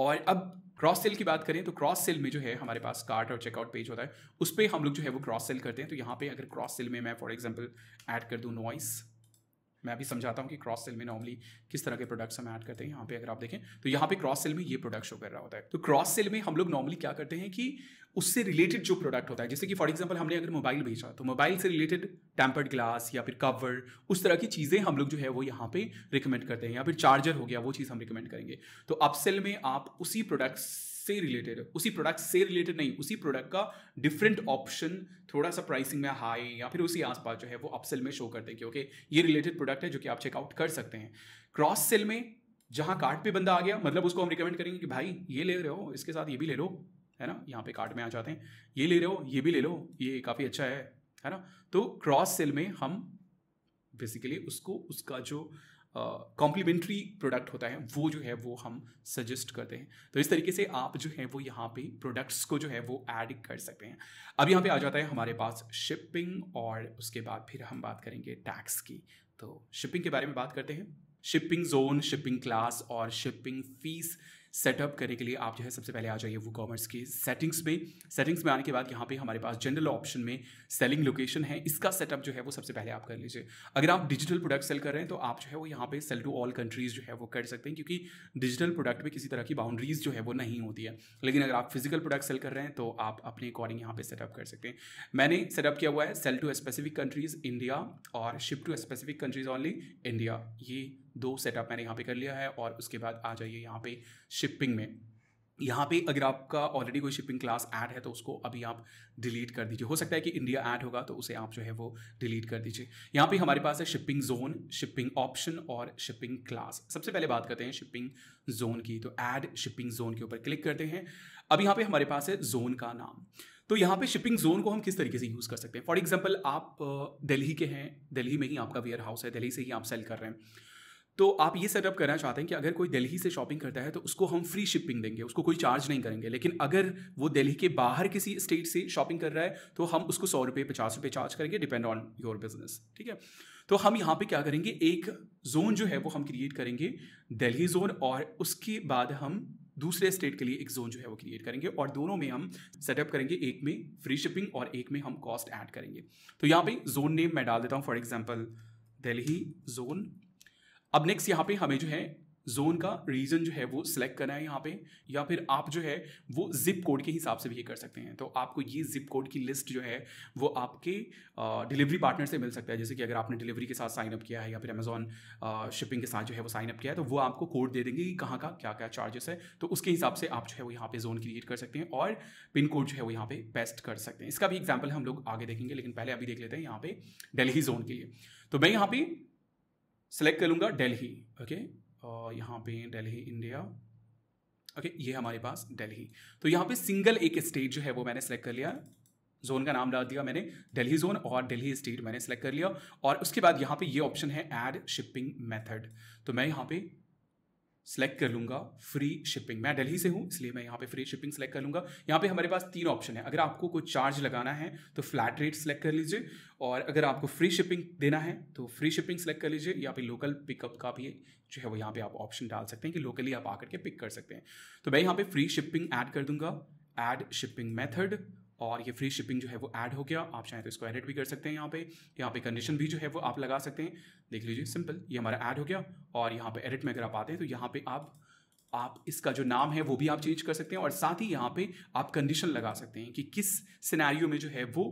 और अब क्रॉस सेल की बात करें तो क्रॉस सेल में जो है हमारे पास कार्ट और चेकआउट पेज होता है उस पर हम लोग जो है वो क्रॉस सेल करते हैं तो यहाँ पे अगर क्रॉस सेल में मैं फॉर एग्जाम्पल ऐड कर दूँ नॉइस मैं अभी समझाता हूँ कि क्रॉस सेल में नॉर्मली किस तरह के प्रोडक्ट्स हम ऐड करते हैं यहाँ पे अगर आप देखें तो यहाँ पे क्रॉस सेल में ये प्रोडक्ट शो कर रहा होता है तो क्रॉस सेल में हम लोग नॉर्मली क्या करते हैं कि उससे रिलेटेड जो प्रोडक्ट होता है जैसे कि फॉर एग्जाम्पल हमने अगर मोबाइल भेजा तो मोबाइल से रिलेटेड टेम्पर्ड ग्लास या फिर कवर उस तरह की चीज़ें हम लोग जो है वो यहाँ पे रिकमेंड करते हैं या फिर चार्जर हो गया वो चीज़ हम रिकमेंड करेंगे तो अपसेल में आप उसी प्रोडक्ट्स से रिलेटेड है उसी प्रोडक्ट से रिलेटेड नहीं उसी प्रोडक्ट का डिफरेंट ऑप्शन थोड़ा सा प्राइसिंग में हाई या फिर उसी आसपास जो है वो अपसेल में शो करते हैं कि ओके ये रिलेटेड प्रोडक्ट है जो कि आप चेकआउट कर सकते हैं क्रॉस सेल में जहाँ कार्ड पे बंदा आ गया मतलब उसको हम रिकमेंड करेंगे कि भाई ये ले रहे हो इसके साथ ये भी ले लो है ना यहाँ पे कार्ड में आ जाते हैं ये ले रहे हो ये भी ले लो ये काफ़ी अच्छा है है ना तो क्रॉस सेल में हम बेसिकली उसको उसका जो कॉम्प्लीमेंट्री uh, प्रोडक्ट होता है वो जो है वो हम सजेस्ट करते हैं तो इस तरीके से आप जो है वो यहाँ पे प्रोडक्ट्स को जो है वो ऐड कर सकते हैं अब यहाँ पे आ जाता है हमारे पास शिपिंग और उसके बाद फिर हम बात करेंगे टैक्स की तो शिपिंग के बारे में बात करते हैं शिपिंग जोन शिपिंग क्लास और शिपिंग फीस सेटअप करने के लिए आप जो है सबसे पहले आ जाइए वो कॉमर्स की सेटिंग्स में सेटिंग्स में आने के बाद यहाँ पे हमारे पास जनरल ऑप्शन में सेलिंग लोकेशन है इसका सेटअप जो है वो सबसे पहले आप कर लीजिए अगर आप डिजिटल प्रोडक्ट सेल कर रहे हैं तो आप जो है वो यहाँ पे सेल टू ऑल कंट्रीज़ जो है वो कर सकते हैं क्योंकि डिजिटल प्रोडक्ट में किसी तरह की बाउंड्रीज़ जो है वो नहीं होती है लेकिन अगर आप फिजिकल प्रोडक्ट सेल कर रहे हैं तो आप अपने अकॉर्डिंग यहाँ पर सेटअप कर सकते हैं मैंने सेटअप किया हुआ है sell to specific countries India और ship to specific countries only India ये दो सेटअप मैंने यहाँ पे कर लिया है और उसके बाद आ जाइए यहाँ पे शिपिंग में यहाँ पे अगर आपका ऑलरेडी कोई शिपिंग क्लास ऐड है तो उसको अभी आप डिलीट कर दीजिए हो सकता है कि इंडिया ऐड होगा तो उसे आप जो है वो डिलीट कर दीजिए यहाँ पे हमारे पास है शिपिंग जोन शिपिंग ऑप्शन और शिपिंग क्लास सबसे पहले बात करते हैं शिपिंग जोन की तो ऐड शिपिंग जोन के ऊपर क्लिक करते हैं अब यहाँ पे हमारे पास है जोन का नाम तो यहाँ पे शिपिंग जोन को हम किस तरीके से यूज़ कर सकते हैं फॉर एग्जाम्पल आप दिल्ली के हैं दिल्ली में ही आपका वेयर हाउस है दिल्ली से ही आप सेल कर रहे हैं तो आप ये सेटअप करना चाहते हैं कि अगर कोई दिल्ली से शॉपिंग करता है तो उसको हम फ्री शिपिंग देंगे उसको कोई चार्ज नहीं करेंगे लेकिन अगर वो दिल्ली के बाहर किसी स्टेट से शॉपिंग कर रहा है तो हम उसको सौ रुपये पचास रुपये चार्ज करेंगे डिपेंड ऑन योर बिजनेस ठीक है तो हम यहाँ पे क्या करेंगे एक जोन जो है वो हम क्रिएट करेंगे दिल्ली जोन और उसके बाद हम दूसरे स्टेट के लिए एक जोन जो है वो क्रिएट करेंगे और दोनों में हम सेटअप करेंगे एक में फ्री शिपिंग और एक में हम कॉस्ट ऐड करेंगे तो यहाँ पे जोन नेम मैं डाल देता हूँ फॉर एग्जाम्पल दिल्ली जोन अब नेक्स्ट यहाँ पे हमें जो है जोन का रीजन जो है वो सिलेक्ट करना है यहाँ पे या फिर आप जो है वो जिप कोड के हिसाब से भी ये कर सकते हैं तो आपको ये जिप कोड की लिस्ट जो है वो आपके डिलीवरी पार्टनर से मिल सकता है जैसे कि अगर आपने डिलीवरी के साथ साइन अप किया है या फिर अमेजोन शिपिंग के साथ जो है वो साइन अप किया है तो वो आपको कोड दे देंगे कि कहाँ का क्या क्या चार्जेस है तो उसके हिसाब से आप जो है वो यहाँ पर जोन क्रिएट कर सकते हैं और पिन कोड जो है वो यहाँ पर पेस्ट कर सकते हैं इसका भी एग्जाम्पल हम लोग आगे देखेंगे लेकिन पहले अभी देख लेते हैं यहाँ पे डेली जोन के लिए तो मैं यहाँ पर सेलेक्ट कर लूँगा डेली ओके और यहाँ पे डेली इंडिया ओके ये हमारे पास डेली तो यहाँ पे सिंगल एक स्टेट जो है वो मैंने सेलेक्ट कर लिया जोन का नाम डाल दिया मैंने दिल्ली जोन और दिल्ली स्टेट मैंने सेलेक्ट कर लिया और उसके बाद यहाँ पे ये ऑप्शन है ऐड शिपिंग मेथड तो मैं यहाँ पे सेलेक्ट कर लूंगा फ्री शिपिंग मैं दिल्ली से हूं इसलिए मैं यहां पे फ्री शिपिंग सेलेक्ट कर लूंगा यहां पे हमारे पास तीन ऑप्शन है अगर आपको कोई चार्ज लगाना है तो फ्लैट रेट सेलेक्ट कर लीजिए और अगर आपको फ्री शिपिंग देना है तो फ्री शिपिंग सेलेक्ट कर लीजिए या फिर लोकल पिकअप का भी जो है वो यहाँ पे आप ऑप्शन डाल सकते हैं कि लोकली आप आकर के पिक कर सकते हैं तो मैं यहाँ पर फ्री शिपिंग ऐड कर दूंगा एड शिपिंग मैथड और ये फ्री शिपिंग जो है वो ऐड हो गया आप चाहें तो इसको एडिट भी कर सकते हैं यहाँ पे यहाँ पे कंडीशन भी जो है वो आप लगा सकते हैं देख लीजिए सिंपल ये हमारा ऐड हो गया और यहाँ पे एडिट में अगर आप आते हैं तो यहाँ पे आप आप इसका जो नाम है वो भी आप चेंज कर सकते हैं और साथ ही यहाँ पे आप कंडीशन लगा सकते हैं कि किस सिनेरियो में जो है वो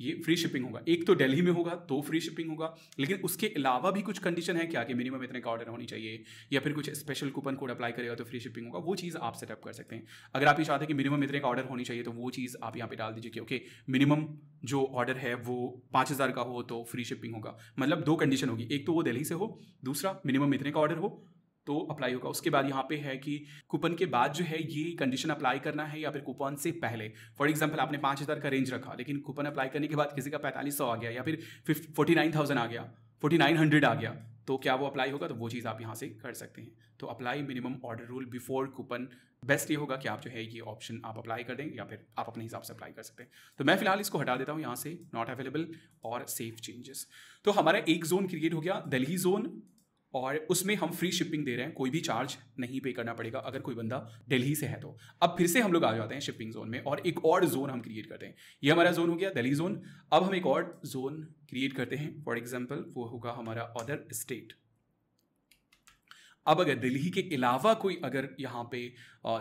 ये फ्री शिपिंग होगा एक तो दिल्ली में होगा तो फ्री शिपिंग होगा लेकिन उसके अलावा भी कुछ कंडीशन है क्या कि मिनिमम इतने का ऑर्डर होनी चाहिए या फिर कुछ स्पेशल कूपन कोड अप्लाई करेगा तो फ्री शिपिंग होगा वो चीज़ आप सेटअप कर सकते हैं अगर आप ये चाहते हैं कि मिनिमम इतने का ऑर्डर होनी चाहिए तो वो चीज़ आप यहाँ पे डाल दीजिए कि ओके मिनिमम जो ऑर्डर है वो पाँच हज़ार का हो तो फ्री शिपिंग होगा मतलब दो कंडीशन होगी एक तो वो दिल्ली से हो दूसरा मिनिमम इतने का ऑर्डर हो तो अप्लाई होगा उसके बाद यहाँ पे है कि कूपन के बाद जो है ये कंडीशन अप्लाई करना है या फिर कूपन से पहले फॉर एग्जांपल आपने पाँच हज़ार का रेंज रखा लेकिन कूपन अप्लाई करने के बाद किसी का पैंतालीस सौ आ गया या फिर फोर्टी नाइन थाउजेंड आ गया फोर्टी नाइन हंड्रेड आ गया तो क्या वो अप्लाई होगा तो वो चीज़ आप यहाँ से कर सकते हैं तो apply minimum order rule before coupon best ये होगा कि आप जो है ये ऑप्शन आप अप्लाई कर दें या फिर आप अपने हिसाब से अप्लाई कर सकते हैं तो मैं फिलहाल इसको हटा देता हूँ यहाँ से नॉट अवेलेबल और सेफ चेंजेस तो हमारा एक जोन क्रिएट हो गया दिल्ली जोन और उसमें हम फ्री शिपिंग दे रहे हैं कोई भी चार्ज नहीं पे करना पड़ेगा अगर कोई बंदा दिल्ली से है तो अब फिर से हम लोग आ जाते हैं शिपिंग जोन में और एक और जोन हम क्रिएट करते हैं ये हमारा जोन हो गया दिल्ली जोन अब हम एक और जोन क्रिएट करते हैं फॉर एग्जाम्पल वो होगा हमारा अदर स्टेट अब अगर दिल्ली के अलावा कोई अगर यहाँ पे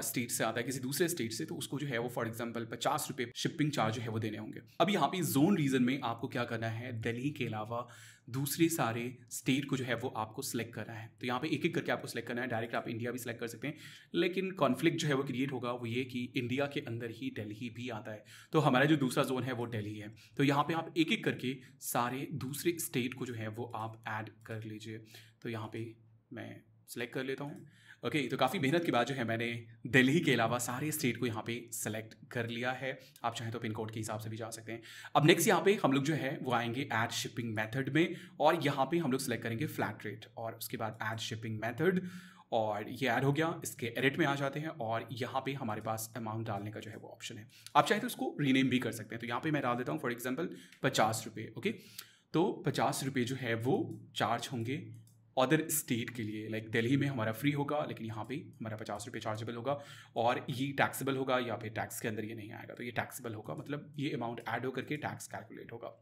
स्टेट से आता है किसी दूसरे स्टेट से तो उसको जो है वो फॉर एग्जाम्पल पचास रुपये शिपिंग चार्ज जो है वो देने होंगे अब यहाँ पे जोन रीजन में आपको क्या करना है दिल्ली के अलावा दूसरे सारे स्टेट को जो है वो आपको सिलेक्ट करना है तो यहाँ पे एक एक करके आपको सिलेक्ट करना है डायरेक्ट आप इंडिया भी सिलेक्ट कर सकते हैं लेकिन कॉन्फ्लिक्ट जो है वो क्रिएट होगा वो ये कि इंडिया के अंदर ही दिल्ली भी आता है तो हमारा जो दूसरा जोन है वो दिल्ली है तो यहाँ पर आप एक एक करके सारे दूसरे स्टेट को जो है वो आप ऐड कर लीजिए तो यहाँ पर मैं सिलेक्ट कर लेता हूँ ओके okay, तो काफ़ी मेहनत के बाद जो है मैंने दिल्ली के अलावा सारे स्टेट को यहाँ पे सेलेक्ट कर लिया है आप चाहें तो पिन कोड के हिसाब से भी जा सकते हैं अब नेक्स्ट यहाँ पे हम लोग जो है वो आएंगे एड शिपिंग मेथड में और यहाँ पे हम लोग सेलेक्ट करेंगे फ्लैट रेट और उसके बाद एड शिपिंग मेथड और ये ऐड हो गया इसके एडिट में आ जाते हैं और यहाँ पे हमारे पास अमाउंट डालने का जो है वो ऑप्शन है आप चाहें तो उसको रीनेम भी कर सकते हैं तो यहाँ पे मैं डाल देता हूँ फॉर एग्जाम्पल पचास रुपये ओके तो पचास रुपये जो है वो चार्ज होंगे अदर स्टेट के लिए लाइक like दिल्ली में हमारा फ्री होगा लेकिन यहाँ पे हमारा पचास रुपये चार्जेबल होगा और ये टैक्सेबल होगा या फिर टैक्स के अंदर ये नहीं आएगा तो ये टैक्सेबल होगा मतलब ये अमाउंट ऐड होकर के टैक्स कैलकुलेट होगा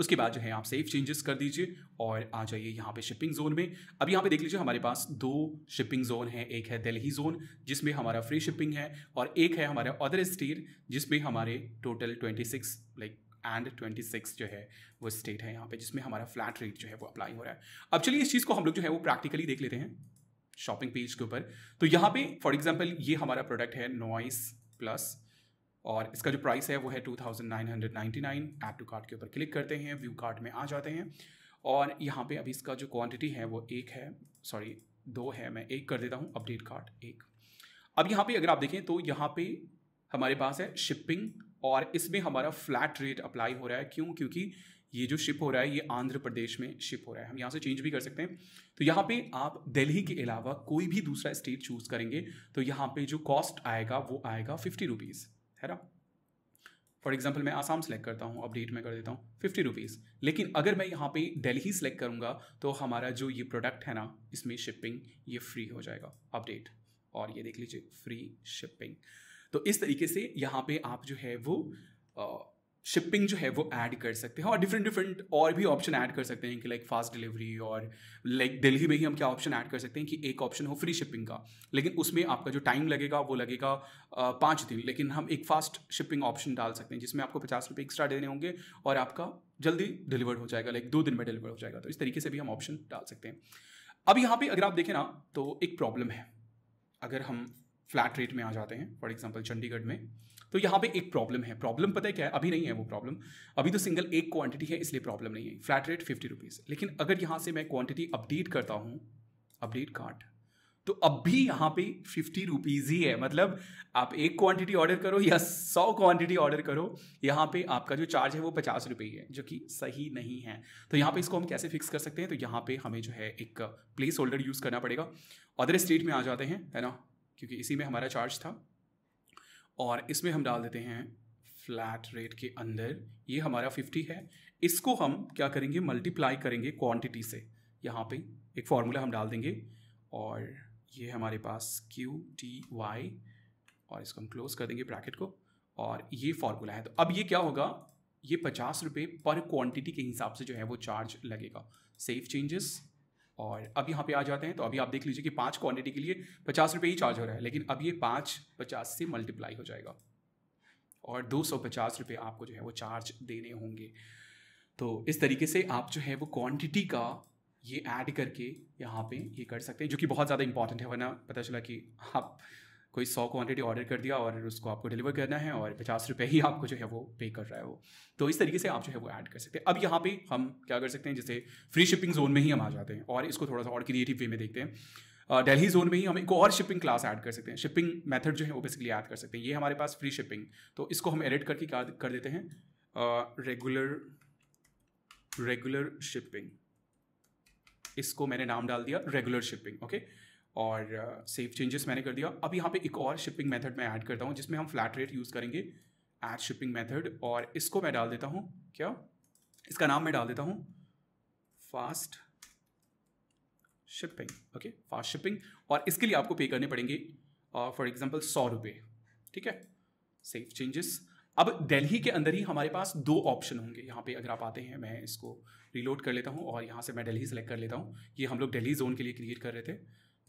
उसके बाद जो है आप सेफ चेंजेस कर दीजिए और आ जाइए यहाँ पे शिपिंग जोन में अब यहाँ पे देख लीजिए हमारे पास दो शिपिंग जोन है एक है दिल्ली जोन जिसमें हमारा फ्री शिपिंग है और एक है हमारा अदर स्टेट जिसमें हमारे total twenty six like and twenty six जो है वो स्टेट है यहाँ पे जिसमें हमारा फ्लैट रेट जो है वो अप्लाई हो रहा है अब चलिए इस चीज़ को हम लोग जो है वो प्रैक्टिकली देख लेते हैं शॉपिंग पेज के ऊपर तो यहाँ पे फॉर एग्ज़ाम्पल ये हमारा प्रोडक्ट है नॉइस प्लस और इसका जो प्राइस है वो है two thousand nine hundred ninety nine add to cart के ऊपर क्लिक करते हैं व्यू कार्ट में आ जाते हैं और यहाँ पे अभी इसका जो क्वांटिटी है वो एक है सॉरी दो है मैं एक कर देता हूँ अपडेट कार्ट एक अब यहाँ पे अगर आप देखें तो यहाँ पे हमारे पास है शिपिंग और इसमें हमारा फ्लैट रेट अप्लाई हो रहा है क्यों क्योंकि ये जो शिप हो रहा है ये आंध्र प्रदेश में शिप हो रहा है हम यहाँ से चेंज भी कर सकते हैं तो यहाँ पे आप दिल्ली के अलावा कोई भी दूसरा स्टेट चूज़ करेंगे तो यहाँ पे जो कॉस्ट आएगा वो आएगा फिफ्टी रुपीज़ है ना फॉर एग्जाम्पल मैं आसाम सेलेक्ट करता हूँ अपडेट में कर देता हूँ फिफ्टी रुपीज़ लेकिन अगर मैं यहाँ पे दिल्ली सेलेक्ट करूँगा तो हमारा जो ये प्रोडक्ट है ना इसमें शिपिंग ये फ्री हो जाएगा अपडेट और ये देख लीजिए फ्री शिपिंग तो इस तरीके से यहाँ पे आप जो है वो शिपिंग जो है वो ऐड कर सकते हैं और डिफरेंट डिफरेंट और भी ऑप्शन ऐड कर सकते हैं कि लाइक फास्ट डिलीवरी और लाइक दिल्ली में ही हम क्या ऑप्शन ऐड कर सकते हैं कि एक ऑप्शन हो फ्री शिपिंग का लेकिन उसमें आपका जो टाइम लगेगा वो लगेगा पाँच दिन लेकिन हम एक फास्ट शिपिंग ऑप्शन डाल सकते हैं जिसमें आपको पचास रुपये एक्स्ट्रा देने होंगे और आपका जल्दी डिलीवर हो जाएगा लाइक दो दिन में डिलीवर हो जाएगा तो इस तरीके से भी हम ऑप्शन डाल सकते हैं अब यहाँ पर अगर आप देखें ना तो एक प्रॉब्लम है अगर हम फ्लैट रेट में आ जाते हैं फॉर एग्जाम्पल चंडीगढ़ में तो यहाँ पे एक प्रॉब्लम है प्रॉब्लम पता है क्या है अभी नहीं है वो प्रॉब्लम अभी तो सिंगल एक क्वांटिटी है इसलिए प्रॉब्लम नहीं है फ्लैट रेट फिफ्टी रुपीज़ लेकिन अगर यहाँ से मैं क्वांटिटी अपडेट करता हूँ अपडेट कार्ड तो अब भी यहाँ पे फिफ्टी रुपीज़ ही है मतलब आप एक क्वांटिटी ऑर्डर करो या सौ क्वांटिटी ऑर्डर करो यहाँ पे आपका जो चार्ज है वो पचास रुपये ही है जो कि सही नहीं है तो यहाँ पे इसको हम कैसे फिक्स कर सकते हैं तो यहाँ पे हमें जो है एक प्लेस होल्डर यूज़ करना पड़ेगा अदर स्टेट में आ जाते हैं है ना क्योंकि इसी में हमारा चार्ज था और इसमें हम डाल देते हैं फ्लैट रेट के अंदर ये हमारा 50 है इसको हम क्या करेंगे मल्टीप्लाई करेंगे क्वांटिटी से यहाँ पे एक फार्मूला हम डाल देंगे और ये हमारे पास क्यू टी वाई और इसको हम क्लोज कर देंगे ब्रैकेट को और ये फार्मूला है तो अब ये क्या होगा ये पचास रुपये पर क्वांटिटी के हिसाब से जो है वो चार्ज लगेगा सेफ चेंजेस और अब यहाँ पे आ जाते हैं तो अभी आप देख लीजिए कि पाँच क्वांटिटी के लिए पचास रुपये ही चार्ज हो रहा है लेकिन अब ये पाँच पचास से मल्टीप्लाई हो जाएगा और दो सौ पचास रुपये आपको जो है वो चार्ज देने होंगे तो इस तरीके से आप जो है वो क्वांटिटी का ये ऐड करके यहाँ पे ये कर सकते हैं जो कि बहुत ज़्यादा इंपॉर्टेंट है वरना पता चला कि आप कोई सौ क्वांटिटी ऑर्डर कर दिया और उसको आपको डिलीवर करना है और पचास रुपये ही आपको जो है वो पे कर रहा है वो तो इस तरीके से आप जो है वो ऐड कर सकते हैं अब यहाँ पे हम क्या कर सकते हैं जैसे फ्री शिपिंग जोन में ही हम आ जाते हैं और इसको थोड़ा सा और क्रिएटिव वे में देखते हैं डेली जोन में ही हम एक और शिपिंग क्लास ऐड कर सकते हैं शिपिंग मेथड जो है वो बेसिकली ऐड कर सकते हैं ये हमारे पास फ्री शिपिंग तो इसको हम एडिट करके क्या कर देते हैं रेगुलर रेगुलर शिपिंग इसको मैंने नाम डाल दिया रेगुलर शिपिंग ओके और सेफ uh, चेंजेस मैंने कर दिया अब यहाँ पे एक और शिपिंग मेथड मैं ऐड करता हूँ जिसमें हम फ्लैट रेट यूज़ करेंगे ऐड शिपिंग मेथड और इसको मैं डाल देता हूँ क्या इसका नाम मैं डाल देता हूँ fast shipping okay fast shipping और इसके लिए आपको पे करने पड़ेंगे फॉर एग्जाम्पल सौ रुपये ठीक है सेफ चेंजेस अब दिल्ली के अंदर ही हमारे पास दो ऑप्शन होंगे यहाँ पे अगर आप आते हैं मैं इसको रिलोड कर लेता हूँ और यहाँ से मैं दिल्ली सेलेक्ट कर लेता हूँ ये हम लोग दिल्ली जोन के लिए क्रिएट कर रहे थे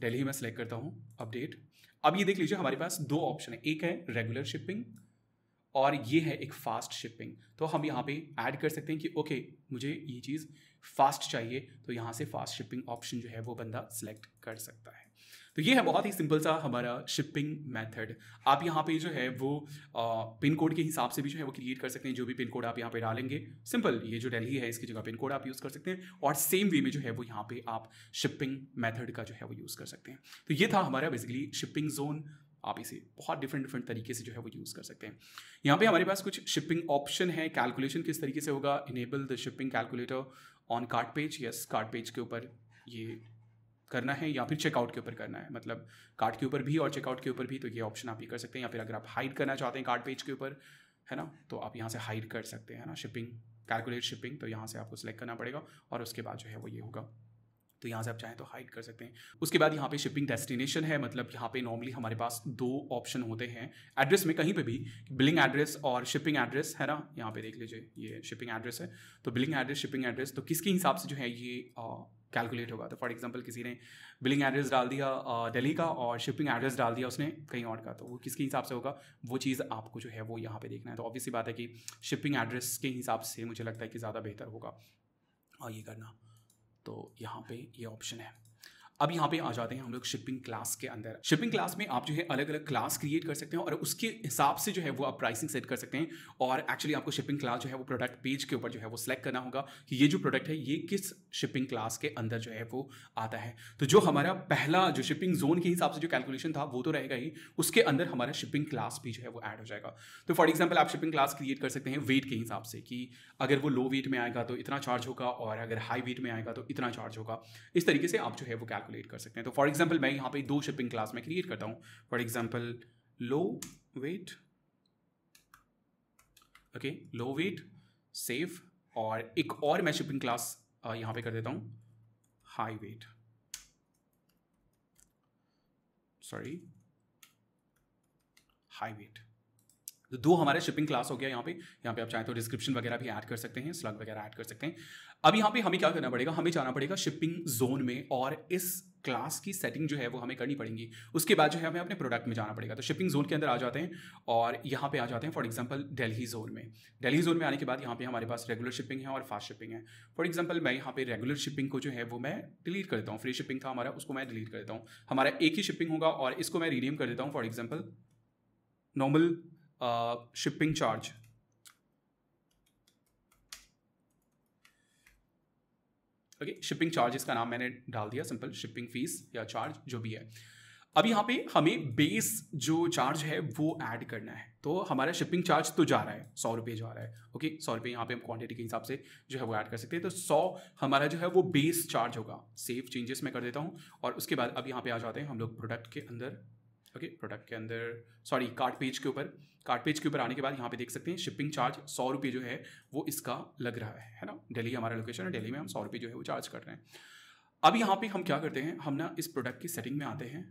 दिल्ली ही मैं सेलेक्ट करता हूँ अपडेट अब ये देख लीजिए हमारे पास दो ऑप्शन है एक है रेगुलर शिपिंग और ये है एक फास्ट शिपिंग तो हम यहाँ पे ऐड कर सकते हैं कि ओके मुझे ये चीज़ फास्ट चाहिए तो यहाँ से फास्ट शिपिंग ऑप्शन जो है वो बंदा सेलेक्ट कर सकता है तो ये है बहुत ही सिंपल सा हमारा शिपिंग मेथड आप यहाँ पे जो है वो पिन कोड के हिसाब से भी जो है वो क्रिएट कर सकते हैं जो भी पिन कोड आप यहाँ पे डालेंगे सिंपल ये जो डेली है इसकी जगह पिन कोड आप यूज़ कर सकते हैं और सेम वे में जो है वो यहाँ पे आप शिपिंग मैथड का जो है वो यूज़ कर सकते हैं तो ये था हमारा बेसिकली शिपिंग जोन आप इसे बहुत डिफरेंट डिफरेंट तरीके से जो है वो यूज़ कर सकते हैं यहाँ पे हमारे पास कुछ शिपिंग ऑप्शन है कैलकुलेशन किस तरीके से होगा enable the shipping calculator on cart page yes cart page के ऊपर ये करना है या फिर चेकआउट के ऊपर करना है मतलब कार्ड के ऊपर भी और चेकआउट के ऊपर भी तो ये ऑप्शन आप ये कर सकते हैं या फिर अगर आप हाइड करना चाहते हैं कार्ड पेज के ऊपर है ना तो आप यहाँ से हाइड कर सकते हैं ना शिपिंग कैलकुलेट शिपिंग तो यहाँ से आपको सिलेक्ट करना पड़ेगा और उसके बाद जो है वो ये होगा तो यहाँ से आप चाहें तो हाइड कर सकते हैं उसके बाद यहाँ पे शिपिंग डेस्टिनेशन है मतलब यहाँ पे नॉर्मली हमारे पास दो ऑप्शन होते हैं एड्रेस में कहीं पे भी बिलिंग एड्रेस और शिपिंग एड्रेस है ना यहाँ पे देख लीजिए ये शिपिंग एड्रेस है तो बिलिंग एड्रेस शिपिंग एड्रेस तो किसके हिसाब से जो है ये कैलकुलेट होगा तो फॉर एग्जाम्पल किसी ने बिलिंग एड्रेस डाल दिया दिल्ली का और शिपिंग एड्रेस डाल दिया उसने कहीं और का तो वो किसके हिसाब से होगा वो चीज़ आपको जो है वो यहाँ पे देखना है तो ऑब्वियसली बात है कि शिपिंग एड्रेस के हिसाब से मुझे लगता है कि ज़्यादा बेहतर होगा और ये करना तो यहाँ पे ये ऑप्शन है अब यहाँ पे आ जाते हैं हम लोग शिपिंग क्लास के अंदर शिपिंग क्लास में आप जो है अलग अलग क्लास क्रिएट कर सकते हैं और उसके हिसाब से जो है वो आप प्राइसिंग सेट कर सकते हैं और एक्चुअली आपको शिपिंग क्लास जो है वो प्रोडक्ट पेज के ऊपर जो है वो सिलेक्ट करना होगा कि ये जो प्रोडक्ट है ये किस शिपिंग क्लास के अंदर जो है वो आता है तो जो हमारा पहला जो शिपिंग जोन के हिसाब से जो कैलकुलेशन था वो तो रहेगा ही उसके अंदर हमारा शिपिंग क्लास भी जो है वो ऐड हो जाएगा तो फॉर एग्जाम्पल आप शिपिंग क्लास क्रिएट कर सकते हैं वेट के हिसाब से कि अगर वो लो वेट में आएगा तो इतना चार्ज होगा और अगर हाई वेट में आएगा तो इतना चार्ज होगा इस तरीके से आप जो है वो कैलकुलेट कैलकुलेट कर सकते हैं तो फॉर एग्जाम्पल मैं यहाँ पे दो शिपिंग क्लास में क्रिएट करता हूँ for example low weight okay low weight save और एक और मैं शिपिंग क्लास यहाँ पे कर देता हूँ high weight sorry high weight तो दो हमारे शिपिंग क्लास हो गया यहाँ पे यहाँ पे आप चाहें तो डिस्क्रिप्शन वगैरह भी ऐड कर सकते हैं स्लग वगैरह ऐड कर सकते हैं अब यहाँ पे हमें क्या करना पड़ेगा हमें जाना पड़ेगा शिपिंग जोन में और इस क्लास की सेटिंग जो है वो हमें करनी पड़ेगी उसके बाद जो है हमें अपने प्रोडक्ट में जाना पड़ेगा तो शिपिंग जोन के अंदर आ जाते हैं और यहाँ पे आ जाते हैं फॉर एग्जांपल दिल्ली जोन में दिल्ली जोन में आने के बाद यहाँ पे हमारे पास रेगुलर शिपिंग है और फास्ट शिपिंग है फॉर एग्जाम्पल मैं यहाँ पे रेगुलर शिपिंग को जो है वो मैं डिलीट कर देता हूँ फ्री शिपिंग था हमारा उसको मैं डिलीट कर देता हूँ हमारा एक ही शिपिंग होगा और इसको मैं रिडीम कर देता हूँ for example normal shipping charge okay shipping charge इसका नाम मैंने डाल दिया सिंपल शिपिंग फीस या चार्ज जो भी है अब यहाँ पे हमें बेस जो चार्ज है वो ऐड करना है तो हमारा शिपिंग चार्ज तो जा रहा है सौ रुपये जा रहा है ओके सौ रुपये यहाँ पे हम क्वांटिटी के हिसाब से जो है वो ऐड कर सकते हैं तो सौ हमारा जो है वो बेस चार्ज होगा सेफ चेंजेस मैं कर देता हूँ और उसके बाद अब यहाँ पे आ जाते हैं हम लोग प्रोडक्ट के अंदर ओके प्रोडक्ट के अंदर सॉरी कार्ट पेज के ऊपर कार्ट पेज के ऊपर आने के बाद यहाँ पे देख सकते हैं शिपिंग चार्ज सौ रुपये जो है वो इसका लग रहा है है ना दिल्ली हमारा लोकेशन है दिल्ली में हम सौ रुपये जो है वो चार्ज कर रहे हैं अब यहाँ पे हम क्या करते हैं हम ना इस प्रोडक्ट की सेटिंग में आते हैं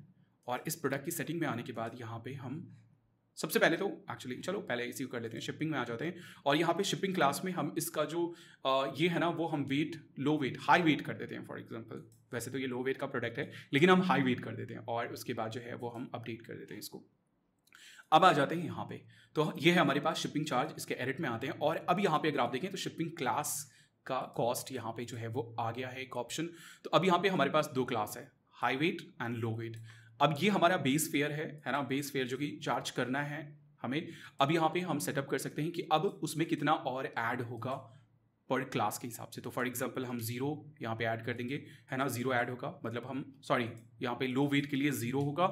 और इस प्रोडक्ट की सेटिंग में आने के बाद यहाँ पे हम सबसे पहले तो एक्चुअली चलो पहले इसी को कर लेते हैं शिपिंग में आ जाते हैं और यहाँ पे शिपिंग क्लास में हम इसका जो ये है ना वो हम weight low weight high weight कर देते हैं फॉर एग्जांपल वैसे तो ये लो वेट का प्रोडक्ट है लेकिन हम हाई वेट कर देते हैं और उसके बाद जो है वो हम अपडेट कर देते हैं इसको अब आ जाते हैं यहाँ पे तो ये है हमारे पास शिपिंग चार्ज इसके एडिट में आते हैं और अब यहाँ पे अगर आप देखें तो शिपिंग क्लास का कॉस्ट यहाँ पे जो है वो आ गया है एक ऑप्शन तो अब यहाँ पे हमारे पास दो क्लास है high weight and low weight अब ये हमारा बेस फेयर है है ना बेस फेयर जो कि चार्ज करना है हमें अब यहाँ पे हम सेटअप कर सकते हैं कि अब उसमें कितना और ऐड होगा पर क्लास के हिसाब से तो फॉर एग्जांपल हम ज़ीरो यहाँ पे ऐड कर देंगे है ना ज़ीरो ऐड होगा मतलब हम सॉरी यहाँ पे लो वेट के लिए ज़ीरो होगा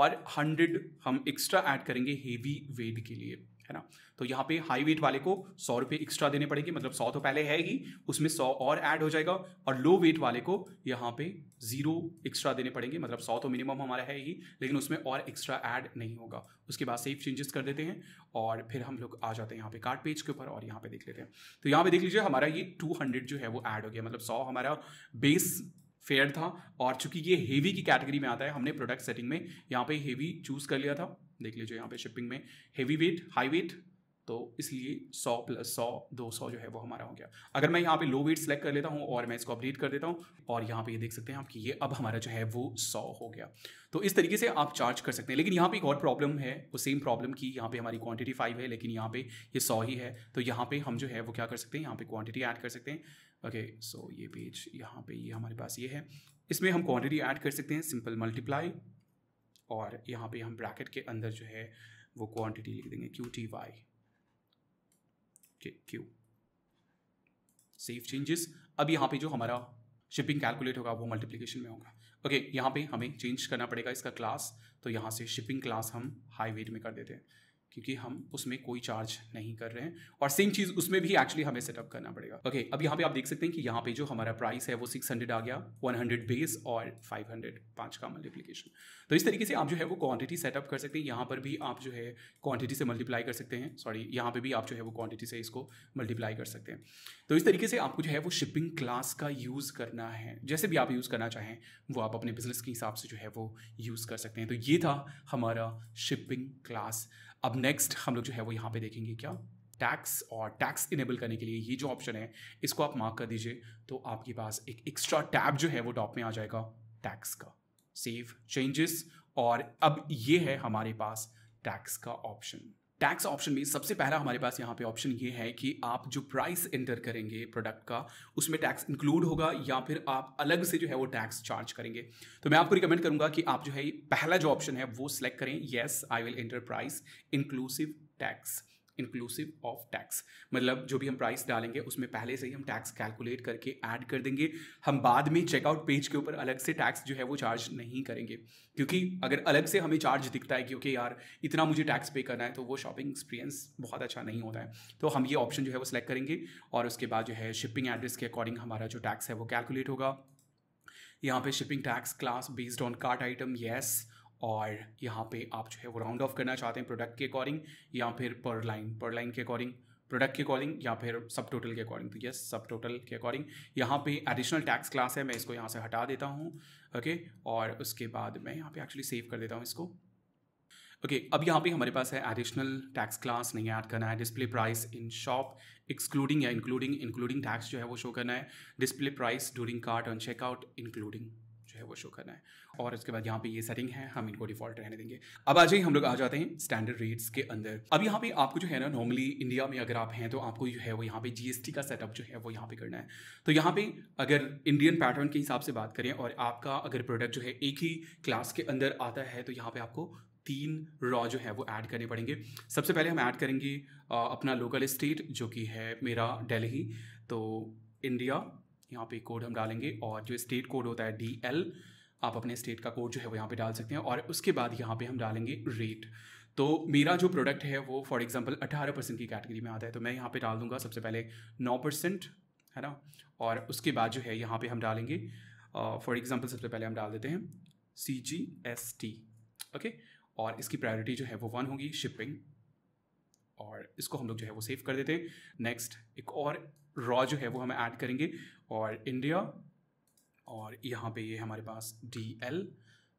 और हंड्रेड हम एक्स्ट्रा ऐड करेंगे हेवी वेट के लिए है ना तो यहाँ पे हाई वेट वाले को सौ रुपये एक्स्ट्रा देने पड़ेंगे मतलब सौ तो पहले है ही उसमें सौ और ऐड हो जाएगा और लो वेट वाले को यहाँ पे ज़ीरो एक्स्ट्रा देने पड़ेंगे मतलब सौ तो मिनिमम हमारा है ही लेकिन उसमें और एक्स्ट्रा ऐड नहीं होगा उसके बाद सेफ चेंजेस कर देते हैं और फिर हम लोग आ जाते हैं यहाँ पे कार्ड पेज के ऊपर और यहाँ पे देख लेते हैं तो यहाँ पे देख लीजिए हमारा ये टू हंड्रेड जो है वो ऐड हो गया मतलब सौ हमारा बेस फेयर था और चूंकि ये हेवी की कैटेगरी में आता है हमने प्रोडक्ट सेटिंग में यहाँ पे हेवी चूज़ कर लिया था देख लीजिए यहाँ पे शिपिंग में हेवी वेट हाई वेट तो इसलिए 100 प्लस 100 200 जो है वो हमारा हो गया अगर मैं यहाँ पे लो वेट सेलेक्ट कर लेता हूँ और मैं इसको अपडेट कर देता हूँ और यहाँ पे ये यह देख सकते हैं आप कि ये अब हमारा जो है वो 100 हो गया तो इस तरीके से आप चार्ज कर सकते हैं लेकिन यहाँ पे एक और प्रॉब्लम है वो सेम प्रॉब्लम की यहाँ पे हमारी क्वान्टिटी फाइव है लेकिन यहाँ पे ये सौ ही है तो यहाँ पर हम जो है वो क्या कर सकते हैं यहाँ पर क्वान्टिटी ऐड कर सकते हैं ओके सो ये पेज यहाँ पर ये हमारे पास ये है इसमें हम क्वान्टिटी ऐड कर सकते हैं सिंपल मल्टीप्लाई और यहाँ पे हम ब्रैकेट के अंदर जो है वो क्वांटिटी लिख देंगे क्यू टी वाई के क्यू सेफ चेंजेस अब यहाँ पे जो हमारा शिपिंग कैलकुलेट होगा वो मल्टीप्लिकेशन में होगा ओके okay, यहाँ पे हमें चेंज करना पड़ेगा इसका क्लास तो यहाँ से शिपिंग क्लास हम हाई वेट में कर देते हैं क्योंकि हम उसमें कोई चार्ज नहीं कर रहे हैं और सेम चीज़ उसमें भी एक्चुअली हमें सेटअप करना पड़ेगा ओके okay, अब यहाँ पे आप देख सकते हैं कि यहाँ पे जो हमारा प्राइस है वो 600 आ गया 100 बेस और 500 पाँच का मल्टीप्लीकेशन तो इस तरीके से आप जो है वो क्वांटिटी सेटअप कर सकते हैं यहाँ पर भी आप जो है क्वांटिटी से मल्टीप्लाई कर सकते हैं सॉरी यहाँ पर भी आप जो है वो क्वांटिटी से इसको मल्टीप्लाई कर सकते हैं तो इस तरीके से आपको जो है वो शिपिंग क्लास का यूज़ करना है जैसे भी आप यूज़ करना चाहें वो आप अपने बिजनेस के हिसाब से जो है वो यूज़ कर सकते हैं तो ये था हमारा शिपिंग क्लास अब नेक्स्ट हम लोग जो है वो यहाँ पे देखेंगे क्या टैक्स और टैक्स इनेबल करने के लिए ये जो ऑप्शन है इसको आप मार्क कर दीजिए तो आपके पास एक एक्स्ट्रा टैब जो है वो टॉप में आ जाएगा टैक्स का सेव चेंजेस और अब ये है हमारे पास टैक्स का ऑप्शन टैक्स ऑप्शन में सबसे पहला हमारे पास यहाँ पे ऑप्शन ये है कि आप जो प्राइस एंटर करेंगे प्रोडक्ट का उसमें टैक्स इंक्लूड होगा या फिर आप अलग से जो है वो टैक्स चार्ज करेंगे तो मैं आपको रिकमेंड करूंगा कि आप जो है पहला जो ऑप्शन है वो सिलेक्ट करें yes I will enter price inclusive tax inclusive of tax मतलब जो भी हम प्राइस डालेंगे उसमें पहले से ही हम टैक्स कैलकुलेट करके ऐड कर देंगे हम बाद में चेकआउट पेज के ऊपर अलग से टैक्स जो है वो चार्ज नहीं करेंगे क्योंकि अगर अलग से हमें चार्ज दिखता है कि ओके यार इतना मुझे टैक्स पे करना है तो वो शॉपिंग एक्सपीरियंस बहुत अच्छा नहीं होता है तो हम ये ऑप्शन जो है वो सिलेक्ट करेंगे और उसके बाद जो है शिपिंग एड्रेस के अकॉर्डिंग हमारा जो टैक्स है वो कैलकुलेट होगा यहाँ पे shipping tax class based on cart item yes और यहाँ पे आप जो है वो राउंड ऑफ करना चाहते हैं प्रोडक्ट के अकॉर्डिंग या फिर पर लाइन पर लाइन के अकॉर्डिंग प्रोडक्ट के अकॉर्डिंग या फिर सब टोटल के अकॉर्डिंग तो यस सब टोटल के अकॉर्डिंग यहाँ पे एडिशनल टैक्स क्लास है मैं इसको यहाँ से हटा देता हूँ ओके okay? और उसके बाद मैं यहाँ पे एक्चुअली सेव कर देता हूँ इसको ओके okay, अब यहाँ पे हमारे पास है एडिशनल टैक्स क्लास नहीं ऐड करना है display price in shop excluding या इंक्लूडिंग इंक्लूडिंग टैक्स जो है वो शो करना है display price during cart on checkout including है वो शो करना है और उसके बाद यहाँ पे ये सेटिंग है हम इनको डिफॉल्ट रहने देंगे अब आ जाइए हम लोग आ जाते हैं स्टैंडर्ड रेट्स के अंदर अब यहाँ पे आपको जो है ना नॉर्मली इंडिया में अगर आप हैं तो आपको जो है वो यहाँ पे जीएसटी का सेटअप जो है वो यहाँ पे करना है तो यहाँ पे अगर इंडियन पैटर्न के हिसाब से बात करें और आपका अगर प्रोडक्ट जो है एक ही क्लास के अंदर आता है तो यहाँ पे आपको तीन रॉ जो है वो ऐड करने पड़ेंगे सबसे पहले हम ऐड करेंगे अपना लोकल स्टेट जो कि है मेरा दिल्ली तो इंडिया यहाँ पे कोड हम डालेंगे और जो स्टेट कोड होता है डी एल आप अपने स्टेट का कोड जो है वो यहाँ पे डाल सकते हैं और उसके बाद यहाँ पे हम डालेंगे रेट तो मेरा जो प्रोडक्ट है वो फॉर एग्जांपल 18 परसेंट की कैटेगरी में आता है तो मैं यहाँ पे डाल दूंगा सबसे पहले 9 परसेंट है ना और उसके बाद जो है यहाँ पे हम डालेंगे फॉर uh, एग्जांपल सबसे पहले हम डाल देते हैं C G S T okay और इसकी प्रायोरिटी जो है वो वन होगी शिपिंग और इसको हम लोग जो है वो सेव कर देते हैं नेक्स्ट एक और रॉ जो है वो हम ऐड करेंगे और इंडिया और यहाँ पे ये यह हमारे पास डी एल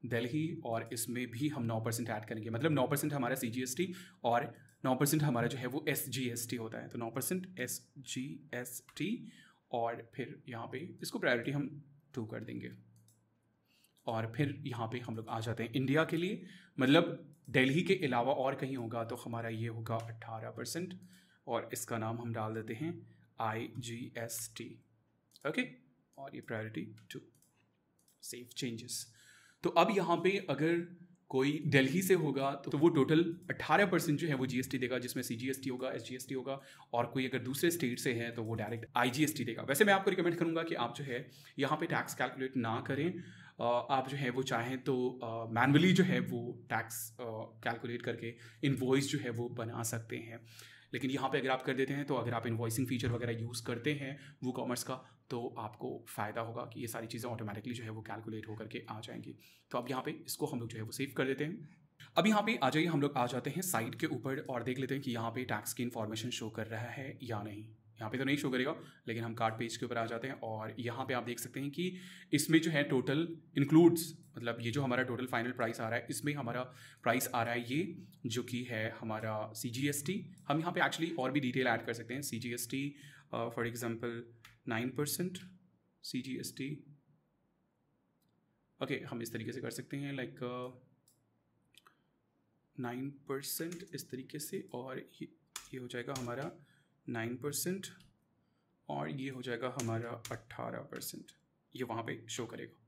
दिल्ली और इसमें भी हम नौ परसेंट ऐड करेंगे मतलब नौ परसेंट हमारा सी जी एस टी और नौ परसेंट हमारा जो है वो एस जी एस टी होता है तो नौ percent S G S T और फिर यहाँ पे इसको प्रायोरिटी हम टू कर देंगे और फिर यहाँ पे हम लोग आ जाते हैं इंडिया के लिए मतलब दिल्ली के अलावा और कहीं होगा तो हमारा ये होगा अट्ठारह परसेंट और इसका नाम हम डाल देते हैं I G S T okay और ये प्रायोरिटी टू सेव चेंजेस तो अब यहाँ पे अगर कोई दिल्ली से होगा तो, तो वो टोटल 18 परसेंट जो है वो जीएसटी देगा जिसमें सीजीएसटी होगा एसजीएसटी होगा और कोई अगर दूसरे स्टेट से है तो वो डायरेक्ट आईजीएसटी देगा वैसे मैं आपको रिकमेंड करूंगा कि आप जो है यहाँ पे टैक्स कैलकुलेट ना करें आप जो है वो चाहें तो मैनुअली जो है वो टैक्स कैलकुलेट करके इन्वॉइस जो है वो बना सकते हैं लेकिन यहाँ पे अगर आप कर देते हैं तो अगर आप इन्वॉइसिंग फीचर वगैरह यूज़ करते हैं वो कॉमर्स का तो आपको फ़ायदा होगा कि ये सारी चीज़ें ऑटोमेटिकली जो है वो कैलकुलेट होकर के आ जाएंगी तो अब यहाँ पे इसको हम लोग जो है वो सेव कर देते हैं अब यहाँ पे आ जाइए हम लोग आ जाते हैं साइट के ऊपर और देख लेते हैं कि यहाँ पे टैक्स की इन्फॉर्मेशन शो कर रहा है या नहीं यहाँ पे तो नहीं शो करेगा लेकिन हम कार्ड पेज के ऊपर आ जाते हैं और यहाँ पे आप देख सकते हैं कि इसमें जो है टोटल इंक्लूड्स मतलब ये जो हमारा टोटल फाइनल प्राइस आ रहा है इसमें हमारा प्राइस आ रहा है ये जो कि है हमारा सी हम यहाँ पे एक्चुअली और भी डिटेल ऐड कर सकते हैं see for example nine percent C G S T okay हम इस तरीके से कर सकते हैं लाइक uh, नाइन परसेंट इस तरीके से और ये ये हो जाएगा हमारा नाइन परसेंट और ये हो जाएगा हमारा अट्ठारह परसेंट ये वहाँ पे शो करेगा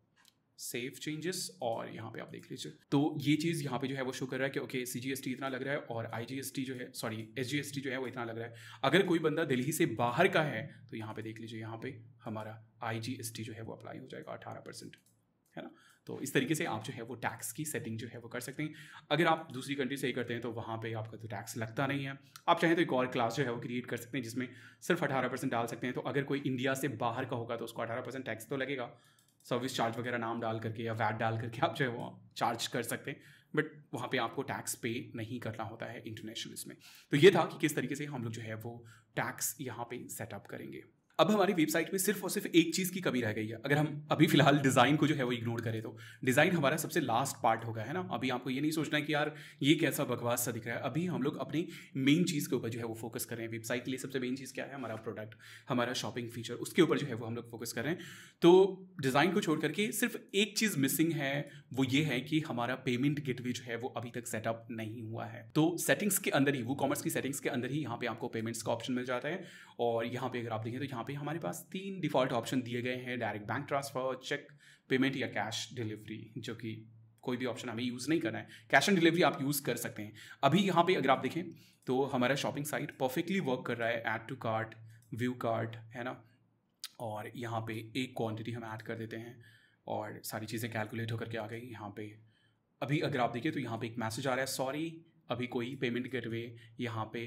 सेव चेंजेस और यहाँ पे आप देख लीजिए तो ये चीज़ यहाँ पे जो है वो शो कर रहा है कि okay C G S T इतना लग रहा है और आई जी एस टी जो है sorry S G S T जो है वो इतना लग रहा है अगर कोई बंदा दिल्ली से बाहर का है तो यहाँ पे देख लीजिए यहाँ पे हमारा आई जी एस टी जो है वो अप्लाई हो जाएगा अठारह परसेंट है ना तो इस तरीके से आप जो है वो टैक्स की सेटिंग जो है वो कर सकते हैं अगर आप दूसरी कंट्री से ही करते हैं तो वहाँ पे आपका तो टैक्स लगता नहीं है आप चाहें तो एक और क्लास जो है वो क्रिएट कर सकते हैं जिसमें सिर्फ अठारह परसेंट डाल सकते हैं तो अगर कोई इंडिया से बाहर का होगा तो उसको अठारह परसेंट टैक्स तो लगेगा सर्विस चार्ज वगैरह नाम डाल करके या वैट डाल करके आप जो है वो चार्ज कर सकते हैं बट वहाँ पे आपको टैक्स पे नहीं करना होता है इंटरनेशनल इसमें तो ये था कि किस तरीके से हम लोग जो है वो टैक्स यहाँ पे सेटअप करेंगे अब हमारी वेबसाइट में सिर्फ और सिर्फ एक चीज़ की कमी रह गई है अगर हम अभी फिलहाल डिज़ाइन को जो है वो इग्नोर करें तो डिज़ाइन हमारा सबसे लास्ट पार्ट होगा है ना अभी आपको ये नहीं सोचना है कि यार ये कैसा बकवास सा दिख रहा है अभी हम लोग अपनी मेन चीज़ के ऊपर जो है वो फोकस कर रहे हैं वेबसाइट के लिए सबसे मेन चीज़ क्या है हमारा प्रोडक्ट हमारा शॉपिंग फीचर उसके ऊपर जो है वो हम लोग फोकस कर रहे हैं तो डिज़ाइन को छोड़ करके सिर्फ एक चीज़ मिसिंग है वो ये है कि हमारा पेमेंट गेट जो है वो अभी तक सेटअप नहीं हुआ है तो सेटिंग्स के अंदर ही वो कॉमर्स की सेटिंग्स के अंदर ही यहाँ पे आपको पेमेंट्स का ऑप्शन मिल जाता है और यहाँ पे अगर आप देखें तो यहाँ पे हमारे पास तीन डिफ़ॉल्ट ऑप्शन दिए गए हैं direct bank transfer cheque payment या कैश डिलीवरी जो कि कोई भी ऑप्शन हमें यूज़ नहीं करना है कैश ऑन डिलीवरी आप यूज़ कर सकते हैं अभी यहाँ पे अगर आप देखें तो हमारा शॉपिंग साइट परफेक्टली वर्क कर रहा है add to cart view cart है ना और यहाँ पे एक क्वांटिटी हम ऐड कर देते हैं और सारी चीज़ें कैलकुलेट होकर के आ गई यहाँ पे अभी अगर आप देखिए तो यहाँ पे एक मैसेज आ रहा है सॉरी अभी कोई पेमेंट गेटवे यहाँ पे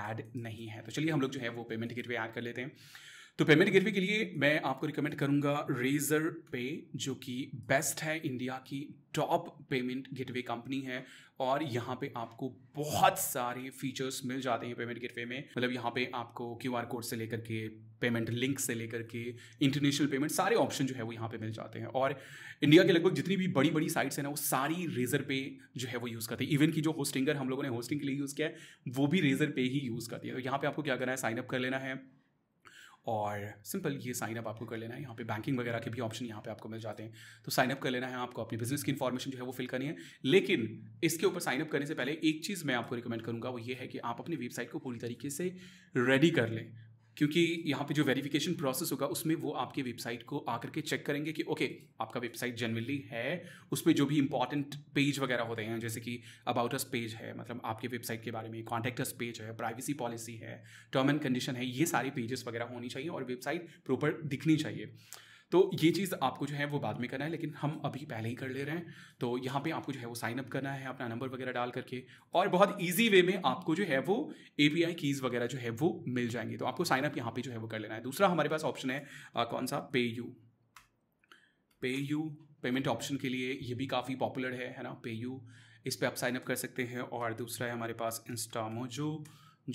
ऐड नहीं है तो चलिए हम लोग जो है वो पेमेंट गेटवे ऐड कर लेते हैं तो पेमेंट गेटवे के लिए मैं आपको रिकमेंड करूंगा रेजर पे जो कि बेस्ट है इंडिया की टॉप पेमेंट गेटवे कंपनी है और यहाँ पे आपको बहुत सारे फीचर्स मिल जाते हैं पेमेंट गेटवे में मतलब यहाँ पे आपको क्यू आर कोड से लेकर के पेमेंट लिंक से लेकर के इंटरनेशनल पेमेंट सारे ऑप्शन जो है वो यहाँ पे मिल जाते हैं और इंडिया के लगभग जितनी भी बड़ी बड़ी साइट्स हैं ना वो सारी रेजर पे जो है वो यूज़ करते हैं इवन की जो होस्टिंगर हम लोगों ने होस्टिंग के लिए यूज़ किया है वो भी रेजर पे ही यूज़ करती है तो यहाँ पे आपको क्या करना है साइनअप कर लेना है और सिंपल ये साइन अप आपको कर लेना है यहाँ पे बैंकिंग वगैरह के भी ऑप्शन यहाँ पे आपको मिल जाते हैं तो साइन अप कर लेना है आपको अपनी बिजनेस की इन्फॉर्मेशन जो है वो फिल करनी है लेकिन इसके ऊपर साइन अप करने से पहले एक चीज़ मैं आपको रिकमेंड करूँगा वो ये है कि आप अपनी वेबसाइट को पूरी तरीके से रेडी कर लें क्योंकि यहाँ पे जो वेरिफिकेशन प्रोसेस होगा उसमें वो आपके वेबसाइट को आकर के चेक करेंगे कि ओके आपका वेबसाइट जनरली है उस पर जो भी इंपॉर्टेंट पेज वगैरह होते हैं जैसे कि अबाउट अस पेज है मतलब आपके वेबसाइट के बारे में कॉन्टैक्ट अस पेज है प्राइवेसी पॉलिसी है टर्म एंड कंडीशन है ये सारी पेजेस वगैरह होनी चाहिए और वेबसाइट प्रॉपर दिखनी चाहिए तो ये चीज़ आपको जो है वो बाद में करना है लेकिन हम अभी पहले ही कर ले रहे हैं तो यहाँ पे आपको जो है वो साइन अप करना है अपना नंबर वगैरह डाल करके और बहुत ईजी वे में आपको जो है वो ए आई कीज़ वगैरह जो है वो मिल जाएंगे तो आपको साइनअप यहाँ पे जो है वो कर लेना है दूसरा हमारे पास ऑप्शन है आ, कौन सा पे यू पे यू पेमेंट ऑप्शन के लिए ये भी काफ़ी पॉपुलर है है ना पे यू इस पर आप साइनअप कर सकते हैं और दूसरा है हमारे पास इंस्टामो जो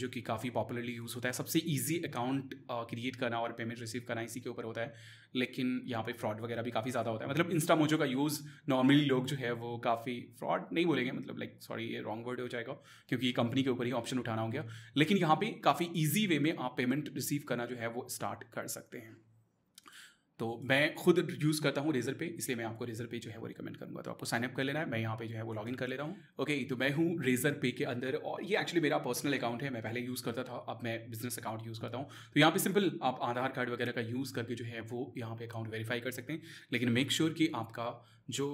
जो कि काफ़ी पॉपुलरली यूज़ होता है सबसे ईजी अकाउंट क्रिएट करना और पेमेंट रिसीव करना इसी के ऊपर होता है लेकिन यहाँ पे फ्रॉड वगैरह भी काफ़ी ज़्यादा होता है मतलब इंस्टा मोजो का यूज़ नॉर्मली लोग जो है वो काफ़ी फ्रॉड नहीं बोलेंगे मतलब लाइक सॉरी ये रॉन्ग वर्ड हो जाएगा क्योंकि कंपनी के ऊपर ही ऑप्शन उठाना हो गया लेकिन यहाँ पर काफ़ी ईजी वे में आप पेमेंट रिसीव करना जो है वो स्टार्ट कर सकते हैं तो मैं खुद यूज़ करता हूँ रेजर पे इसलिए मैं आपको रेजर पे जो है वो रिकमेंड करूँगा तो आपको साइनअप कर लेना है मैं यहाँ पे जो है वो लॉगिन कर लेता हूँ ओके okay, तो मैं हूँ रेजर पे के अंदर और ये एक्चुअली मेरा पर्सनल अकाउंट है मैं पहले यूज़ करता था अब मैं बिजनेस अकाउंट यूज़ करता हूँ तो यहाँ पर सिंपल आप आधार कार्ड वगैरह का यूज़ करके जो है वो यहाँ पर अकाउंट वेरीफाई कर सकते हैं लेकिन मेक श्योर sure कि आपका जो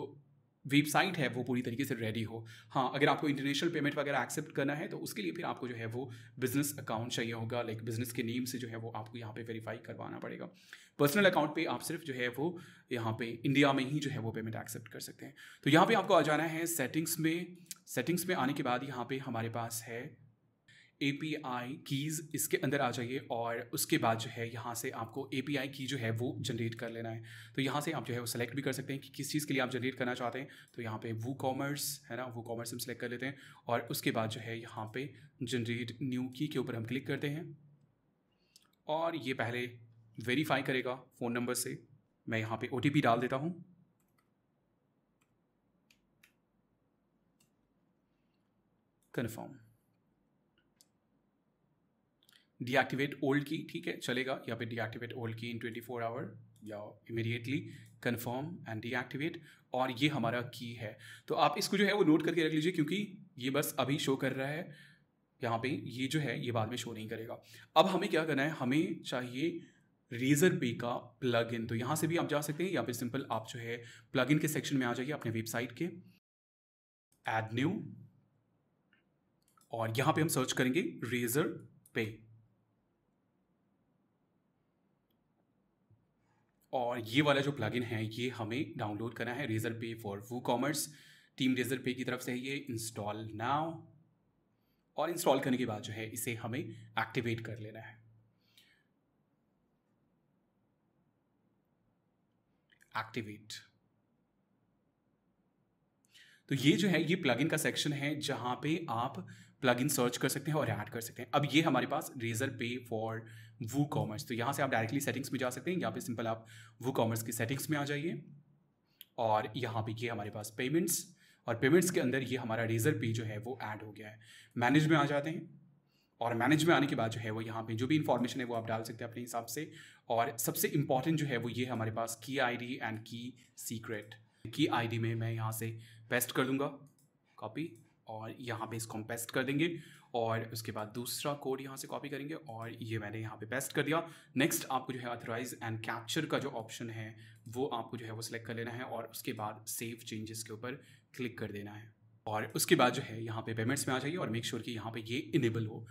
वेबसाइट है वो पूरी तरीके से रेडी हो हाँ अगर आपको इंटरनेशनल पेमेंट वगैरह एक्सेप्ट करना है तो उसके लिए फिर आपको जो है वो बिजनेस अकाउंट चाहिए होगा लाइक बिजनेस के नेम से जो है वो आपको यहाँ पे वेरीफाई करवाना पड़ेगा पर्सनल अकाउंट पे आप सिर्फ जो है वो यहाँ पे इंडिया में ही जो है वो पेमेंट एक्सेप्ट कर सकते हैं तो यहाँ पे आपको आ जाना है सेटिंग्स में सेटिंग्स में आने के बाद यहाँ पे हमारे पास है ए पी आई कीज़ इसके अंदर आ जाइए और उसके बाद जो है यहाँ से आपको ए पी आई की जो है वो जनरेट कर लेना है तो यहाँ से आप जो है वो सेलेक्ट भी कर सकते हैं कि किस चीज़ के लिए आप जनरेट करना चाहते हैं तो यहाँ पे वो कॉमर्स है ना वो कॉमर्स हम सेलेक्ट कर लेते हैं और उसके बाद जो है यहाँ पे जनरेट न्यू की के ऊपर हम क्लिक करते हैं और ये पहले वेरीफाई करेगा फ़ोन नंबर से मैं यहाँ पर ओ डाल देता हूँ कन्फर्म डीएक्टिवेट ओल्ड की ठीक है चलेगा या फिर deactivate old key in twenty four hour या इमीडिएटली कन्फर्म एंड डीएक्टिवेट और ये हमारा की है तो आप इसको जो है वो नोट करके रख लीजिए क्योंकि ये बस अभी शो कर रहा है यहाँ पे ये जो है ये बाद में शो नहीं करेगा अब हमें क्या करना है हमें चाहिए रेजर पे का प्लग इन तो यहाँ से भी आप जा सकते हैं या फिर सिंपल आप जो है प्लग इन के सेक्शन में आ जाइए अपने वेबसाइट के एड न्यू और यहाँ पे हम सर्च करेंगे रेजर पे और ये वाला जो प्लगइन है ये हमें डाउनलोड करना है Razorpay for WooCommerce team Razorpay की तरफ से ये इंस्टॉल नाउ और इंस्टॉल करने के बाद जो है इसे हमें एक्टिवेट कर लेना है एक्टिवेट तो ये जो है ये प्लगइन का सेक्शन है जहां पे आप प्लगइन सर्च कर सकते हैं और ऐड कर सकते हैं अब ये हमारे पास Razorpay for WooCommerce तो यहाँ से आप डायरेक्टली सेटिंग्स में जा सकते हैं यहाँ पे सिंपल आप वू कॉमर्स की सेटिंग्स में आ जाइए और यहाँ पे ये हमारे पास पेमेंट्स और पेमेंट्स के अंदर ये हमारा रेजर पे जो है वो ऐड हो गया है मैनेज में आ जाते हैं और मैनेज में आने के बाद जो है वो यहाँ पे जो भी इंफॉर्मेशन है वो आप डाल सकते हैं अपने हिसाब से और सबसे इम्पॉर्टेंट जो है वो ये हमारे पास key ID and key secret key ID में मैं यहाँ से पेस्ट कर दूंगा कॉपी और यहाँ पे इसको हम पेस्ट कर देंगे और उसके बाद दूसरा कोड यहाँ से कॉपी करेंगे और ये मैंने यहाँ पे पेस्ट कर दिया नेक्स्ट आपको जो है अथराइज एंड कैप्चर का जो ऑप्शन है वो आपको जो है वो सिलेक्ट कर लेना है और उसके बाद सेव चेंजेस के ऊपर क्लिक कर देना है और उसके बाद जो है यहाँ पे पेमेंट्स में आ जाइए और मेक श्योर sure कि यहाँ पे ये इनेबल हो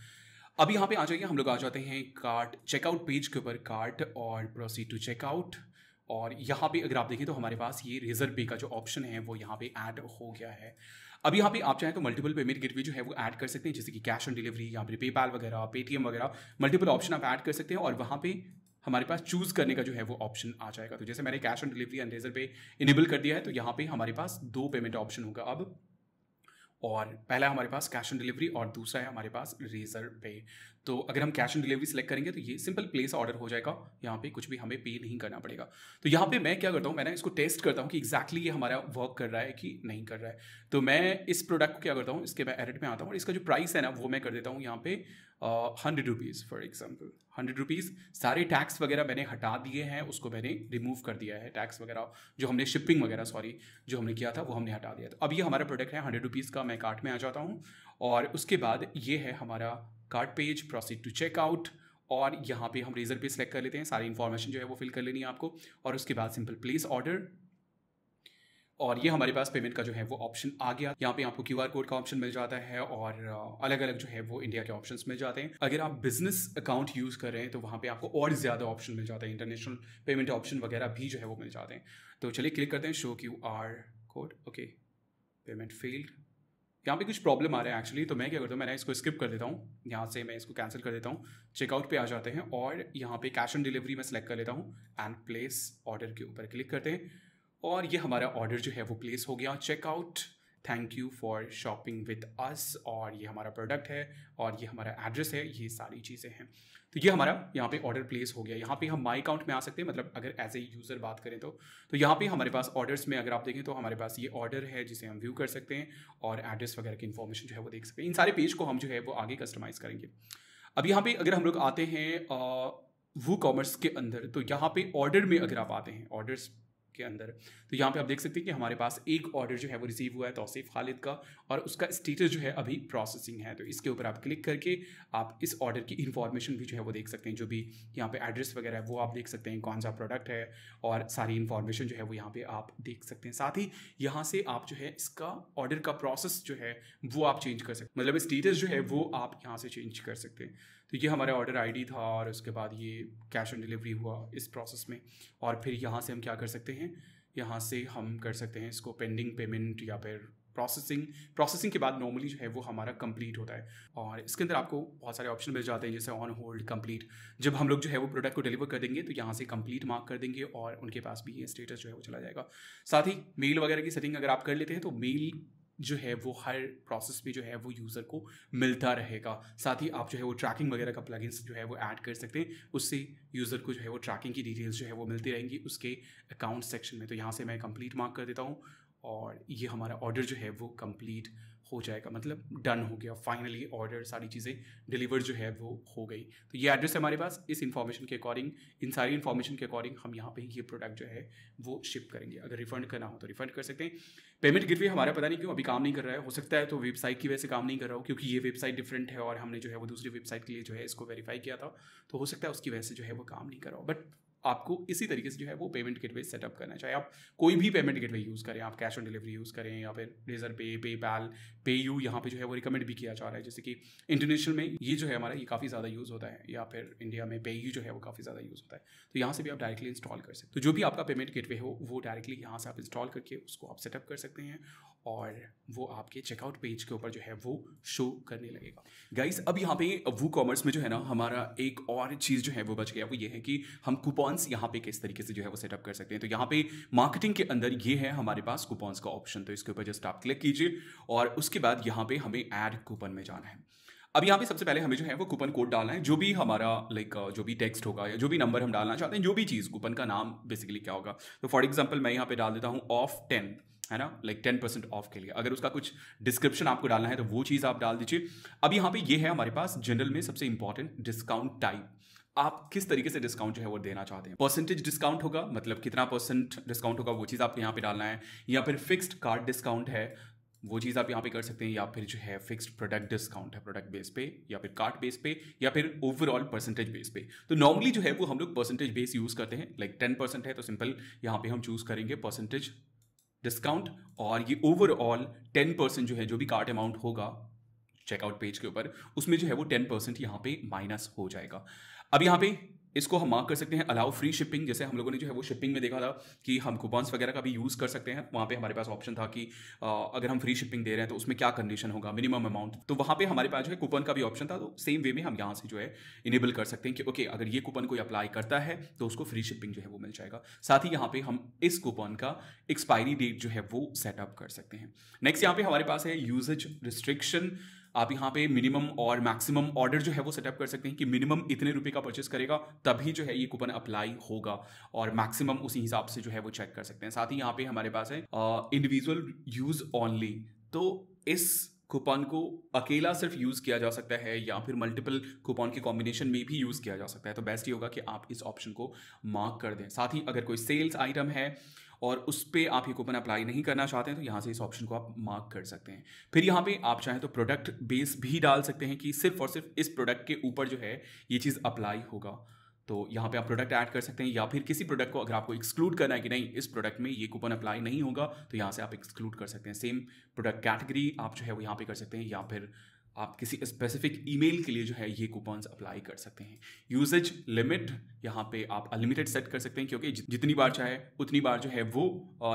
अब यहाँ पे आ जाइए हम लोग आ जाते हैं कार्ट चेकआउट पेज के ऊपर कार्ट और प्रोसीड टू चेकआउट और यहाँ पे अगर आप देखें तो हमारे पास ये रिजर्व पे का जो ऑप्शन है वो यहाँ पे ऐड हो गया है अब यहाँ पे आप चाहें तो मल्टीपल पेमेंट गेटवे जो है वो ऐड कर सकते हैं जैसे कि कैश ऑन डिलीवरी यहाँ फिर पेपाल वगैरह पेटीएम वगैरह मल्टीपल ऑप्शन आप ऐड कर सकते हैं और वहाँ पे हमारे पास चूज़ करने का जो है वो ऑप्शन आ जाएगा तो जैसे मैंने cash on delivery and Razorpay enable कर दिया है तो यहाँ पे हमारे पास दो पेमेंट ऑप्शन होगा अब और पहला हमारे पास कैश ऑन डिलीवरी और दूसरा है हमारे पास रेजर पे तो अगर हम कैश ऑन डिलीवरी सेलेक्ट करेंगे तो ये सिंपल प्लेस ऑर्डर हो जाएगा यहाँ पे कुछ भी हमें पे नहीं करना पड़ेगा तो यहाँ पे मैं क्या करता हूँ मैं इसको टेस्ट करता हूँ कि एक्जैक्टली ये हमारा वर्क कर रहा है कि नहीं कर रहा है तो मैं इस प्रोडक्ट को क्या करता हूँ इसके मैं एडिट में आता हूँ और इसका जो प्राइस है ना वो मैं कर देता हूँ यहाँ पे hundred rupees for example hundred rupees सारे टैक्स वगैरह मैंने हटा दिए हैं उसको मैंने रिमूव कर दिया है टैक्स वगैरह जो हमने शिपिंग वगैरह सॉरी जो हमने किया था वो हमने हटा दिया था तो अब ये हमारा प्रोडक्ट है हंड्रेड रुपीज़ का मैं कार्ट में आ जाता हूँ और उसके बाद ये है हमारा card page proceed to checkout और यहाँ पे हम रेजर पे सेलेक्ट कर लेते हैं सारी इन्फॉर्मेशन जो है वो फिल कर लेनी है आपको और उसके बाद सिंपल प्लेस ऑर्डर और ये हमारे पास पेमेंट का जो है वो ऑप्शन आ गया यहाँ पे आपको क्यू कोड का ऑप्शन मिल जाता है और uh, अलग अलग जो है वो इंडिया के ऑप्शन मिल जाते हैं अगर आप बिजनेस अकाउंट यूज कर रहे हैं तो वहाँ पे आपको और ज्यादा ऑप्शन मिल जाता है इंटरनेशनल पेमेंट ऑप्शन वगैरह भी जो है वो मिल जाते हैं तो चलिए क्लिक करते हैं show Q R code okay payment failed यहाँ पे कुछ प्रॉब्लम आ रहा है एक्चुअली तो मैं क्या करता हूँ मैंने इसको स्किप कर देता हूँ यहाँ से मैं इसको कैंसिल कर देता हूँ चेकआउट पे आ जाते हैं और यहाँ पे कैश ऑन डिलीवरी मैं सेलेक्ट कर लेता हूँ एंड प्लेस ऑर्डर के ऊपर क्लिक करते हैं और ये हमारा ऑर्डर जो है वो प्लेस हो गया checkout thank you for shopping with us और ये हमारा प्रोडक्ट है और ये हमारा एड्रेस है ये सारी चीज़ें हैं तो ये हमारा यहाँ पे ऑर्डर प्लेस हो गया यहाँ पे हम माई अकाउंट में आ सकते हैं मतलब अगर एज ए यूज़र बात करें तो तो यहाँ पे हमारे पास ऑर्डर्स में अगर आप देखें तो हमारे पास ये ऑर्डर है जिसे हम व्यू कर सकते हैं और एड्रेस वगैरह की इन्फॉर्मेशन जो है वो देख सकते हैं इन सारे पेज को हम जो है वो आगे कस्टमाइज़ करेंगे अब यहाँ पे अगर हम लोग आते हैं वो कॉमर्स के अंदर तो यहाँ पे ऑर्डर में अगर आप आते हैं ऑर्डर्स के अंदर तो यहाँ पे आप देख सकते हैं कि हमारे पास एक ऑर्डर जो है वो रिसीव हुआ है तोसीफ़ खालिद का और उसका स्टेटस जो है अभी प्रोसेसिंग है तो इसके ऊपर आप क्लिक करके आप इस ऑर्डर की इन्फॉर्मेशन भी जो है वो देख सकते हैं जो भी यहाँ पे एड्रेस वगैरह है वो आप देख सकते हैं कौन सा प्रोडक्ट है और सारी इन्फॉर्मेशन जो है वो यहाँ पर आप देख सकते हैं साथ ही यहाँ से आप जो है इसका ऑर्डर का प्रोसेस जो है वो आप चेंज कर सकते मतलब स्टेटस जो है वो आप यहाँ से चेंज कर सकते हैं तो ये हमारा ऑर्डर आईडी था और उसके बाद ये कैश ऑन डिलीवरी हुआ इस प्रोसेस में और फिर यहाँ से हम क्या कर सकते हैं यहाँ से हम कर सकते हैं इसको पेंडिंग पेमेंट या फिर प्रोसेसिंग प्रोसेसिंग के बाद नॉर्मली जो है वो हमारा कंप्लीट होता है और इसके अंदर आपको बहुत सारे ऑप्शन मिल जाते हैं जैसे ऑन होल्ड कंप्लीट जब हम लोग जो है वो प्रोडक्ट को डिलीवर कर देंगे तो यहाँ से कंप्लीट मार्क कर देंगे और उनके पास भी ये स्टेटस जो है वो चला जाएगा साथ ही मेल वगैरह की सेटिंग अगर आप कर लेते हैं तो मेल जो है वो हर प्रोसेस में जो है वो यूज़र को मिलता रहेगा साथ ही आप जो है वो ट्रैकिंग वगैरह का प्लगइन जो है वो ऐड कर सकते हैं उससे यूज़र को जो है वो ट्रैकिंग की डिटेल्स जो है वो मिलती रहेंगी उसके अकाउंट सेक्शन में तो यहाँ से मैं कंप्लीट मार्क कर देता हूँ और ये हमारा ऑर्डर जो है वो कंप्लीट हो जाएगा मतलब डन हो गया फाइनली ऑर्डर सारी चीज़ें डिलीवर जो है वो हो गई तो ये एड्रेस है हमारे पास इस इन्फॉर्मेशन के अकॉर्डिंग इन सारी इन्फॉर्मेशन के अकॉर्डिंग हम यहाँ पे ये प्रोडक्ट जो है वो शिप करेंगे अगर रिफंड करना हो तो रिफंड कर सकते हैं पेमेंट गिरवे हमारा पता नहीं क्यों अभी काम नहीं कर रहा है हो सकता है तो वेबसाइट की वजह से काम नहीं कर रहा हो क्योंकि ये वेबसाइट डिफरेंट है और हमने जो है वो दूसरी वेबसाइट के लिए जो है इसको वेरीफाई किया था तो हो सकता है उसकी वजह से जो है वो काम नहीं कर रहा हो बट आपको इसी तरीके से जो है वो पेमेंट गेटवे सेटअप करना चाहे आप कोई भी पेमेंट गेटवे यूज़ करें आप कैश ऑन डिलीवरी यूज़ करें या फिर रेजर पे पे पैल पे यू यहाँ पर जो है वो रिकमेंड भी किया जा रहा है जैसे कि इंटरनेशनल में ये जो है हमारा ये काफ़ी ज़्यादा यूज़ होता है या फिर इंडिया में पे यू जो है वो काफ़ी ज़्यादा यूज़ होता है तो यहाँ से भी आप डायरेक्टली इंस्टॉल कर सकते हो तो जो भी आपका पेमेंट गेटवे हो वो डायरेक्टली यहाँ से आप इंस्टॉल करके उसको आप सेटअप कर सकते हैं और वो आपके चेकआउट पेज के ऊपर जो है वो शो करने लगेगा गाइस अब यहाँ पे वो कॉमर्स में जो है ना हमारा एक और चीज़ जो है वो बच गया वो ये है कि हम कूपॉन्स यहाँ पे किस तरीके से जो है वो सेटअप कर सकते हैं तो यहाँ पे मार्केटिंग के अंदर ये है हमारे पास कूपन्स का ऑप्शन तो इसके ऊपर जस्ट आप क्लिक कीजिए और उसके बाद यहाँ पे हमें एड कूपन में जाना है अब यहाँ पे सबसे पहले हमें जो है वो कूपन कोड डालना है जो भी हमारा लाइक जो भी टेक्स्ट होगा या जो भी नंबर हम डालना चाहते हैं जो भी चीज़ कूपन का नाम बेसिकली क्या होगा तो फॉर एग्जाम्पल मैं यहाँ पे डाल देता हूँ ऑफ टेन है ना लाइक टेन परसेंट ऑफ के लिए अगर उसका कुछ डिस्क्रिप्शन आपको डालना है तो वो चीज़ आप डाल दीजिए अब यहाँ पे ये है हमारे पास जनरल में सबसे इंपॉर्टेंट डिस्काउंट टाइप आप किस तरीके से डिस्काउंट जो है वो देना चाहते हैं परसेंटेज डिस्काउंट होगा मतलब कितना परसेंट डिस्काउंट होगा वो चीज़ आपको यहाँ पे डालना है या फिर फिक्स्ड कार्ड डिस्काउंट है वो चीज़ आप यहाँ पे कर सकते हैं या फिर जो है फिक्स्ड प्रोडक्ट डिस्काउंट है प्रोडक्ट बेस पे या फिर कार्ट बेस पे या फिर ओवरऑल परसेंटेज बेस पे तो नॉर्मली जो है वो हम लोग परसेंटेज बेस यूज़ करते हैं लाइक टेन परसेंट है तो सिंपल यहाँ पे हम चूज़ करेंगे परसेंटेज डिस्काउंट और ये ओवरऑल टेन परसेंट जो है जो भी कार्ट अमाउंट होगा चेकआउट पेज के ऊपर उसमें जो है वो टेन परसेंट यहाँ पे माइनस हो जाएगा अब यहाँ पे इसको हम मार्क कर सकते हैं अलाउ फ्री शिपिंग जैसे हम लोगों ने जो है वो शिपिंग में देखा था कि हम कूपन्स वगैरह का भी यूज़ कर सकते हैं वहाँ पे हमारे पास ऑप्शन था कि आ, अगर हम फ्री शिपिंग दे रहे हैं तो उसमें क्या कंडीशन होगा मिनिमम अमाउंट तो वहाँ पे हमारे पास जो है कूपन का भी ऑप्शन था तो सेम वे में हम यहाँ से जो है इनेबल कर सकते हैं कि ओके अगर ये कूपन कोई अप्लाई करता है तो उसको फ्री शिपिंग जो है वो मिल जाएगा साथ ही यहाँ पर हम इस कूपन का एक्सपायरी डेट जो है वो सेटअप कर सकते हैं नेक्स्ट यहाँ पर हमारे पास है यूजेज रिस्ट्रिक्शन आप यहाँ पे मिनिमम और मैक्सिमम ऑर्डर जो है वो सेटअप कर सकते हैं कि मिनिमम इतने रुपए का परचेस करेगा तभी जो है ये कूपन अप्लाई होगा और मैक्सिमम उसी हिसाब से जो है वो चेक कर सकते हैं साथ ही यहाँ पे हमारे पास है इंडिविजुअल यूज ऑनली तो इस कूपन को अकेला सिर्फ यूज़ किया जा सकता है या फिर मल्टीपल कूपन के कॉम्बिनेशन में भी यूज़ किया जा सकता है तो बेस्ट ये होगा कि आप इस ऑप्शन को मार्क कर दें साथ ही अगर कोई सेल्स आइटम है और उस पर आप ये कूपन अप्लाई नहीं करना चाहते हैं तो यहाँ से इस ऑप्शन को आप मार्क कर सकते हैं फिर यहाँ पे आप चाहें तो प्रोडक्ट बेस भी डाल सकते हैं कि सिर्फ और सिर्फ इस प्रोडक्ट के ऊपर जो है ये चीज़ अप्लाई होगा तो यहाँ पे आप प्रोडक्ट ऐड कर सकते हैं या फिर किसी प्रोडक्ट को अगर आपको एक्सक्लूड करना है कि नहीं इस प्रोडक्ट में ये कूपन अप्लाई नहीं होगा तो यहाँ से आप एक्सक्लूड कर सकते हैं सेम प्रोडक्ट कैटेगरी आप जो है वो यहाँ पे कर सकते हैं या फिर आप किसी स्पेसिफिक ईमेल के लिए जो है ये कूपन्स अप्लाई कर सकते हैं यूजेज लिमिट यहाँ पे आप अनलिमिटेड सेट कर सकते हैं क्योंकि जितनी बार चाहे उतनी बार जो है वो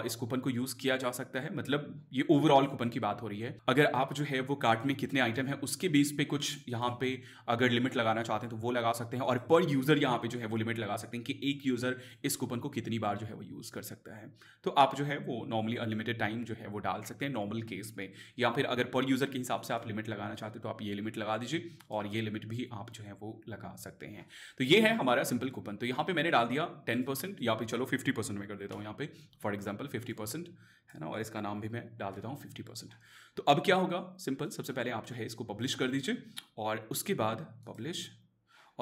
इस कूपन को यूज़ किया जा सकता है मतलब ये ओवरऑल कूपन की बात हो रही है अगर आप जो है वो कार्ट में कितने आइटम है उसके बेस पे कुछ यहाँ पे अगर लिमिट लगाना चाहते हैं तो वो लगा सकते हैं और पर यूज़र यहाँ पे जो है वो लिमिट लगा सकते हैं कि एक यूज़र इस कूपन को कितनी बार जो है वो यूज़ कर सकता है तो आप जो है वो नॉर्मली अनलिमिटेड टाइम जो है वो डाल सकते हैं नॉर्मल केस में या फिर अगर पर यूज़र के हिसाब से आप लिमिट लगाना चाहते चाहते तो आप ये लिमिट लगा दीजिए और ये लिमिट भी आप जो है वो लगा सकते हैं तो ये है हमारा सिंपल कूपन तो यहाँ पे मैंने डाल दिया टेन परसेंट या फिर चलो फिफ्टी परसेंट में कर देता हूँ यहाँ पे फॉर एग्जाम्पल फिफ्टी परसेंट है ना और इसका नाम भी मैं डाल देता हूँ फिफ्टी परसेंट तो अब क्या होगा सिंपल सबसे पहले आप जो है इसको पब्लिश कर दीजिए और उसके बाद पब्लिश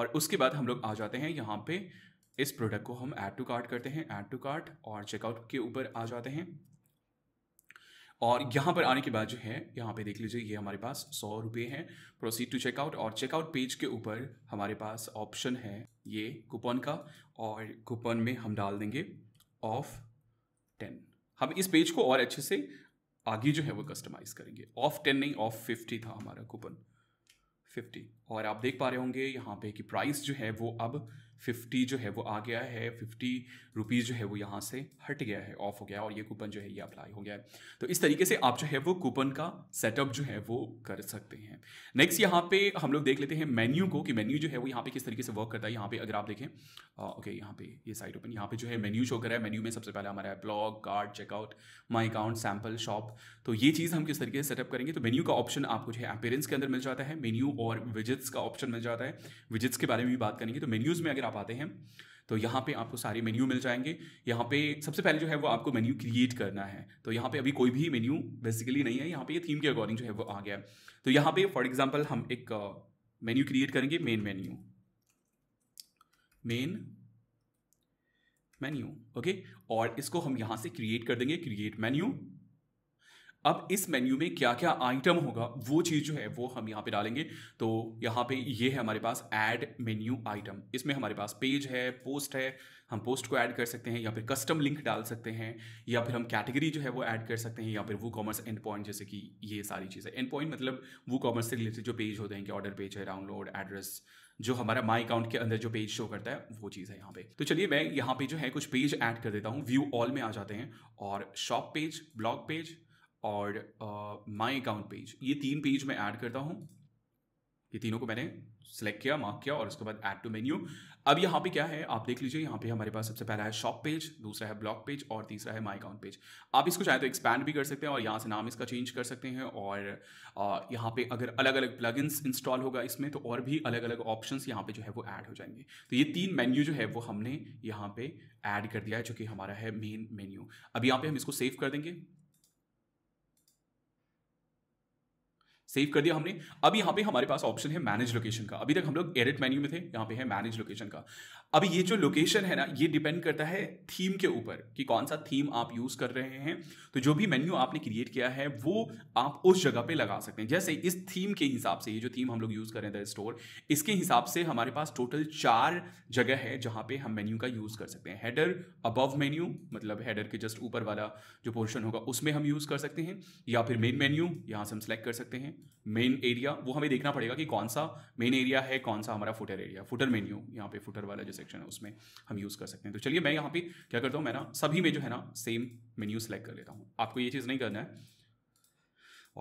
और उसके बाद हम लोग आ जाते हैं यहाँ पे इस प्रोडक्ट को हम ऐड टू कार्ट करते हैं ऐड टू कार्ट और चेकआउट के ऊपर आ जाते हैं और यहाँ पर आने के बाद जो है यहाँ पे देख लीजिए ये हमारे पास सौ रुपये हैं प्रोसीड टू चेकआउट और चेकआउट पेज के ऊपर हमारे पास ऑप्शन है ये कूपन का और कूपन में हम डाल देंगे ऑफ टेन हम इस पेज को और अच्छे से आगे जो है वो कस्टमाइज़ करेंगे ऑफ टेन नहीं ऑफ फिफ्टी था हमारा कूपन फिफ्टी और आप देख पा रहे होंगे यहाँ पे कि प्राइस जो है वो अब फिफ्टी जो है वो आ गया है फिफ्टी रुपीज़ जो है वो यहाँ से हट गया है ऑफ हो गया और ये कूपन जो है ये अप्लाई हो गया है तो इस तरीके से आप जो है वो कूपन का सेटअप जो है वो कर सकते हैं नेक्स्ट यहाँ पे हम लोग देख लेते हैं मेन्यू को कि मेन्यू जो है वो यहाँ पे किस तरीके से वर्क करता है यहाँ पे अगर आप देखें आ, ओके यहाँ पे ये साइट ओपन यहाँ पे जो है मेन्यू शो करा है मेन्यू में सबसे पहले हमारा है blog card checkout my account sample shop तो ये चीज़ हम किस तरीके से सेटअप करेंगे तो मेन्यू का ऑप्शन आपको जो है अपेरेंस के अंदर मिल जाता है मेन्यू और विजिट्स का ऑप्शन मिल जाता है विजिट्स के बारे में भी बात करेंगे तो मेन्यूज़ में अगर आप आते हैं तो यहाँ पे आपको सारे मेन्यू मिल जाएंगे यहाँ पे सबसे पहले जो है वो आपको मेन्यू क्रिएट करना है तो यहाँ पे अभी कोई भी मेन्यू बेसिकली नहीं है यहाँ पे ये यह थीम के अकॉर्डिंग जो है वो आ गया तो यहाँ पे फॉर एग्जांपल हम एक मेन्यू uh, क्रिएट करेंगे main menu main menu okay और इसको हम यहाँ से क्रिएट कर देंगे क्रिएट मेन्यू अब इस मेन्यू में क्या क्या आइटम होगा वो चीज़ जो है वो हम यहाँ पे डालेंगे तो यहाँ पे ये है हमारे पास ऐड मेन्यू आइटम इसमें हमारे पास पेज है पोस्ट है हम पोस्ट को ऐड कर सकते हैं या फिर कस्टम लिंक डाल सकते हैं या फिर हम कैटेगरी जो है वो ऐड कर सकते हैं या फिर वो कॉमर्स एंड पॉइंट जैसे कि ये सारी चीज़ें एंड पॉइंट मतलब वो कॉमर्स से रिलेटेड जो पेज होते हैं कि ऑर्डर पेज है डाउनलोड एड्रेस जो हमारा माई अकाउंट के अंदर जो पेज शो करता है वो चीज़ है यहाँ पे तो चलिए मैं यहाँ पे जो है कुछ पेज ऐड कर देता हूँ व्यू ऑल में आ जाते हैं और शॉप पेज ब्लॉग पेज और माई अकाउंट पेज ये तीन पेज मैं ऐड करता हूँ ये तीनों को मैंने सेलेक्ट किया मार्क किया और उसके बाद ऐड टू मेन्यू अब यहाँ पे क्या है आप देख लीजिए यहाँ पे हमारे पास सबसे पहला है शॉप पेज दूसरा है ब्लॉग पेज और तीसरा है माई अकाउंट पेज आप इसको चाहे तो एक्सपैंड भी कर सकते हैं और यहाँ से नाम इसका चेंज कर सकते हैं और यहाँ पे अगर अलग अलग प्लग इंस्टॉल होगा इसमें तो और भी अलग अलग ऑप्शन यहाँ पे जो है वो ऐड हो जाएंगे तो ये तीन मेन्यू जो है वो हमने यहाँ पे ऐड कर दिया है जो कि हमारा है मेन मेन्यू अब यहाँ पे हम इसको सेव कर देंगे सेव कर दिया हमने अब यहाँ पे हमारे पास ऑप्शन है मैनेज लोकेशन का अभी तक हम लोग एडिट मेन्यू में थे यहाँ पे है मैनेज लोकेशन का अभी ये जो लोकेशन है ना ये डिपेंड करता है थीम के ऊपर कि कौन सा थीम आप यूज़ कर रहे हैं तो जो भी मेन्यू आपने क्रिएट किया है वो आप उस जगह पे लगा सकते हैं जैसे इस थीम के हिसाब से ये जो थीम हम लोग यूज़ कर रहे हैं द स्टोर इसके हिसाब से हमारे पास टोटल चार जगह है जहाँ पे हम मेन्यू का यूज़ कर सकते हैं हेडर अबव मेन्यू मतलब हेडर के जस्ट ऊपर वाला जो पोर्शन होगा उसमें हम यूज़ कर सकते हैं या फिर मेन मेन्यू यहाँ से हम सेलेक्ट कर सकते हैं मेन एरिया वो हमें देखना पड़ेगा कि कौन सा मेन एरिया है कौन सा हमारा फुटर एरिया फुटर मेन्यू यहाँ पे फुटर वाला जो सेक्शन है उसमें हम यूज़ कर सकते हैं तो चलिए मैं यहाँ पे क्या करता हूँ मैं ना सभी में जो है ना सेम मेन्यू सेलेक्ट कर लेता हूँ आपको ये चीज़ नहीं करना है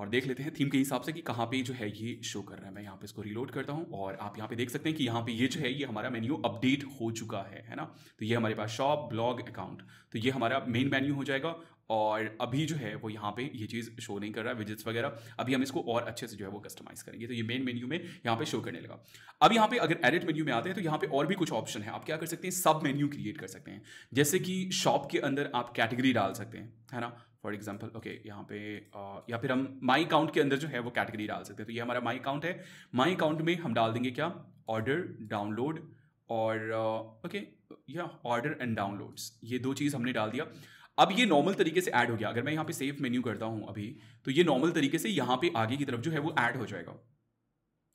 और देख लेते हैं थीम के हिसाब से कि कहाँ पे जो है ये शो कर रहा है मैं यहाँ पे इसको रीलोड करता हूँ और आप यहाँ पे देख सकते हैं कि यहाँ पे ये जो है ये हमारा मेन्यू अपडेट हो चुका है है ना तो ये हमारे पास शॉप ब्लॉग अकाउंट तो ये हमारा मेन मेन्यू हो जाएगा और अभी जो है वो यहाँ पे ये चीज़ शो नहीं कर रहा है विजिट्स वगैरह अभी हम इसको और अच्छे से जो है वो कस्टमाइज़ करेंगे तो ये मेन मेन्यू में यहाँ पे शो करने लगा अब यहाँ पे अगर एडिट मेन्यू में आते हैं तो यहाँ पे और भी कुछ ऑप्शन है आप क्या कर सकते हैं सब मेन्यू क्रिएट कर सकते हैं जैसे कि शॉप के अंदर आप कैटेगरी डाल सकते हैं है ना फॉर एग्जाम्पल ओके यहाँ पे आ, या फिर हम माई अकाउंट के अंदर जो है वो कैटेगरी डाल सकते हैं तो ये हमारा माई अकाउंट है माई अकाउंट में हम डाल देंगे क्या ऑर्डर डाउनलोड और ओके या ऑर्डर एंड डाउनलोड्स ये दो चीज़ हमने डाल दिया अब ये नॉर्मल तरीके से ऐड हो गया अगर मैं यहाँ पे सेव मेन्यू करता हूँ अभी तो ये नॉर्मल तरीके से यहाँ पे आगे की तरफ जो है वो ऐड हो जाएगा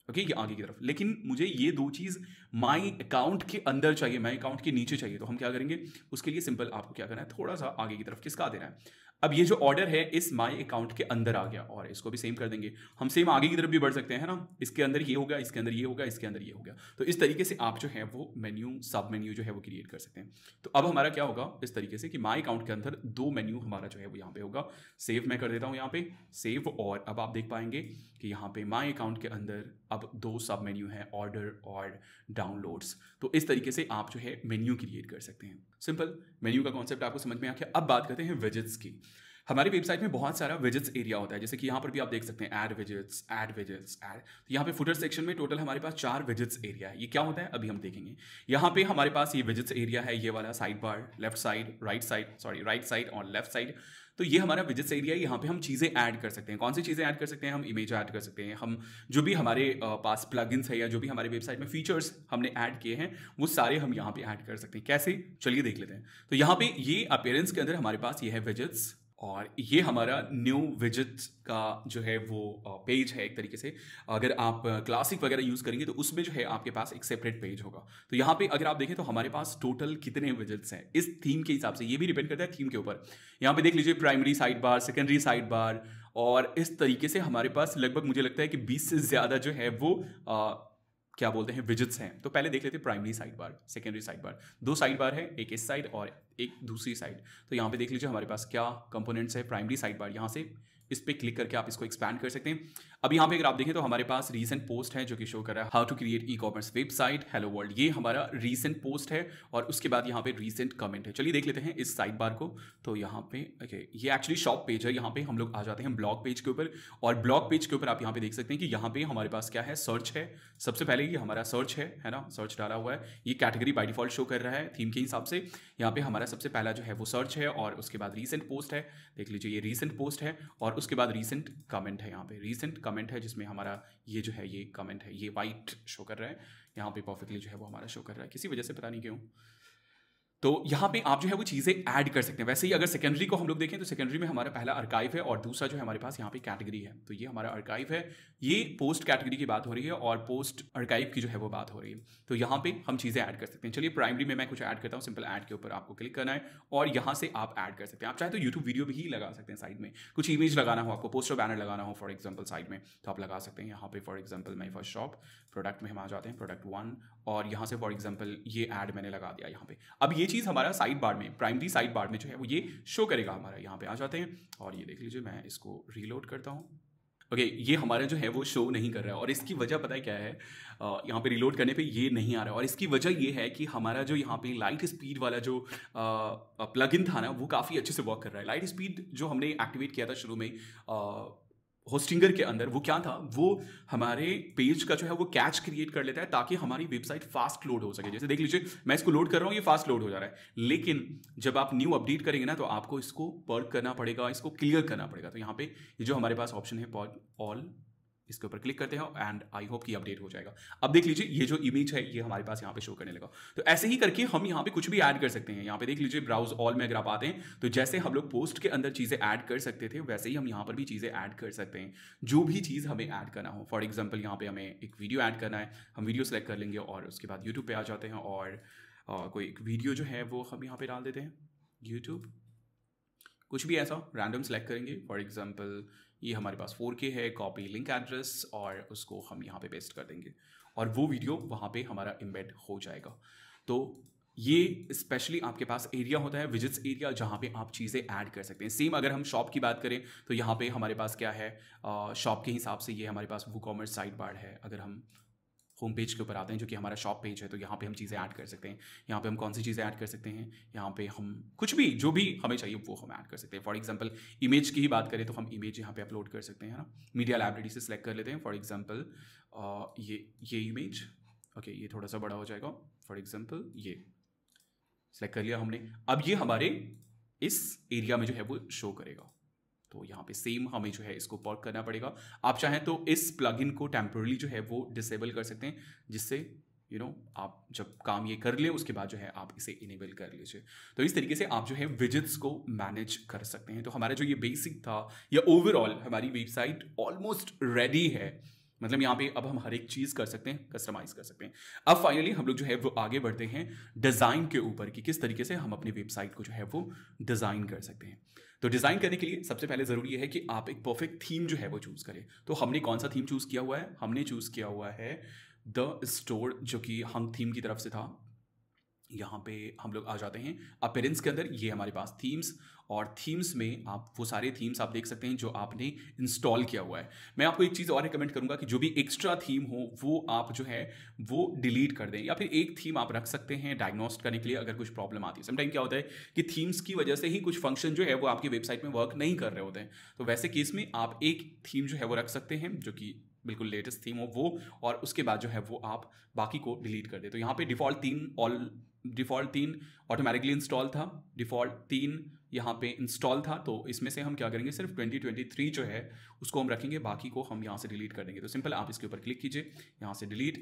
ओके okay, ये आगे की तरफ लेकिन मुझे ये दो चीज़ माई अकाउंट के अंदर चाहिए माई अकाउंट के नीचे चाहिए तो हम क्या करेंगे उसके लिए सिंपल आपको क्या करना है थोड़ा सा आगे की तरफ किसका देना है अब ये जो ऑर्डर है इस माई अकाउंट के अंदर आ गया और इसको भी सेम कर देंगे हम सेम आगे की तरफ भी बढ़ सकते हैं ना इसके अंदर ये होगा इसके अंदर ये होगा इसके अंदर ये होगा तो इस तरीके से आप जो है वो मेन्यू सब मेन्यू जो है वो क्रिएट कर सकते हैं तो अब हमारा क्या होगा इस तरीके से कि माई अकाउंट के अंदर दो मेन्यू हमारा जो है वो यहाँ पे होगा सेव मैं कर देता हूँ यहाँ पे सेव और अब आप देख पाएंगे कि यहाँ पे माई अकाउंट के अंदर अब दो सब मेन्यू हैं ऑर्डर और डाउनलोड्स तो इस तरीके से आप जो है मेन्यू क्रिएट कर सकते हैं सिंपल मेन्यू का कॉन्सेप्ट आपको समझ में आ गया अब बात करते हैं विजिट्स की हमारी वेबसाइट में बहुत सारा विजिट्स एरिया होता है जैसे कि यहाँ पर भी आप देख सकते हैं add visits add visits add तो यहाँ पे फुटर सेक्शन में टोटल हमारे पास चार विजिट्स एरिया है ये क्या होता है अभी हम देखेंगे यहाँ पे हमारे पास ये विजिट्स एरिया है ये वाला sidebar left side right side sorry right side और लेफ्ट साइड तो ये हमारा विजिट्स एरिया है यहाँ पे हम चीज़ें ऐड कर सकते हैं कौन सी चीज़ें ऐड कर सकते हैं हम इमेज ऐड कर सकते हैं हम जो भी हमारे पास प्लगइन्स है या जो भी हमारे वेबसाइट में फीचर्स हमने ऐड किए हैं वो सारे हम यहाँ पे ऐड कर सकते हैं कैसे चलिए देख लेते हैं तो यहाँ पे ये अपेयरेंस के अंदर हमारे पास ये है विजिट्स और ये हमारा न्यू विजिट का जो है वो पेज है एक तरीके से अगर आप क्लासिक वगैरह यूज़ करेंगे तो उसमें जो है आपके पास एक सेपरेट पेज होगा तो यहाँ पे अगर आप देखें तो हमारे पास टोटल कितने विजिट्स हैं इस थीम के हिसाब से ये भी डिपेंड करता है थीम के ऊपर यहाँ पे देख लीजिए primary sidebar secondary sidebar और इस तरीके से हमारे पास लगभग मुझे लगता है कि बीस से ज़्यादा जो है वो आ, क्या बोलते हैं विजिट्स हैं तो पहले देख लेते हैं primary sidebar secondary sidebar दो साइड बार है एक इस साइड और एक दूसरी साइड तो यहाँ पे देख लीजिए हमारे पास क्या कंपोनेंट्स है प्राइमरी साइड बार यहाँ से इस पर क्लिक करके आप इसको एक्सपैंड कर सकते हैं अब यहाँ पे अगर आप देखें तो हमारे पास रीसेंट पोस्ट है जो कि शो कर रहा है how to create e commerce website hello world ये हमारा रीसेंट पोस्ट है और उसके बाद यहाँ पे रीसेंट कमेंट है चलिए देख लेते हैं इस साइड बार को तो यहाँ पे ओके ये एक्चुअली शॉप पेज है यहाँ पे हम लोग आ जाते हैं ब्लॉग पेज के ऊपर और ब्लॉग पेज के ऊपर आप यहाँ पे देख सकते हैं कि यहाँ पे हमारे पास क्या है सर्च है सबसे पहले ये हमारा सर्च है है ना सर्च डाला हुआ है ये कैटेगरी बाई डिफॉल्ट शो कर रहा है थीम के हिसाब से यहाँ पे हमारा सबसे पहला जो है वो सर्च है और उसके बाद रीसेंट पोस्ट है देख लीजिए ये रीसेंट पोस्ट है और उसके बाद रीसेंट कमेंट है यहाँ पे रीसेंट कमेंट कमेंट है जिसमें हमारा ये जो है ये कमेंट है ये वाइट शो कर रहा है यहाँ पे परफेक्टली जो है वो हमारा शो कर रहा है किसी वजह से पता नहीं क्यों तो यहाँ पे आप जो है वो चीज़ें ऐड कर सकते हैं वैसे ही अगर सेकेंडरी को हम लोग देखें तो सेकेंडरी में हमारा पहला अर्काइव है और दूसरा जो है हमारे पास यहाँ पे कैटेगरी है तो ये हमारा अर्काइव है ये पोस्ट कैटेगरी की बात हो रही है और पोस्ट अर्काइव की जो है वो बात हो रही है तो यहाँ पे हम चीज़ें ऐड कर सकते हैं चलिए प्राइमरी में मैं कुछ ऐड करता हूँ सिंपल ऐड के ऊपर आपको क्लिक करना है और यहाँ से आप ऐड कर सकते हैं आप चाहे तो यूट्यूब वीडियो भी लगा सकते हैं साइड में कुछ इमेज लगाना हो आपको पोस्टर बैनर लगाना हो फॉर एग्जाम्पल साइड में तो आप लगा सकते हैं यहाँ पे for example my first shop product में हम आ जाते हैं प्रोडक्ट वन और यहाँ से फॉर एग्जाम्पल ये ऐड मैंने लगा दिया यहाँ पे अब ये चीज़ हमारा साइड बार में प्राइमरी साइड बार में जो है वो ये शो करेगा हमारा यहाँ पे आ जाते हैं और ये देख लीजिए मैं इसको रीलोड करता हूँ ओके okay, ये हमारा जो है वो शो नहीं कर रहा है और इसकी वजह पता है क्या है यहाँ पे रिलोड करने पे ये नहीं आ रहा है और इसकी वजह ये है कि हमारा जो यहाँ पे लाइट स्पीड वाला जो प्लगइन था ना वो काफ़ी अच्छे से वर्क कर रहा है लाइट स्पीड जो हमने एक्टिवेट किया था शुरू में आ, होस्टिंगर के अंदर वो क्या था वो हमारे पेज का जो है वो कैच क्रिएट कर लेता है ताकि हमारी वेबसाइट फास्ट लोड हो सके जैसे देख लीजिए मैं इसको लोड कर रहा हूँ ये फास्ट लोड हो जा रहा है लेकिन जब आप न्यू अपडेट करेंगे ना तो आपको इसको पर्क करना पड़ेगा इसको क्लियर करना पड़ेगा तो यहाँ पे जो हमारे पास ऑप्शन है ऑल इसके ऊपर क्लिक करते हो एंड आई होप कि अपडेट हो जाएगा अब देख लीजिए ये जो इमेज है ये हमारे पास यहाँ पे शो करने लगा तो ऐसे ही करके हम यहाँ पे कुछ भी ऐड कर सकते हैं यहाँ पे देख लीजिए ब्राउज ऑल में अगर आप आते हैं तो जैसे हम लोग पोस्ट के अंदर चीज़ें ऐड कर सकते थे वैसे ही हम यहाँ पर भी चीज़ें ऐड कर सकते हैं जो भी चीज़ हमें ऐड करना हो फॉर एग्जाम्पल यहाँ पर हमें एक वीडियो ऐड करना है हम वीडियो सेलेक्ट कर लेंगे और उसके बाद यूट्यूब पर आ जाते हैं और कोई एक वीडियो जो है वो हम यहाँ पर डाल देते हैं यूट्यूब कुछ भी ऐसा रैंडम सेलेक्ट करेंगे फॉर एग्जाम्पल ये हमारे पास 4K है कॉपी लिंक एड्रेस और उसको हम यहाँ पे पेस्ट कर देंगे और वो वीडियो वहाँ पे हमारा इम्बेड हो जाएगा तो ये स्पेशली आपके पास एरिया होता है विजिट्स एरिया जहाँ पे आप चीज़ें ऐड कर सकते हैं सेम अगर हम शॉप की बात करें तो यहाँ पे हमारे पास क्या है शॉप के हिसाब से ये हमारे पास वो कॉमर्स साइड बार है अगर हम होम पेज के ऊपर आते हैं जो कि हमारा शॉप पेज है तो यहाँ पे हम चीज़ें ऐड कर सकते हैं यहाँ पे हम कौन सी चीज़ें ऐड कर सकते हैं यहाँ पे हम कुछ भी जो भी हमें चाहिए वो हम ऐड कर सकते हैं फॉर एग्जांपल इमेज की ही बात करें तो हम इमेज यहाँ पे अपलोड कर सकते हैं ना मीडिया लाइब्रेरी से सिलेक्ट कर लेते हैं फॉर एग्जाम्पल ये ये इमेज ओके ये थोड़ा सा बड़ा हो जाएगा फॉर एग्जाम्पल ये सेलेक्ट कर लिया हमने अब ये हमारे इस एरिया में जो है वो शो करेगा तो यहाँ पे सेम हमें जो है इसको पॉर्क करना पड़ेगा आप चाहें तो इस प्लगइन को टेम्पोरली जो है वो डिसेबल कर सकते हैं जिससे यू you नो know, आप जब काम ये कर लें उसके बाद जो है आप इसे इनेबल कर लीजिए तो इस तरीके से आप जो है विजिट्स को मैनेज कर सकते हैं तो हमारा जो ये बेसिक था या ओवरऑल हमारी वेबसाइट ऑलमोस्ट रेडी है मतलब यहाँ पे अब हम हर एक चीज़ कर सकते हैं कस्टमाइज कर सकते हैं अब फाइनली हम लोग जो है वो आगे बढ़ते हैं डिज़ाइन के ऊपर कि किस तरीके से हम अपनी वेबसाइट को जो है वो डिज़ाइन कर सकते हैं तो डिज़ाइन करने के लिए सबसे पहले ज़रूरी है कि आप एक परफेक्ट थीम जो है वो चूज़ करें तो हमने कौन सा थीम चूज़ किया हुआ है हमने चूज़ किया हुआ है द स्टोर जो कि हम थीम की तरफ से था यहाँ पे हम लोग आ जाते हैं अपेरेंस के अंदर ये हमारे पास थीम्स और थीम्स में आप वो सारे थीम्स आप देख सकते हैं जो आपने इंस्टॉल किया हुआ है मैं आपको एक चीज़ और रिकमेंड करूँगा कि जो भी एक्स्ट्रा थीम हो वो आप जो है वो डिलीट कर दें या फिर एक थीम आप रख सकते हैं डायग्नोस्ट करने के लिए अगर कुछ प्रॉब्लम आती है समटाइम क्या होता है कि थीम्स की वजह से ही कुछ फंक्शन जो है वो आपकी वेबसाइट में वर्क नहीं कर रहे होते हैं तो वैसे केस में आप एक थीम जो है वो रख सकते हैं जो कि बिल्कुल लेटेस्ट थीम हो वो और उसके बाद जो है वो आप बाकी को डिलीट कर दे तो यहाँ पे डिफ़ॉल्ट तीन ऑल डिफ़ॉल्ट तीन ऑटोमेटिकली इंस्टॉल था डिफ़ॉल्ट तीन यहाँ पे इंस्टॉल था तो इसमें से हम क्या करेंगे सिर्फ 2023 जो है उसको हम रखेंगे बाकी को हम यहाँ से डिलीट कर देंगे तो सिंपल आप इसके ऊपर क्लिक कीजिए यहाँ से डिलीट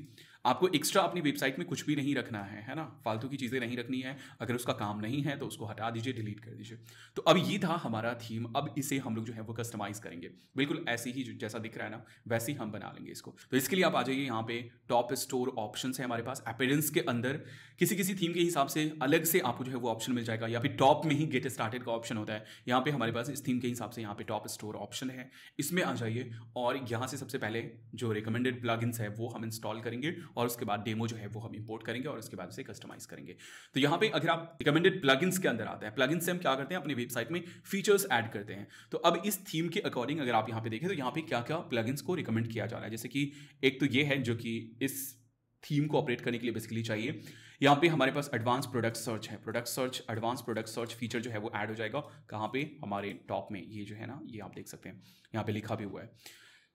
आपको एक्स्ट्रा अपनी वेबसाइट में कुछ भी नहीं रखना है है ना फालतू की चीज़ें नहीं रखनी है अगर उसका काम नहीं है तो उसको हटा दीजिए डिलीट कर दीजिए तो अब ये था हमारा थीम अब इसे हम लोग जो है वो कस्टमाइज़ करेंगे बिल्कुल ऐसे ही जैसा दिख रहा है ना वैसे ही हम बना लेंगे इसको तो इसके लिए आप आ जाइए यहाँ पे टॉप स्टोर ऑप्शन है हमारे पास अपेरेंस के अंदर किसी किसी थीम के हिसाब से अलग से आपको जो है वो ऑप्शन मिल जाएगा या फिर टॉप में ही गेट स्टार्टेड का ऑप्शन होता है यहाँ पे हमारे पास इस थीम के हिसाब से यहाँ पे टॉप स्टोर ऑप्शन है इसमें इसमें आ जाइए और यहाँ से सबसे पहले जो रिकमेंडेड प्लगइन्स है वो हम इंस्टॉल करेंगे और उसके बाद डेमो जो है वो हम इंपोर्ट करेंगे और उसके बाद उसे कस्टमाइज करेंगे तो यहाँ पे अगर आप रिकमेंडेड प्लगइन्स के अंदर आते हैं प्लगइन से हम क्या करते हैं अपनी वेबसाइट में फीचर्स ऐड करते हैं तो अब इस थीम के अकॉर्डिंग अगर आप यहाँ पे देखें तो यहाँ पे क्या क्या प्लगइन्स को रिकमेंड किया जा रहा है जैसे कि एक तो ये है जो कि इस थीम को ऑपरेट करने के लिए बेसिकली चाहिए यहाँ पे हमारे पास एडवांस प्रोडक्ट सर्च है product search advance product search feature जो है वो ऐड हो जाएगा कहाँ पे हमारे टॉप में ये जो है ना ये आप देख सकते हैं यहाँ पे लिखा भी हुआ है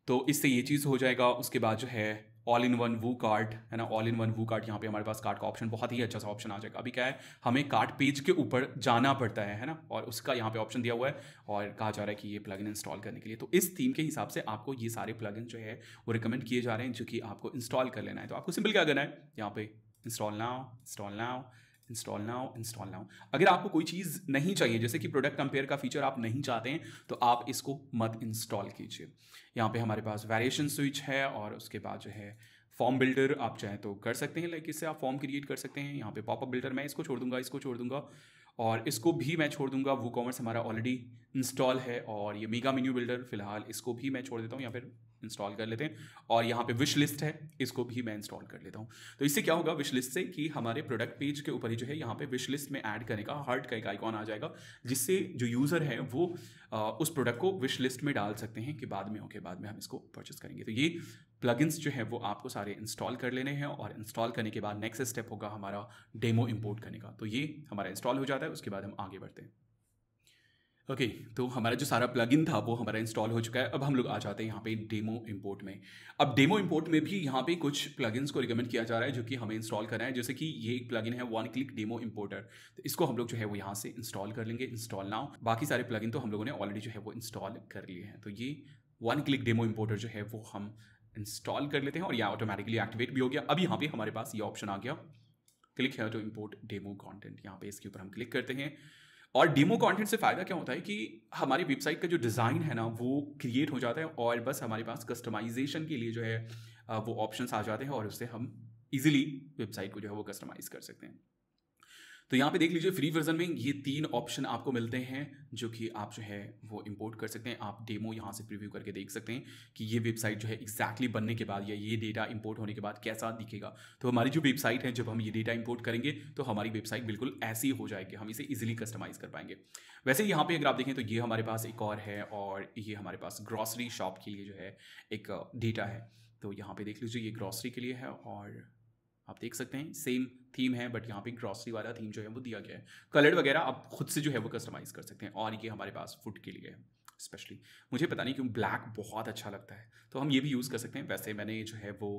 तो इससे ये चीज़ हो जाएगा उसके बाद जो है all in one Woo card है ना all in one Woo card यहाँ पे हमारे पास कार्ड का ऑप्शन बहुत ही अच्छा सा ऑप्शन आ जाएगा अभी क्या है हमें कार्ड पेज के ऊपर जाना पड़ता है है ना और उसका यहाँ पे ऑप्शन दिया हुआ है और कहा जा रहा है कि ये प्लग इन इंस्टॉल करने के लिए तो इस थीम के हिसाब से आपको ये सारे इन जो है वो रिकमेंड किए जा रहे हैं जो कि आपको इंस्टॉल कर लेना है तो आपको सिंपल क्या करना है यहाँ पे install now install now install now install now अगर आपको कोई चीज़ नहीं चाहिए जैसे कि प्रोडक्ट कंपेयर का फीचर आप नहीं चाहते हैं तो आप इसको मत इंस्टॉल कीजिए यहाँ पे हमारे पास वेरिएशन स्विच है और उसके बाद जो है फॉर्म बिल्डर आप चाहें तो कर सकते हैं लाइक इससे आप फॉर्म क्रिएट कर सकते हैं यहाँ पे पॉपअप बिल्डर मैं इसको छोड़ दूंगा इसको छोड़ दूंगा और इसको भी मैं छोड़ दूंगा वो कॉमर्स हमारा ऑलरेडी इंस्टॉल है और ये मेगा मेन्यू बिल्डर फिलहाल इसको भी मैं छोड़ देता हूँ या फिर इंस्टॉल कर लेते हैं और यहाँ पे विश लिस्ट है इसको भी मैं इंस्टॉल कर लेता हूँ तो इससे क्या होगा विश लिस्ट से कि हमारे प्रोडक्ट पेज के ऊपर ही जो है यहाँ पे विश लिस्ट में ऐड करने का हार्ट का एक आइकॉन आ जाएगा जिससे जो यूज़र है वो आ, उस प्रोडक्ट को विश लिस्ट में डाल सकते हैं कि बाद में ओके बाद में हम इसको परचेस करेंगे तो ये प्लगइन्स जो है वो आपको सारे इंस्टॉल कर लेने हैं और इंस्टॉल करने के बाद नेक्स्ट स्टेप होगा हमारा डेमो इम्पोर्ट करने का तो ये हमारा इंस्टॉल हो जाता है उसके बाद हम आगे बढ़ते हैं ओके okay, तो हमारा जो सारा प्लगइन था वो हमारा इंस्टॉल हो चुका है अब हम लोग आ जाते हैं यहाँ पे डेमो इंपोर्ट में अब डेमो इंपोर्ट में भी यहाँ पे कुछ प्लगइन्स को रिकमेंड किया जा रहा है जो कि हमें इंस्टॉल करना है जैसे कि ये एक प्लगइन है वन क्लिक डेमो इंपोर्टर तो इसको हम लोग जो है वो यहाँ से इंस्टॉल कर लेंगे इंस्टॉल नाउ बाकी सारे प्लगइन तो हम लोगों ने ऑलरेडी जो है वो इंस्टॉल कर लिए हैं तो ये वन क्लिक डेमो इंपोर्टर जो है वो हम इंस्टॉल कर लेते हैं और यहाँ ऑटोमेटिकली एक्टिवेट भी हो गया अब यहाँ पे हमारे पास ये ऑप्शन आ गया क्लिक है टू इम्पोर्ट डेमो कॉन्टेंट यहाँ पे इसके ऊपर हम क्लिक करते हैं और डेमो कंटेंट से फ़ायदा क्या होता है कि हमारी वेबसाइट का जो डिज़ाइन है ना वो क्रिएट हो जाता है और बस हमारे पास कस्टमाइजेशन के लिए जो है वो ऑप्शंस आ जाते हैं और उससे हम इजीली वेबसाइट को जो है वो कस्टमाइज़ कर सकते हैं तो यहाँ पे देख लीजिए फ्री वर्जन में ये तीन ऑप्शन आपको मिलते हैं जो कि आप जो है वो इंपोर्ट कर सकते हैं आप डेमो यहाँ से प्रीव्यू करके देख सकते हैं कि ये वेबसाइट जो है एक्जैक्टली बनने के बाद या ये डेटा इंपोर्ट होने के बाद कैसा दिखेगा तो हमारी जो वेबसाइट है जब हम ये डेटा इंपोर्ट करेंगे तो हमारी वेबसाइट बिल्कुल ऐसी हो जाएगी हम इसे ईजिली कस्टमाइज़ कर पाएंगे वैसे यहाँ पर अगर आप देखें तो ये हमारे पास एक और है और ये हमारे पास ग्रॉसरी शॉप के लिए जो है एक डेटा है तो यहाँ पे देख लीजिए ये ग्रॉसरी के लिए है और आप देख सकते हैं सेम थीम है बट यहाँ पे ग्रॉसरी वाला थीम जो है वो दिया गया है कलर वगैरह आप खुद से जो है वो कस्टमाइज़ कर सकते हैं और ये हमारे पास फूड के लिए है स्पेशली मुझे पता नहीं क्यों ब्लैक बहुत अच्छा लगता है तो हम ये भी यूज़ कर सकते हैं वैसे मैंने जो है वो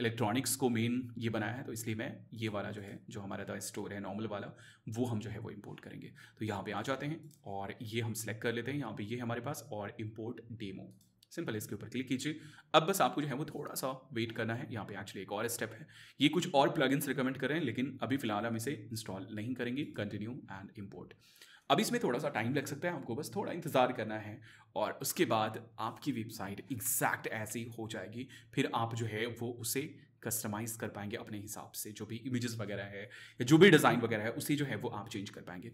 इलेक्ट्रॉनिक्स को मेन ये बनाया है तो इसलिए मैं ये वाला जो है जो हमारा था स्टोर है नॉर्मल वाला वो हम जो है वो इम्पोर्ट करेंगे तो यहाँ पे आ जाते हैं और ये हम सेलेक्ट कर लेते हैं यहाँ पे ये हमारे पास और इम्पोर्ट डेमो सिंपल इसके ऊपर क्लिक कीजिए अब बस आपको जो है वो थोड़ा सा वेट करना है यहाँ पे एक्चुअली एक और स्टेप है ये कुछ और प्लगइन्स रिकमेंड कर रहे हैं लेकिन अभी फिलहाल हम इसे इंस्टॉल नहीं करेंगे कंटिन्यू एंड इम्पोर्ट अब इसमें थोड़ा सा टाइम लग सकता है आपको बस थोड़ा इंतज़ार करना है और उसके बाद आपकी वेबसाइट एग्जैक्ट ऐसी हो जाएगी फिर आप जो है वो उसे कस्टमाइज कर पाएंगे अपने हिसाब से जो भी इमेजेस वगैरह है या जो भी डिज़ाइन वगैरह है उसे जो है वो आप चेंज कर पाएंगे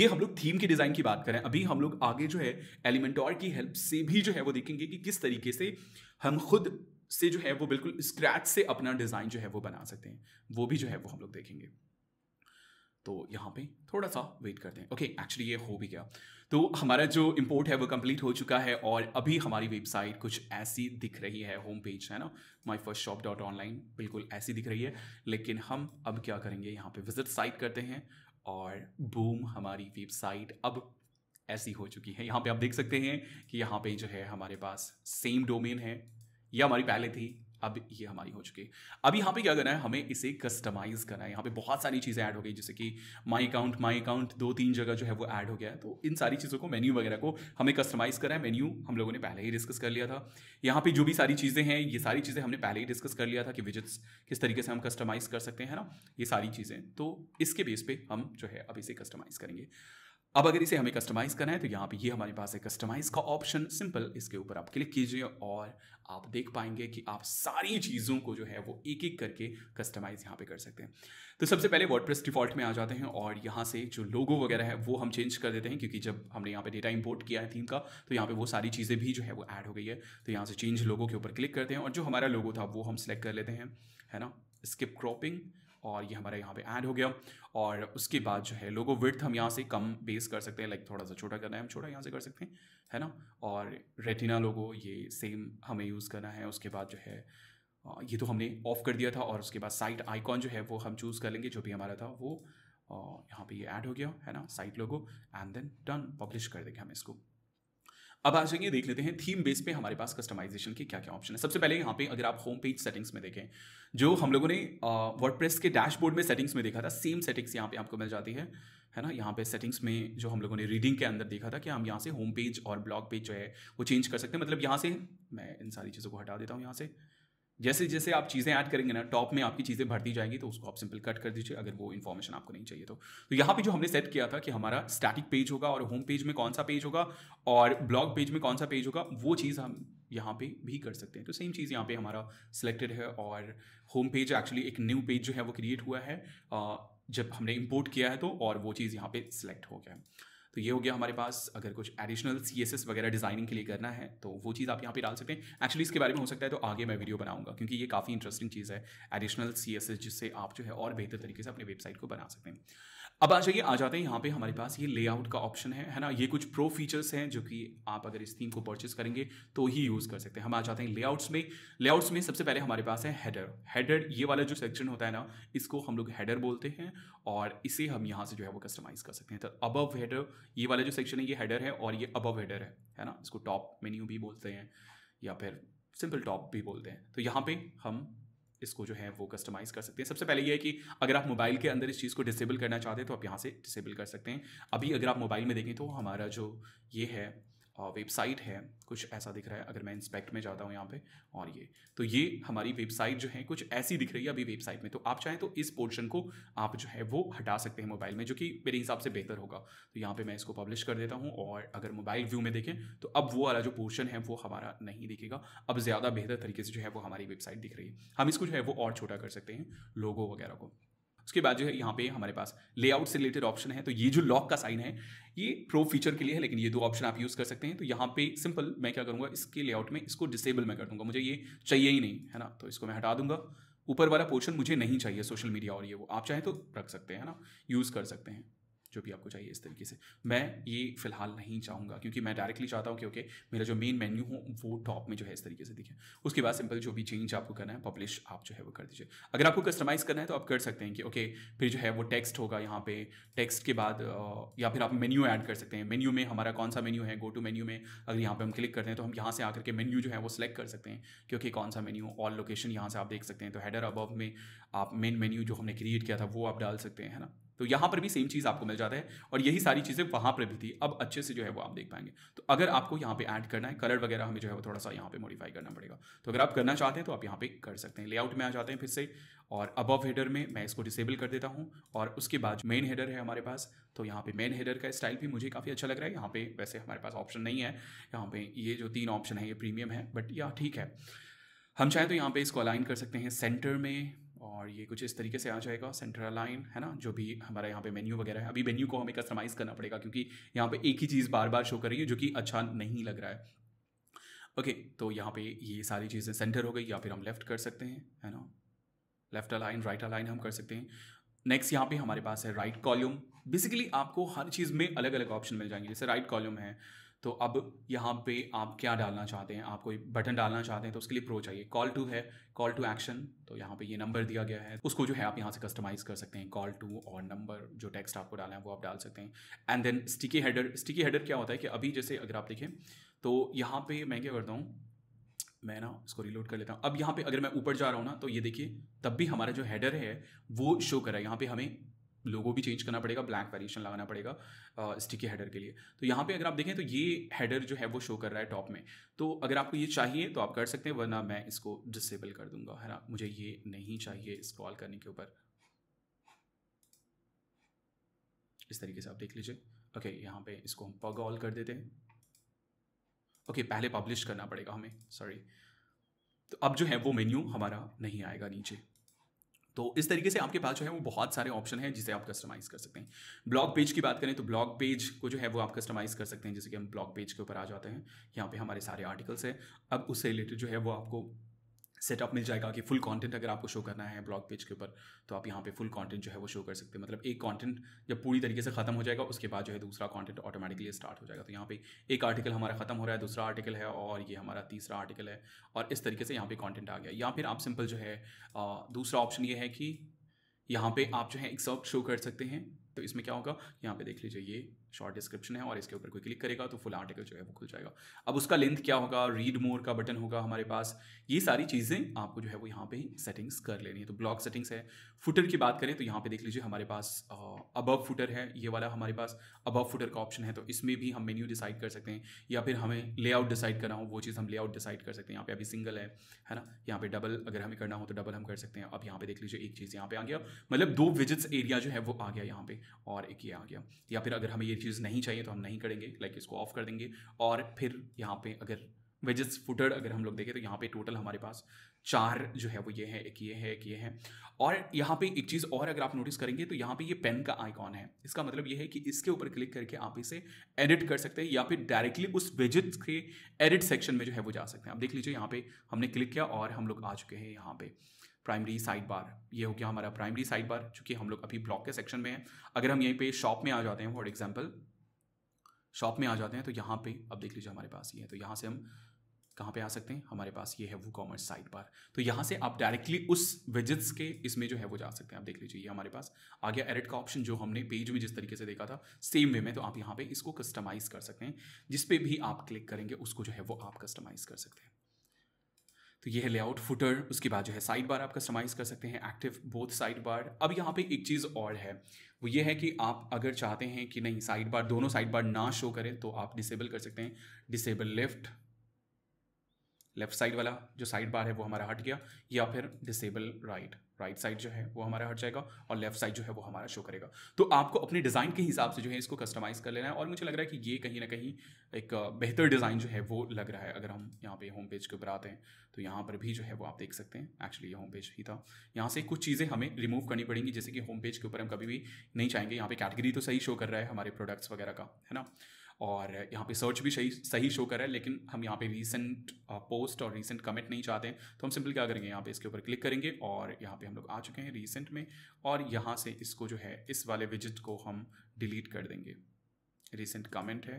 ये हम लोग थीम की डिज़ाइन की बात करें अभी हम लोग आगे जो है एलिमेंटोर की हेल्प से भी जो है वो देखेंगे कि किस तरीके से हम खुद से जो है वो बिल्कुल स्क्रैच से अपना डिज़ाइन जो है वो बना सकते हैं वो भी जो है वो हम लोग देखेंगे तो यहाँ पे थोड़ा सा वेट करते हैं ओके एक्चुअली ये हो भी गया तो हमारा जो इम्पोर्ट है वो कंप्लीट हो चुका है और अभी हमारी वेबसाइट कुछ ऐसी दिख रही है होम पेज है ना my first shop dot online बिल्कुल ऐसी दिख रही है लेकिन हम अब क्या करेंगे यहाँ पे विजिट साइट करते हैं और बूम हमारी वेबसाइट अब ऐसी हो चुकी है यहाँ पे आप देख सकते हैं कि यहाँ पे जो है हमारे पास सेम डोमेन है यह हमारी पहले थी अब ये हमारी हो चुकी अब यहाँ पे क्या करना है हमें इसे कस्टमाइज करना है यहाँ पे बहुत सारी चीज़ें ऐड हो गई जैसे कि माई अकाउंट माई अकाउंट दो तीन जगह जो है वो ऐड हो गया है तो इन सारी चीज़ों को मेन्यू वगैरह को हमें कस्टमाइज करना है मेन्यू हम लोगों ने पहले ही डिस्कस कर लिया था यहाँ पे जो भी सारी चीज़ें हैं ये सारी चीज़ें हमने पहले ही डिस्कस कर लिया था कि विजिट्स किस तरीके से हम कस्टमाइज कर सकते हैं ना ये सारी चीज़ें तो इसके बेस पे हम जो है अब इसे कस्टमाइज करेंगे अब अगर इसे हमें कस्टमाइज़ करना है तो यहाँ पे ये हमारे पास है कस्टमाइज़ का ऑप्शन सिंपल इसके ऊपर आप क्लिक कीजिए और आप देख पाएंगे कि आप सारी चीज़ों को जो है वो एक एक करके कस्टमाइज़ यहाँ पे कर सकते हैं तो सबसे पहले वर्डप्रेस डिफ़ॉल्ट में आ जाते हैं और यहाँ से जो लोगो वगैरह है वो हम चेंज कर देते हैं क्योंकि जब हमने यहाँ पर डेटा इम्पोर्ट किया है थीम का तो यहाँ पर वो सारी चीज़ें भी जो है वो ऐड हो गई है तो यहाँ से चेंज लोगों के ऊपर क्लिक करते हैं और जो हमारा लोगो था वो हम सेलेक्ट कर लेते हैं है ना स्किप क्रॉपिंग और ये हमारा यहाँ पे ऐड हो गया और उसके बाद जो है लोगो विथ हम यहाँ से कम बेस कर सकते हैं लाइक थोड़ा सा छोटा करना है हम छोटा यहाँ से कर सकते हैं है ना और रेटिना लोगो ये सेम हमें यूज़ करना है उसके बाद जो है ये तो हमने ऑफ कर दिया था और उसके बाद साइट आइकॉन जो है वो हम चूज़ कर लेंगे जो भी हमारा था वो यहाँ पे ये ऐड हो गया है ना site logo and then done publish कर देंगे हम इसको अब आ जाइए देख लेते हैं थीम बेस पे हमारे पास कस्टमाइजेशन के क्या क्या ऑप्शन है सबसे पहले यहाँ पे अगर आप होम पेज सेटिंग्स में देखें जो हम लोगों ने प्रेस के डैशबोर्ड में सेटिंग्स में देखा था सेम सेटिंग्स यहाँ पे आपको मिल जाती है है ना यहाँ पे सेटिंग्स में जो हम लोगों ने रीडिंग के अंदर देखा था कि हम यहाँ से होम पेज और ब्लॉग पेज जो है वो चेंज कर सकते हैं मतलब यहाँ से मैं इन सारी चीज़ों को हटा देता हूँ यहाँ से जैसे जैसे आप चीज़ें ऐड करेंगे ना टॉप में आपकी चीज़ें भरती जाएंगी तो उसको आप सिंपल कट कर दीजिए अगर वो इन्फॉर्मेशन आपको नहीं चाहिए तो तो यहाँ पे जो हमने सेट किया था कि हमारा स्टैटिक पेज होगा और होम पेज में कौन सा पेज होगा और ब्लॉग पेज में कौन सा पेज होगा वो चीज़ हम यहाँ पे भी कर सकते हैं तो सेम चीज़ यहाँ पे हमारा सिलेक्टेड है और होम पेज एक्चुअली एक न्यू पेज जो है वो क्रिएट हुआ है जब हमने इम्पोर्ट किया है तो और वो चीज़ यहाँ पे सिलेक्ट हो गया है तो ये हो गया हमारे पास अगर कुछ एडिशनल सी एस एस वगैरह डिजाइनिंग के लिए करना है तो वो चीज़ आप यहाँ पे डाल सकते हैं एक्चुअली इसके बारे में हो सकता है तो आगे मैं वीडियो बनाऊंगा क्योंकि ये काफ़ी इंटरेस्टिंग चीज़ है एडिशनल सी एस एस जिससे आप जो है और बेहतर तरीके से अपने वेबसाइट को बना सकते हैं अब आ जाइए आ जाते हैं यहाँ पे हमारे पास ये लेआउट का ऑप्शन है है ना ये कुछ प्रो फीचर्स हैं जो कि आप अगर इस थीम को परचेस करेंगे तो ही यूज़ कर सकते हैं हम आ जाते हैं लेआउट्स में लेआउट्स में सबसे पहले हमारे पास है हेडर हेडर ये वाला जो सेक्शन होता है ना इसको हम लोग हेडर बोलते हैं और इसे हम यहाँ से जो है वो कस्टमाइज कर सकते हैं तो अबव हेडर ये वाला जो सेक्शन है ये हेडर है और ये अबव हेडर है है ना इसको टॉप मेन्यू भी बोलते हैं या फिर सिंपल टॉप भी बोलते हैं तो यहाँ पे हम इसको जो है वो कस्टमाइज़ कर सकते हैं सबसे पहले ये है कि अगर आप मोबाइल के अंदर इस चीज़ को डिसेबल करना चाहते हैं तो आप यहाँ से डिसेबल कर सकते हैं अभी अगर आप मोबाइल में देखें तो हमारा जो ये है वेबसाइट है कुछ ऐसा दिख रहा है अगर मैं इंस्पेक्ट में जाता हूँ यहाँ पे और ये तो ये हमारी वेबसाइट जो है कुछ ऐसी दिख रही है अभी वेबसाइट में तो आप चाहें तो इस पोर्शन को आप जो है वो हटा सकते हैं मोबाइल में जो कि मेरे हिसाब से बेहतर होगा तो यहाँ पे मैं इसको पब्लिश कर देता हूँ और अगर मोबाइल व्यू में देखें तो अब वो वाला जो पोर्शन है वो हमारा नहीं दिखेगा अब ज़्यादा बेहतर तरीके से जो है वो हमारी वेबसाइट दिख रही है हम इसको जो है वो और छोटा कर सकते हैं लोगो वगैरह को उसके बाद जो है यहाँ पे हमारे पास लेआउट से रिलेटेड ऑप्शन है तो ये जो लॉक का साइन है ये प्रो फीचर के लिए है लेकिन ये दो ऑप्शन आप यूज़ कर सकते हैं तो यहाँ पे सिंपल मैं क्या करूँगा इसके लेआउट में इसको डिसेबल मैं कर दूंगा मुझे ये चाहिए ही नहीं है ना तो इसको मैं हटा दूंगा ऊपर वाला पोर्शन मुझे नहीं चाहिए सोशल मीडिया और ये वो आप चाहें तो रख सकते हैं ना यूज़ कर सकते हैं जो भी आपको चाहिए इस तरीके से मैं ये फ़िलहाल नहीं चाहूँगा क्योंकि मैं डायरेक्टली चाहता हूँ कि ओके मेरा जो मेन मेन्यू हो वो टॉप में जो है इस तरीके से दिखे उसके बाद सिंपल जो भी चेंज आपको करना है पब्लिश आप जो है वो कर दीजिए अगर आपको कस्टमाइज करना है तो आप कर सकते हैं कि ओके फिर जो है वो टेक्स्ट होगा यहाँ पे टेक्स्ट के बाद या फिर आप मेन्यू ऐड कर सकते हैं मेन्यू में हमारा कौन सा मेन्यू है गो टू मेन्यू में अगर यहाँ पर हम क्लिक करते हैं तो हम यहाँ से आकर के मेन्यू जो है वो सिलेक्ट कर सकते हैं क्योंकि कौन सा मेन्यू ऑल लोकेशन यहाँ से आप देख सकते हैं तो हेडर अबव में आप मेन मेन्यू जो हमने क्रिएट किया था वो आप डाल सकते हैं है ना तो यहाँ पर भी सेम चीज़ आपको मिल जाता है और यही सारी चीज़ें वहाँ पर भी थी अब अच्छे से जो है वो आप देख पाएंगे तो अगर आपको यहाँ पे ऐड करना है कलर वगैरह हमें जो है वो थोड़ा सा यहाँ पे मॉडिफाई करना पड़ेगा तो अगर आप करना चाहते हैं तो आप यहाँ पे कर सकते हैं लेआउट में आ जाते हैं फिर से और अबव हेडर में मैं इसको डिसेबल कर देता हूँ और उसके बाद मेन हेडर है हमारे पास तो यहाँ पे मेन हेडर का स्टाइल भी मुझे काफ़ी अच्छा लग रहा है यहाँ पे वैसे हमारे पास ऑप्शन नहीं है यहाँ पे ये जो तीन ऑप्शन है ये प्रीमियम है बट या ठीक है हम चाहें तो यहाँ पे इसको अलाइन कर सकते हैं सेंटर में और ये कुछ इस तरीके से आ जाएगा सेंट्रल लाइन है ना जो भी हमारा यहाँ पे मेन्यू वगैरह है अभी मेन्यू को हमें कस्टमाइज़ करना पड़ेगा क्योंकि यहाँ पे एक ही चीज़ बार बार शो कर रही है जो कि अच्छा नहीं लग रहा है ओके okay, तो यहाँ पे ये सारी चीज़ें सेंटर हो गई या फिर हम लेफ़्ट कर सकते हैं है ना लेफ़्ट अलाइन राइट अलाइन हम कर सकते हैं नेक्स्ट यहाँ पे हमारे पास है राइट कॉल्यूम बेसिकली आपको हर चीज़ में अलग अलग ऑप्शन मिल जाएंगे जैसे राइट कॉल्यूम है तो अब यहाँ पे आप क्या डालना चाहते हैं आप कोई बटन डालना चाहते हैं तो उसके लिए प्रो चाहिए कॉल टू है कॉल टू एक्शन तो यहाँ पे ये नंबर दिया गया है उसको जो है आप यहाँ से कस्टमाइज कर सकते हैं कॉल टू और नंबर जो टेक्स्ट आपको डालना है वो आप डाल सकते हैं and then sticky header sticky header क्या होता है कि अभी जैसे अगर आप देखें तो यहाँ पर मैं क्या करता हूँ मैं ना इसको रिलोड कर लेता हूँ अब यहाँ पे अगर मैं ऊपर जा रहा हूँ ना तो ये देखिए तब भी हमारा जो हेडर है वो शो कर रहा है यहाँ पे हमें लोगो भी चेंज करना पड़ेगा ब्लैंक वेरिएशन लगाना पड़ेगा स्टिकी uh, हेडर के लिए तो यहाँ पे अगर आप देखें तो ये हेडर जो है वो शो कर रहा है टॉप में तो अगर आपको ये चाहिए तो आप कर सकते हैं वरना मैं इसको डिसेबल कर दूंगा है ना मुझे ये नहीं चाहिए स्क्रॉल करने के ऊपर इस तरीके से आप देख लीजिए ओके यहाँ पे इसको हम पग ऑल कर देते हैं ओके पहले पब्लिश करना पड़ेगा हमें सॉरी तो अब जो है वो मेन्यू हमारा नहीं आएगा नीचे तो इस तरीके से आपके पास जो है वो बहुत सारे ऑप्शन हैं जिसे आप कस्टमाइज़ कर सकते हैं ब्लॉग पेज की बात करें तो ब्लॉग पेज को जो है वो आप कस्टमाइज़ कर सकते हैं जैसे कि हम ब्लॉग पेज के ऊपर आ जाते हैं यहाँ पे हमारे सारे आर्टिकल्स हैं अब उससे रिलेटेड जो है वो आपको सेटअप मिल जाएगा कि फुल कंटेंट अगर आपको शो करना है ब्लॉग पेज के ऊपर तो आप यहाँ पे फुल कंटेंट जो है वो शो कर सकते हैं मतलब एक कंटेंट जब पूरी तरीके से खत्म हो जाएगा उसके बाद जो है दूसरा कंटेंट ऑटोमेटिकली स्टार्ट हो जाएगा तो यहाँ पे एक आर्टिकल हमारा खत्म हो रहा है दूसरा आर्टिकल है और ये हमारा तीसरा आर्टिकल है और इस तरीके से यहाँ पे कॉन्टेंट आ गया या फिर आप सिंपल जो है दूसरा ऑप्शन ये है कि यहाँ पे आप जो है एक्सर्प्ट शो कर सकते हैं तो इसमें क्या होगा यहाँ पे देख लीजिए ये शॉर्ट डिस्क्रिप्शन है और इसके ऊपर कोई क्लिक करेगा तो फुल आर्टिकल जो है वो खुल जाएगा अब उसका लेंथ क्या होगा रीड मोर का बटन होगा हमारे पास ये सारी चीज़ें आपको जो है वो यहाँ पे ही सेटिंग्स कर लेनी है तो ब्लॉक सेटिंग्स है फुटर की बात करें तो यहाँ पे देख लीजिए हमारे पास अबव फुटर है ये वाला हमारे पास अबव फुटर का ऑप्शन है तो इसमें भी हम मेन्यू डिसाइड कर सकते हैं या फिर हमें लेआउट डिसाइड करना हो वो चीज़ हम लेआउट डिसाइड कर सकते हैं यहाँ पे अभी सिंगल है है ना यहाँ पे डबल अगर हमें करना हो तो डबल हम कर सकते हैं अब यहाँ पे देख लीजिए एक चीज़ यहाँ पे आ गया मतलब दो विजिट्स एरिया जो है वो आ गया यहाँ पे और एक ये आ गया या फिर अगर हमें ये चीज़ नहीं चाहिए तो हम नहीं करेंगे लाइक इसको ऑफ कर देंगे और फिर यहाँ पे अगर वेजेस फुटर अगर हम लोग देखें तो यहाँ पे टोटल हमारे पास चार जो है वो ये है एक ये है एक ये है और यहाँ पे एक चीज़ और अगर आप नोटिस करेंगे तो यहाँ पे ये पेन का आइकॉन है इसका मतलब ये है कि इसके ऊपर क्लिक करके आप इसे एडिट कर सकते हैं या फिर डायरेक्टली उस वेजेस के एडिट सेक्शन में जो है वो जा सकते हैं आप देख लीजिए यहाँ पे हमने क्लिक किया और हम लोग आ चुके हैं यहाँ पर प्राइमरी साइड बार ये हो गया हमारा प्राइमरी साइड बार चूँकि हम लोग अभी ब्लॉक के सेक्शन में हैं अगर हम यहीं पे शॉप में आ जाते हैं फॉर एग्जाम्पल शॉप में आ जाते हैं तो यहाँ पे अब देख लीजिए हमारे पास ये है तो यहाँ से हम कहाँ पे आ सकते हैं हमारे पास ये है वो कॉमर्स साइड बार तो यहाँ से आप डायरेक्टली उस विजिट्स के इसमें जो है वो जा सकते हैं आप देख लीजिए ये हमारे पास आ गया एडिट का ऑप्शन जो हमने पेज में जिस तरीके से देखा था सेम वे में तो आप यहाँ पे इसको कस्टमाइज़ कर सकते हैं जिस पे भी आप क्लिक करेंगे उसको जो है वो आप कस्टमाइज़ कर सकते हैं तो ये है लेआउट फुटर उसके बाद जो है साइड बार आप कस्टमाइज़ कर सकते हैं एक्टिव बोथ साइड बार अब यहाँ पे एक चीज़ और है वो ये है कि आप अगर चाहते हैं कि नहीं साइड बार दोनों साइड बार ना शो करें तो आप डिसेबल कर सकते हैं डिसेबल लेफ्ट लेफ्ट साइड वाला जो साइड बार है वो हमारा हट गया या फिर डिसेबल राइट राइट साइड जो है वो हमारा हट जाएगा और लेफ्ट साइड जो है वो हमारा शो करेगा तो आपको अपने डिज़ाइन के हिसाब से जो है इसको कस्टमाइज़ कर लेना है और मुझे लग रहा है कि ये कहीं ना कहीं एक बेहतर डिज़ाइन जो है वो लग रहा है अगर हम यहाँ पे होम पेज के ऊपर आते हैं तो यहाँ पर भी जो है वो आप देख सकते हैं एक्चुअली ये होम पेज ही था यहाँ से कुछ चीज़ें हमें रिमूव करनी पड़ेंगी जैसे कि होम पेज के ऊपर हम कभी भी नहीं चाहेंगे यहाँ पे कैटेगरी तो सही शो कर रहा है हमारे प्रोडक्ट्स वगैरह का है ना और यहाँ पे सर्च भी सही सही शो कर रहा है लेकिन हम यहाँ पे रीसेंट पोस्ट uh, और रीसेंट कमेंट नहीं चाहते हैं तो हम सिंपल क्या करेंगे यहाँ पे इसके ऊपर क्लिक करेंगे और यहाँ पे हम लोग आ चुके हैं रीसेंट में और यहाँ से इसको जो है इस वाले विजिट को हम डिलीट कर देंगे रीसेंट कमेंट है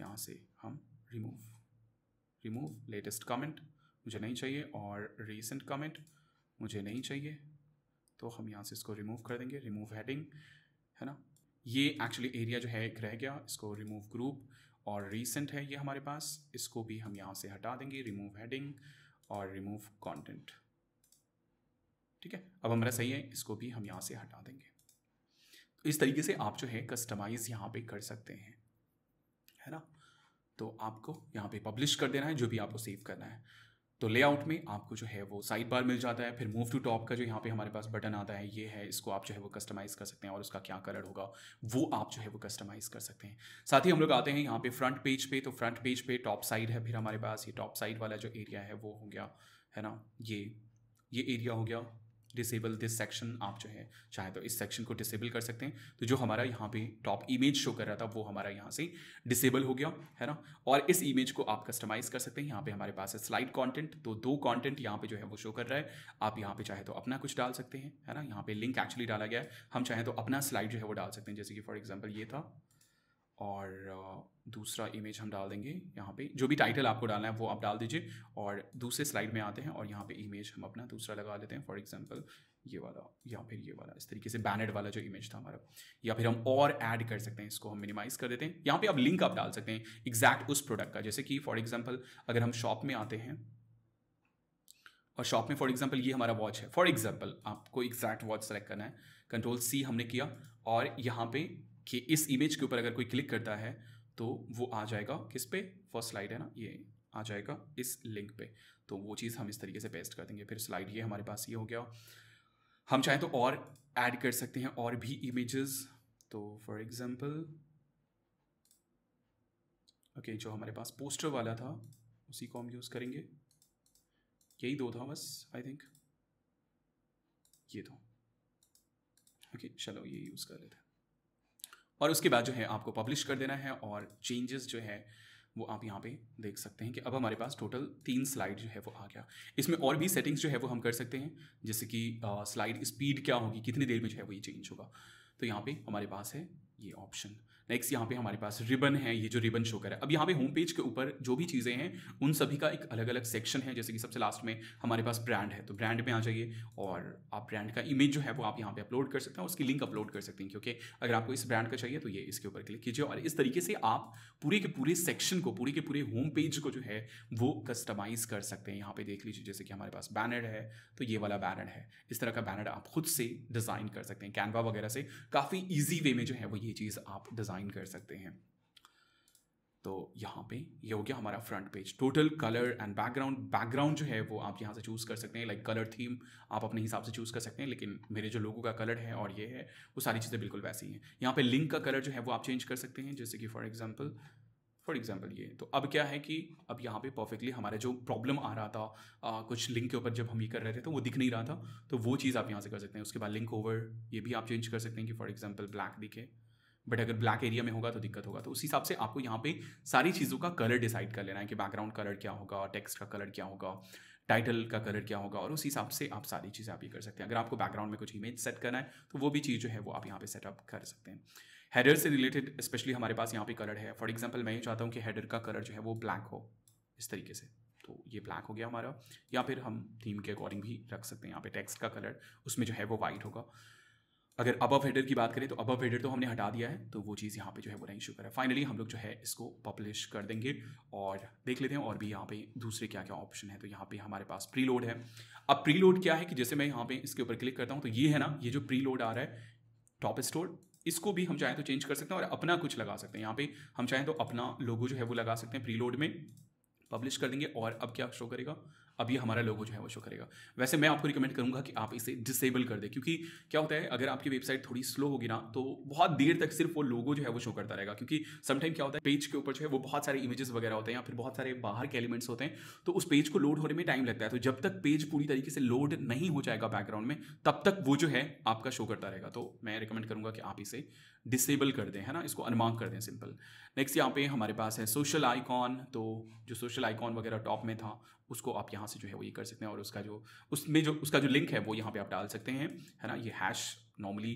यहाँ से हम रिमूव रिमूव लेटेस्ट कमेंट मुझे नहीं चाहिए और रीसेंट कमेंट मुझे नहीं चाहिए तो हम यहाँ से इसको रिमूव कर देंगे रिमूव हैडिंग है ना ये एक्चुअली एरिया जो है एक रह गया इसको रिमूव ग्रुप और रीसेंट है ये हमारे पास इसको भी हम यहाँ से हटा देंगे रिमूव हेडिंग और रिमूव कंटेंट ठीक है अब हमारा सही है इसको भी हम यहाँ से हटा देंगे तो इस तरीके से आप जो है कस्टमाइज़ यहाँ पे कर सकते हैं है ना तो आपको यहाँ पे पब्लिश कर देना है जो भी आपको सेव करना है तो लेआउट में आपको जो है वो साइड बार मिल जाता है फिर मूव टू टॉप का जो यहाँ पे हमारे पास बटन आता है ये है इसको आप जो है वो कस्टमाइज़ कर सकते हैं और उसका क्या कलर होगा वो आप जो है वो कस्टमाइज़ कर सकते हैं साथ ही हम लोग आते हैं यहाँ पे फ्रंट पेज पे तो फ्रंट पेज पे टॉप साइड है फिर हमारे पास ये टॉप साइड वाला जो एरिया है वो हो गया है ना ये ये एरिया हो गया डिसेबल दिस सेक्शन आप जो है चाहे तो इस सेक्शन को डिसेबल कर सकते हैं तो जो हमारा यहाँ पे टॉप इमेज शो कर रहा था वो हमारा यहाँ से डिसेबल हो गया है ना और इस इमेज को आप कस्टमाइज कर सकते हैं यहाँ पे हमारे पास है स्लाइड कंटेंट तो दो कंटेंट यहाँ पे जो है वो शो कर रहा है आप यहाँ पे चाहे तो अपना कुछ डाल सकते हैं है ना यहाँ पे लिंक एक्चुअली डाला गया है हम चाहे तो अपना स्लाइड जो है वो डाल सकते हैं जैसे कि फॉर एग्जाम्पल ये था और दूसरा इमेज हम डाल देंगे यहाँ पे जो भी टाइटल आपको डालना है वो आप डाल दीजिए और दूसरे स्लाइड में आते हैं और यहाँ पे इमेज हम अपना दूसरा लगा लेते हैं फॉर एग्जांपल ये वाला या फिर ये वाला इस तरीके से बैनर वाला जो इमेज था हमारा या फिर हम और ऐड कर सकते हैं इसको हम मिनिमाइज़ कर देते हैं यहाँ पर आप लिंक आप डाल सकते हैं एग्जैक्ट उस प्रोडक्ट का जैसे कि फॉर एग्जाम्पल अगर हम शॉप में आते हैं और शॉप में फॉर एग्जाम्पल ये हमारा वॉच है फॉर एग्जाम्पल आपको एग्जैक्ट वॉच सेलेक्ट करना है कंट्रोल सी हमने किया और यहाँ पे कि इस इमेज के ऊपर अगर कोई क्लिक करता है तो वो आ जाएगा किस पे फर्स्ट स्लाइड है ना ये आ जाएगा इस लिंक पे तो वो चीज़ हम इस तरीके से पेस्ट कर देंगे फिर स्लाइड ये हमारे पास ये हो गया हम चाहें तो और ऐड कर सकते हैं और भी इमेजेस तो फॉर एग्जांपल ओके जो हमारे पास पोस्टर वाला था उसी को हम यूज़ करेंगे यही दो था बस आई थिंक ये दो ओके चलो ये यूज़ कर लेते हैं और उसके बाद जो है आपको पब्लिश कर देना है और चेंजेस जो है वो आप यहाँ पे देख सकते हैं कि अब हमारे पास टोटल तीन स्लाइड जो है वो आ गया इसमें और भी सेटिंग्स जो है वो हम कर सकते हैं जैसे कि स्लाइड स्पीड क्या होगी कितनी देर में जो है वो ये चेंज होगा तो यहाँ पे हमारे पास है ये ऑप्शन नेक्स्ट यहाँ पे हमारे पास रिबन है ये जो रिबन शो करा है अब यहाँ पे होम पेज के ऊपर जो भी चीज़ें हैं उन सभी का एक अलग अलग सेक्शन है जैसे कि सबसे लास्ट में हमारे पास ब्रांड है तो ब्रांड में आ जाइए और आप ब्रांड का इमेज जो है वो आप यहाँ पे अपलोड कर सकते हैं उसकी लिंक अपलोड कर सकते हैं क्योंकि अगर आपको इस ब्रांड का चाहिए तो ये इसके ऊपर क्लिक कीजिए और इस तरीके से आप पूरे के पूरे सेक्शन को पूरे के पूरे होम पेज को जो है वो कस्टमाइज कर सकते हैं यहाँ पर देख लीजिए जैसे कि हमारे पास बैनर है तो ये वाला बैनर है इस तरह का बैनर आप खुद से डिज़ाइन कर सकते हैं कैनवा वगैरह से काफ़ी ईजी वे में जो है वो ये चीज़ आप डिज़ाइन डिज़ाइन कर सकते हैं तो यहाँ पे ये यह हो गया हमारा front page total colour and background background जो है वो आप यहाँ से चूज़ कर सकते हैं लाइक कलर थीम आप अपने हिसाब से चूज़ कर सकते हैं लेकिन मेरे जो लोगों का कलर है और ये है वो सारी चीज़ें बिल्कुल वैसी हैं यहाँ पे लिंक का कलर जो है वो आप चेंज कर सकते हैं जैसे कि फॉर एग्जाम्पल फॉर एग्जाम्पल ये तो अब क्या है कि अब यहाँ पे परफेक्टली हमारा जो प्रॉब्लम आ रहा था आ, कुछ लिंक के ऊपर जब हम ये कर रहे थे तो वो दिख नहीं रहा था तो वो चीज़ आप यहाँ से कर सकते हैं उसके बाद लिंक ओवर ये भी आप चेंज कर सकते हैं कि फॉर एग्जाम्पल ब्लैक दिखे बट अगर ब्लैक एरिया में होगा तो दिक्कत होगा तो उस हिसाब से आपको यहाँ पे सारी चीज़ों का कलर डिसाइड कर लेना है कि बैकग्राउंड कलर क्या होगा टेक्स्ट का कलर क्या होगा टाइटल का कलर क्या होगा और उस हिसाब से आप सारी चीज़ें आप ये कर सकते हैं अगर आपको बैकग्राउंड में कुछ इमेज सेट करना है तो वो भी चीज़ जो है वो आप यहाँ पे सेटअप कर सकते हैं हेडर से रिलेटेड स्पेशली हमारे पास यहाँ पे कलर है फॉर एग्जाम्पल मैं ये चाहता हूँ कि हेडर का कलर जो है वो ब्लैक हो इस तरीके से तो ये ब्लैक हो गया हमारा या फिर हम थीम के अकॉर्डिंग भी रख सकते हैं यहाँ पे टेक्स्ट का कलर उसमें जो है वो वाइट होगा अगर अबव हेडर की बात करें तो अबव हेडर तो हमने हटा दिया है तो वो चीज़ यहाँ पे जो है वो नहीं शो करा फाइनली हम लोग जो है इसको पब्लिश कर देंगे और देख लेते हैं और भी यहाँ पे दूसरे क्या क्या ऑप्शन है तो यहाँ पे हमारे पास प्री लोड है अब प्री लोड क्या है कि जैसे मैं यहाँ पे इसके ऊपर क्लिक करता हूँ तो ये है ना ये जो प्री लोड आ रहा है टॉप स्टोर इसको भी हम चाहें तो चेंज कर सकते हैं और अपना कुछ लगा सकते हैं यहाँ पे हम चाहें तो अपना लोगो जो है वो लगा सकते हैं प्रीलोड में पब्लिश कर देंगे और अब क्या शो करेगा अब ये हमारा लोगो जो है वो शो करेगा वैसे मैं आपको रिकमेंड करूँगा कि आप इसे डिसेबल कर दें क्योंकि क्या होता है अगर आपकी वेबसाइट थोड़ी स्लो होगी ना तो बहुत देर तक सिर्फ वो लोगो जो है वो शो करता रहेगा क्योंकि समटाइम क्या होता है पेज के ऊपर जो है वो बहुत सारे इमेजेस वगैरह होते हैं या फिर बहुत सारे बाहर के एलिमेंट्स होते हैं तो उस पेज को लोड होने में टाइम लगता है तो जब तक पेज पूरी तरीके से लोड नहीं हो जाएगा बैकग्राउंड में तब तक वो जो है आपका शो करता रहेगा तो मैं रिकमेंड करूँगा कि आप इसे डिसेबल कर दें है ना इसको अनमार्क कर दें सिंपल नेक्स्ट यहाँ पे हमारे पास है सोशल आइकॉन तो जो सोशल आइकॉन वगैरह टॉप में था उसको आप यहाँ से जो है वो ये कर सकते हैं और उसका जो उसमें जो उसका जो लिंक है वो यहाँ पे आप डाल सकते हैं है ना ये हैश नॉर्मली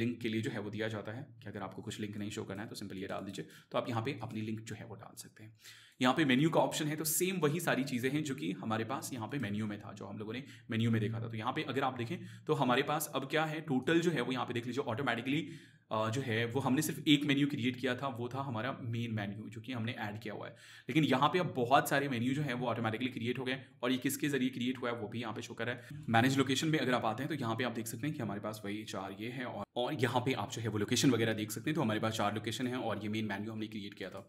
लिंक के लिए जो है वो दिया जाता है कि अगर आपको कुछ लिंक नहीं शो करना है तो सिंपल ये डाल दीजिए तो आप यहाँ पर अपनी लिंक जो है वो डाल सकते हैं यहाँ पे मेन्यू का ऑप्शन है तो सेम वही सारी चीज़ें हैं जो कि हमारे पास यहाँ पे मेन्यू में था जो हम लोगों ने मेन्यू में देखा था तो यहाँ पे अगर आप देखें तो हमारे पास अब क्या है टोटल जो है वो यहाँ पे देख लीजिए ऑटोमेटिकली जो है वो हमने सिर्फ एक मेन्यू क्रिएट किया था वो था हमारा मेन मेन्यू जो कि हमने ऐड किया हुआ है लेकिन यहाँ पे अब बहुत सारे मेन्यू जो है वो ऑटोमेटिकली क्रिएट हो गए और ये किसके जरिए क्रिएट हुआ है वो भी यहाँ पे शो कर रहा है मैनेज लोकेशन में अगर आप आते हैं तो यहाँ पे आप देख सकते हैं कि हमारे पास वही चार ये है और, और यहाँ पे आप जो है वो लोकेशन वगैरह देख सकते हैं तो हमारे पास चार लोकेशन है और ये मेन मेन्यू हमने क्रिएट किया था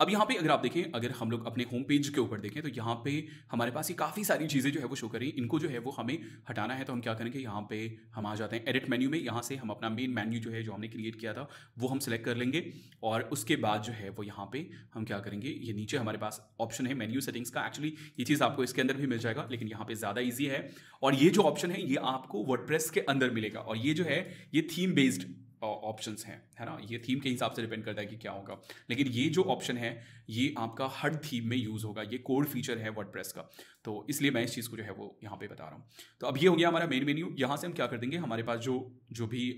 अब यहाँ पे अगर आप देखें अगर हम लोग अपने होम पेज के ऊपर देखें तो यहाँ पे हमारे पास ये काफ़ी सारी चीज़ें जो है वो शो करें इनको जो है वो हमें हटाना है तो हम क्या करेंगे यहाँ पे हम आ जाते हैं एडिट मेन्यू में यहाँ से हम अपना मेन मेन्यू जो है जो हमने क्रिएट किया था वो हम सेलेक्ट कर लेंगे और उसके बाद जो है वो यहाँ पे हम क्या करेंगे ये नीचे हमारे पास ऑप्शन है मेन्यू सेटिंग्स का एक्चुअली ये चीज़ आपको इसके अंदर भी मिल जाएगा लेकिन यहाँ पर ज़्यादा ईजी है और ये जो ऑप्शन है ये आपको वर्ड के अंदर मिलेगा और ये जो है ये थीम बेस्ड ऑप्शंस हैं है ना ये थीम के हिसाब से डिपेंड करता है कि क्या होगा लेकिन ये जो ऑप्शन है ये आपका हर थीम में यूज़ होगा ये कोर फीचर है वर्ड का तो इसलिए मैं इस चीज़ को जो है वो यहाँ पे बता रहा हूँ तो अब ये हो गया हमारा मेन मेन्यू यहाँ से हम क्या कर देंगे हमारे पास जो जो भी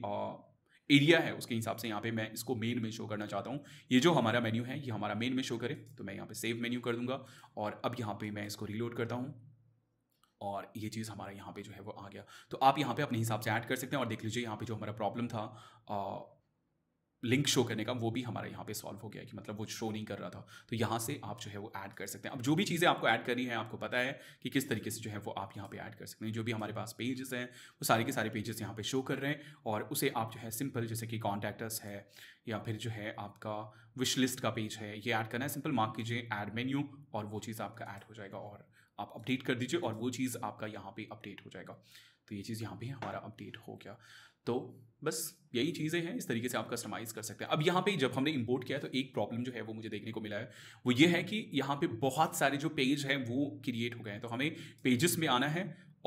एरिया है उसके हिसाब से यहाँ पे मैं इसको मेन में शो करना चाहता हूँ ये जो हमारा मेन्यू है ये हमारा मेन में शो करे तो मैं यहाँ पे सेव मेन्यू कर दूंगा और अब यहाँ पे मैं इसको रिलोड करता हूँ और ये चीज़ हमारा यहाँ पे जो है वो आ गया तो आप यहाँ पे अपने हिसाब से ऐड कर सकते हैं और देख लीजिए यहाँ पे जो हमारा प्रॉब्लम था आ, लिंक शो करने का वो भी हमारा यहाँ पे सॉल्व हो गया कि मतलब वो शो नहीं कर रहा था तो यहाँ से आप जो है वो ऐड कर सकते हैं अब जो भी चीज़ें आपको ऐड करनी है आपको पता है कि किस तरीके से जो है वो आप यहाँ पे ऐड कर सकते हैं जो भी हमारे पास पेजेस हैं वो सारे के सारे पेजेस यहाँ पे शो कर रहे हैं और उसे आप जो है सिंपल जैसे कि कॉन्टैक्टर्स है या फिर जो है आपका विश लिस्ट का पेज है ये ऐड करना है सिंपल मार्क कीजिए ऐड मेन्यू और वो चीज़ आपका ऐड हो जाएगा और आप अपडेट कर दीजिए और वो चीज़ आपका यहाँ पे अपडेट हो जाएगा तो ये चीज़ यहाँ पे हमारा अपडेट हो गया तो बस यही चीज़ें हैं इस तरीके से आप कस्टमाइज़ कर सकते हैं अब यहाँ पे जब हमने इंपोर्ट किया है तो एक प्रॉब्लम जो है वो मुझे देखने को मिला है वो ये है कि यहाँ पे बहुत सारे जो पेज हैं वो क्रिएट हो गए हैं तो हमें पेजेस में आना है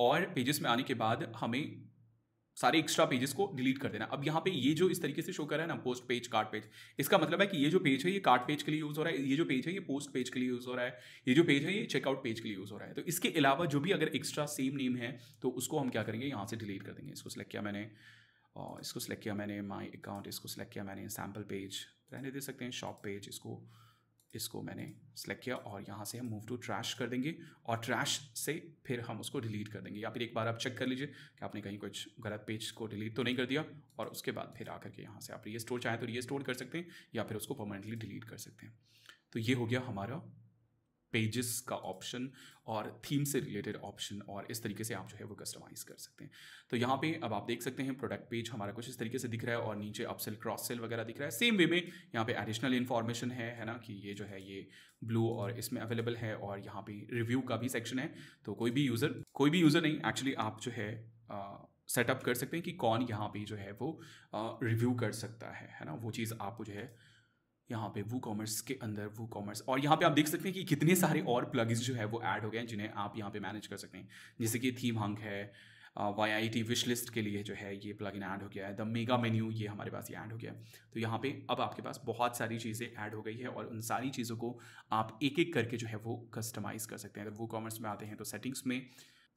और पेजेस में आने के बाद हमें सारे एक्स्ट्रा पेजेस को डिलीट कर देना अब यहाँ पे ये जो इस तरीके से शो कर रहा है ना पोस्ट पेज कार्ड पेज इसका मतलब है कि ये जो पेज है ये कार्ड पेज के लिए यूज़ हो रहा है ये जो पेज है ये पोस्ट पेज के लिए यूज़ हो रहा है ये जो पेज है ये चेकआउट पेज के लिए यूज़ हो रहा है तो इसके अलावा जो भी अगर एक्स्ट्रा सेम नेम है तो उसको हम क्या करेंगे यहाँ से डिलीट कर देंगे इसको सिलेक्ट किया मैंने और इसको सिलेक्ट किया मैंने माई अकाउंट इसको सिलेक्ट किया मैंने सैम्पल पेज रहने दे सकते हैं शॉप पेज इसको इसको मैंने सेलेक्ट किया और यहाँ से हम मूव टू ट्रैश कर देंगे और ट्रैश से फिर हम उसको डिलीट कर देंगे या फिर एक बार आप चेक कर लीजिए कि आपने कहीं कुछ गलत पेज को डिलीट तो नहीं कर दिया और उसके बाद फिर आकर के यहाँ से आप रीस्टोर चाहें तो रीस्टोर कर सकते हैं या फिर उसको परमानेंटली डिलीट कर सकते हैं तो ये हो गया हमारा पेजेस का ऑप्शन और थीम से रिलेटेड ऑप्शन और इस तरीके से आप जो है वो कस्टमाइज़ कर सकते हैं तो यहाँ पे अब आप देख सकते हैं प्रोडक्ट पेज हमारा कुछ इस तरीके से दिख रहा है और नीचे अपसेल क्रॉस सेल वगैरह दिख रहा है सेम वे में यहाँ पे एडिशनल इन्फॉर्मेशन है है ना कि ये जो है ये ब्लू और इसमें अवेलेबल है और यहाँ पे रिव्यू का भी सेक्शन है तो कोई भी यूज़र कोई भी यूज़र नहीं एक्चुअली आप जो है सेटअप कर सकते हैं कि कौन यहाँ पे जो है वो रिव्यू कर सकता है है ना वो चीज़ आप जो है यहाँ पे वो कॉमर्स के अंदर वो कॉमर्स और यहाँ पे आप देख सकते हैं कि कितने सारे और प्लगइन्स जो है वो ऐड हो गए हैं जिन्हें आप यहाँ पे मैनेज कर सकते हैं जैसे कि थीम हंग है Y I T wish list के लिए जो है ये प्लग इन ऐड हो गया है द मेगा मेन्यू ये हमारे पास ये ऐड हो गया है तो यहाँ पे अब आपके पास बहुत सारी चीज़ें ऐड हो गई है और उन सारी चीज़ों को आप एक एक करके जो है वो कस्टमाइज़ कर सकते हैं अगर वो कॉमर्स में आते हैं तो सेटिंग्स में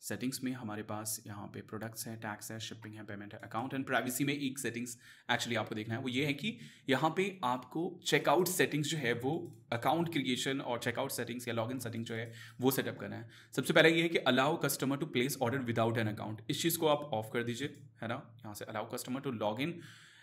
सेटिंग्स में हमारे पास यहाँ पे प्रोडक्ट्स है टैक्स है शिपिंग है पेमेंट है अकाउंट एंड प्राइवेसी में एक सेटिंग्स एक्चुअली आपको देखना है वो ये है कि यहाँ पे आपको चेकआउट सेटिंग्स जो है वो अकाउंट क्रिएशन और चेकआउट सेटिंग्स या लॉगिन सेटिंग जो है वो सेटअप करना है सबसे पहले ये है कि allow customer to place order without an account इस चीज़ को आप ऑफ कर दीजिए है ना यहाँ से allow customer to log in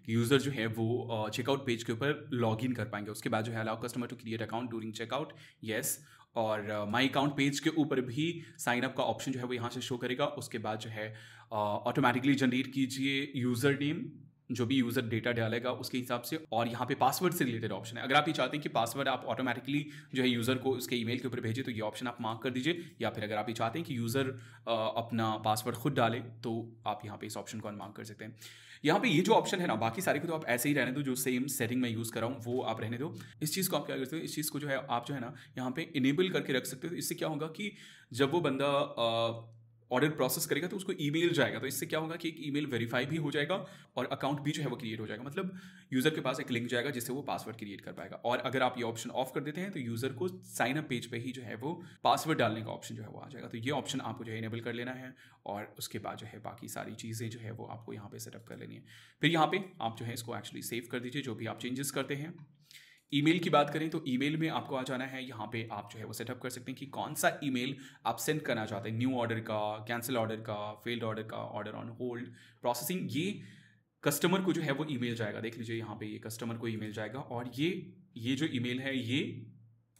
user जो है वो चेकआउट पेज के ऊपर लॉग इन कर पाएंगे उसके बाद जो है allow customer to create account during checkout yes और माई अकाउंट पेज के ऊपर भी साइन अप का ऑप्शन जो है वो यहाँ से शो करेगा उसके बाद जो है ऑटोमेटिकली जनरेट कीजिए यूज़र नेम जो भी यूज़र डेटा डालेगा उसके हिसाब से और यहाँ पे पासवर्ड से रिलेटेड ऑप्शन है अगर आप ये चाहते हैं कि पासवर्ड आप ऑटोमेटिकली जो है यूज़र को उसके ईमेल के ऊपर भेजें तो ये ऑप्शन आप मार्क कर दीजिए या फिर अगर आप ये चाहते हैं कि यूज़र अपना पासवर्ड खुद डाले तो आप यहाँ पे इस ऑप्शन को अनमार्क कर सकते हैं यहाँ पे ये जो ऑप्शन है ना बाकी सारे को तो आप ऐसे ही रहने दो जो सेम सेटिंग में यूज़ कर रहा हूँ वो आप रहने दो इस चीज़ को आप क्या करते हो इस चीज़ को जो है आप जो है ना यहाँ पे इनेबल करके रख सकते हो तो इससे क्या होगा कि जब वो बंदा ऑर्डर प्रोसेस करेगा तो उसको ईमेल जाएगा तो इससे क्या होगा कि एक ईमेल वेरीफाई भी हो जाएगा और अकाउंट भी जो है वो क्रिएट हो जाएगा मतलब यूज़र के पास एक लिंक जाएगा जिससे वो पासवर्ड क्रिएट कर पाएगा और अगर आप ये ऑप्शन ऑफ कर देते हैं तो यूज़र को साइन अप पेज पे ही जो है वो पासवर्ड डालने का ऑप्शन जो है वो आ जाएगा तो ये ऑप्शन आपको जो है इनेबल कर लेना है और उसके बाद जो है बाकी सारी चीज़ें जो है वो आपको यहाँ पर सेटअप कर लेनी है फिर यहाँ पर आप जो है इसको एक्चुअली सेव कर दीजिए जो भी आप चेंजेस करते हैं ईमेल की बात करें तो ईमेल में आपको आ जाना है यहाँ पे आप जो है वो सेटअप कर सकते हैं कि कौन सा ईमेल आप सेंड करना चाहते हैं न्यू ऑर्डर का कैंसिल ऑर्डर का फेल्ड ऑर्डर का ऑर्डर ऑन होल्ड प्रोसेसिंग ये कस्टमर को जो है वो ईमेल जाएगा देख लीजिए यहाँ पे ये कस्टमर को ईमेल जाएगा और ये ये जो ईमेल है ये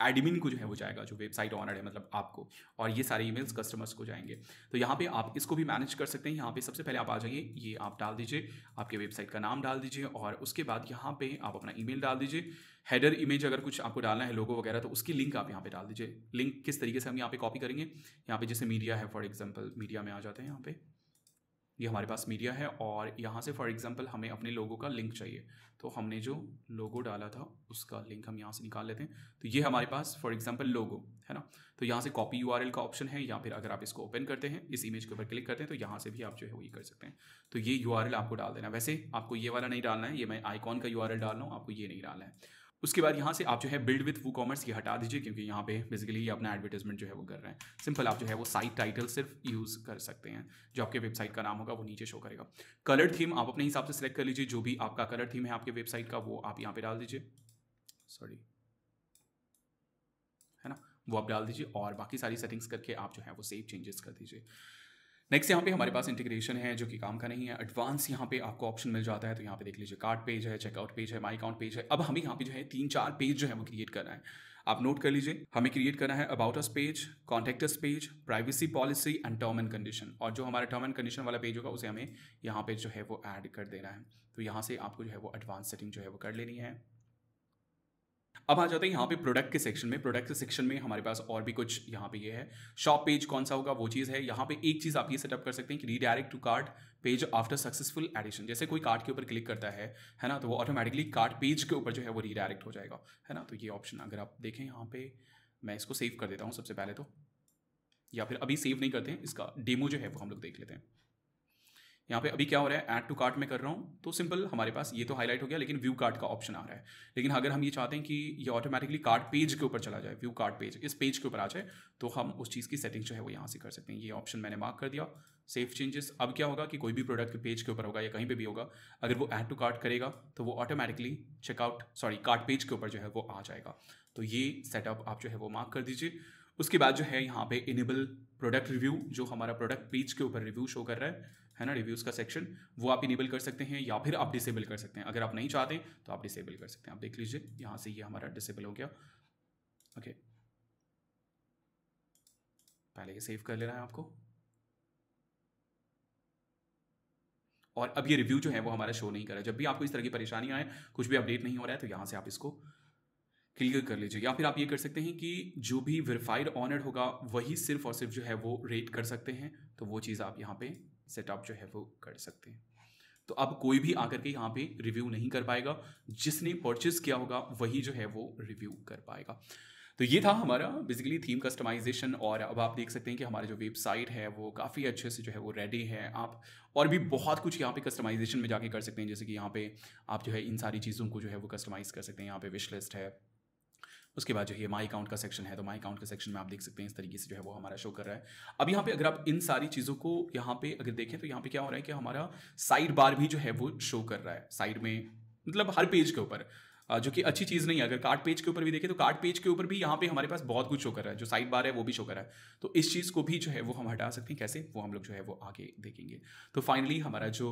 एडमिन को जो है वो जाएगा जो वेबसाइट ऑनर है मतलब आपको और ये सारे ईमेल्स कस्टमर्स को जाएंगे तो यहाँ पे आप इसको भी मैनेज कर सकते हैं यहाँ पे सबसे पहले आप आ जाइए ये आप डाल दीजिए आपके वेबसाइट का नाम डाल दीजिए और उसके बाद यहाँ पे आप अपना ईमेल डाल दीजिए हेडर इमेज अगर कुछ आपको डालना है लोगो वगैरह तो उसकी लिंक आप यहाँ पे डाल दीजिए लिंक किस तरीके से हम यहाँ पे कॉपी करेंगे यहाँ पे जैसे मीडिया है फॉर एग्जाम्पल मीडिया में आ जाते हैं यहाँ पर ये हमारे पास मीडिया है और यहाँ से फॉर एग्जांपल हमें अपने लोगों का लिंक चाहिए तो हमने जो लोगो डाला था उसका लिंक हम यहाँ से निकाल लेते हैं तो ये हमारे पास फॉर एग्जांपल लोगो है ना तो यहाँ से कॉपी यू का ऑप्शन है या फिर अगर आप इसको ओपन करते हैं इस इमेज के ऊपर क्लिक करते हैं तो यहाँ से भी आप जो है वो ये कर सकते हैं तो ये यू आपको डाल देना वैसे आपको ये वाला नहीं डालना है ये मैं आईकॉन का यू डाल रहा हूँ आपको ये नहीं डालना है उसके बाद यहाँ से आप जो है बिल्ड विथ वू कॉमर्स ये हटा दीजिए क्योंकि यहाँ पे बेसिकली ये अपना एडवर्टाइजमेंट जो है वो कर रहे हैं सिंपल आप जो है वो साइट टाइटल सिर्फ यूज़ कर सकते हैं जो आपके वेबसाइट का नाम होगा वो नीचे शो करेगा कलर थीम आप अपने हिसाब से सिलेक्ट कर लीजिए जो भी आपका कलर थीम है आपके वेबसाइट का वो आप यहाँ पर डाल दीजिए सॉरी है ना वो आप डाल दीजिए और बाकी सारी सेटिंग्स करके आप जो है वो सेव चेंजेस कर दीजिए नेक्स्ट यहाँ पे हमारे पास इंटीग्रेशन है जो कि काम का नहीं है एडवांस यहाँ पे आपको ऑप्शन मिल जाता है तो यहाँ पे देख लीजिए कार्ड पेज है चेकआउट पेज है माई अकाउंट पेज है अब हमें यहाँ पे जो है तीन चार पेज जो है वो क्रिएट करना है आप नोट कर लीजिए हमें क्रिएट करना है about us page contact us page privacy policy and term and condition और जो हमारा टर्म एंड कंडीशन वाला पेज होगा उसे हमें यहाँ पे जो है वो ऐड कर देना है तो यहाँ से आपको जो है वो एडवांस सेटिंग जो है वो कर लेनी है अब आ जाते हैं यहाँ पे प्रोडक्ट के सेक्शन में प्रोडक्ट के सेक्शन में हमारे पास और भी कुछ यहाँ पे ये यह है शॉप पेज कौन सा होगा वो चीज़ है यहाँ पे एक चीज़ आप ये सेटअप कर सकते हैं कि redirect to card page after successful addition जैसे कोई कार्ड के ऊपर क्लिक करता है है ना तो वो ऑटोमेटिकली कार्ड पेज के ऊपर जो है वो रीडायरेक्ट हो जाएगा है ना तो ये ऑप्शन अगर आप देखें यहाँ पे मैं इसको सेव कर देता हूँ सबसे पहले तो या फिर अभी सेव नहीं करते हैं इसका डेमो जो है वो हम लोग देख लेते हैं यहाँ पे अभी क्या हो रहा है ऐड टू कार्ट में कर रहा हूँ तो सिंपल हमारे पास ये तो हाईलाइट हो गया लेकिन व्यू कार्ट का ऑप्शन आ रहा है लेकिन अगर हम ये चाहते हैं कि ये ऑटोमेटिकली कार्ट पेज के ऊपर चला जाए व्यू कार्ट पेज इस पेज के ऊपर आ जाए तो हम उस चीज़ की सेटिंग जो है वो यहाँ से कर सकते हैं ये ऑप्शन मैंने मार्क कर दिया सेफ चेंजेस अब क्या होगा कि कोई भी प्रोडक्ट के पेज के ऊपर होगा या कहीं पर भी होगा अगर वो ऐड टू कार्ट करेगा तो वो automatically checkout sorry cart page के ऊपर जो है वो आ जाएगा तो ये सेटअप आप जो है वो मार्क कर दीजिए उसके बाद जो है यहाँ पे इनेबल प्रोडक्ट रिव्यू जो हमारा प्रोडक्ट पेज के ऊपर रिव्यू शो कर रहा है है ना रिव्यूज़ का सेक्शन वो आप इनेबल कर सकते हैं या फिर आप डिसेबल कर सकते हैं अगर आप नहीं चाहते तो आप डिसेबल कर सकते हैं आप देख लीजिए यहाँ से ये हमारा डिसेबल हो गया ओके पहले ये सेव कर लेना है आपको और अब ये रिव्यू जो है वो हमारा शो नहीं कर रहा है जब भी आपको इस तरह की परेशानी आए कुछ भी अपडेट नहीं हो रहा है तो यहाँ से आप इसको क्लियर कर लीजिए या फिर आप ये कर सकते हैं कि जो भी वेरीफाइड ऑनर होगा वही सिर्फ और सिर्फ जो है वो रेट कर सकते हैं तो वो चीज़ आप यहाँ पे सेटअप जो है वो कर सकते हैं तो अब कोई भी आकर के यहाँ पे रिव्यू नहीं कर पाएगा जिसने परचेज़ किया होगा वही जो है वो रिव्यू कर पाएगा तो ये था हमारा बेसिकली थीम कस्टमाइजेशन और अब आप देख सकते हैं कि हमारे जो वेबसाइट है वो काफ़ी अच्छे से जो है वो रेडी है आप और भी बहुत कुछ यहाँ पे कस्टमाइजेशन में जाके कर सकते हैं जैसे कि यहाँ पे आप जो है इन सारी चीज़ों को जो है वो कस्टमाइज़ कर सकते हैं यहाँ पे विश लिस्ट है उसके बाद जो है माई अकाउंट का सेक्शन है तो माई अकाउंट का सेक्शन में आप देख सकते हैं इस तरीके से जो है वो हमारा शो कर रहा है अब यहाँ पे अगर आप इन सारी चीज़ों को यहाँ पे अगर देखें तो यहाँ पे क्या हो रहा है कि हमारा साइड बार भी जो है वो शो कर रहा है साइड में मतलब हर पेज के ऊपर जो कि अच्छी चीज़ नहीं है अगर कार्ड पेज के ऊपर भी देखें तो कार्ड पेज के ऊपर भी यहाँ पे हमारे पास बहुत कुछ शो कर रहा है जो साइड बार है वो भी शो कर रहा है तो इस चीज़ को भी जो है वो हम हटा सकते हैं कैसे वो हम लोग जो है वो आगे देखेंगे तो फाइनली हमारा जो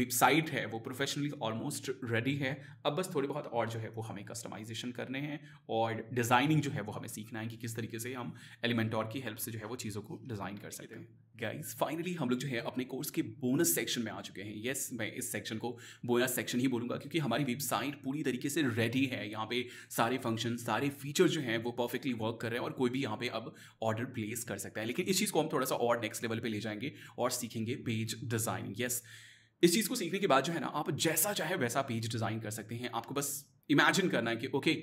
वेबसाइट है वो प्रोफेशनली ऑलमोस्ट रेडी है अब बस थोड़े बहुत और जो है वो हमें कस्टमाइजेशन करने हैं और डिज़ाइनिंग जो है वो हमें सीखना है कि किस तरीके से हम एलिमेंटोर की हेल्प से जो है वो चीज़ों को डिज़ाइन कर सकते हैं गाइस फाइनली हम लोग जो है अपने कोर्स के बोनस सेक्शन में आ चुके हैं येस yes, मैं इस सेक्शन को बोनस सेक्शन ही बोलूँगा क्योंकि हमारी वेबसाइट पूरी तरीके से रेडी है यहाँ पे सारे फंक्शन सारे फीचर जो हैं वो परफेक्टली वर्क कर रहे हैं और कोई भी यहाँ पे अब ऑर्डर प्लेस कर सकता है लेकिन इस चीज़ को हम थोड़ा सा और नेक्स्ट लेवल पर ले जाएंगे और सीखेंगे पेज डिज़ाइन यस इस चीज़ को सीखने के बाद जो है ना आप जैसा चाहे वैसा पेज डिज़ाइन कर सकते हैं आपको बस इमेजिन करना है कि ओके okay,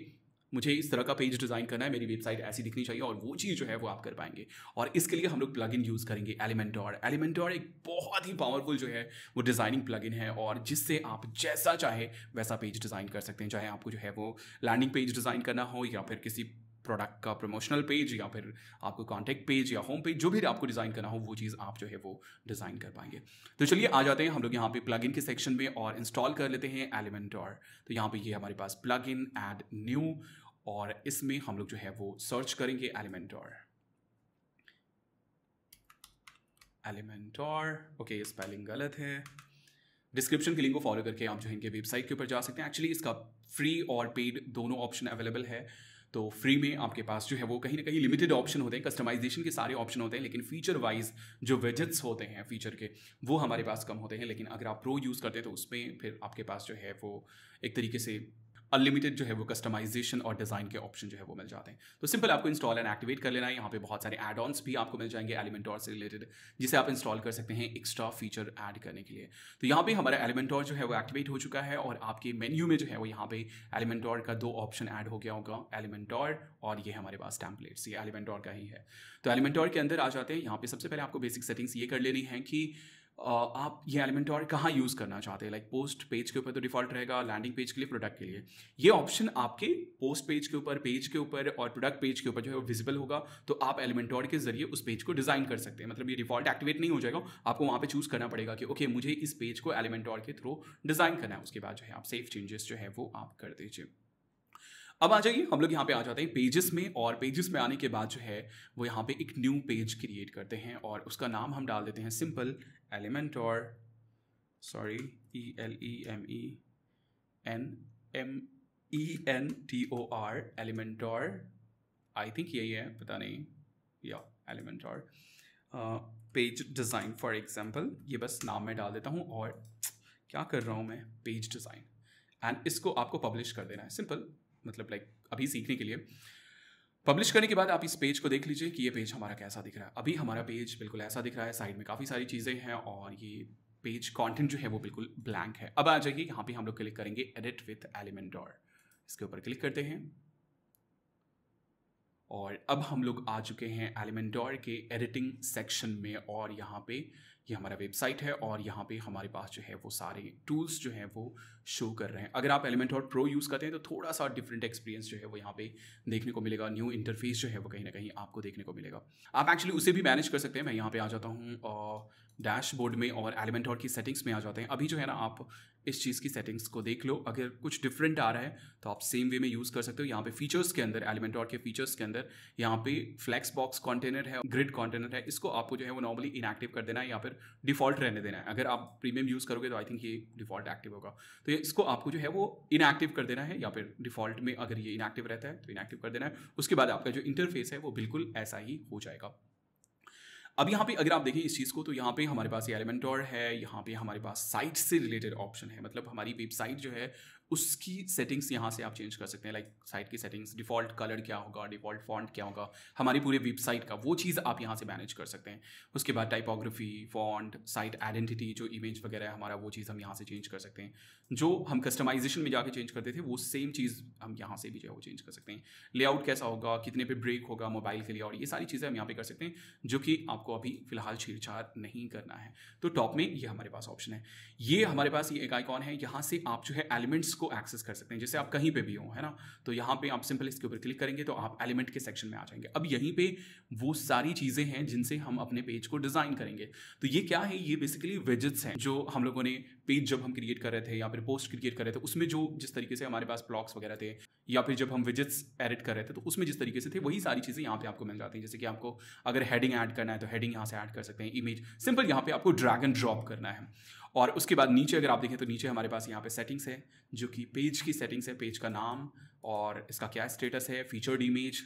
मुझे इस तरह का पेज डिज़ाइन करना है मेरी वेबसाइट ऐसी दिखनी चाहिए और वो चीज़ जो है वो आप कर पाएंगे और इसके लिए हम लोग प्लग इन यूज़ करेंगे एलिमेंटॉर एलिमेंटॉर एक बहुत ही पावरफुल जो है वो डिज़ाइनिंग प्लग इन है और जिससे आप जैसा चाहे वैसा पेज डिज़ाइन कर सकते हैं चाहे आपको जो है वो लैंडिंग पेज डिज़ाइन करना हो या फिर किसी प्रोडक्ट का प्रमोशनल पेज या फिर आपको कॉन्टैक्ट पेज या होम पेज जो भी आपको डिज़ाइन करना हो वो चीज़ आप जो है वो डिज़ाइन कर पाएंगे तो चलिए आ जाते हैं हम लोग यहाँ पे प्लग इन के सेक्शन में और इंस्टॉल कर लेते हैं एलिमेंट और तो यहाँ पे ये यह हमारे पास प्लग इन एड न्यू और इसमें हम लोग जो है वो सर्च करेंगे एलिमेंटोर एलिमेंटोर ओके स्पेलिंग गलत है डिस्क्रिप्शन के लिंक को फॉलो करके आप जो है इनके वेबसाइट के ऊपर जा सकते हैं एक्चुअली इसका फ्री और पेड दोनों ऑप्शन अवेलेबल है तो फ्री में आपके पास जो है वो कहीं ना कहीं लिमिटेड ऑप्शन होते हैं कस्टमाइजेशन के सारे ऑप्शन होते हैं लेकिन फीचर वाइज जो वेजेट्स होते हैं फीचर के वो हमारे पास कम होते हैं लेकिन अगर आप प्रो यूज़ करते हैं तो उसमें फिर आपके पास जो है वो एक तरीके से अनलिमिटेड जो है वो कस्टमाइजेशन और डिज़ाइन के ऑप्शन जो है वो मिल जाते हैं तो सिंपल आपको इंस्टॉल एंड एक्टिवेट कर लेना है यहाँ पे बहुत सारे एड ऑन्स भी आपको मिल जाएंगे एलिमेंटॉर से रिलेटेड जिसे आप इंस्टॉल कर सकते हैं एक्स्ट्रा फीचर ऐड करने के लिए तो यहाँ पे हमारा एलिमेंटॉर जो है वो एक्टिवेट हो चुका है और आपके मेन्यू में जो है वो यहाँ पे एलिमेंटोर का दो ऑप्शन ऐड हो गया होगा एलिमेंटोर और ये हमारे पास टैम्पलेट्स ये एलिमेंटोर का ही है तो एलिमेंटोर के अंदर आ जाते हैं यहाँ पे सबसे पहले आपको बेसिक सेटिंग्स ये कर लेनी है कि आप ये एलिमेंट और कहाँ यूज़ करना चाहते हैं लाइक पोस्ट पेज के ऊपर तो डिफ़ॉल्ट रहेगा लैंडिंग पेज के लिए प्रोडक्ट के लिए ये ऑप्शन आपके पोस्ट पेज के ऊपर पेज के ऊपर और प्रोडक्ट पेज के ऊपर जो है वो विजिबल होगा तो आप और के जरिए उस पेज को डिज़ाइन कर सकते हैं मतलब ये डिफ़ॉल्ट एक्टिवेट नहीं हो जाएगा आपको वहाँ पर चूज़ करना पड़ेगा कि ओके मुझे इस पेज को और के थ्रू डिज़ाइन करना है उसके बाद जो है आप सेफ चेंजेस जो है वो आप कर दीजिए अब आ जाइए हम लोग यहाँ पे आ जाते हैं पेजेस में और पेजेस में आने के बाद जो है वो यहाँ पे एक न्यू पेज क्रिएट करते हैं और उसका नाम हम डाल देते हैं सिंपल एलिमेंट और sorry E L E M E N M E N T O R element और आई थिंक यही है पता नहीं या एलिमेंट और पेज डिज़ाइन फॉर एग्जाम्पल ये बस नाम मैं डाल देता हूँ और क्या कर रहा हूँ मैं पेज डिज़ाइन एंड इसको आपको पब्लिश कर देना है सिंपल मतलब लाइक अभी सीखने के लिए पब्लिश करने के बाद आप इस पेज को देख लीजिए कि ये पेज हमारा कैसा दिख रहा है अभी हमारा पेज बिल्कुल ऐसा दिख रहा है साइड में काफ़ी सारी चीज़ें हैं और ये पेज कंटेंट जो है वो बिल्कुल ब्लैंक है अब आ जाइए यहाँ पे हम लोग क्लिक करेंगे एडिट विथ एलिमेंट डॉर इसके ऊपर क्लिक करते हैं और अब हम लोग आ चुके हैं एलिमेंट डॉर के एडिटिंग सेक्शन में और यहाँ पे ये हमारा वेबसाइट है और यहाँ पे हमारे पास जो है वो सारे टूल्स जो हैं वो शो कर रहे हैं अगर आप एलिमेंट और प्रो यूज़ करते हैं तो थोड़ा सा डिफरेंट एक्सपीरियंस जो है वो यहाँ पे देखने को मिलेगा न्यू इंटरफेस जो है वो कहीं ना कहीं आपको देखने को मिलेगा आप एक्चुअली उसे भी मैनेज कर सकते हैं मैं यहाँ पे आ जाता हूँ डैशबोर्ड में और और की सेटिंग्स में आ जाते हैं अभी जो है ना आप इस चीज़ की सेटिंग्स को देख लो अगर कुछ डिफरेंट आ रहा है तो आप सेम वे में यूज़ कर सकते हो यहाँ पे फीचर्स के अंदर और के फीचर्स के अंदर यहाँ पे फ्लैक्स बॉक्स कंटेनर है ग्रिड कंटेनर है इसको आपको जो है वो नॉर्मली इनएक्टिव कर देना है या फिर डिफॉल्ट रहने देना है अगर आप प्रीमियम यूज़ करोगे तो आई थिंक ये डिफॉल्ट एक्टिव होगा तो इसको आपको जो है वो इनएक्टिव कर देना है या फिर डिफॉल्ट में अगर ये इनएक्टिव रहता है तो इनएक्टिव कर देना है उसके बाद आपका जो इंटरफेस है वो बिल्कुल ऐसा ही हो जाएगा अब यहाँ पे अगर आप देखें इस चीज़ को तो यहाँ पे हमारे पास ये एलिमेंटोर है यहाँ पे हमारे पास साइट से रिलेटेड ऑप्शन है मतलब हमारी वेबसाइट जो है उसकी सेटिंग्स यहाँ से आप चेंज कर सकते हैं लाइक साइट की सेटिंग्स डिफ़ॉल्ट कलर क्या होगा डिफ़ॉल्ट फॉन्ट क्या होगा हमारी पूरी वेबसाइट का वो चीज़ आप यहाँ से मैनेज कर सकते हैं उसके बाद टाइपोग्राफी फॉन्ट साइट आइडेंटिटी जो इमेज वगैरह है हमारा वो चीज़ हम यहाँ से चेंज कर सकते हैं जो हम कस्टमाइजेशन में जाके चेंज करते थे वो सेम चीज़ हम यहाँ से भी जो है वो चेंज कर सकते हैं लेआउट कैसा होगा कितने पे ब्रेक होगा मोबाइल के लिए और ये सारी चीज़ें हम यहाँ पे कर सकते हैं जो कि आपको अभी फिलहाल छेड़छाड़ नहीं करना है तो टॉप में ये हमारे पास ऑप्शन है ये हमारे पास ये एक आइकॉन है यहाँ से आप जो है एलिमेंट्स को एक्सेस कर सकते हैं जैसे आप कहीं पर भी हो है ना तो यहाँ पर आप सिंपल इसके ऊपर क्लिक करेंगे तो आप एलिमेंट के सेक्शन में आ जाएंगे अब यहीं पर वो सारी चीज़ें हैं जिनसे हम अपने पेज को डिज़ाइन करेंगे तो ये क्या है ये बेसिकली विजिट्स हैं जो हम लोगों ने पेज जब हम क्रिएट कर रहे थे या फिर मैंने पोस्ट क्रिएट कर रहे थे उसमें जो जिस तरीके से हमारे पास ब्लॉग्स वगैरह थे या फिर जब हम विजिट्स एडिट कर रहे थे तो उसमें जिस तरीके से थे वही सारी चीज़ें यहाँ पे आपको मिल जाती हैं जैसे कि आपको अगर हेडिंग ऐड करना है तो हेडिंग यहाँ से ऐड कर सकते हैं इमेज सिंपल यहाँ पे आपको ड्रैग एंड ड्रॉप करना है और उसके बाद नीचे अगर आप देखें तो नीचे हमारे पास यहाँ पे सेटिंग्स है जो कि पेज की सेटिंग्स है पेज का नाम और इसका क्या स्टेटस है फीचर्ड इमेज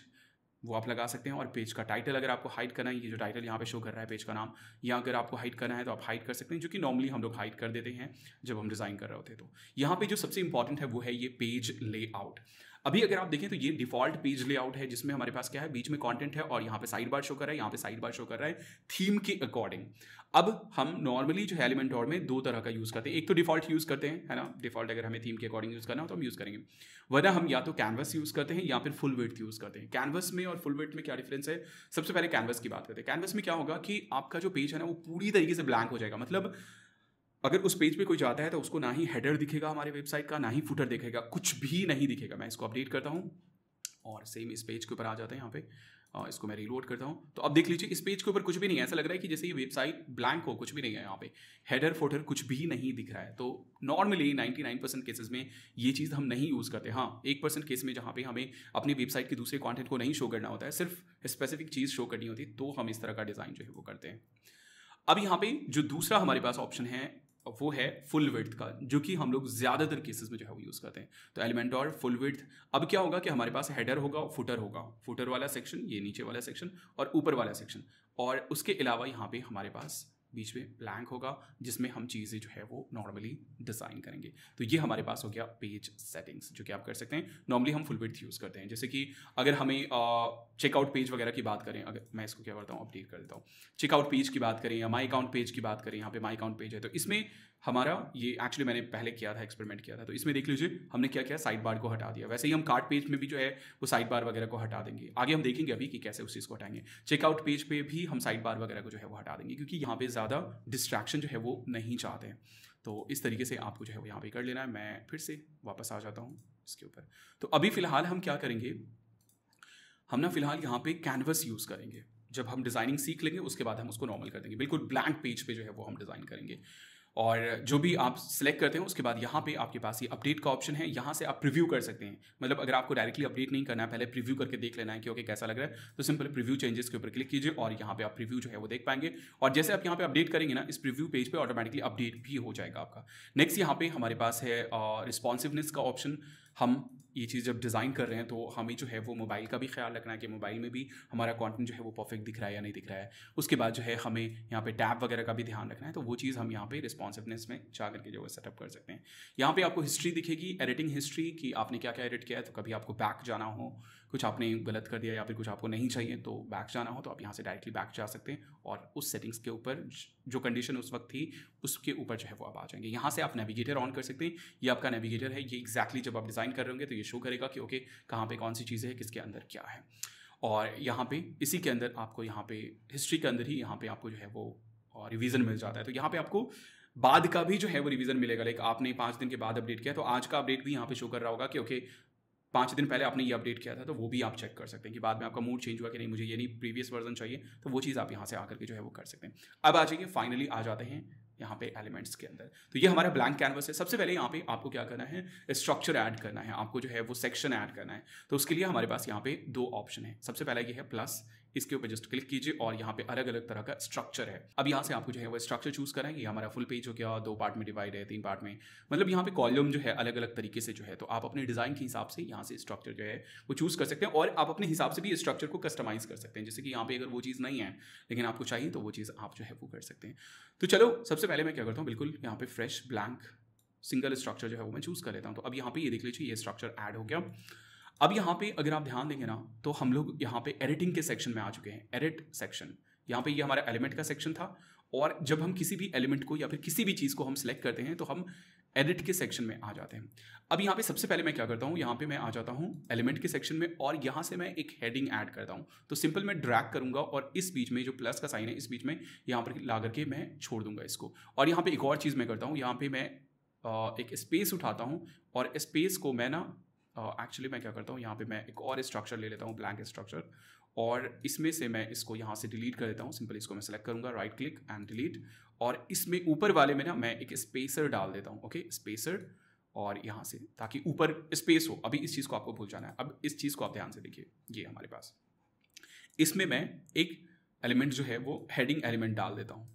वो आप लगा सकते हैं और पेज का टाइटल अगर आपको हाइड करना है ये जो टाइटल यहाँ पे शो कर रहा है पेज का नाम या अगर आपको हाइड करना है तो आप हाइड कर सकते हैं जो कि नॉर्मली हम लोग हाइड कर देते हैं जब हम डिज़ाइन कर रहे होते हैं तो यहाँ पे जो सबसे इंपॉर्टेंट है वो है ये पेज लेआउट अभी अगर आप देखें तो ये डिफॉल्ट पेज लेआउट है जिसमें हमारे पास क्या है बीच में कंटेंट है और यहाँ पे साइड बार शो कर रहा है यहाँ पे साइड बार शो कर रहा है थीम के अकॉर्डिंग अब हम नॉर्मली जो है एलिमेंट और में दो तरह का यूज़ करते हैं एक तो डिफॉल्ट यूज़ करते हैं है ना डिफॉल्ट अगर हमें थीम के अकॉर्डिंग यूज़ करना हो तो हम यूज़ करेंगे वरना हम या तो कैनवस यूज़ करते हैं या फिर फुल वेट यूज़ करते हैं कैनवस में और फुल वेट में क्या डिफरेंस है सबसे पहले कैनवस की बात करते हैं कैनवस में क्या होगा कि आपका जो पेज है ना वो पूरी तरीके से ब्लैंक हो जाएगा मतलब अगर उस पेज पे कोई जाता है तो उसको ना ही हेडर दिखेगा हमारे वेबसाइट का ना ही फुटर दिखेगा कुछ भी नहीं दिखेगा मैं इसको अपडेट करता हूँ और सेम इस पेज के ऊपर आ जाते हैं यहाँ पे इसको मैं रीलोड करता हूँ तो अब देख लीजिए इस पेज के ऊपर कुछ भी नहीं है ऐसा लग रहा है कि जैसे ये वेबसाइट ब्लैंक हो कुछ भी नहीं है यहाँ पे हेडर फोटर कुछ भी नहीं दिख रहा है तो नॉर्मली 99 परसेंट केसेज में ये चीज़ हम नहीं यूज़ करते हाँ एक परसेंट केस में जहाँ पे हमें अपनी वेबसाइट के दूसरे कॉन्टेंट को नहीं शो करना होता है सिर्फ स्पेसिफिक चीज़ शो करनी होती है तो हम इस तरह का डिज़ाइन जो है वो करते हैं अब यहाँ पे जो दूसरा हमारे पास ऑप्शन है वो है फुल विथ का जो कि हम लोग ज़्यादातर केसेस में जो है वो यूज़ करते हैं तो एलिमेंट और फुल विथ अब क्या होगा कि हमारे पास हेडर होगा और फुटर होगा फुटर वाला सेक्शन ये नीचे वाला सेक्शन और ऊपर वाला सेक्शन और उसके अलावा यहाँ पे हमारे पास बीच में ब्लैंक होगा जिसमें हम चीज़ें जो है वो नॉर्मली डिज़ाइन करेंगे तो ये हमारे पास हो गया पेज सेटिंग्स जो कि आप कर सकते हैं नॉर्मली हम फुल विथ यूज़ करते हैं जैसे कि अगर हमें चेकआउट पेज वगैरह की बात करें अगर मैं इसको क्या करता हूँ अपडेट कर देता हूँ चेकआउट पेज की बात करें या माई अकाउंट पेज की बात करें यहाँ पे माई अकाउंट पेज है तो इसमें हमारा ये एक्चुअली मैंने पहले किया था एक्सपेरिमेंट किया था तो इसमें देख लीजिए हमने क्या किया साइड बार को हटा दिया वैसे ही हम कार्ड पेज में भी जो है वो साइड बार वगैरह को हटा देंगे आगे हम देखेंगे अभी कि कैसे उस चीज़ को हटाएंगे चेकआउट पेज पे भी हम साइड बार वगैरह को जो है वो हटा देंगे क्योंकि यहाँ पे ज़्यादा डिस्ट्रैक्शन जो है वो नहीं चाहते तो इस तरीके से आपको जो है वो यहाँ पे कर लेना है मैं फिर से वापस आ जाता हूँ इसके ऊपर तो अभी फ़िलहाल हम क्या करेंगे हम ना फ़िलहाल यहाँ पे कैनवस यूज़ करेंगे जब हम डिज़ाइनिंग सीख लेंगे उसके बाद हम उसको नॉर्मल कर देंगे बिल्कुल ब्लैंक पेज पे जो है वो हम डिज़ाइन करेंगे और जो भी आप सिलेक्ट करते हैं उसके बाद यहाँ पे आपके पास ये अपडेट का ऑप्शन है यहाँ से आप प्रीव्यू कर सकते हैं मतलब अगर आपको डायरेक्टली अपडेट नहीं करना है पहले प्रीव्यू करके देख लेना है कि ओके कैसा लग रहा है तो सिंपल प्रीव्यू चेंजेस के ऊपर क्लिक कीजिए और यहाँ पे आप प्रीव्यू जो है वो देख पाएंगे और जैसे आप यहाँ पे अपडेट करेंगे ना इस प्रीव्यू पेज पर ऑटोमेटिकली अपडेट भी हो जाएगा आपका नेक्स्ट यहाँ पे हमारे पास है रिस्पॉन्सिवनेस का ऑप्शन हम ये चीज़ जब डिज़ाइन कर रहे हैं तो हमें जो है वो मोबाइल का भी ख्याल रखना है कि मोबाइल में भी हमारा कॉन्टेंट जो है वो परफेक्ट दिख रहा है या नहीं दिख रहा है उसके बाद जो है हमें यहाँ पे टैब वगैरह का भी ध्यान रखना है तो वो चीज़ हम यहाँ पे रिस्पॉन्सिवनेस में जा करके जो है सेटअप कर सकते हैं यहाँ पे आपको हिस्ट्री दिखेगी एडिटिंग हिस्ट्री कि आपने क्या क्या एडिट किया है तो कभी आपको बैक जाना हो कुछ आपने गलत कर दिया या फिर कुछ आपको नहीं चाहिए तो बैक जाना हो तो आप यहाँ से डायरेक्टली बैक जा सकते हैं और उस सेटिंग्स के ऊपर जो कंडीशन उस वक्त थी उसके ऊपर जो है वो आप आ जाएंगे यहाँ से आप नेविगेटर ऑन कर सकते हैं ये आपका नेविगेटर है ये एग्जैक्टली जब आप डिज़ाइन कर रहे होंगे तो ये शो करेगा कि ओके कहाँ पर कौन सी चीज़ें हैं किसके अंदर क्या है और यहाँ पे इसी के अंदर आपको यहाँ पे हिस्ट्री के अंदर ही यहाँ पे आपको जो है वो रिवीजन मिल जाता है तो यहाँ पे आपको बाद का भी जो है वो रिवीजन मिलेगा लाइक आपने पाँच दिन के बाद अपडेट किया तो आज का अपडेट भी यहाँ पे शो कर रहा होगा कि ओके पाँच दिन पहले आपने ये अपडेट किया था तो वो भी आप चेक कर सकते हैं कि बाद में आपका मूड चेंज हुआ कि नहीं मुझे ये नहीं प्रीवियस वर्जन चाहिए तो वो चीज़ आप यहाँ से आकर के जो है वो कर सकते हैं अब आ जाइए फाइनली आ जाते हैं यहाँ पे एलिमेंट्स के अंदर तो ये हमारा ब्लैंक कैनवस है सबसे पहले यहाँ पे आपको क्या करना है स्ट्रक्चर ऐड करना है आपको जो है वो सेक्शन ऐड करना है तो उसके लिए हमारे पास यहाँ पे दो ऑप्शन है सबसे पहला ये है प्लस इसके ऊपर जस्ट क्लिक कीजिए और यहाँ पे अलग अलग तरह का स्ट्रक्चर है अब यहाँ से आपको जो है वो स्ट्रक्चर चूज करेंगे हमारा फुल पेज हो गया दो पार्ट में डिवाइड है तीन पार्ट में मतलब यहाँ पे कॉलम जो है अलग अलग तरीके से जो है तो आप अपने डिजाइन के हिसाब से यहाँ से स्ट्रक्चर जो है वो चूज कर सकते हैं और आप अपने हिसाब से भी स्ट्रक्चर को कस्टमाइज कर सकते हैं जैसे कि यहाँ पे अगर वो चीज़ नहीं है लेकिन आपको चाहिए तो वो चीज़ आप जो है वो कर सकते हैं तो चलो सबसे पहले मैं क्या करता हूँ बिल्कुल यहाँ पे फ्रेश ब्लैंक सिंगल स्ट्रक्चर जो है वो मैं चूज़ कर लेता हूँ तो अब यहाँ पे ये देख लीजिए ये स्ट्रक्चर ऐड हो गया अब यहाँ पे अगर आप ध्यान देंगे ना तो हम लोग यहाँ पे एडिटिंग के सेक्शन में आ चुके हैं एडिट सेक्शन यहाँ पे ये यह हमारा एलिमेंट का सेक्शन था और जब हम किसी भी एलिमेंट को या फिर किसी भी चीज़ को हम सिलेक्ट करते हैं तो हम एडिट के सेक्शन में आ जाते हैं अब यहाँ पे सबसे पहले मैं क्या करता हूँ यहाँ पे मैं आ जाता हूँ एलिमेंट के सेक्शन में और यहाँ से मैं एक हेडिंग ऐड करता हूँ तो सिंपल मैं ड्रैग करूँगा और इस बीच में जो प्लस का साइन है इस बीच में यहाँ पर ला करके मैं छोड़ दूंगा इसको और यहाँ पर एक और चीज़ मैं करता हूँ यहाँ पर मैं एक स्पेस उठाता हूँ और स्पेस को मैं ना एक्चुअली मैं क्या करता हूँ यहाँ पे मैं एक और स्ट्रक्चर ले लेता हूँ ब्लैंक स्ट्रक्चर और इसमें से मैं इसको यहाँ से डिलीट कर देता हूँ सिंपली इसको मैं सेलेक्ट करूँगा राइट क्लिक एंड डिलीट और इसमें ऊपर वाले में ना मैं एक स्पेसर डाल देता हूँ ओके स्पेसर और यहाँ से ताकि ऊपर स्पेस हो अभी इस चीज़ को आपको भूल जाना है अब इस चीज़ को आप ध्यान से देखिए ये हमारे पास इसमें मैं एक एलिमेंट जो है वो हेडिंग एलिमेंट डाल देता हूँ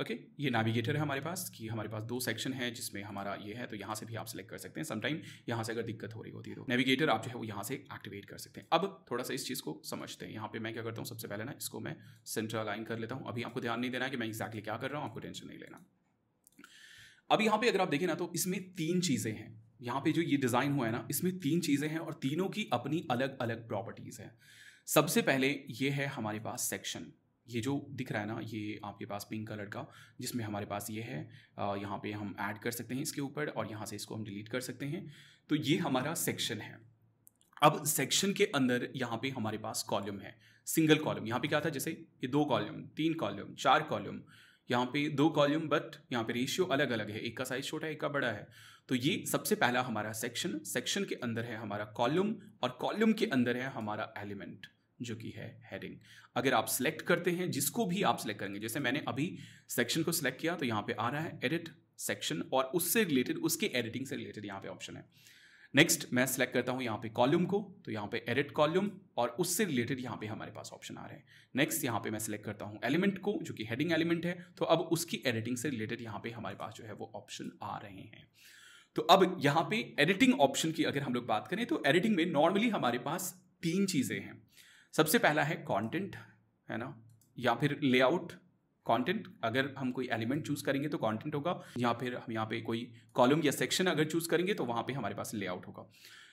ओके ये नेविगेटर है हमारे पास कि हमारे पास दो सेक्शन है जिसमें हमारा ये है तो यहाँ से भी आप सेलेक्ट कर सकते हैं समटाइम यहाँ से अगर दिक्कत हो रही होती है तो नेविगेटर आप जो है वो यहाँ से एक्टिवेट कर सकते हैं अब थोड़ा सा इस चीज़ को समझते हैं यहाँ पे मैं क्या करता हूँ सबसे पहले ना इसको मैं सेंट्रल अलाइन कर लेता हूँ अभी आपको ध्यान नहीं देना है कि मैं एक्जैक्टली क्या कर रहा हूँ आपको टेंशन नहीं लेना अब यहाँ पे अगर आप देखें ना तो इसमें तीन चीज़ें हैं यहाँ पे जो ये डिज़ाइन हुआ है ना इसमें तीन चीज़ें हैं और तीनों की अपनी अलग अलग प्रॉपर्टीज़ हैं सबसे पहले ये है हमारे पास सेक्शन ये जो दिख रहा है ना ये आपके पास पिंक कलर का जिसमें हमारे पास ये है यहाँ पे हम ऐड कर सकते हैं इसके ऊपर और यहाँ से इसको हम डिलीट कर सकते हैं तो ये हमारा सेक्शन है अब सेक्शन के अंदर यहाँ पे हमारे पास कॉलम है सिंगल कॉलम यहाँ पे क्या था जैसे ये दो कॉलम तीन कॉलम चार कॉलम यहाँ पे दो कॉलम बट यहाँ पे रेशियो अलग अलग है एक का साइज छोटा है एक का बड़ा है तो ये सबसे पहला हमारा सेक्शन सेक्शन के अंदर है हमारा कॉलम और कॉलम के अंदर है हमारा एलिमेंट जो कि है हेडिंग अगर आप सेलेक्ट करते हैं जिसको भी आप सेलेक्ट करेंगे जैसे मैंने अभी सेक्शन को सिलेक्ट किया तो यहाँ पे आ रहा है एडिट सेक्शन और उससे रिलेटेड उसके एडिटिंग से रिलेटेड यहाँ पे ऑप्शन है नेक्स्ट मैं सिलेक्ट करता हूँ यहाँ पे कॉलम को तो यहाँ पे एडिट कॉलम और उससे रिलेटेड यहाँ पे हमारे पास ऑप्शन आ रहे हैं नेक्स्ट यहाँ पे मैं सिलेक्ट करता हूँ एलिमेंट को जो कि हेडिंग एलिमेंट है तो अब उसकी एडिटिंग से रिलेटेड यहाँ पे हमारे पास जो है वो ऑप्शन आ रहे हैं तो अब यहाँ पे एडिटिंग ऑप्शन की अगर हम लोग बात करें तो एडिटिंग में नॉर्मली हमारे पास तीन चीज़ें हैं सबसे पहला है कंटेंट है ना या फिर लेआउट कंटेंट अगर हम कोई एलिमेंट चूज करेंगे तो कंटेंट होगा या फिर हम यहाँ पे कोई कॉलम या सेक्शन अगर चूज करेंगे तो वहाँ पे हमारे पास लेआउट होगा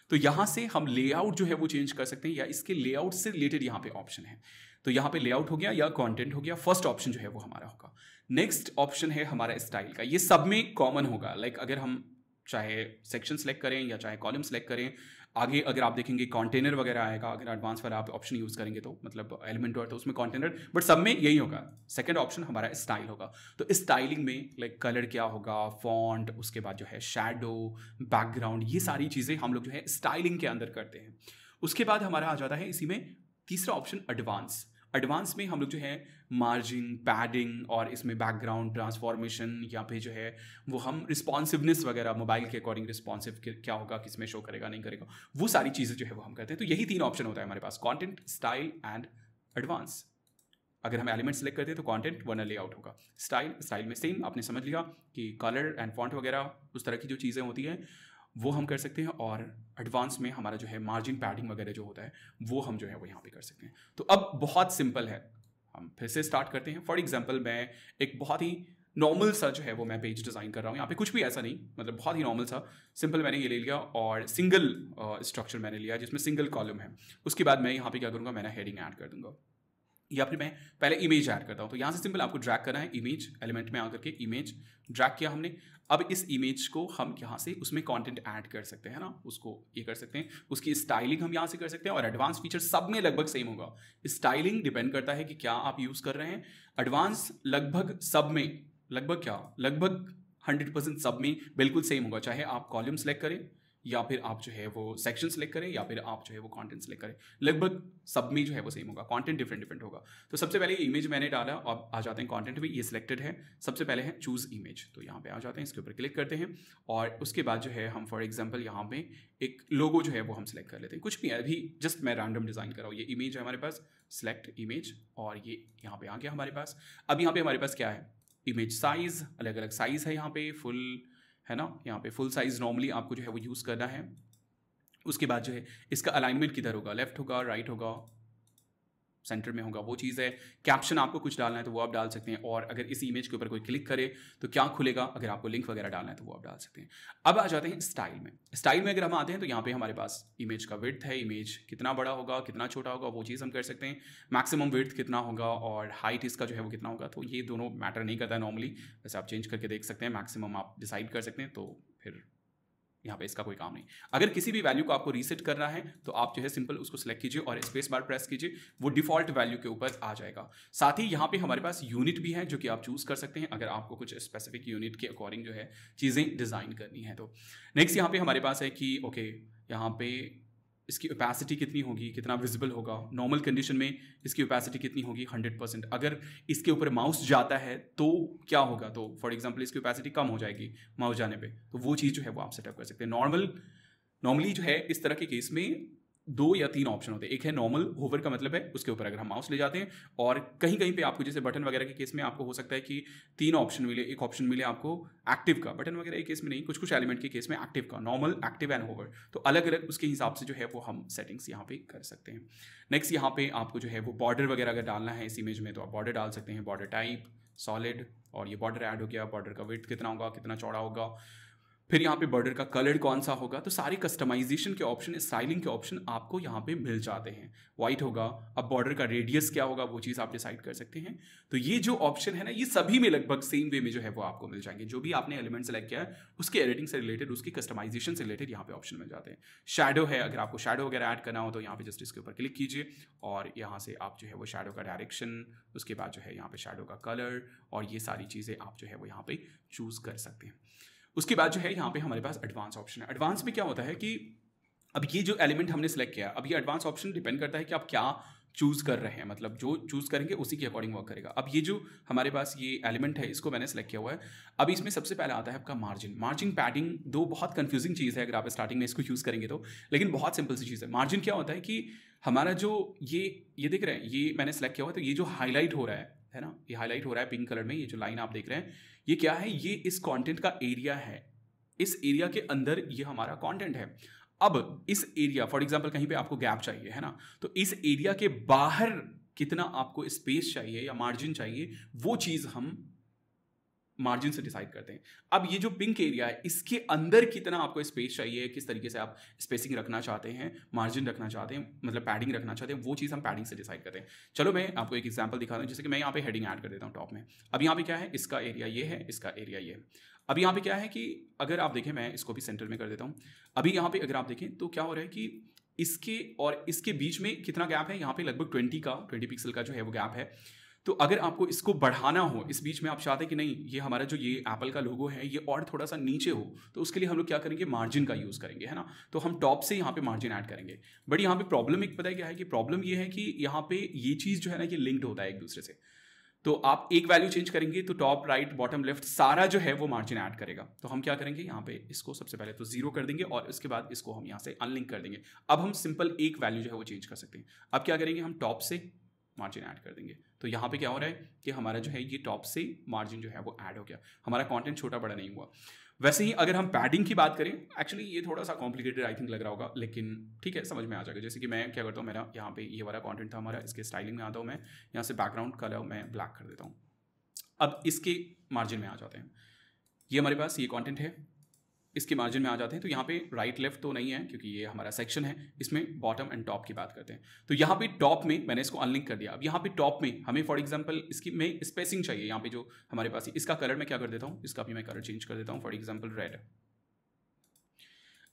तो यहाँ से हम लेआउट जो है वो चेंज कर सकते हैं या इसके लेआउट से रिलेटेड यहाँ पे ऑप्शन है तो यहाँ पे लेआउट हो गया या कंटेंट हो गया फर्स्ट ऑप्शन जो है वो हमारा होगा नेक्स्ट ऑप्शन है हमारा स्टाइल का ये सब में कॉमन होगा लाइक like अगर हम चाहे सेक्शन सेलेक्ट करें या चाहे कॉलम सेलेक्ट करें आगे अगर आप देखेंगे कंटेनर वगैरह आएगा अगर एडवांस वाला आप ऑप्शन यूज़ करेंगे तो मतलब एलिमेंट और तो उसमें कंटेनर बट सब में यही होगा सेकेंड ऑप्शन हमारा स्टाइल होगा तो स्टाइलिंग में लाइक कलर क्या होगा फॉन्ट उसके बाद जो है शेडो बैकग्राउंड ये सारी चीज़ें हम लोग जो है स्टाइलिंग के अंदर करते हैं उसके बाद हमारा आ जाता है इसी में तीसरा ऑप्शन एडवांस एडवांस में हम लोग जो है मार्जिन पैडिंग और इसमें बैकग्राउंड ट्रांसफॉर्मेशन या फिर जो है वो हम रिस्पॉन्सिवनेस वगैरह मोबाइल के अकॉर्डिंग रिस्पॉन्सिव क्या होगा किस में शो करेगा नहीं करेगा वो सारी चीज़ें जो है वो हम करते हैं तो यही तीन ऑप्शन होता है हमारे पास कॉन्टेंट स्टाइल एंड एडवांस अगर हम एलिमेंट सेलेक्ट करते हैं तो कंटेंट ले लेआउट होगा स्टाइल स्टाइल में सेम आपने समझ लिया कि कलर एंड फॉन्ट वगैरह उस तरह की जो चीज़ें होती हैं वो हम कर सकते हैं और एडवांस में हमारा जो है मार्जिन पैडिंग वगैरह जो होता है वो हम जो है वो यहाँ पे कर सकते हैं तो अब बहुत सिंपल है हम फिर से स्टार्ट करते हैं फॉर एग्जाम्पल मैं एक बहुत ही नॉर्मल सा जो है वो मैं पेज डिज़ाइन कर रहा हूँ यहाँ पे कुछ भी ऐसा नहीं मतलब बहुत ही नॉर्मल सा सिंपल मैंने ये ले लिया और सिंगल स्ट्रक्चर मैंने लिया जिसमें सिंगल कॉलम है उसके बाद मैं यहाँ पे क्या करूँगा मैंने हेडिंग ऐड कर दूंगा या फिर मैं पहले इमेज ऐड करता हूँ तो यहाँ से सिंपल आपको ड्रैग करना है इमेज एलिमेंट में आकर के इमेज ड्रैग किया हमने अब इस इमेज को हम यहाँ से उसमें कंटेंट ऐड कर सकते हैं ना उसको ये कर सकते हैं उसकी स्टाइलिंग हम यहाँ से कर सकते हैं और एडवांस फीचर सब में लगभग सेम होगा स्टाइलिंग डिपेंड करता है कि क्या आप यूज़ कर रहे हैं एडवांस लगभग सब में लगभग क्या लगभग हंड्रेड परसेंट सब में बिल्कुल सेम होगा चाहे आप कॉलम सेलेक्ट करें या फिर आप जो है वो सेक्शन सेलेक्ट करें या फिर आप जो है वो कॉन्टेंट सेलेक्ट करें लगभग सब में जो है वो सेम होगा कॉन्टेंट डिफरेंट डिफरेंट होगा तो सबसे पहले इमेज मैंने डाला अब आ जाते हैं कॉन्टेंट में ये सिलेक्टेड है सबसे पहले है चूज़ इमेज तो यहाँ पे आ जाते हैं इसके ऊपर क्लिक करते हैं और उसके बाद जो है हम फॉर एग्जाम्पल यहाँ पे एक लोगो जो है वो हम सेलेक्ट कर लेते हैं कुछ भी है अभी जस्ट मैं रैंडम डिज़ाइन कर रहा हूँ ये इमेज है हमारे पास सेलेक्ट इमेज और ये यहाँ पे आ गया हमारे पास अब यहाँ पे हमारे पास क्या है इमेज साइज़ अलग अलग साइज़ है यहाँ पे फुल है ना यहाँ पे फुल साइज़ नॉर्मली आपको जो है वो यूज़ करना है उसके बाद जो है इसका अलाइनमेंट किधर होगा लेफ्ट होगा राइट होगा सेंटर में होगा वो चीज़ है कैप्शन आपको कुछ डालना है तो वो आप डाल सकते हैं और अगर इस इमेज के ऊपर कोई क्लिक करे तो क्या खुलेगा अगर आपको लिंक वगैरह डालना है तो वो आप डाल सकते हैं अब आ जाते हैं स्टाइल में स्टाइल में अगर हम आते हैं तो यहाँ पे हमारे पास इमेज का विर्थ है इमेज कितना बड़ा होगा कितना छोटा होगा वो चीज़ हम कर सकते हैं मैक्सिमम विर्थ कितना होगा और हाइट इसका जो है वो कितना होगा तो ये दोनों मैटर नहीं करता नॉर्मली वैसे आप चेंज करके देख सकते हैं मैक्सिमम आप डिसाइड कर सकते हैं तो फिर यहाँ पे इसका कोई काम नहीं अगर किसी भी वैल्यू को आपको रीसेट करना है तो आप जो है सिंपल उसको सेलेक्ट कीजिए और स्पेस बार प्रेस कीजिए वो डिफॉल्ट वैल्यू के ऊपर आ जाएगा साथ ही यहाँ पे हमारे पास यूनिट भी है जो कि आप चूज़ कर सकते हैं अगर आपको कुछ स्पेसिफिक यूनिट के अकॉर्डिंग जो है चीज़ें डिज़ाइन करनी है तो नेक्स्ट यहाँ पे हमारे पास है कि ओके यहाँ पे इसकी ओपेसिटी कितनी होगी कितना विजिबल होगा नॉर्मल कंडीशन में इसकी ओपेसिटी कितनी होगी हंड्रेड परसेंट अगर इसके ऊपर माउस जाता है तो क्या होगा तो फॉर एग्जाम्पल इसकी ओपेसिटी कम हो जाएगी माउस जाने पर तो वो चीज़ जो है वो आप सेटअप कर सकते हैं नॉर्मल नॉर्मली जो है इस तरह के केस में दो या तीन ऑप्शन होते हैं एक है नॉर्मल होवर का मतलब है उसके ऊपर अगर हम माउस ले जाते हैं और कहीं कहीं पे आपको जैसे बटन वगैरह के केस में आपको हो सकता है कि तीन ऑप्शन मिले एक ऑप्शन मिले आपको एक्टिव का बटन वगैरह के केस में नहीं कुछ कुछ एलिमेंट के केस में एक्टिव का नॉर्मल एक्टिव एंड होवर तो अलग अलग उसके हिसाब से जो है वो हम सेटिंग्स यहाँ पे कर सकते हैं नेक्स्ट यहाँ पे आपको जो है वो बॉर्डर वगैरह अगर डालना है इस इमेज में तो आप बॉर्डर डाल सकते हैं बॉर्डर टाइप सॉलिड और ये बॉर्डर ऐड हो गया बॉर्डर का वेट कितना होगा कितना चौड़ा होगा फिर यहाँ पे बॉर्डर का कलर कौन सा होगा तो सारे कस्टमाइजेशन के ऑप्शन स्टाइलिंग के ऑप्शन आपको यहाँ पे मिल जाते हैं वाइट होगा अब बॉर्डर का रेडियस क्या होगा वो चीज़ आप डिसाइड कर सकते हैं तो ये जो ऑप्शन है ना ये सभी में लगभग सेम वे में जो है वो आपको मिल जाएंगे जो भी आपने एलिमेंट सेलेक्ट किया है उसके एडिटिंग से रिलेटेड उसकी कस्टमाइजेशन से रिलेटेड यहाँ पे ऑप्शन मिल जाते हैं शेडो है अगर आपको शेडो वगैरह ऐड करना हो तो यहाँ पे जस्ट इसके ऊपर क्लिक कीजिए और यहाँ से आप जो है वो शेडो का डायरेक्शन उसके बाद जो है यहाँ पे शेडो का कलर और ये सारी चीज़ें आप जो है वो यहाँ पे चूज़ कर सकते हैं उसके बाद जो है यहाँ पे हमारे पास एडवांस ऑप्शन है एडवांस में क्या होता है कि अब ये जो एलिमेंट हमने सेलेक्ट किया अब ये एडवांस ऑप्शन डिपेंड करता है कि आप क्या चूज़ कर रहे हैं मतलब जो चूज़ करेंगे उसी के अकॉर्डिंग वर्क करेगा अब ये जो हमारे पास ये एलिमेंट है इसको मैंने सेलेक्ट किया हुआ है अब इसमें सबसे पहले आता है आपका मार्जिन मार्जिन पैडिंग दो बहुत कंफ्यूजिंग चीज़ है अगर आप स्टार्टिंग में इसको यूज़ करेंगे तो लेकिन बहुत सिंपल सी चीज़ है मार्जिन क्या होता है कि हमारा जो ये ये देख रहे हैं ये मैंने सेलेक्ट किया हुआ है तो ये जो हाईलाइट हो रहा है है ना ये हाईलाइट हो रहा है पिंक कलर में ये जो लाइन आप देख रहे हैं ये क्या है ये इस कंटेंट का एरिया है इस एरिया के अंदर ये हमारा कंटेंट है अब इस एरिया फॉर एग्जाम्पल कहीं पे आपको गैप चाहिए है ना तो इस एरिया के बाहर कितना आपको स्पेस चाहिए या मार्जिन चाहिए वो चीज़ हम मार्जिन से डिसाइड करते हैं अब ये जो पिंक एरिया है इसके अंदर कितना आपको स्पेस चाहिए किस तरीके से आप स्पेसिंग रखना चाहते हैं मार्जिन रखना चाहते हैं मतलब पैडिंग रखना चाहते हैं वो चीज़ हम पैडिंग से डिसाइड करते हैं चलो मैं आपको एक एग्जाम्पल रहा हूँ जैसे कि मैं यहाँ पे हेडिंग ऐड कर देता हूँ टॉप में अब यहाँ पे क्या है इसका एरिया ये है इसका एरिया ये अभी अब यहाँ पे क्या है कि अगर आप देखें मैं इसको भी सेंटर में कर देता हूँ अभी यहाँ पे अगर आप देखें तो क्या हो रहा है कि इसके और इसके बीच में कितना गैप है यहाँ पे लगभग ट्वेंटी का ट्वेंटी पिक्सल का जो है वो गैप है तो अगर आपको इसको बढ़ाना हो इस बीच में आप चाहते हैं कि नहीं ये हमारा जो ये एप्पल का लोगो है ये और थोड़ा सा नीचे हो तो उसके लिए हम लोग क्या करेंगे मार्जिन का यूज़ करेंगे है ना तो हम टॉप से यहाँ पे मार्जिन ऐड करेंगे बट यहाँ पे प्रॉब्लम एक पता है क्या है कि प्रॉब्लम ये है कि यहाँ पे ये चीज़ जो है ना ये लिंक्ड होता है एक दूसरे से तो आप एक वैल्यू चेंज करेंगे तो टॉप राइट बॉटम लेफ्ट सारा जो है वो मार्जिन ऐड करेगा तो हम क्या करेंगे यहाँ पे इसको सबसे पहले तो जीरो कर देंगे और इसके बाद इसको हम यहाँ से अनलिंक कर देंगे अब हम सिंपल एक वैल्यू जो है वो चेंज कर सकते हैं अब क्या करेंगे हम टॉप से मार्जिन ऐड कर देंगे तो यहाँ पे क्या हो रहा है कि हमारा जो है ये टॉप से मार्जिन जो है वो ऐड हो गया हमारा कंटेंट छोटा बड़ा नहीं हुआ वैसे ही अगर हम पैडिंग की बात करें एक्चुअली ये थोड़ा सा कॉम्प्लिकेटेड आई थिंक लग रहा होगा लेकिन ठीक है समझ में आ जाएगा जैसे कि मैं क्या करता हूँ मेरा यहाँ पे ये वाला कॉन्टेंट था हमारा इसके स्टाइलिंग में आता हूँ मैं यहाँ से बैकग्राउंड कलर मैं ब्लैक कर देता हूँ अब इसके मार्जिन में आ जाते हैं ये हमारे पास ये कॉन्टेंट है इसके मार्जिन में आ जाते हैं तो यहाँ पे राइट लेफ्ट तो नहीं है क्योंकि ये हमारा सेक्शन है इसमें बॉटम एंड टॉप की बात करते हैं तो यहाँ पे टॉप में मैंने इसको अनलिंक कर दिया अब यहाँ पे टॉप में हमें फॉर एग्जाम्पल इसकी में स्पेसिंग चाहिए यहाँ पे जो हमारे पास इसका कलर मैं क्या कर देता हूँ इसका भी मैं कलर चेंज कर देता हूँ फॉर एग्जाम्पल रेड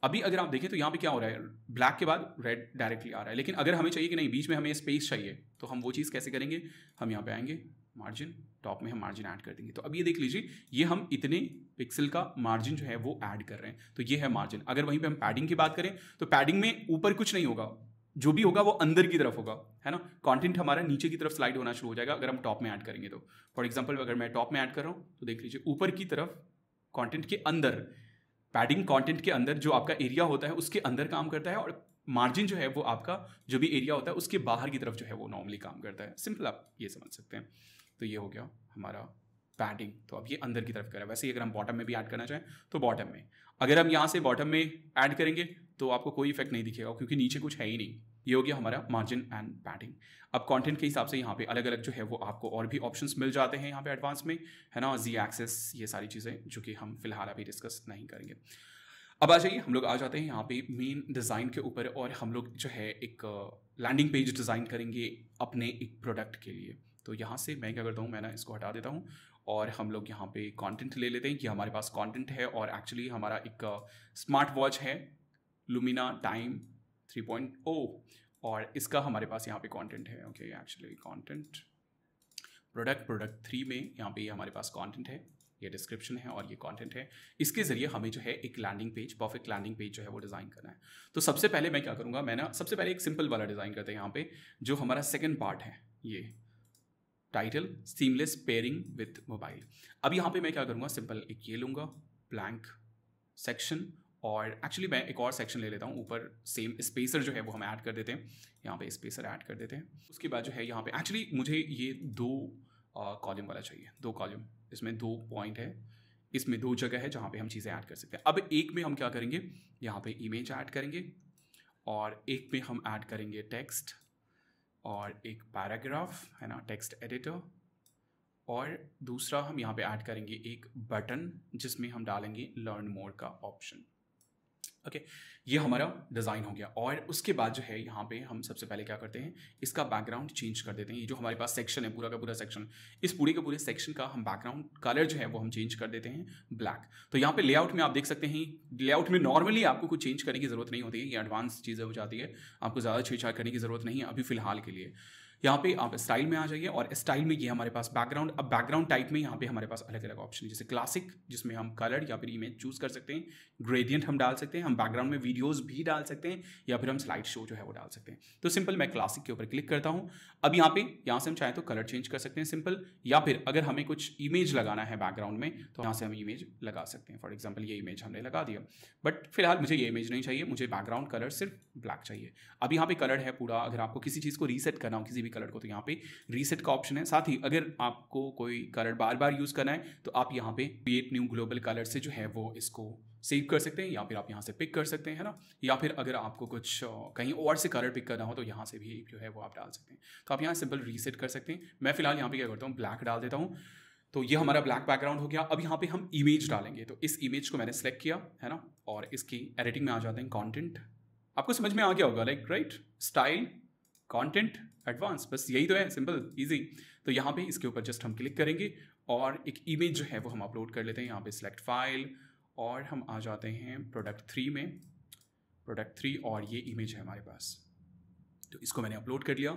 अभी अगर आप देखें तो यहाँ पे क्या हो रहा है ब्लैक के बाद रेड डायरेक्टली आ रहा है लेकिन अगर हमें चाहिए कि नहीं बीच में हमें स्पेस चाहिए तो हम वो चीज़ कैसे करेंगे हम यहाँ पे आएंगे मार्जिन टॉप में हम मार्जिन ऐड कर देंगे तो अब ये देख लीजिए ये हम इतने पिक्सल का मार्जिन जो है वो ऐड कर रहे हैं तो ये है मार्जिन अगर वहीं पे हम पैडिंग की बात करें तो पैडिंग में ऊपर कुछ नहीं होगा जो भी होगा वो अंदर की तरफ होगा है ना कंटेंट हमारा नीचे की तरफ स्लाइड होना शुरू हो जाएगा अगर हम टॉप में ऐड करेंगे तो फॉर एग्जाम्पल अगर मैं टॉप में ऐड कर रहा हूँ तो देख लीजिए ऊपर की तरफ कॉन्टेंट के अंदर पैडिंग कॉन्टेंट के अंदर जो आपका एरिया होता है उसके अंदर काम करता है और मार्जिन जो है वो आपका जो भी एरिया होता है उसके बाहर की तरफ जो है वो नॉर्मली काम करता है सिंपल आप ये समझ सकते हैं तो ये हो गया हमारा पैडिंग तो अब ये अंदर की तरफ करें वैसे ही अगर हम बॉटम में भी ऐड करना चाहें तो बॉटम में अगर हम यहाँ से बॉटम में ऐड करेंगे तो आपको कोई इफेक्ट नहीं दिखेगा क्योंकि नीचे कुछ है ही नहीं ये हो गया हमारा मार्जिन एंड पैडिंग अब कंटेंट के हिसाब से यहाँ पे अलग अलग जो है वो आपको और भी ऑप्शंस मिल जाते हैं यहाँ पे एडवांस में है ना जी एक्सेस ये सारी चीज़ें जो कि हम फिलहाल अभी डिस्कस नहीं करेंगे अब आ जाइए हम लोग आ जाते हैं यहाँ पे मेन डिज़ाइन के ऊपर और हम लोग जो है एक लैंडिंग पेज डिज़ाइन करेंगे अपने एक प्रोडक्ट के लिए तो यहाँ से मैं क्या करता हूँ मैं ना इसको हटा देता हूँ और हम लोग यहाँ पे कंटेंट ले लेते हैं कि हमारे पास कंटेंट है और एक्चुअली हमारा एक स्मार्ट वॉच है लुमिना टाइम 3.0 और इसका हमारे पास यहाँ पे कंटेंट है okay actually content product product three में यहाँ पे हमारे पास कंटेंट है ये डिस्क्रिप्शन है और ये कंटेंट है इसके ज़रिए हमें जो है एक landing page perfect landing page जो है वो डिज़ाइन करना है तो सबसे पहले मैं क्या करूँगा मैं ना सबसे पहले एक सिंपल वाला डिज़ाइन करते हैं यहाँ पे जो हमारा सेकेंड पार्ट है ये title seamless pairing with mobile अब यहाँ पे मैं क्या करूँगा सिंपल एक ये लूँगा ब्लैंक सेक्शन और एक्चुअली मैं एक और सेक्शन ले लेता हूँ ऊपर सेम स्पेसर जो है वो हम ऐड कर देते हैं यहाँ पे स्पेसर ऐड कर देते हैं उसके बाद जो है यहाँ पे एक्चुअली मुझे ये दो कॉलम वाला चाहिए दो कॉलम इसमें दो पॉइंट है इसमें दो जगह है जहाँ पे हम चीज़ें ऐड कर सकते हैं अब एक में हम क्या करेंगे यहाँ पे इमेज ऐड करेंगे और एक में हम ऐड करेंगे टेक्स्ट और एक पैराग्राफ है ना टेक्स्ट एडिटर और दूसरा हम यहाँ पे ऐड करेंगे एक बटन जिसमें हम डालेंगे लर्न मोर का ऑप्शन ओके ये हमारा डिज़ाइन हो गया और उसके बाद जो है यहाँ पे हम सबसे पहले क्या करते हैं इसका बैकग्राउंड चेंज कर देते हैं ये जो हमारे पास सेक्शन है पूरा का पूरा सेक्शन इस पूरे के पूरे सेक्शन का हम बैकग्राउंड कलर जो है वो हम चेंज कर देते हैं ब्लैक तो यहाँ पे लेआउट में आप देख सकते हैं लेआउट में नॉर्मली आपको कुछ चेंज करने की ज़रूरत नहीं होती है ये एडवांस चीज़ें हो जाती है आपको ज़्यादा छेड़छाड़ करने की ज़रूरत नहीं है अभी फिलहाल के लिए यहाँ पे आप स्टाइल में आ जाइए और स्टाइल में ये हमारे पास बैकग्राउंड अब बैकग्राउंड टाइप में यहाँ पे हमारे पास अलग अलग ऑप्शन है जैसे क्लासिक जिसमें हम कलर या फिर इमेज चूज कर सकते हैं ग्रेडियंट हम डाल सकते हैं हम बैकग्राउंड में वीडियोज भी डाल सकते हैं या फिर हम स्लाइड शो जो है वो डाल सकते हैं तो सिंपल मैं क्लासिक के ऊपर क्लिक करता हूँ अब यहाँ पे यहाँ से हम चाहें तो कलर चेंज कर सकते हैं सिंपल या फिर अगर हमें कुछ इमेज लगाना है बैकग्राउंड में तो यहाँ से हम इमेज लगा सकते हैं फॉर एग्जाम्पल ये इमेज हमने लगा दिया बट फिलहाल मुझे ये इमेज नहीं चाहिए मुझे बैकग्राउंड कलर सिर्फ ब्लैक चाहिए अब यहाँ पे कलर है पूरा अगर आपको किसी चीज़ को रीसेट करना हो किसी किसी भी कलर को तो यहाँ पे रीसेट का ऑप्शन है साथ ही अगर आपको कोई कलर बार बार यूज़ करना है तो आप यहाँ पे क्रिएट न्यू ग्लोबल कलर से जो है वो इसको सेव कर सकते हैं या फिर आप यहाँ से पिक कर सकते हैं ना या फिर अगर आपको कुछ कहीं और से कलर पिक करना हो तो यहाँ से भी जो है वो आप डाल सकते हैं तो आप यहाँ सिंपल रीसेट कर सकते हैं मैं फिलहाल यहाँ पे क्या करता हूँ ब्लैक डाल देता हूँ तो ये हमारा ब्लैक बैकग्राउंड हो गया अब यहाँ पे हम इमेज डालेंगे तो इस इमेज को मैंने सेलेक्ट किया है ना और इसकी एडिटिंग में आ जाते हैं कॉन्टेंट आपको समझ में आ गया होगा like right style content advance बस यही तो है सिंपल ईजी तो यहाँ पे इसके ऊपर जस्ट हम क्लिक करेंगे और एक इमेज जो है वो हम अपलोड कर लेते हैं यहाँ पे सिलेक्ट फाइल और हम आ जाते हैं प्रोडक्ट थ्री में प्रोडक्ट थ्री और ये इमेज है हमारे पास तो इसको मैंने अपलोड कर लिया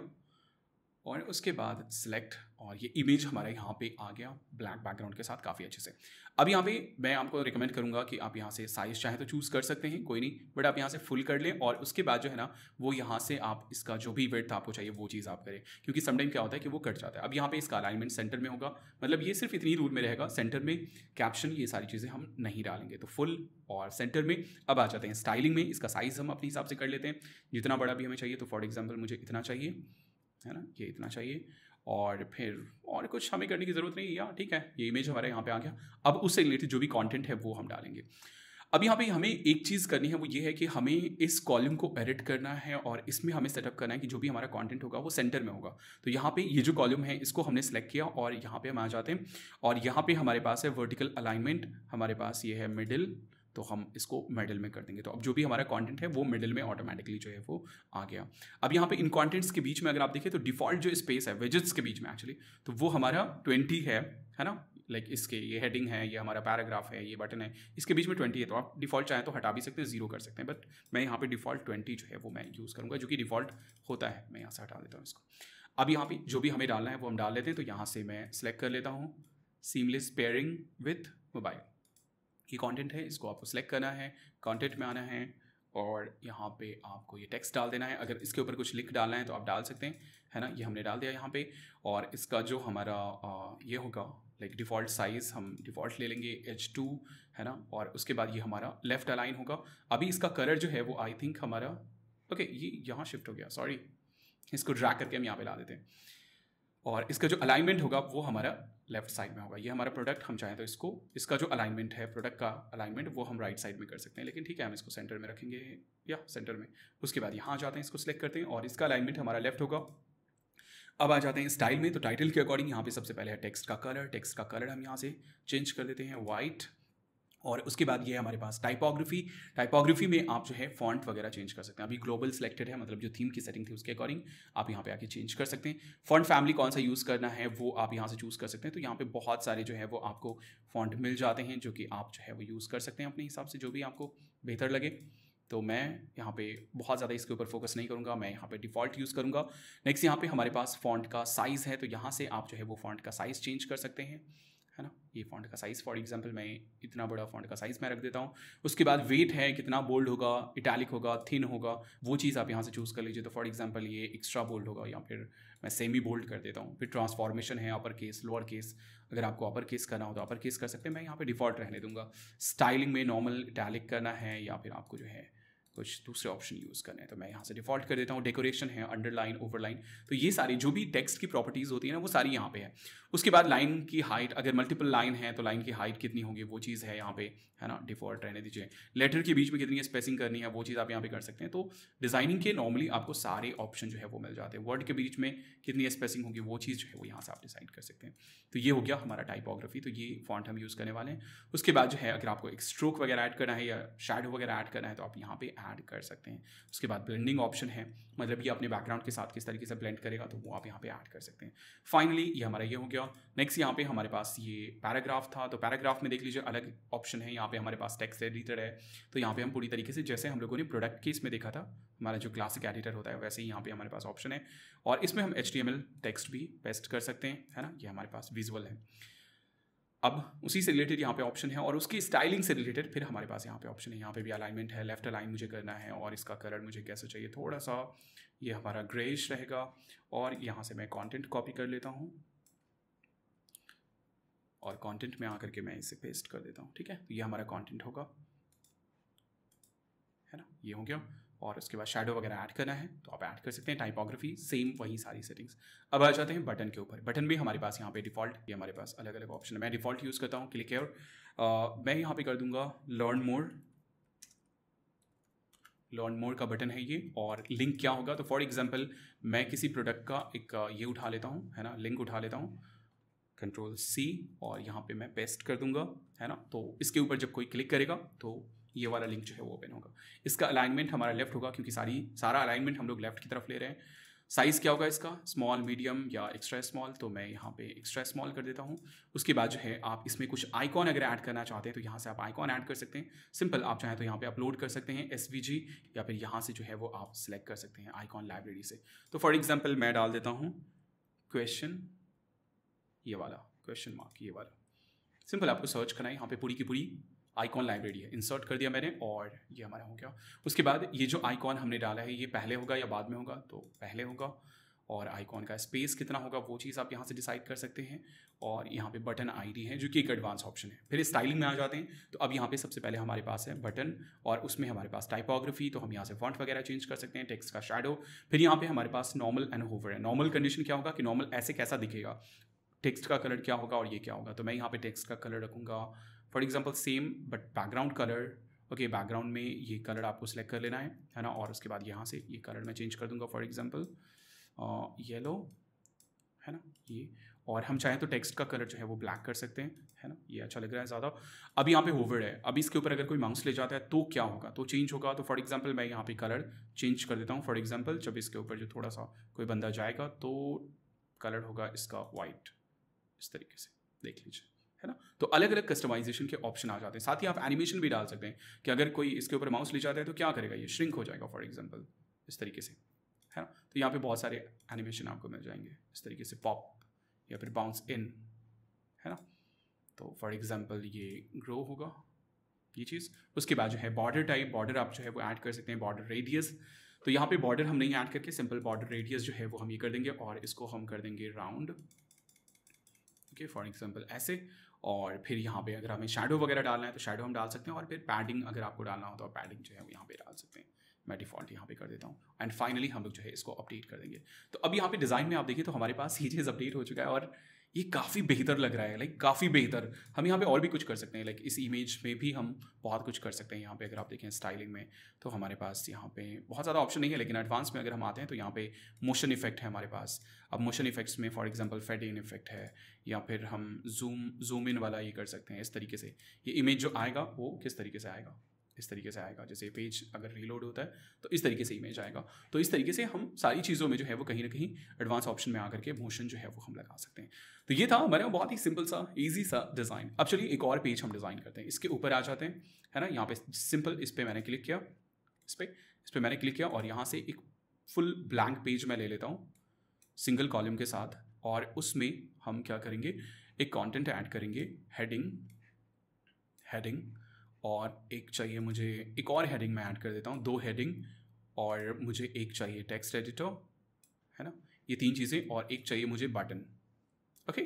और उसके बाद सिलेक्ट और ये इमेज हमारा यहाँ पे आ गया ब्लैक बैकग्राउंड के साथ काफ़ी अच्छे से अब यहाँ पे मैं आपको रिकमेंड करूँगा कि आप यहाँ से साइज़ चाहे तो चूज़ कर सकते हैं कोई नहीं बट आप यहाँ से फुल कर लें और उसके बाद जो है ना वो यहाँ से आप इसका जो भी वेट आपको चाहिए वो चीज़ आप करें क्योंकि समटाइम क्या होता है कि वो कट जाता है अब यहाँ पर इसका अलाइनमेंट सेंटर में होगा मतलब ये सिर्फ इतनी दूर में रहेगा सेंटर में कैप्शन ये सारी चीज़ें हम नहीं डालेंगे तो फुल और सेंटर में अब आ जाते हैं स्टाइलिंग में इसका साइज़ हम अपने हिसाब से कर लेते हैं जितना बड़ा भी हमें चाहिए तो फॉर एग्जाम्पल मुझे इतना चाहिए है ना ये इतना चाहिए और फिर और कुछ हमें करने की ज़रूरत नहीं या ठीक है ये इमेज हमारे यहाँ पे आ गया अब उससे रिलेटेड जो भी कंटेंट है वो हम डालेंगे अब यहाँ पे हमें एक चीज़ करनी है वो ये है कि हमें इस कॉलम को एडिट करना है और इसमें हमें सेटअप करना है कि जो भी हमारा कंटेंट होगा वो सेंटर में होगा तो यहाँ पे ये जो कॉलम है इसको हमने सेलेक्ट किया और यहाँ पे हम आ जाते हैं और यहाँ पे हमारे पास है वर्टिकल अलाइनमेंट हमारे पास ये है मिडिल तो हम इसको मेडल में कर देंगे तो अब जो भी हमारा कंटेंट है वो मिडल में ऑटोमेटिकली जो है वो आ गया अब यहाँ पे इन कंटेंट्स के बीच में अगर आप देखें तो डिफॉल्ट जो स्पेस है वेजिट्स के बीच में एक्चुअली तो वो हमारा ट्वेंटी है है ना लाइक like इसके ये हेडिंग है ये हमारा पैराग्राफ है ये बटन है इसके बीच में ट्वेंटी है तो आप डिफॉल्ट चाहें तो हटा भी सकते हैं जीरो कर सकते हैं बट मैं यहाँ पे डिफॉल्ट ट्वेंटी जो है वो मैं यूज़ करूँगा जो कि डिफॉल्ट होता है मैं यहाँ से हटा देता हूँ इसको अब यहाँ पे जो भी हमें डालना है वो हम डाल लेते हैं तो यहाँ से मैं सेलेक्ट कर लेता हूँ सीमलेस पेयरिंग विथ मोबाइल ये कंटेंट है इसको आपको सेलेक्ट करना है कंटेंट में आना है और यहाँ पे आपको ये टेक्स्ट डाल देना है अगर इसके ऊपर कुछ लिंक डालना है तो आप डाल सकते हैं है ना ये हमने डाल दिया यहाँ पे और इसका जो हमारा आ, ये होगा लाइक डिफ़ॉल्ट साइज़ हम डिफ़ॉल्ट ले लेंगे एच टू है ना और उसके बाद ये हमारा लेफ़्ट अलाइन होगा अभी इसका कलर जो है वो आई थिंक हमारा ओके ये यहाँ शिफ्ट हो गया सॉरी इसको ड्रैक करके हम यहाँ पे ला देते हैं और इसका जो अलाइनमेंट होगा वो हमारा लेफ्ट साइड में होगा ये हमारा प्रोडक्ट हम चाहें तो इसको इसका जो अलाइनमेंट है प्रोडक्ट का अलाइनमेंट वो हम राइट साइड में कर सकते हैं लेकिन ठीक है हम इसको सेंटर में रखेंगे या सेंटर में उसके बाद यहाँ जाते हैं इसको सिलेक्ट करते हैं और इसका अलाइनमेंट हमारा लेफ्ट होगा अब आ जाते हैं स्टाइल में तो टाइटल के अकॉर्डिंग यहाँ पे सबसे पहले है टेक्स्ट का कलर टेक्स्ट का कलर हम यहाँ से चेंज कर देते हैं वाइट और उसके बाद ये हमारे पास टाइपोग्राफी टाइपोग्राफी में आप जो है फॉन्ट वगैरह चेंज कर सकते हैं अभी ग्लोबल सिलेक्टेड है मतलब जो थीम की सेटिंग थी उसके अकॉर्डिंग आप यहाँ पे आके चेंज कर सकते हैं फॉन्ट फैमिली कौन सा यूज़ करना है वो आप यहाँ से चूज़ कर सकते हैं तो यहाँ पे बहुत सारे जो है वो आपको फॉन्ट मिल जाते हैं जो कि आप जो है वो यूज़ कर सकते हैं अपने हिसाब से जो भी आपको बेहतर लगे तो मैं यहाँ पे बहुत ज़्यादा इसके ऊपर फोकस नहीं करूँगा मैं यहाँ पे डिफ़ॉल्ट यूज़ करूँगा नेक्स्ट यहाँ पे हमारे पास फॉन्ट का साइज़ है तो यहाँ से आप जो है वो फॉन्ट का साइज़ चेंज कर सकते हैं ये फ़ॉन्ट का साइज़ फॉर एग्जांपल मैं इतना बड़ा फ़ॉन्ट का साइज़ मैं रख देता हूँ उसके बाद वेट है कितना बोल्ड होगा इटैलिक होगा थिन होगा वो चीज़ आप यहाँ से चूज़ कर लीजिए तो फॉर एग्जाम्पल ये एक्स्ट्रा बोल्ड होगा या फिर मैं सेमी बोल्ड कर देता हूँ फिर ट्रांसफॉर्मेशन है अपर केस लोअर केस अगर आपको अपर केस करना हो तो अपर केस कर सकते हैं मैं यहाँ पर डिफ़ॉल्ट रहने दूंगा स्टाइलिंग में नॉर्मल इटैलिक करना है या फिर आपको जो है कुछ दूसरे ऑप्शन यूज़ करने तो मैं यहाँ से डिफ़ॉल्ट कर देता हूँ डेकोरेशन है अंडरलाइन ओवरलाइन तो ये सारी जो भी टेक्स्ट की प्रॉपर्टीज़ होती है ना वो सारी यहाँ पे है उसके बाद लाइन की हाइट अगर मल्टीपल लाइन है तो लाइन की हाइट कितनी होगी वो चीज़ है यहाँ पे है ना डिफ़ॉल्ट रहने दीजिए लेटर के बीच में कितनी स्पेसिंग करनी है वो चीज़ आप यहाँ पे कर सकते हैं तो डिज़ाइनिंग के नॉर्मली आपको सारे ऑप्शन जो है वो मिल जाते हैं वर्ड के बीच में कितनी स्पेसिंग होगी वो चीज़ जो है वो यहाँ से आप डिसाइड कर सकते हैं तो ये हो गया हमारा टाइपोग्राफी तो ये फॉन्ट हम यूज़ करने वाले हैं उसके बाद जो है अगर आपको एक स्ट्रोक वगैरह ऐड करना है या शेडो वगैरह ऐड करना है तो आप यहाँ पर ऐड कर सकते हैं उसके बाद ब्लेंडिंग ऑप्शन है मतलब ये अपने बैकग्राउंड के साथ किस तरीके से ब्लेंड करेगा तो वो आप यहाँ पे ऐड कर सकते हैं फाइनली ये हमारा ये हो गया नेक्स्ट यहाँ पे हमारे पास ये पैराग्राफ था तो पैराग्राफ में देख लीजिए अलग ऑप्शन है यहाँ पे हमारे पास टेक्स्ट एडिटर है तो यहाँ पे हम पूरी तरीके से जैसे हम लोगों ने प्रोडक्ट केस में देखा था हमारा जो क्लासिक एडिटर होता है वैसे ही यहाँ पे हमारे पास ऑप्शन है और इसमें हम एच टेक्स्ट भी पेस्ट कर सकते हैं है ना ये हमारे पास विजुअल है अब उसी से रिलेटेड यहाँ पे ऑप्शन है और उसकी स्टाइलिंग से रिलेटेड फिर हमारे पास यहाँ पे ऑप्शन है यहाँ पे भी अलाइनमेंट है लेफ्ट अलाइन मुझे करना है और इसका कलर मुझे कैसे चाहिए थोड़ा सा ये हमारा ग्रेश रहेगा और यहाँ से मैं कंटेंट कॉपी कर लेता हूँ और कंटेंट में आकर के मैं इसे पेस्ट कर देता हूँ ठीक है तो ये हमारा कॉन्टेंट होगा है ना ये हो गया और उसके बाद शेडो वगैरह ऐड करना है तो आप ऐड कर सकते हैं टाइपोग्राफी सेम वही सारी सेटिंग्स अब आ जाते हैं बटन के ऊपर बटन भी हमारे पास यहाँ पे डिफॉल्ट ये हमारे पास अलग अलग ऑप्शन है मैं डिफॉल्ट यूज़ करता हूँ क्लिक और मैं यहाँ पे कर दूंगा लर्न मोर लर्न मोर का बटन है ये और लिंक क्या होगा तो फॉर एग्जाम्पल मैं किसी प्रोडक्ट का एक ये उठा लेता हूँ है ना लिंक उठा लेता हूँ कंट्रोल सी और यहाँ पे मैं पेस्ट कर दूंगा है ना तो इसके ऊपर जब कोई क्लिक करेगा तो ये वाला लिंक जो है वो ओपन होगा इसका अलाइनमेंट हमारा लेफ्ट होगा क्योंकि सारी सारा अलाइनमेंट हम लोग लेफ्ट की तरफ ले रहे हैं साइज़ क्या होगा इसका स्मॉल मीडियम या एक्स्ट्रा स्मॉल तो मैं यहाँ पे एक्स्ट्रा स्मॉल कर देता हूँ उसके बाद जो है आप इसमें कुछ आइकॉन अगर ऐड करना चाहते हैं तो यहाँ से आप आइकॉन ऐड कर सकते हैं सिंपल आप चाहें तो यहाँ पे अपलोड कर सकते हैं एस या फिर यहाँ से जो है वो आप सिलेक्ट कर सकते हैं आइकॉन लाइब्रेरी से तो फॉर एग्जाम्पल मैं डाल देता हूँ क्वेश्चन ये वाला क्वेश्चन मार्क ये वाला सिंपल आपको सर्च करना है यहाँ पे पूरी की पूरी आइकॉन लाइब्रेरी है इंसर्ट कर दिया मैंने और ये हमारा हो गया उसके बाद ये जो आइकॉन हमने डाला है ये पहले होगा या बाद में होगा तो पहले होगा और आइकॉन का स्पेस कितना होगा वो चीज़ आप यहाँ से डिसाइड कर सकते हैं और यहाँ पे बटन आईडी है जो कि एक एडवांस ऑप्शन है फिर स्टाइलिंग में आ जाते हैं तो अब यहाँ पे सबसे पहले हमारे पास है बटन और उसमें हमारे पास टाइपोग्राफी तो हम यहाँ से फॉन्ट वगैरह चेंज कर सकते हैं टेक्स्ट का शेडो फिर यहाँ पे हमारे पास नॉर्मल एंड होवर है नॉर्मल कंडीशन क्या होगा कि नॉर्मल ऐसे कैसा दिखेगा टेक्स्ट का कलर क्या होगा और ये क्या होगा तो मैं यहाँ पे टेक्स्ट का कलर रखूँगा for example same but background colour okay background में ये कलर आपको सेलेक्ट कर लेना है है ना और उसके बाद यहाँ से ये कलर मैं चेंज कर दूंगा फॉर एग्जाम्पल येलो है ना ये और हम चाहें तो टेक्स्ट का कलर जो है वो ब्लैक कर सकते हैं है ना ये अच्छा लग रहा है ज़्यादा अभी यहाँ पे होवर्ड है अभी इसके ऊपर अगर कोई माउस ले जाता है तो क्या होगा तो चेंज होगा तो फॉर एग्जाम्पल मैं यहाँ पे कलर चेंज कर देता हूँ फॉर एग्ज़ाम्पल जब इसके ऊपर जो थोड़ा सा कोई बंदा जाएगा तो कलर होगा इसका वाइट इस तरीके से देख लीजिए है ना तो अलग अलग कस्टमाइजेशन के ऑप्शन आ जाते हैं साथ ही आप एनिमेशन भी डाल सकते हैं कि अगर कोई इसके ऊपर माउस ले जाता है तो क्या करेगा ये श्रिंक हो जाएगा फॉर एग्जाम्पल इस तरीके से है ना तो यहाँ पे बहुत सारे एनिमेशन आपको मिल जाएंगे इस तरीके से पॉप या फिर बाउंस इन है ना तो फॉर एग्ज़ाम्पल ये ग्रो होगा ये चीज़ उसके बाद जो है बॉर्डर टाइप बॉर्डर आप जो है वो ऐड कर सकते हैं बॉर्डर रेडियस तो यहाँ पे बॉर्डर हम नहीं ऐड करके सिंपल बॉर्डर रेडियस जो है वो हम ये कर देंगे और इसको हम कर देंगे राउंड ओके फॉर एग्जाम्पल ऐसे और फिर यहाँ पे अगर हमें शेडो वगैरह डालना है तो शेडो हम डाल सकते हैं और फिर पैडिंग अगर आपको डालना हो तो पैडिंग जो है वो यहाँ पे डाल सकते हैं मैं डिफ़ॉल्ट यहाँ पे कर देता हूँ एंड फाइनली हम लोग जो है इसको अपडेट कर देंगे तो अब यहाँ पे डिज़ाइन में आप देखिए तो हमारे पास ये चीज़ अपडेट हो चुका है और ये काफ़ी बेहतर लग रहा है लाइक काफ़ी बेहतर हम यहाँ पे और भी कुछ कर सकते हैं लाइक इस इमेज में भी हम बहुत कुछ कर सकते हैं यहाँ पे अगर आप देखें स्टाइलिंग में तो हमारे पास यहाँ पे बहुत ज़्यादा ऑप्शन नहीं है लेकिन एडवांस में अगर हम आते हैं तो यहाँ पे मोशन इफेक्ट है हमारे पास अब मोशन इफेक्ट्स में for example fade in effect है या फिर हम जूम जूम इन वाला ये कर सकते हैं इस तरीके से ये इमेज जो आएगा वो किस तरीके से आएगा इस तरीके से आएगा जैसे पेज अगर रीलोड होता है तो इस तरीके से इमेज आएगा तो इस तरीके से हम सारी चीज़ों में जो है वो कहीं ना कहीं एडवांस ऑप्शन में आकर के मोशन जो है वो हम लगा सकते हैं तो ये था हमारे बहुत ही सिंपल सा ईजी सा डिज़ाइन अब चलिए एक और पेज हम डिज़ाइन करते हैं इसके ऊपर आ जाते हैं है ना यहाँ पे सिंपल इस पर मैंने क्लिक किया इस पर इस पर मैंने क्लिक किया और यहाँ से एक फुल ब्लैंक पेज मैं ले लेता हूँ सिंगल कॉलम के साथ और उसमें हम क्या करेंगे एक कंटेंट ऐड करेंगे हेडिंग हेडिंग और एक चाहिए मुझे एक और हेडिंग मैं ऐड कर देता हूँ दो हेडिंग और मुझे एक चाहिए टेक्स्ट एडिटर है ना ये तीन चीज़ें और एक चाहिए मुझे बटन ओके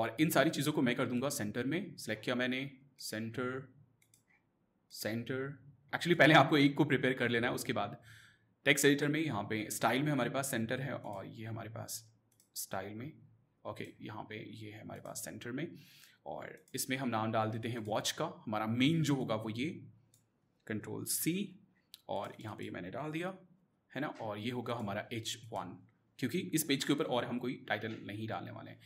और इन सारी चीज़ों को मैं कर दूंगा सेंटर में सेलेक्ट किया मैंने सेंटर सेंटर एक्चुअली पहले आपको एक को प्रिपेयर कर लेना है उसके बाद टेक्स्ट एडिटर में यहाँ पे स्टाइल में हमारे पास सेंटर है और ये हमारे पास स्टाइल में ओके यहाँ पे ये है हमारे पास सेंटर में और इसमें हम नाम डाल देते हैं वॉच का हमारा मेन जो होगा वो ये कंट्रोल सी और यहाँ पे ये मैंने डाल दिया है ना और ये होगा हमारा एच वन क्योंकि इस पेज के ऊपर और हम कोई टाइटल नहीं डालने वाले हैं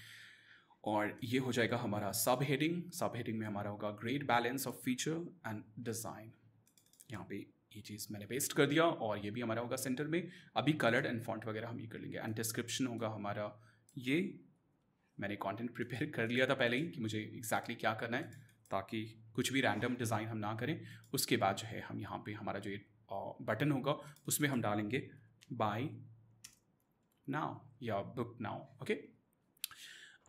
और ये हो जाएगा हमारा सब हेडिंग सब हेडिंग में हमारा होगा great balance of feature and design यहाँ पे ये चीज़ मैंने पेस्ट कर दिया और ये भी हमारा होगा सेंटर में अभी कलर्ड एंड फॉन्ट वगैरह हम ये कर लेंगे एंड डिस्क्रिप्शन होगा हमारा ये मैंने कंटेंट प्रिपेयर कर लिया था पहले ही कि मुझे एग्जैक्टली exactly क्या करना है ताकि कुछ भी रैंडम डिज़ाइन हम ना करें उसके बाद जो है हम यहाँ पे हमारा जो ये बटन होगा उसमें हम डालेंगे बाय नाउ या बुक नाउ ओके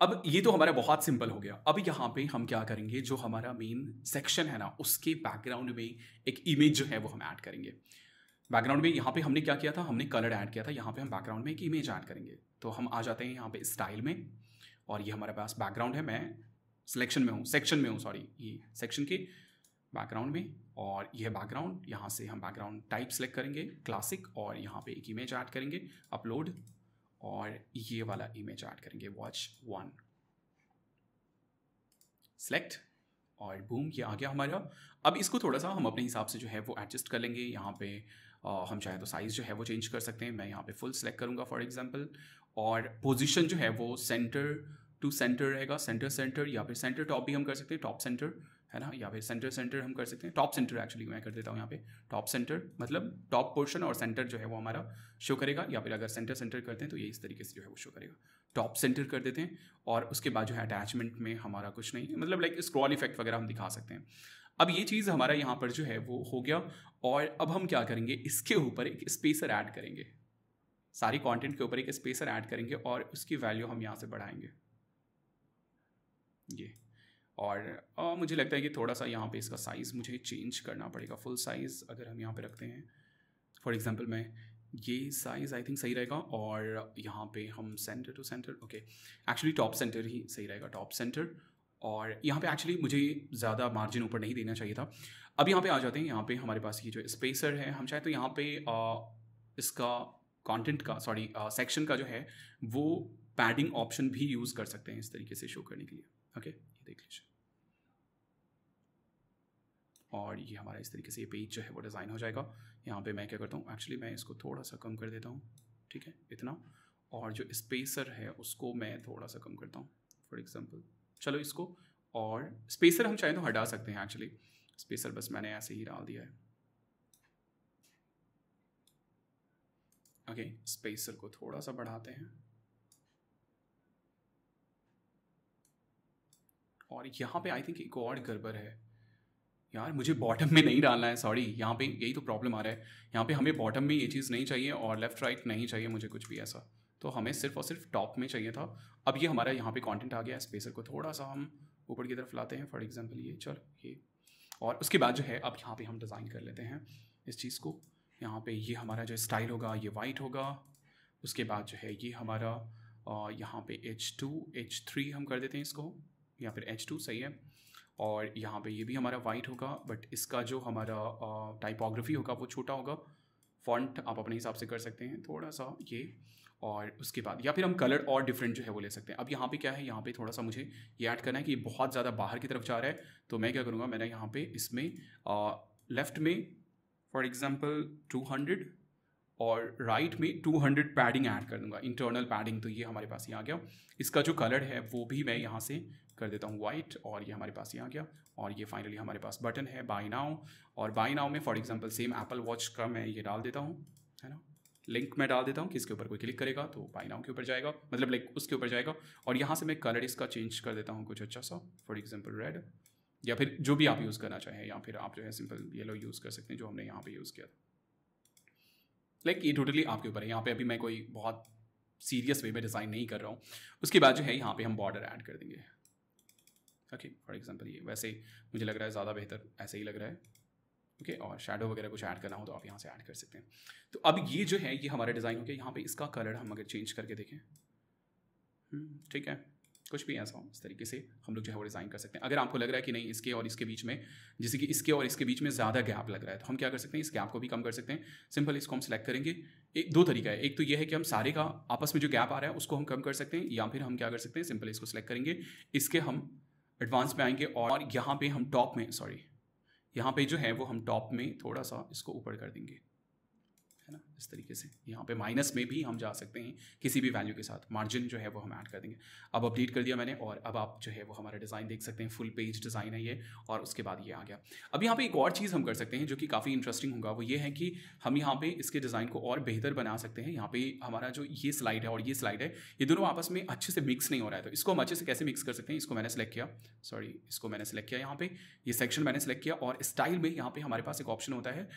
अब ये तो हमारा बहुत सिंपल हो गया अब यहाँ पे हम क्या करेंगे जो हमारा मेन सेक्शन है ना उसके बैकग्राउंड में एक इमेज जो है वो हम ऐड करेंगे बैकग्राउंड में यहाँ पे हमने क्या किया था हमने कलर ऐड किया था यहाँ पे हम बैकग्राउंड में एक इमेज ऐड करेंगे तो हम आ जाते हैं यहाँ पे स्टाइल में और ये हमारे पास बैकग्राउंड है मैं सिलेक्शन में हूँ सेक्शन में हूँ सॉरी ये सेक्शन के बैकग्राउंड में और यह बैकग्राउंड यहाँ से हम बैकग्राउंड टाइप सेलेक्ट करेंगे क्लासिक और यहाँ पे एक इमेज ऐड करेंगे अपलोड और ये वाला इमेज ऐड करेंगे वॉच वन सेलेक्ट और बूम ये आ गया हमारा अब इसको थोड़ा सा हम अपने हिसाब से जो है वो एडजस्ट कर लेंगे यहाँ पे आ, हम चाहे तो साइज़ जो है वो चेंज कर सकते हैं मैं यहाँ पे फुल सेलेक्ट करूँगा फॉर एग्जांपल और पोजीशन जो है वो सेंटर टू सेंटर रहेगा सेंटर सेंटर या फिर सेंटर टॉप भी हम कर सकते हैं टॉप सेंटर है ना या फिर सेंटर सेंटर हम कर सकते हैं टॉप सेंटर एक्चुअली मैं कर देता हूँ यहाँ पे टॉप सेंटर मतलब टॉप पोर्शन और सेंटर जो है वो हमारा शो करेगा या फिर अगर सेंटर सेंटर करते हैं तो ये इस तरीके से जो है वो शो करेगा टॉप सेंटर कर देते हैं और उसके बाद जो है अटैचमेंट में हमारा कुछ नहीं मतलब लाइक स्क्रॉल इफेक्ट वगैरह हम दिखा सकते हैं अब ये चीज़ हमारा यहाँ पर जो है वो हो गया और अब हम क्या करेंगे इसके ऊपर एक स्पेसर ऐड करेंगे सारी कंटेंट के ऊपर एक स्पेसर ऐड करेंगे और उसकी वैल्यू हम यहाँ से बढ़ाएंगे ये और आ, मुझे लगता है कि थोड़ा सा यहाँ पे इसका साइज़ मुझे चेंज करना पड़ेगा फुल साइज़ अगर हम यहाँ पे रखते हैं फॉर एग्जांपल मैं ये साइज़ आई थिंक सही रहेगा और यहाँ पे हम centre to centre okay actually top centre ही सही रहेगा टॉप सेंटर और यहाँ पे एक्चुअली मुझे ज़्यादा मार्जिन ऊपर नहीं देना चाहिए था अब यहाँ पे आ जाते हैं यहाँ पे हमारे पास ये जो स्पेसर है हम चाहे तो यहाँ पे आ, इसका कंटेंट का सॉरी सेक्शन uh, का जो है वो पैडिंग ऑप्शन भी यूज़ कर सकते हैं इस तरीके से शो करने के लिए ओके ये देख लीजिए और ये हमारा इस तरीके से ये पेज जो है वो डिज़ाइन हो जाएगा यहाँ पे मैं क्या करता हूँ एक्चुअली मैं इसको थोड़ा सा कम कर देता हूँ ठीक है इतना और जो स्पेसर है उसको मैं थोड़ा सा कम करता हूँ फॉर एग्ज़ाम्पल चलो इसको और स्पेसर हम चाहें तो हटा सकते हैं एक्चुअली स्पेसर बस मैंने ऐसे ही डाल दिया है ओके स्पेसर को थोड़ा सा बढ़ाते हैं और यहाँ पे आई थिंक एक और गड़बड़ है यार मुझे बॉटम में नहीं डालना है सॉरी यहाँ पे यही तो प्रॉब्लम आ रहा है यहाँ पे हमें बॉटम में ये चीज़ नहीं चाहिए और लेफ्ट राइट right नहीं चाहिए मुझे कुछ भी ऐसा तो हमें सिर्फ और सिर्फ टॉप में चाहिए था अब ये हमारा यहाँ पे कंटेंट आ गया है स्पेसर को थोड़ा सा हम ऊपर की तरफ लाते हैं फॉर एग्जाम्पल ये चल ये और उसके बाद जो है अब यहाँ पर हम डिज़ाइन कर लेते हैं इस चीज़ को यहाँ पे ये हमारा जो स्टाइल होगा ये वाइट होगा उसके बाद जो है ये हमारा यहाँ पे एच थ्री हम कर देते हैं इसको या फिर एच टू सही है और यहाँ पे ये भी हमारा वाइट होगा बट इसका जो हमारा टाइपोग्राफी होगा वो छोटा होगा फॉन्ट आप अपने हिसाब से कर सकते हैं थोड़ा सा ये और उसके बाद या फिर हम कलर और डिफरेंट जो है वो ले सकते हैं अब यहाँ पे क्या है यहाँ पे थोड़ा सा मुझे ये ऐड करना है कि बहुत ज़्यादा बाहर की तरफ जा रहा है तो मैं क्या करूँगा मैंने यहाँ पे इसमें लेफ़्ट में फॉर एग्जाम्पल टू हंड्रेड और राइट right में हंड्रेड पैडिंग ऐड कर दूंगा इंटरनल पैडिंग तो ये हमारे पास ही आ गया इसका जो कलर है वो भी मैं यहाँ से कर देता हूँ वाइट और ये हमारे पास ही आ गया और ये फाइनली हमारे पास बटन है बाई नाउ और बाई नाउ में for example same Apple watch का मैं ये डाल देता हूँ है ना लिंक मैं डाल देता हूँ कि इसके ऊपर कोई क्लिक करेगा तो बाई नाउ के ऊपर जाएगा मतलब लाइक उसके ऊपर जाएगा और यहाँ से मैं कलर इसका चेंज कर देता हूँ कुछ अच्छा सा फॉर एग्जाम्पल रेड या फिर जो भी आप यूज़ करना चाहें या फिर आप जो है सिंपल येलो यूज़ कर सकते हैं जो हमने यहाँ पे यूज़ किया लाइक ये टोटली आपके ऊपर है यहाँ पे अभी मैं कोई बहुत सीरियस वे में डिज़ाइन नहीं कर रहा हूँ उसके बाद जो है यहाँ पे हम बॉर्डर ऐड कर देंगे ओके फॉर एग्जांपल ये वैसे मुझे लग रहा है ज़्यादा बेहतर ऐसे ही लग रहा है ओके okay, और शेडो वगैरह कुछ ऐड करना हो तो आप यहाँ से ऐड कर सकते हैं तो अब ये जो है ये हमारा डिज़ाइन हो गया यहाँ पे इसका कलर हम अगर चेंज करके देखें हम्म, ठीक है कुछ भी ऐसा हो इस तरीके से हम लोग जो है वो डिज़ाइन कर सकते हैं अगर आपको लग रहा है कि नहीं इसके और इसके बीच में जैसे कि इसके और इसके बीच में ज़्यादा गैप लग रहा है तो हम क्या कर सकते हैं इस गैप को भी कम कर सकते हैं सिंपल इसको हम सेलेक्ट करेंगे एक दो तरीका है एक तो ये है कि हम सारे का आपस में जो गैप आ रहा है उसको हम कम कर सकते हैं या फिर हम क्या कर सकते हैं सिंपल इसको सेलेक्ट करेंगे इसके हम एडवांस में आएंगे और यहाँ पर हम टॉप में सॉरी यहाँ पर जो है वो हम टॉप में थोड़ा सा इसको ऊपर कर देंगे है ना इस तरीके से यहाँ पे माइनस में भी हम जा सकते हैं किसी भी वैल्यू के साथ मार्जिन जो है वो हम ऐड कर देंगे अब अपडेट कर दिया मैंने और अब आप जो है वो हमारा डिज़ाइन देख सकते हैं फुल पेज डिज़ाइन है ये और उसके बाद ये आ गया अब यहाँ पे एक और चीज़ हम कर सकते हैं जो कि काफ़ी इंटरेस्टिंग होगा वो ये है कि हम यहाँ पे इसके डिज़ाइन को और बेहतर बना सकते हैं यहाँ पे हमारा जो ये स्लाइड है और ये स्लाइड है ये दोनों आपस में अच्छे से मिक्स नहीं हो रहा है तो इसको हम अच्छे से कैसे मिक्स कर सकते हैं इसको मैंने सेलेक्ट किया सॉरी इसको मैंने सेलेक्ट किया यहाँ पे ये सेक्शन मैंने सेलेक्ट किया और स्टाइल में यहाँ पे हमारे पास एक ऑप्शन होता है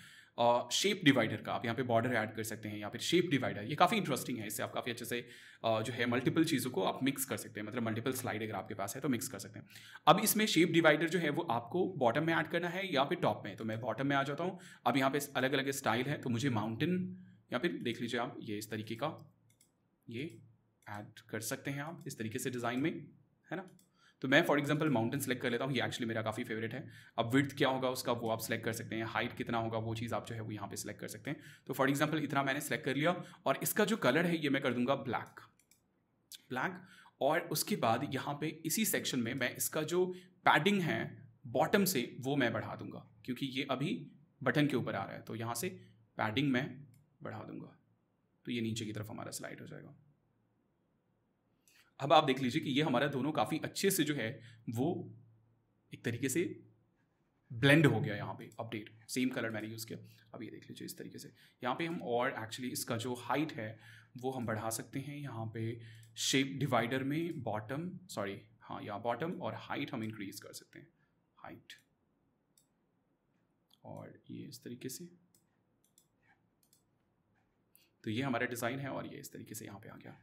शेप डिवाइडर का आप यहाँ पे बॉर्डर ऐड कर सकते हैं या फिर शेप डिवाइडर ये काफ़ी इंटरेस्टिंग है इससे आप काफ़ी अच्छे से uh, जो है मल्टीपल चीज़ों को आप मिक्स कर सकते हैं मतलब मल्टीपल स्लाइड अगर आपके पास है तो मिक्स कर सकते हैं अब इसमें शेप डिवाइडर जो है वो आपको बॉटम में ऐड करना है या फिर टॉप में तो मैं बॉटम में आ जाता हूँ अब यहाँ पे अलग अलग स्टाइल है तो मुझे माउंटेन या फिर देख लीजिए आप ये इस तरीके का ये ऐड कर सकते हैं आप इस तरीके से डिज़ाइन में है ना तो मैं फॉर एग्जाम्पल माउंटेन सेलेक्ट कर लेता हूँ ये एक्चुअली मेरा काफ़ी फेवरेट है अब विथ क्या होगा उसका वो आप सेलेक्ट कर सकते हैं हाइट कितना होगा वो चीज़ आप जो है वो यहाँ पे सेलेक्ट कर सकते हैं तो फॉर एग्जाम्पल इतना मैंने सेलेक्ट कर लिया और इसका जो कलर है ये मैं कर दूंगा ब्लैक ब्लैक और उसके बाद यहाँ पे इसी सेक्शन में मैं इसका जो पैडिंग है बॉटम से वो मैं बढ़ा दूंगा क्योंकि ये अभी बटन के ऊपर आ रहा है तो यहाँ से पैडिंग मैं बढ़ा दूंगा तो ये नीचे की तरफ हमारा स्लाइड हो जाएगा अब आप देख लीजिए कि ये हमारा दोनों काफ़ी अच्छे से जो है वो एक तरीके से ब्लेंड हो गया यहाँ पे अपडेट सेम कलर मैंने यूज़ किया अब ये देख लीजिए इस तरीके से यहाँ पे हम और एक्चुअली इसका जो हाइट है वो हम बढ़ा सकते हैं यहाँ पे शेप डिवाइडर में बॉटम सॉरी हाँ यहाँ बॉटम और हाइट हम इंक्रीज कर सकते हैं हाइट और ये इस तरीके से तो ये हमारा डिज़ाइन है और ये इस तरीके से यहाँ पे आ गया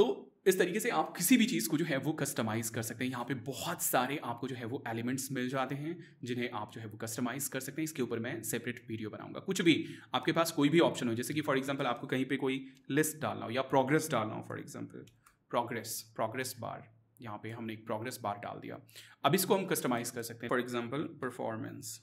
तो इस तरीके से आप किसी भी चीज़ को जो है वो कस्टमाइज कर सकते हैं यहाँ पे बहुत सारे आपको जो है वो एलिमेंट्स मिल जाते हैं जिन्हें आप जो है वो कस्टमाइज कर सकते हैं इसके ऊपर मैं सेपरेट वीडियो बनाऊंगा कुछ भी आपके पास कोई भी ऑप्शन हो जैसे कि फॉर एग्जांपल आपको कहीं पे कोई लिस्ट डालना हो या प्रोग्रेस डालना हो for example progress progress bar यहाँ पर हमने एक प्रोग्रेस बार डाल दिया अब इसको हम कस्टमाइज कर सकते हैं फॉर एग्जाम्पल परफॉर्मेंस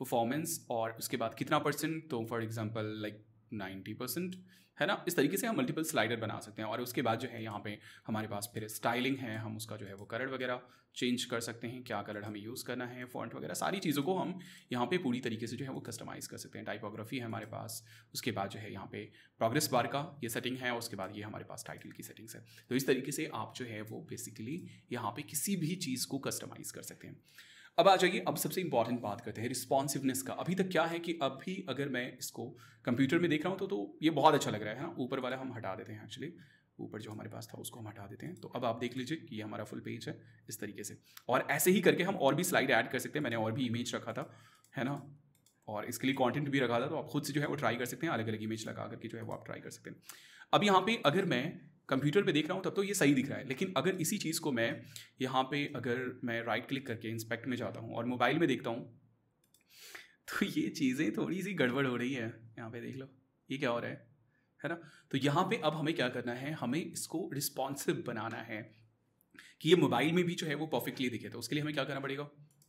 परफॉर्मेंस और उसके बाद कितना परसेंट तो for example like ninety percent है ना इस तरीके से हम मल्टीपल स्लाइडर बना सकते हैं और उसके बाद जो है यहाँ पे हमारे पास फिर स्टाइलिंग है हम उसका जो है वो कलर वगैरह चेंज कर सकते हैं क्या कलर हमें यूज़ करना है फॉन्ट वगैरह सारी चीज़ों को हम यहाँ पे पूरी तरीके से जो है वो कस्टमाइज़ कर सकते हैं टाइपोग्राफी है हमारे पास उसके बाद जो है यहाँ पे प्रोग्रेस बार का ये सेटिंग है उसके बाद ये हमारे पास टाइटल की सेटिंग्स है तो इस तरीके से आप जो है वो बेसिकली यहाँ पर किसी भी चीज़ को कस्टमाइज़ कर सकते हैं अब आ जाइए अब सबसे इंपॉर्टेंट बात करते हैं रिस्पॉन्सिवनेस का अभी तक क्या है कि अब भी अगर मैं इसको कंप्यूटर में देख रहा हूँ तो, तो ये बहुत अच्छा लग रहा है ना हाँ। ऊपर वाला हम हटा देते हैं एक्चुअली ऊपर जो हमारे पास था उसको हम हटा देते हैं तो अब आप देख लीजिए कि ये हमारा फुल पेज है इस तरीके से और ऐसे ही करके हम और भी स्लाइड ऐड कर सकते हैं मैंने और भी इमेज रखा था है ना और इसके लिए कंटेंट भी रखा था तो आप खुद से जो है वो ट्राई कर सकते हैं अलग अलग इमेज लगा करके जो है वो आप ट्राई कर सकते हैं अब यहाँ पे अगर मैं कंप्यूटर पे देख रहा हूँ तब तो ये सही दिख रहा है लेकिन अगर इसी चीज़ को मैं यहाँ पे अगर मैं राइट क्लिक करके इंस्पेक्ट में जाता हूँ और मोबाइल में देखता हूँ तो ये चीज़ें थोड़ी सी गड़बड़ हो रही है यहाँ पे देख लो ये क्या हो रहा है है ना तो यहाँ पे अब हमें क्या करना है हमें इसको रिस्पॉन्सिव बनाना है कि ये मोबाइल में भी जो है वो परफेक्टली दिखे तो उसके लिए हमें क्या करना पड़ेगा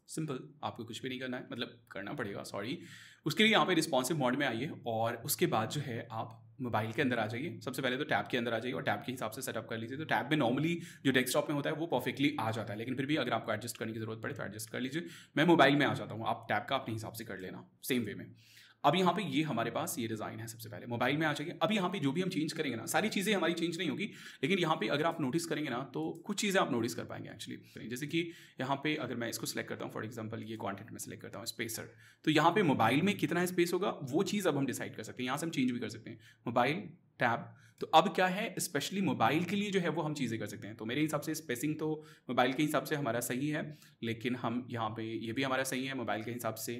सिंपल आपको कुछ भी नहीं करना है मतलब करना पड़ेगा सॉरी उसके लिए यहाँ पे रिस्पॉन्सिव मोड में आइए और उसके बाद जो है आप मोबाइल के अंदर आ जाइए सबसे पहले तो टैब के अंदर आ जाइए और टैब के हिसाब से सेटअप कर लीजिए तो टैब में नॉर्मली जो डेस्कटॉप में होता है वो परफेक्टली आ जाता है लेकिन फिर भी अगर आपको एडजस्ट करने की जरूरत पड़े तो एडजस्ट कर लीजिए मैं मोबाइल में आ जाता हूँ आप टैब का अपने हिसाब से कर लेना सेम वे में अब यहाँ पे ये हमारे पास ये डिज़ाइन है सबसे पहले मोबाइल में आ जाइए अब यहाँ पे जो भी हम चेंज करेंगे ना सारी चीज़ें हमारी चेंज नहीं होगी लेकिन यहाँ पे अगर आप नोटिस करेंगे ना तो कुछ चीज़ें आप नोटिस कर पाएंगे एक्चुअली जैसे कि यहाँ पे अगर मैं इसको सिलेक्ट करता हूँ फॉर एग्जाम्पल ये कॉन्टेंट में सिलेक्ट करता हूँ स्पेसर तो यहाँ पे मोबाइल में कितना स्पेस होगा वो चीज़ अब हम डिसाइड कर सकते हैं यहाँ से हम चेंज भी कर सकते हैं मोबाइल टैब तो अब क्या है स्पेशली मोबाइल के लिए जो है वो हम चीज़ें कर सकते हैं तो मेरे हिसाब से स्पेसिंग तो मोबाइल के हिसाब से हमारा सही है लेकिन हम यहाँ पे ये भी हमारा सही है मोबाइल के हिसाब से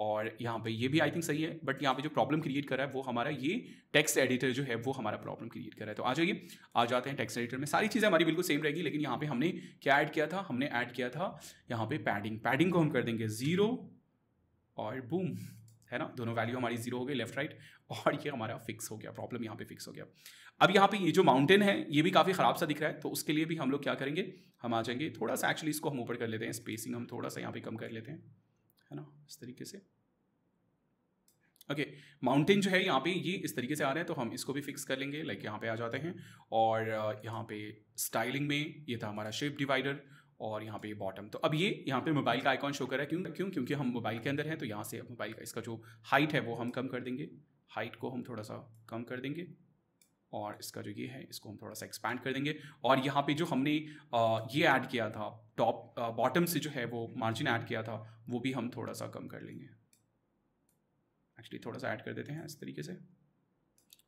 और यहाँ पे ये भी आई थिंक सही है बट यहाँ पे जो प्रॉब्लम क्रिएट कर रहा है वो हमारा ये टेक्स्ट एडिटर जो है वो हमारा प्रॉब्लम क्रिएट करा है तो आ जाइए आ जाते हैं टेक्स्ट एडिटर में सारी चीज़ें हमारी बिल्कुल सेम रहेगी लेकिन यहाँ पे हमने क्या ऐड किया था हमने ऐड किया था यहाँ पे पैडिंग पैडिंग को हम कर देंगे ज़ीरो और बूम है ना दोनों वैल्यू हमारी जीरो हो गई लेफ्ट राइट और ये हमारा फिक्स हो गया प्रॉब्लम यहाँ पे फिक्स हो गया अब यहाँ पे ये जो माउंटेन है ये भी काफ़ी ख़राब सा दिख रहा है तो उसके लिए भी हम लोग क्या करेंगे हम आ जाएंगे थोड़ा सा एक्चुअली इसको हम ऊपर कर लेते हैं स्पेसिंग हम थोड़ा सा यहाँ पे कम कर लेते हैं है ना इस तरीके से ओके okay, माउंटेन जो है यहाँ पे ये इस तरीके से आ रहे हैं तो हम इसको भी फिक्स कर लेंगे लाइक यहाँ पे आ जाते हैं और यहाँ पे स्टाइलिंग में ये था हमारा शेप डिवाइडर और यहाँ पे बॉटम तो अब ये यहाँ पे मोबाइल का आइकॉन शो कर रहा है क्यों क्यों क्योंकि हम मोबाइल के अंदर हैं तो यहाँ से मोबाइल का इसका जो हाइट है वो हम कम कर देंगे हाइट को हम थोड़ा सा कम कर देंगे और इसका जो ये है इसको हम थोड़ा सा एक्सपैंड कर देंगे और यहाँ पे जो हमने ये ऐड किया था टॉप बॉटम से जो है वो मार्जिन ऐड किया था वो भी हम थोड़ा सा कम कर लेंगे एक्चुअली थोड़ा सा ऐड कर देते हैं इस तरीके से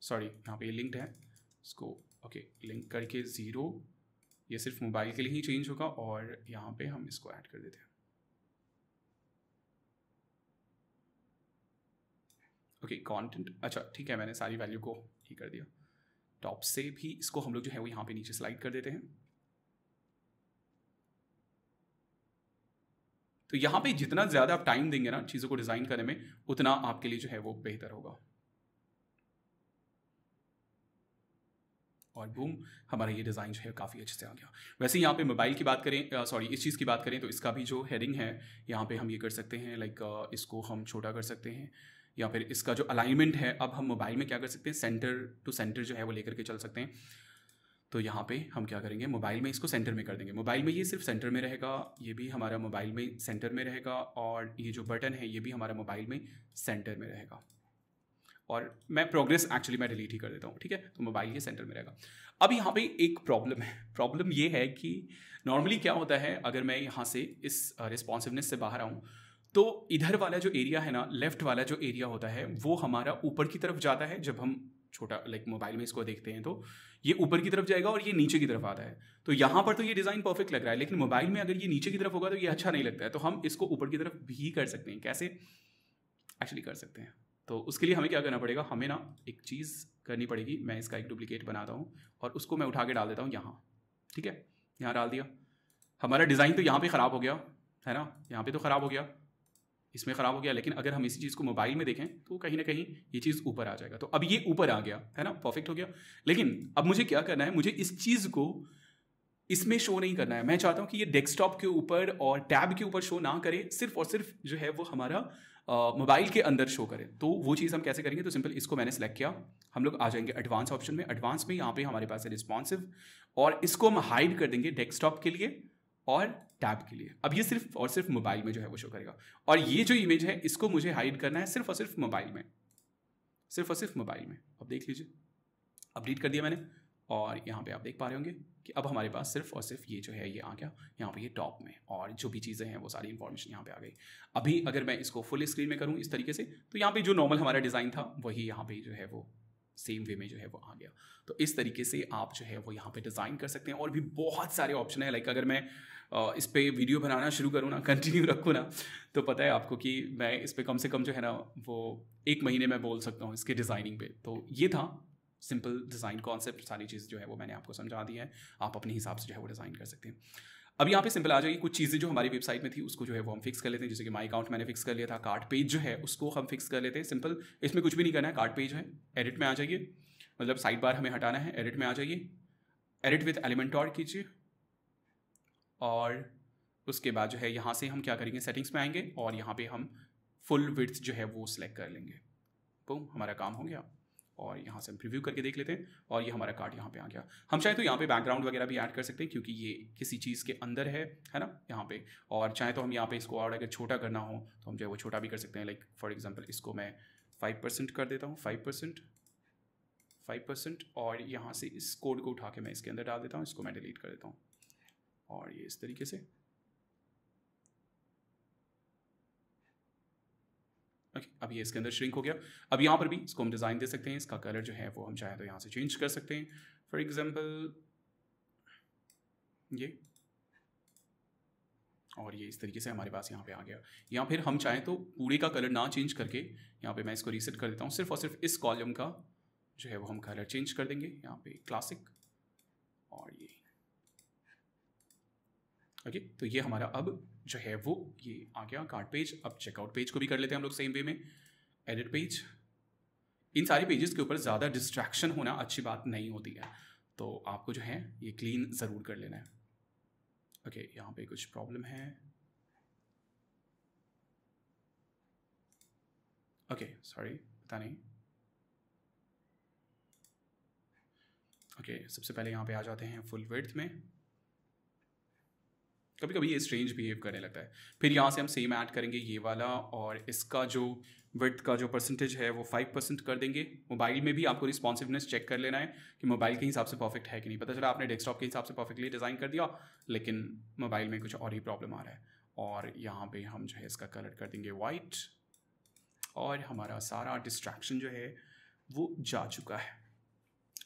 सॉरी यहाँ पे लिंक्ड है इसको ओके लिंक करके ज़ीरो ये सिर्फ मोबाइल के लिए ही चेंज होगा और यहाँ पे हम इसको ऐड कर देते हैं ओके okay, कंटेंट अच्छा ठीक है मैंने सारी वैल्यू को ही कर दिया टॉप से भी इसको हम लोग जो है वो यहाँ पे नीचे स्लाइड कर देते हैं तो यहाँ पे जितना ज़्यादा आप टाइम देंगे ना चीज़ों को डिज़ाइन करने में उतना आपके लिए जो है वो बेहतर होगा और बूम हमारा ये डिज़ाइन जो है काफ़ी अच्छे से आ गया वैसे यहाँ पे मोबाइल की बात करें सॉरी इस चीज़ की बात करें तो इसका भी जो हेडिंग है यहाँ पे हम ये कर सकते हैं लाइक इसको हम छोटा कर सकते हैं या फिर इसका जो अलाइनमेंट है अब हम मोबाइल में क्या कर सकते हैं सेंटर टू सेंटर जो है वो लेकर के चल सकते हैं तो यहाँ पे हम क्या करेंगे मोबाइल में इसको सेंटर में कर देंगे मोबाइल में ये सिर्फ सेंटर में रहेगा ये भी हमारा मोबाइल में सेंटर में रहेगा और ये जो बटन है ये भी हमारा मोबाइल में सेंटर में रहेगा और मैं प्रोग्रेस एक्चुअली मैं डिलीट ही कर देता हूँ ठीक है तो मोबाइल ये सेंटर में रहेगा अब यहाँ पे एक प्रॉब्लम है प्रॉब्लम ये है कि नॉर्मली क्या होता है अगर मैं यहाँ से इस रिस्पॉन्सिवनेस से बाहर आऊँ तो इधर वाला जो एरिया है ना लेफ्ट वाला जो एरिया होता है वो हमारा ऊपर की तरफ जाता है जब हम छोटा लाइक मोबाइल में इसको देखते हैं तो ये ऊपर की तरफ जाएगा और ये नीचे की तरफ आता है तो यहाँ पर तो ये डिज़ाइन परफेक्ट लग रहा है लेकिन मोबाइल में अगर ये नीचे की तरफ होगा तो ये अच्छा नहीं लगता है तो हम इसको ऊपर की तरफ भी कर सकते हैं कैसे एक्चुअली कर सकते हैं तो उसके लिए हमें क्या करना पड़ेगा हमें ना एक चीज़ करनी पड़ेगी मैं इसका एक डुप्लीकेट बनाता हूँ और उसको मैं उठा के डाल देता हूँ यहाँ ठीक है यहाँ डाल दिया हमारा डिज़ाइन तो यहाँ पर ख़राब हो गया है ना यहाँ पर तो ख़राब हो गया इसमें ख़राब हो गया लेकिन अगर हम इसी चीज़ को मोबाइल में देखें तो कहीं ना कहीं ये चीज़ ऊपर आ जाएगा तो अब ये ऊपर आ गया है ना परफेक्ट हो गया लेकिन अब मुझे क्या करना है मुझे इस चीज़ को इसमें शो नहीं करना है मैं चाहता हूँ कि ये डेस्कटॉप के ऊपर और टैब के ऊपर शो ना करे सिर्फ और सिर्फ जो है वो हमारा मोबाइल के अंदर शो करे तो वो चीज़ हम कैसे करेंगे तो सिंपल इसको मैंने सेलेक्ट किया हम लोग आ जाएंगे एडवांस ऑप्शन में एडवांस में यहाँ पे हमारे पास है रिस्पॉन्सिव और इसको हम हाइड कर देंगे डेस्कटॉप के लिए और टैब के लिए अब ये सिर्फ और सिर्फ मोबाइल में जो है वो शो करेगा और ये जो इमेज है इसको मुझे हाइड करना है सिर्फ और सिर्फ मोबाइल में सिर्फ और सिर्फ मोबाइल में अब देख लीजिए अपडेट कर दिया मैंने और यहाँ पे आप देख पा रहे होंगे कि अब हमारे पास सिर्फ और सिर्फ ये जो है ये आ गया यहाँ पे ये टॉप में और जो भी चीज़ें हैं वो सारी इन्फॉर्मेशन यहाँ पे आ गई अभी अगर मैं इसको फुल स्क्रीन में करूँ इस तरीके से तो यहाँ पे जो नॉर्मल हमारा डिज़ाइन था वही यहाँ पे जो है वो सेम वे में जो है वो आ गया तो इस तरीके से आप जो है वो यहाँ पे डिज़ाइन कर सकते हैं और भी बहुत सारे ऑप्शन है लाइक अगर मैं इस पर वीडियो बनाना शुरू करूँ ना कंटिन्यू रखूँ ना तो पता है आपको कि मैं इस पर कम से कम जो है ना वो एक महीने में बोल सकता हूँ इसके डिज़ाइनिंग पे तो ये था सिंपल डिज़ाइन कॉन्सेप्ट सारी चीज़ जो है वो मैंने आपको समझा दी है आप अपने हिसाब से जो है वो डिज़ाइन कर सकते हैं अब यहाँ पे सिंपल आ जाएगी कुछ चीज़ें जो हमारी वेबसाइट में थी उसको जो है वो हम फिक्स कर लेते हैं जैसे कि माई अकाउंट मैंने फिक्स कर लिया था कार्ड पेज जो है उसको हम फिक्स कर लेते हैं सिंपल इसमें कुछ भी नहीं करना है कार्ड पेज है एडिट में आ जाइए मतलब साइड बार हमें हटाना है एडिट में आ जाइए एडिट विथ एलिमेंट और कीजिए और उसके बाद जो है यहाँ से हम क्या करेंगे सेटिंग्स में आएंगे और यहाँ पे हम फुल विथ्स जो है वो सिलेक्ट कर लेंगे बूम हमारा काम हो गया और यहाँ से हम प्रिव्यू करके देख लेते हैं और ये हमारा कार्ड यहाँ पे आ गया हम चाहे तो यहाँ पे बैकग्राउंड वगैरह भी ऐड कर सकते हैं क्योंकि ये किसी चीज़ के अंदर है है ना यहाँ पे और चाहे तो हम यहाँ पे इसको और अगर छोटा करना हो तो हम जो है वो छोटा भी कर सकते हैं लाइक फॉर एग्जाम्पल इसको मैं फाइव परसेंट कर देता हूँ फाइव परसेंट फाइव परसेंट और यहाँ से इस कोड को उठा के मैं इसके अंदर डाल देता हूँ इसको मैं डिलीट कर देता हूँ और ये इस तरीके से ओके okay, अब ये इसके अंदर श्रिंक हो गया अब यहाँ पर भी इसको हम डिज़ाइन दे सकते हैं इसका कलर जो है वो हम चाहे तो यहाँ से चेंज कर सकते हैं फॉर एग्ज़ाम्पल ये और ये इस तरीके से हमारे पास यहाँ पे आ गया या फिर हम चाहें तो पूरे का कलर ना चेंज करके यहाँ पे मैं इसको रीसेट कर देता हूँ सिर्फ और सिर्फ इस कॉलम का जो है वो हम कलर चेंज कर देंगे यहाँ पे क्लासिक और ये ओके तो ये हमारा अब जो है वो ये आ गया कार्ड पेज अब चेकआउट पेज को भी कर लेते हैं हम लोग सेम वे में एडिट पेज इन सारे पेजेस के ऊपर ज़्यादा डिस्ट्रैक्शन होना अच्छी बात नहीं होती है तो आपको जो है ये क्लीन ज़रूर कर लेना है ओके okay, यहाँ पे कुछ प्रॉब्लम है ओके सॉरी पता नहीं ओके okay, सबसे पहले यहाँ पे आ जाते हैं फुल वेथ में कभी कभी ये स्ट्रेंज बिहेव करने लगता है फिर यहाँ से हम सेम ऐड करेंगे ये वाला और इसका जो विथ का जो परसेंटेज है वो फाइव परसेंट कर देंगे मोबाइल में भी आपको रिस्पॉन्सिवनेस चेक कर लेना है कि मोबाइल के हिसाब से परफेक्ट है कि नहीं पता चला आपने डेस्कटॉप के हिसाब से परफेक्टली डिज़ाइन कर दिया लेकिन मोबाइल में कुछ और ही प्रॉब्लम आ रहा है और यहाँ पे हम जो है इसका कलर कर देंगे वाइट और हमारा सारा डिस्ट्रैक्शन जो है वो जा चुका है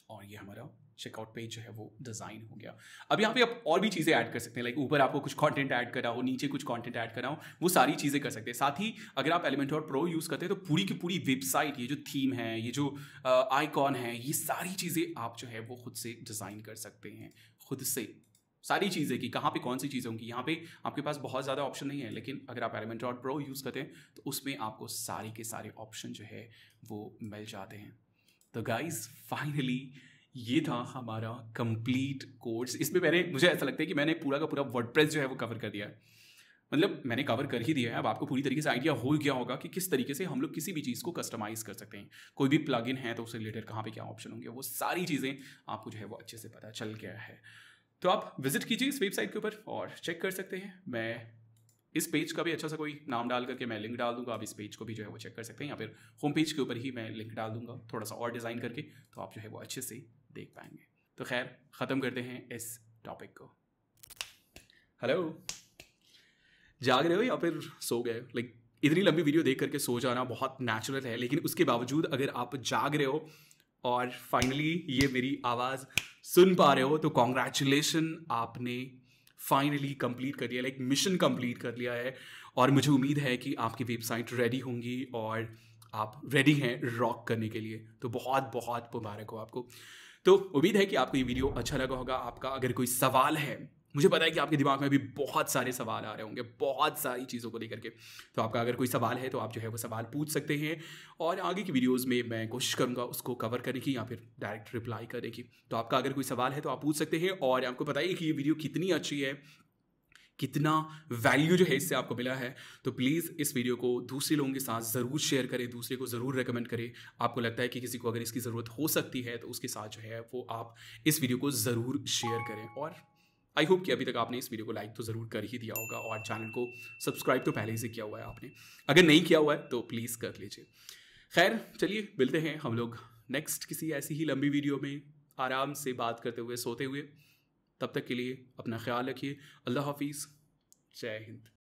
और ये हमारा चेकआउट पेज जो है वो डिज़ाइन हो गया अब यहाँ पे आप और भी चीज़ें ऐड कर सकते हैं लाइक ऊपर आपको कुछ कंटेंट ऐड करा हो नीचे कुछ कंटेंट ऐड करा हो वो सारी चीज़ें कर सकते हैं साथ ही अगर आप एलिमेंट और प्रो यूज़ करते हैं तो पूरी की पूरी वेबसाइट ये जो थीम है ये जो आइकॉन है ये सारी चीज़ें आप जो है वो खुद से डिज़ाइन कर सकते हैं खुद से सारी चीज़ें कि कहाँ पे कौन सी चीज़ें होंगी यहाँ पे आपके पास बहुत ज़्यादा ऑप्शन नहीं है लेकिन अगर आप एलिमेंट डॉट प्रो यूज़ करते हैं तो उसमें आपको सारे के सारे ऑप्शन जो है वो मिल जाते हैं तो गाइज फाइनली ये था हमारा कंप्लीट कोर्स इसमें मैंने मुझे ऐसा लगता है कि मैंने पूरा का पूरा वर्ड जो है वो कवर कर दिया है मतलब मैंने कवर कर ही दिया है अब आपको पूरी तरीके से आइडिया हो गया होगा कि किस तरीके से हम लोग किसी भी चीज़ को कस्टमाइज़ कर सकते हैं कोई भी प्लग इन है तो उससे रिलेटेड कहाँ पे क्या ऑप्शन होंगे वो सारी चीज़ें आपको जो है वो अच्छे से पता चल गया है तो आप विजिट कीजिए इस वेबसाइट के ऊपर और चेक कर सकते हैं मैं इस पेज का भी अच्छा सा कोई नाम डाल करके मैं लिंक डाल दूंगा आप इस पेज को भी जो है वो चेक कर सकते हैं या फिर होम पेज के ऊपर ही मैं लिंक डाल दूंगा थोड़ा सा और डिज़ाइन करके तो आप जो है वो अच्छे से देख पाएंगे तो खैर ख़त्म करते हैं इस टॉपिक को हेलो जाग रहे हो या फिर सो गए लाइक इतनी लंबी वीडियो देख करके सो जाना बहुत नेचुरल है लेकिन उसके बावजूद अगर आप जाग रहे हो और फाइनली ये मेरी आवाज़ सुन पा रहे हो तो कॉन्ग्रेचुलेसन आपने फाइनली कंप्लीट कर लिया लाइक मिशन कंप्लीट कर लिया है और मुझे उम्मीद है कि आपकी वेबसाइट रेडी होंगी और आप रेडी हैं रॉक करने के लिए तो बहुत बहुत मुबारक हो आपको तो उम्मीद है कि आपको ये वीडियो अच्छा लगा होगा आपका अगर कोई सवाल है मुझे पता है कि आपके दिमाग में भी बहुत सारे सवाल आ रहे होंगे बहुत सारी चीज़ों को लेकर के तो आपका अगर कोई सवाल है तो आप जो है वो सवाल पूछ सकते हैं और आगे की वीडियोस में मैं कोशिश करूँगा उसको कवर करने की या फिर डायरेक्ट रिप्लाई करने की तो आपका अगर कोई सवाल है तो आप पूछ सकते हैं और आपको पता है कि ये वीडियो कितनी अच्छी है कितना वैल्यू जो है इससे आपको मिला है तो प्लीज़ इस वीडियो को दूसरे लोगों के साथ ज़रूर शेयर करें दूसरे को ज़रूर रिकमेंड करें आपको लगता है कि किसी को अगर इसकी ज़रूरत हो सकती है तो उसके साथ जो है वो आप इस वीडियो को ज़रूर शेयर करें और आई होप कि अभी तक आपने इस वीडियो को लाइक तो ज़रूर कर ही दिया होगा और चैनल को सब्सक्राइब तो पहले ही से किया हुआ है आपने अगर नहीं किया हुआ है तो प्लीज़ कर लीजिए खैर चलिए मिलते हैं हम लोग नेक्स्ट किसी ऐसी ही लंबी वीडियो में आराम से बात करते हुए सोते हुए तब तक के लिए अपना ख्याल रखिए अल्लाह हाफिज़ जय हिंद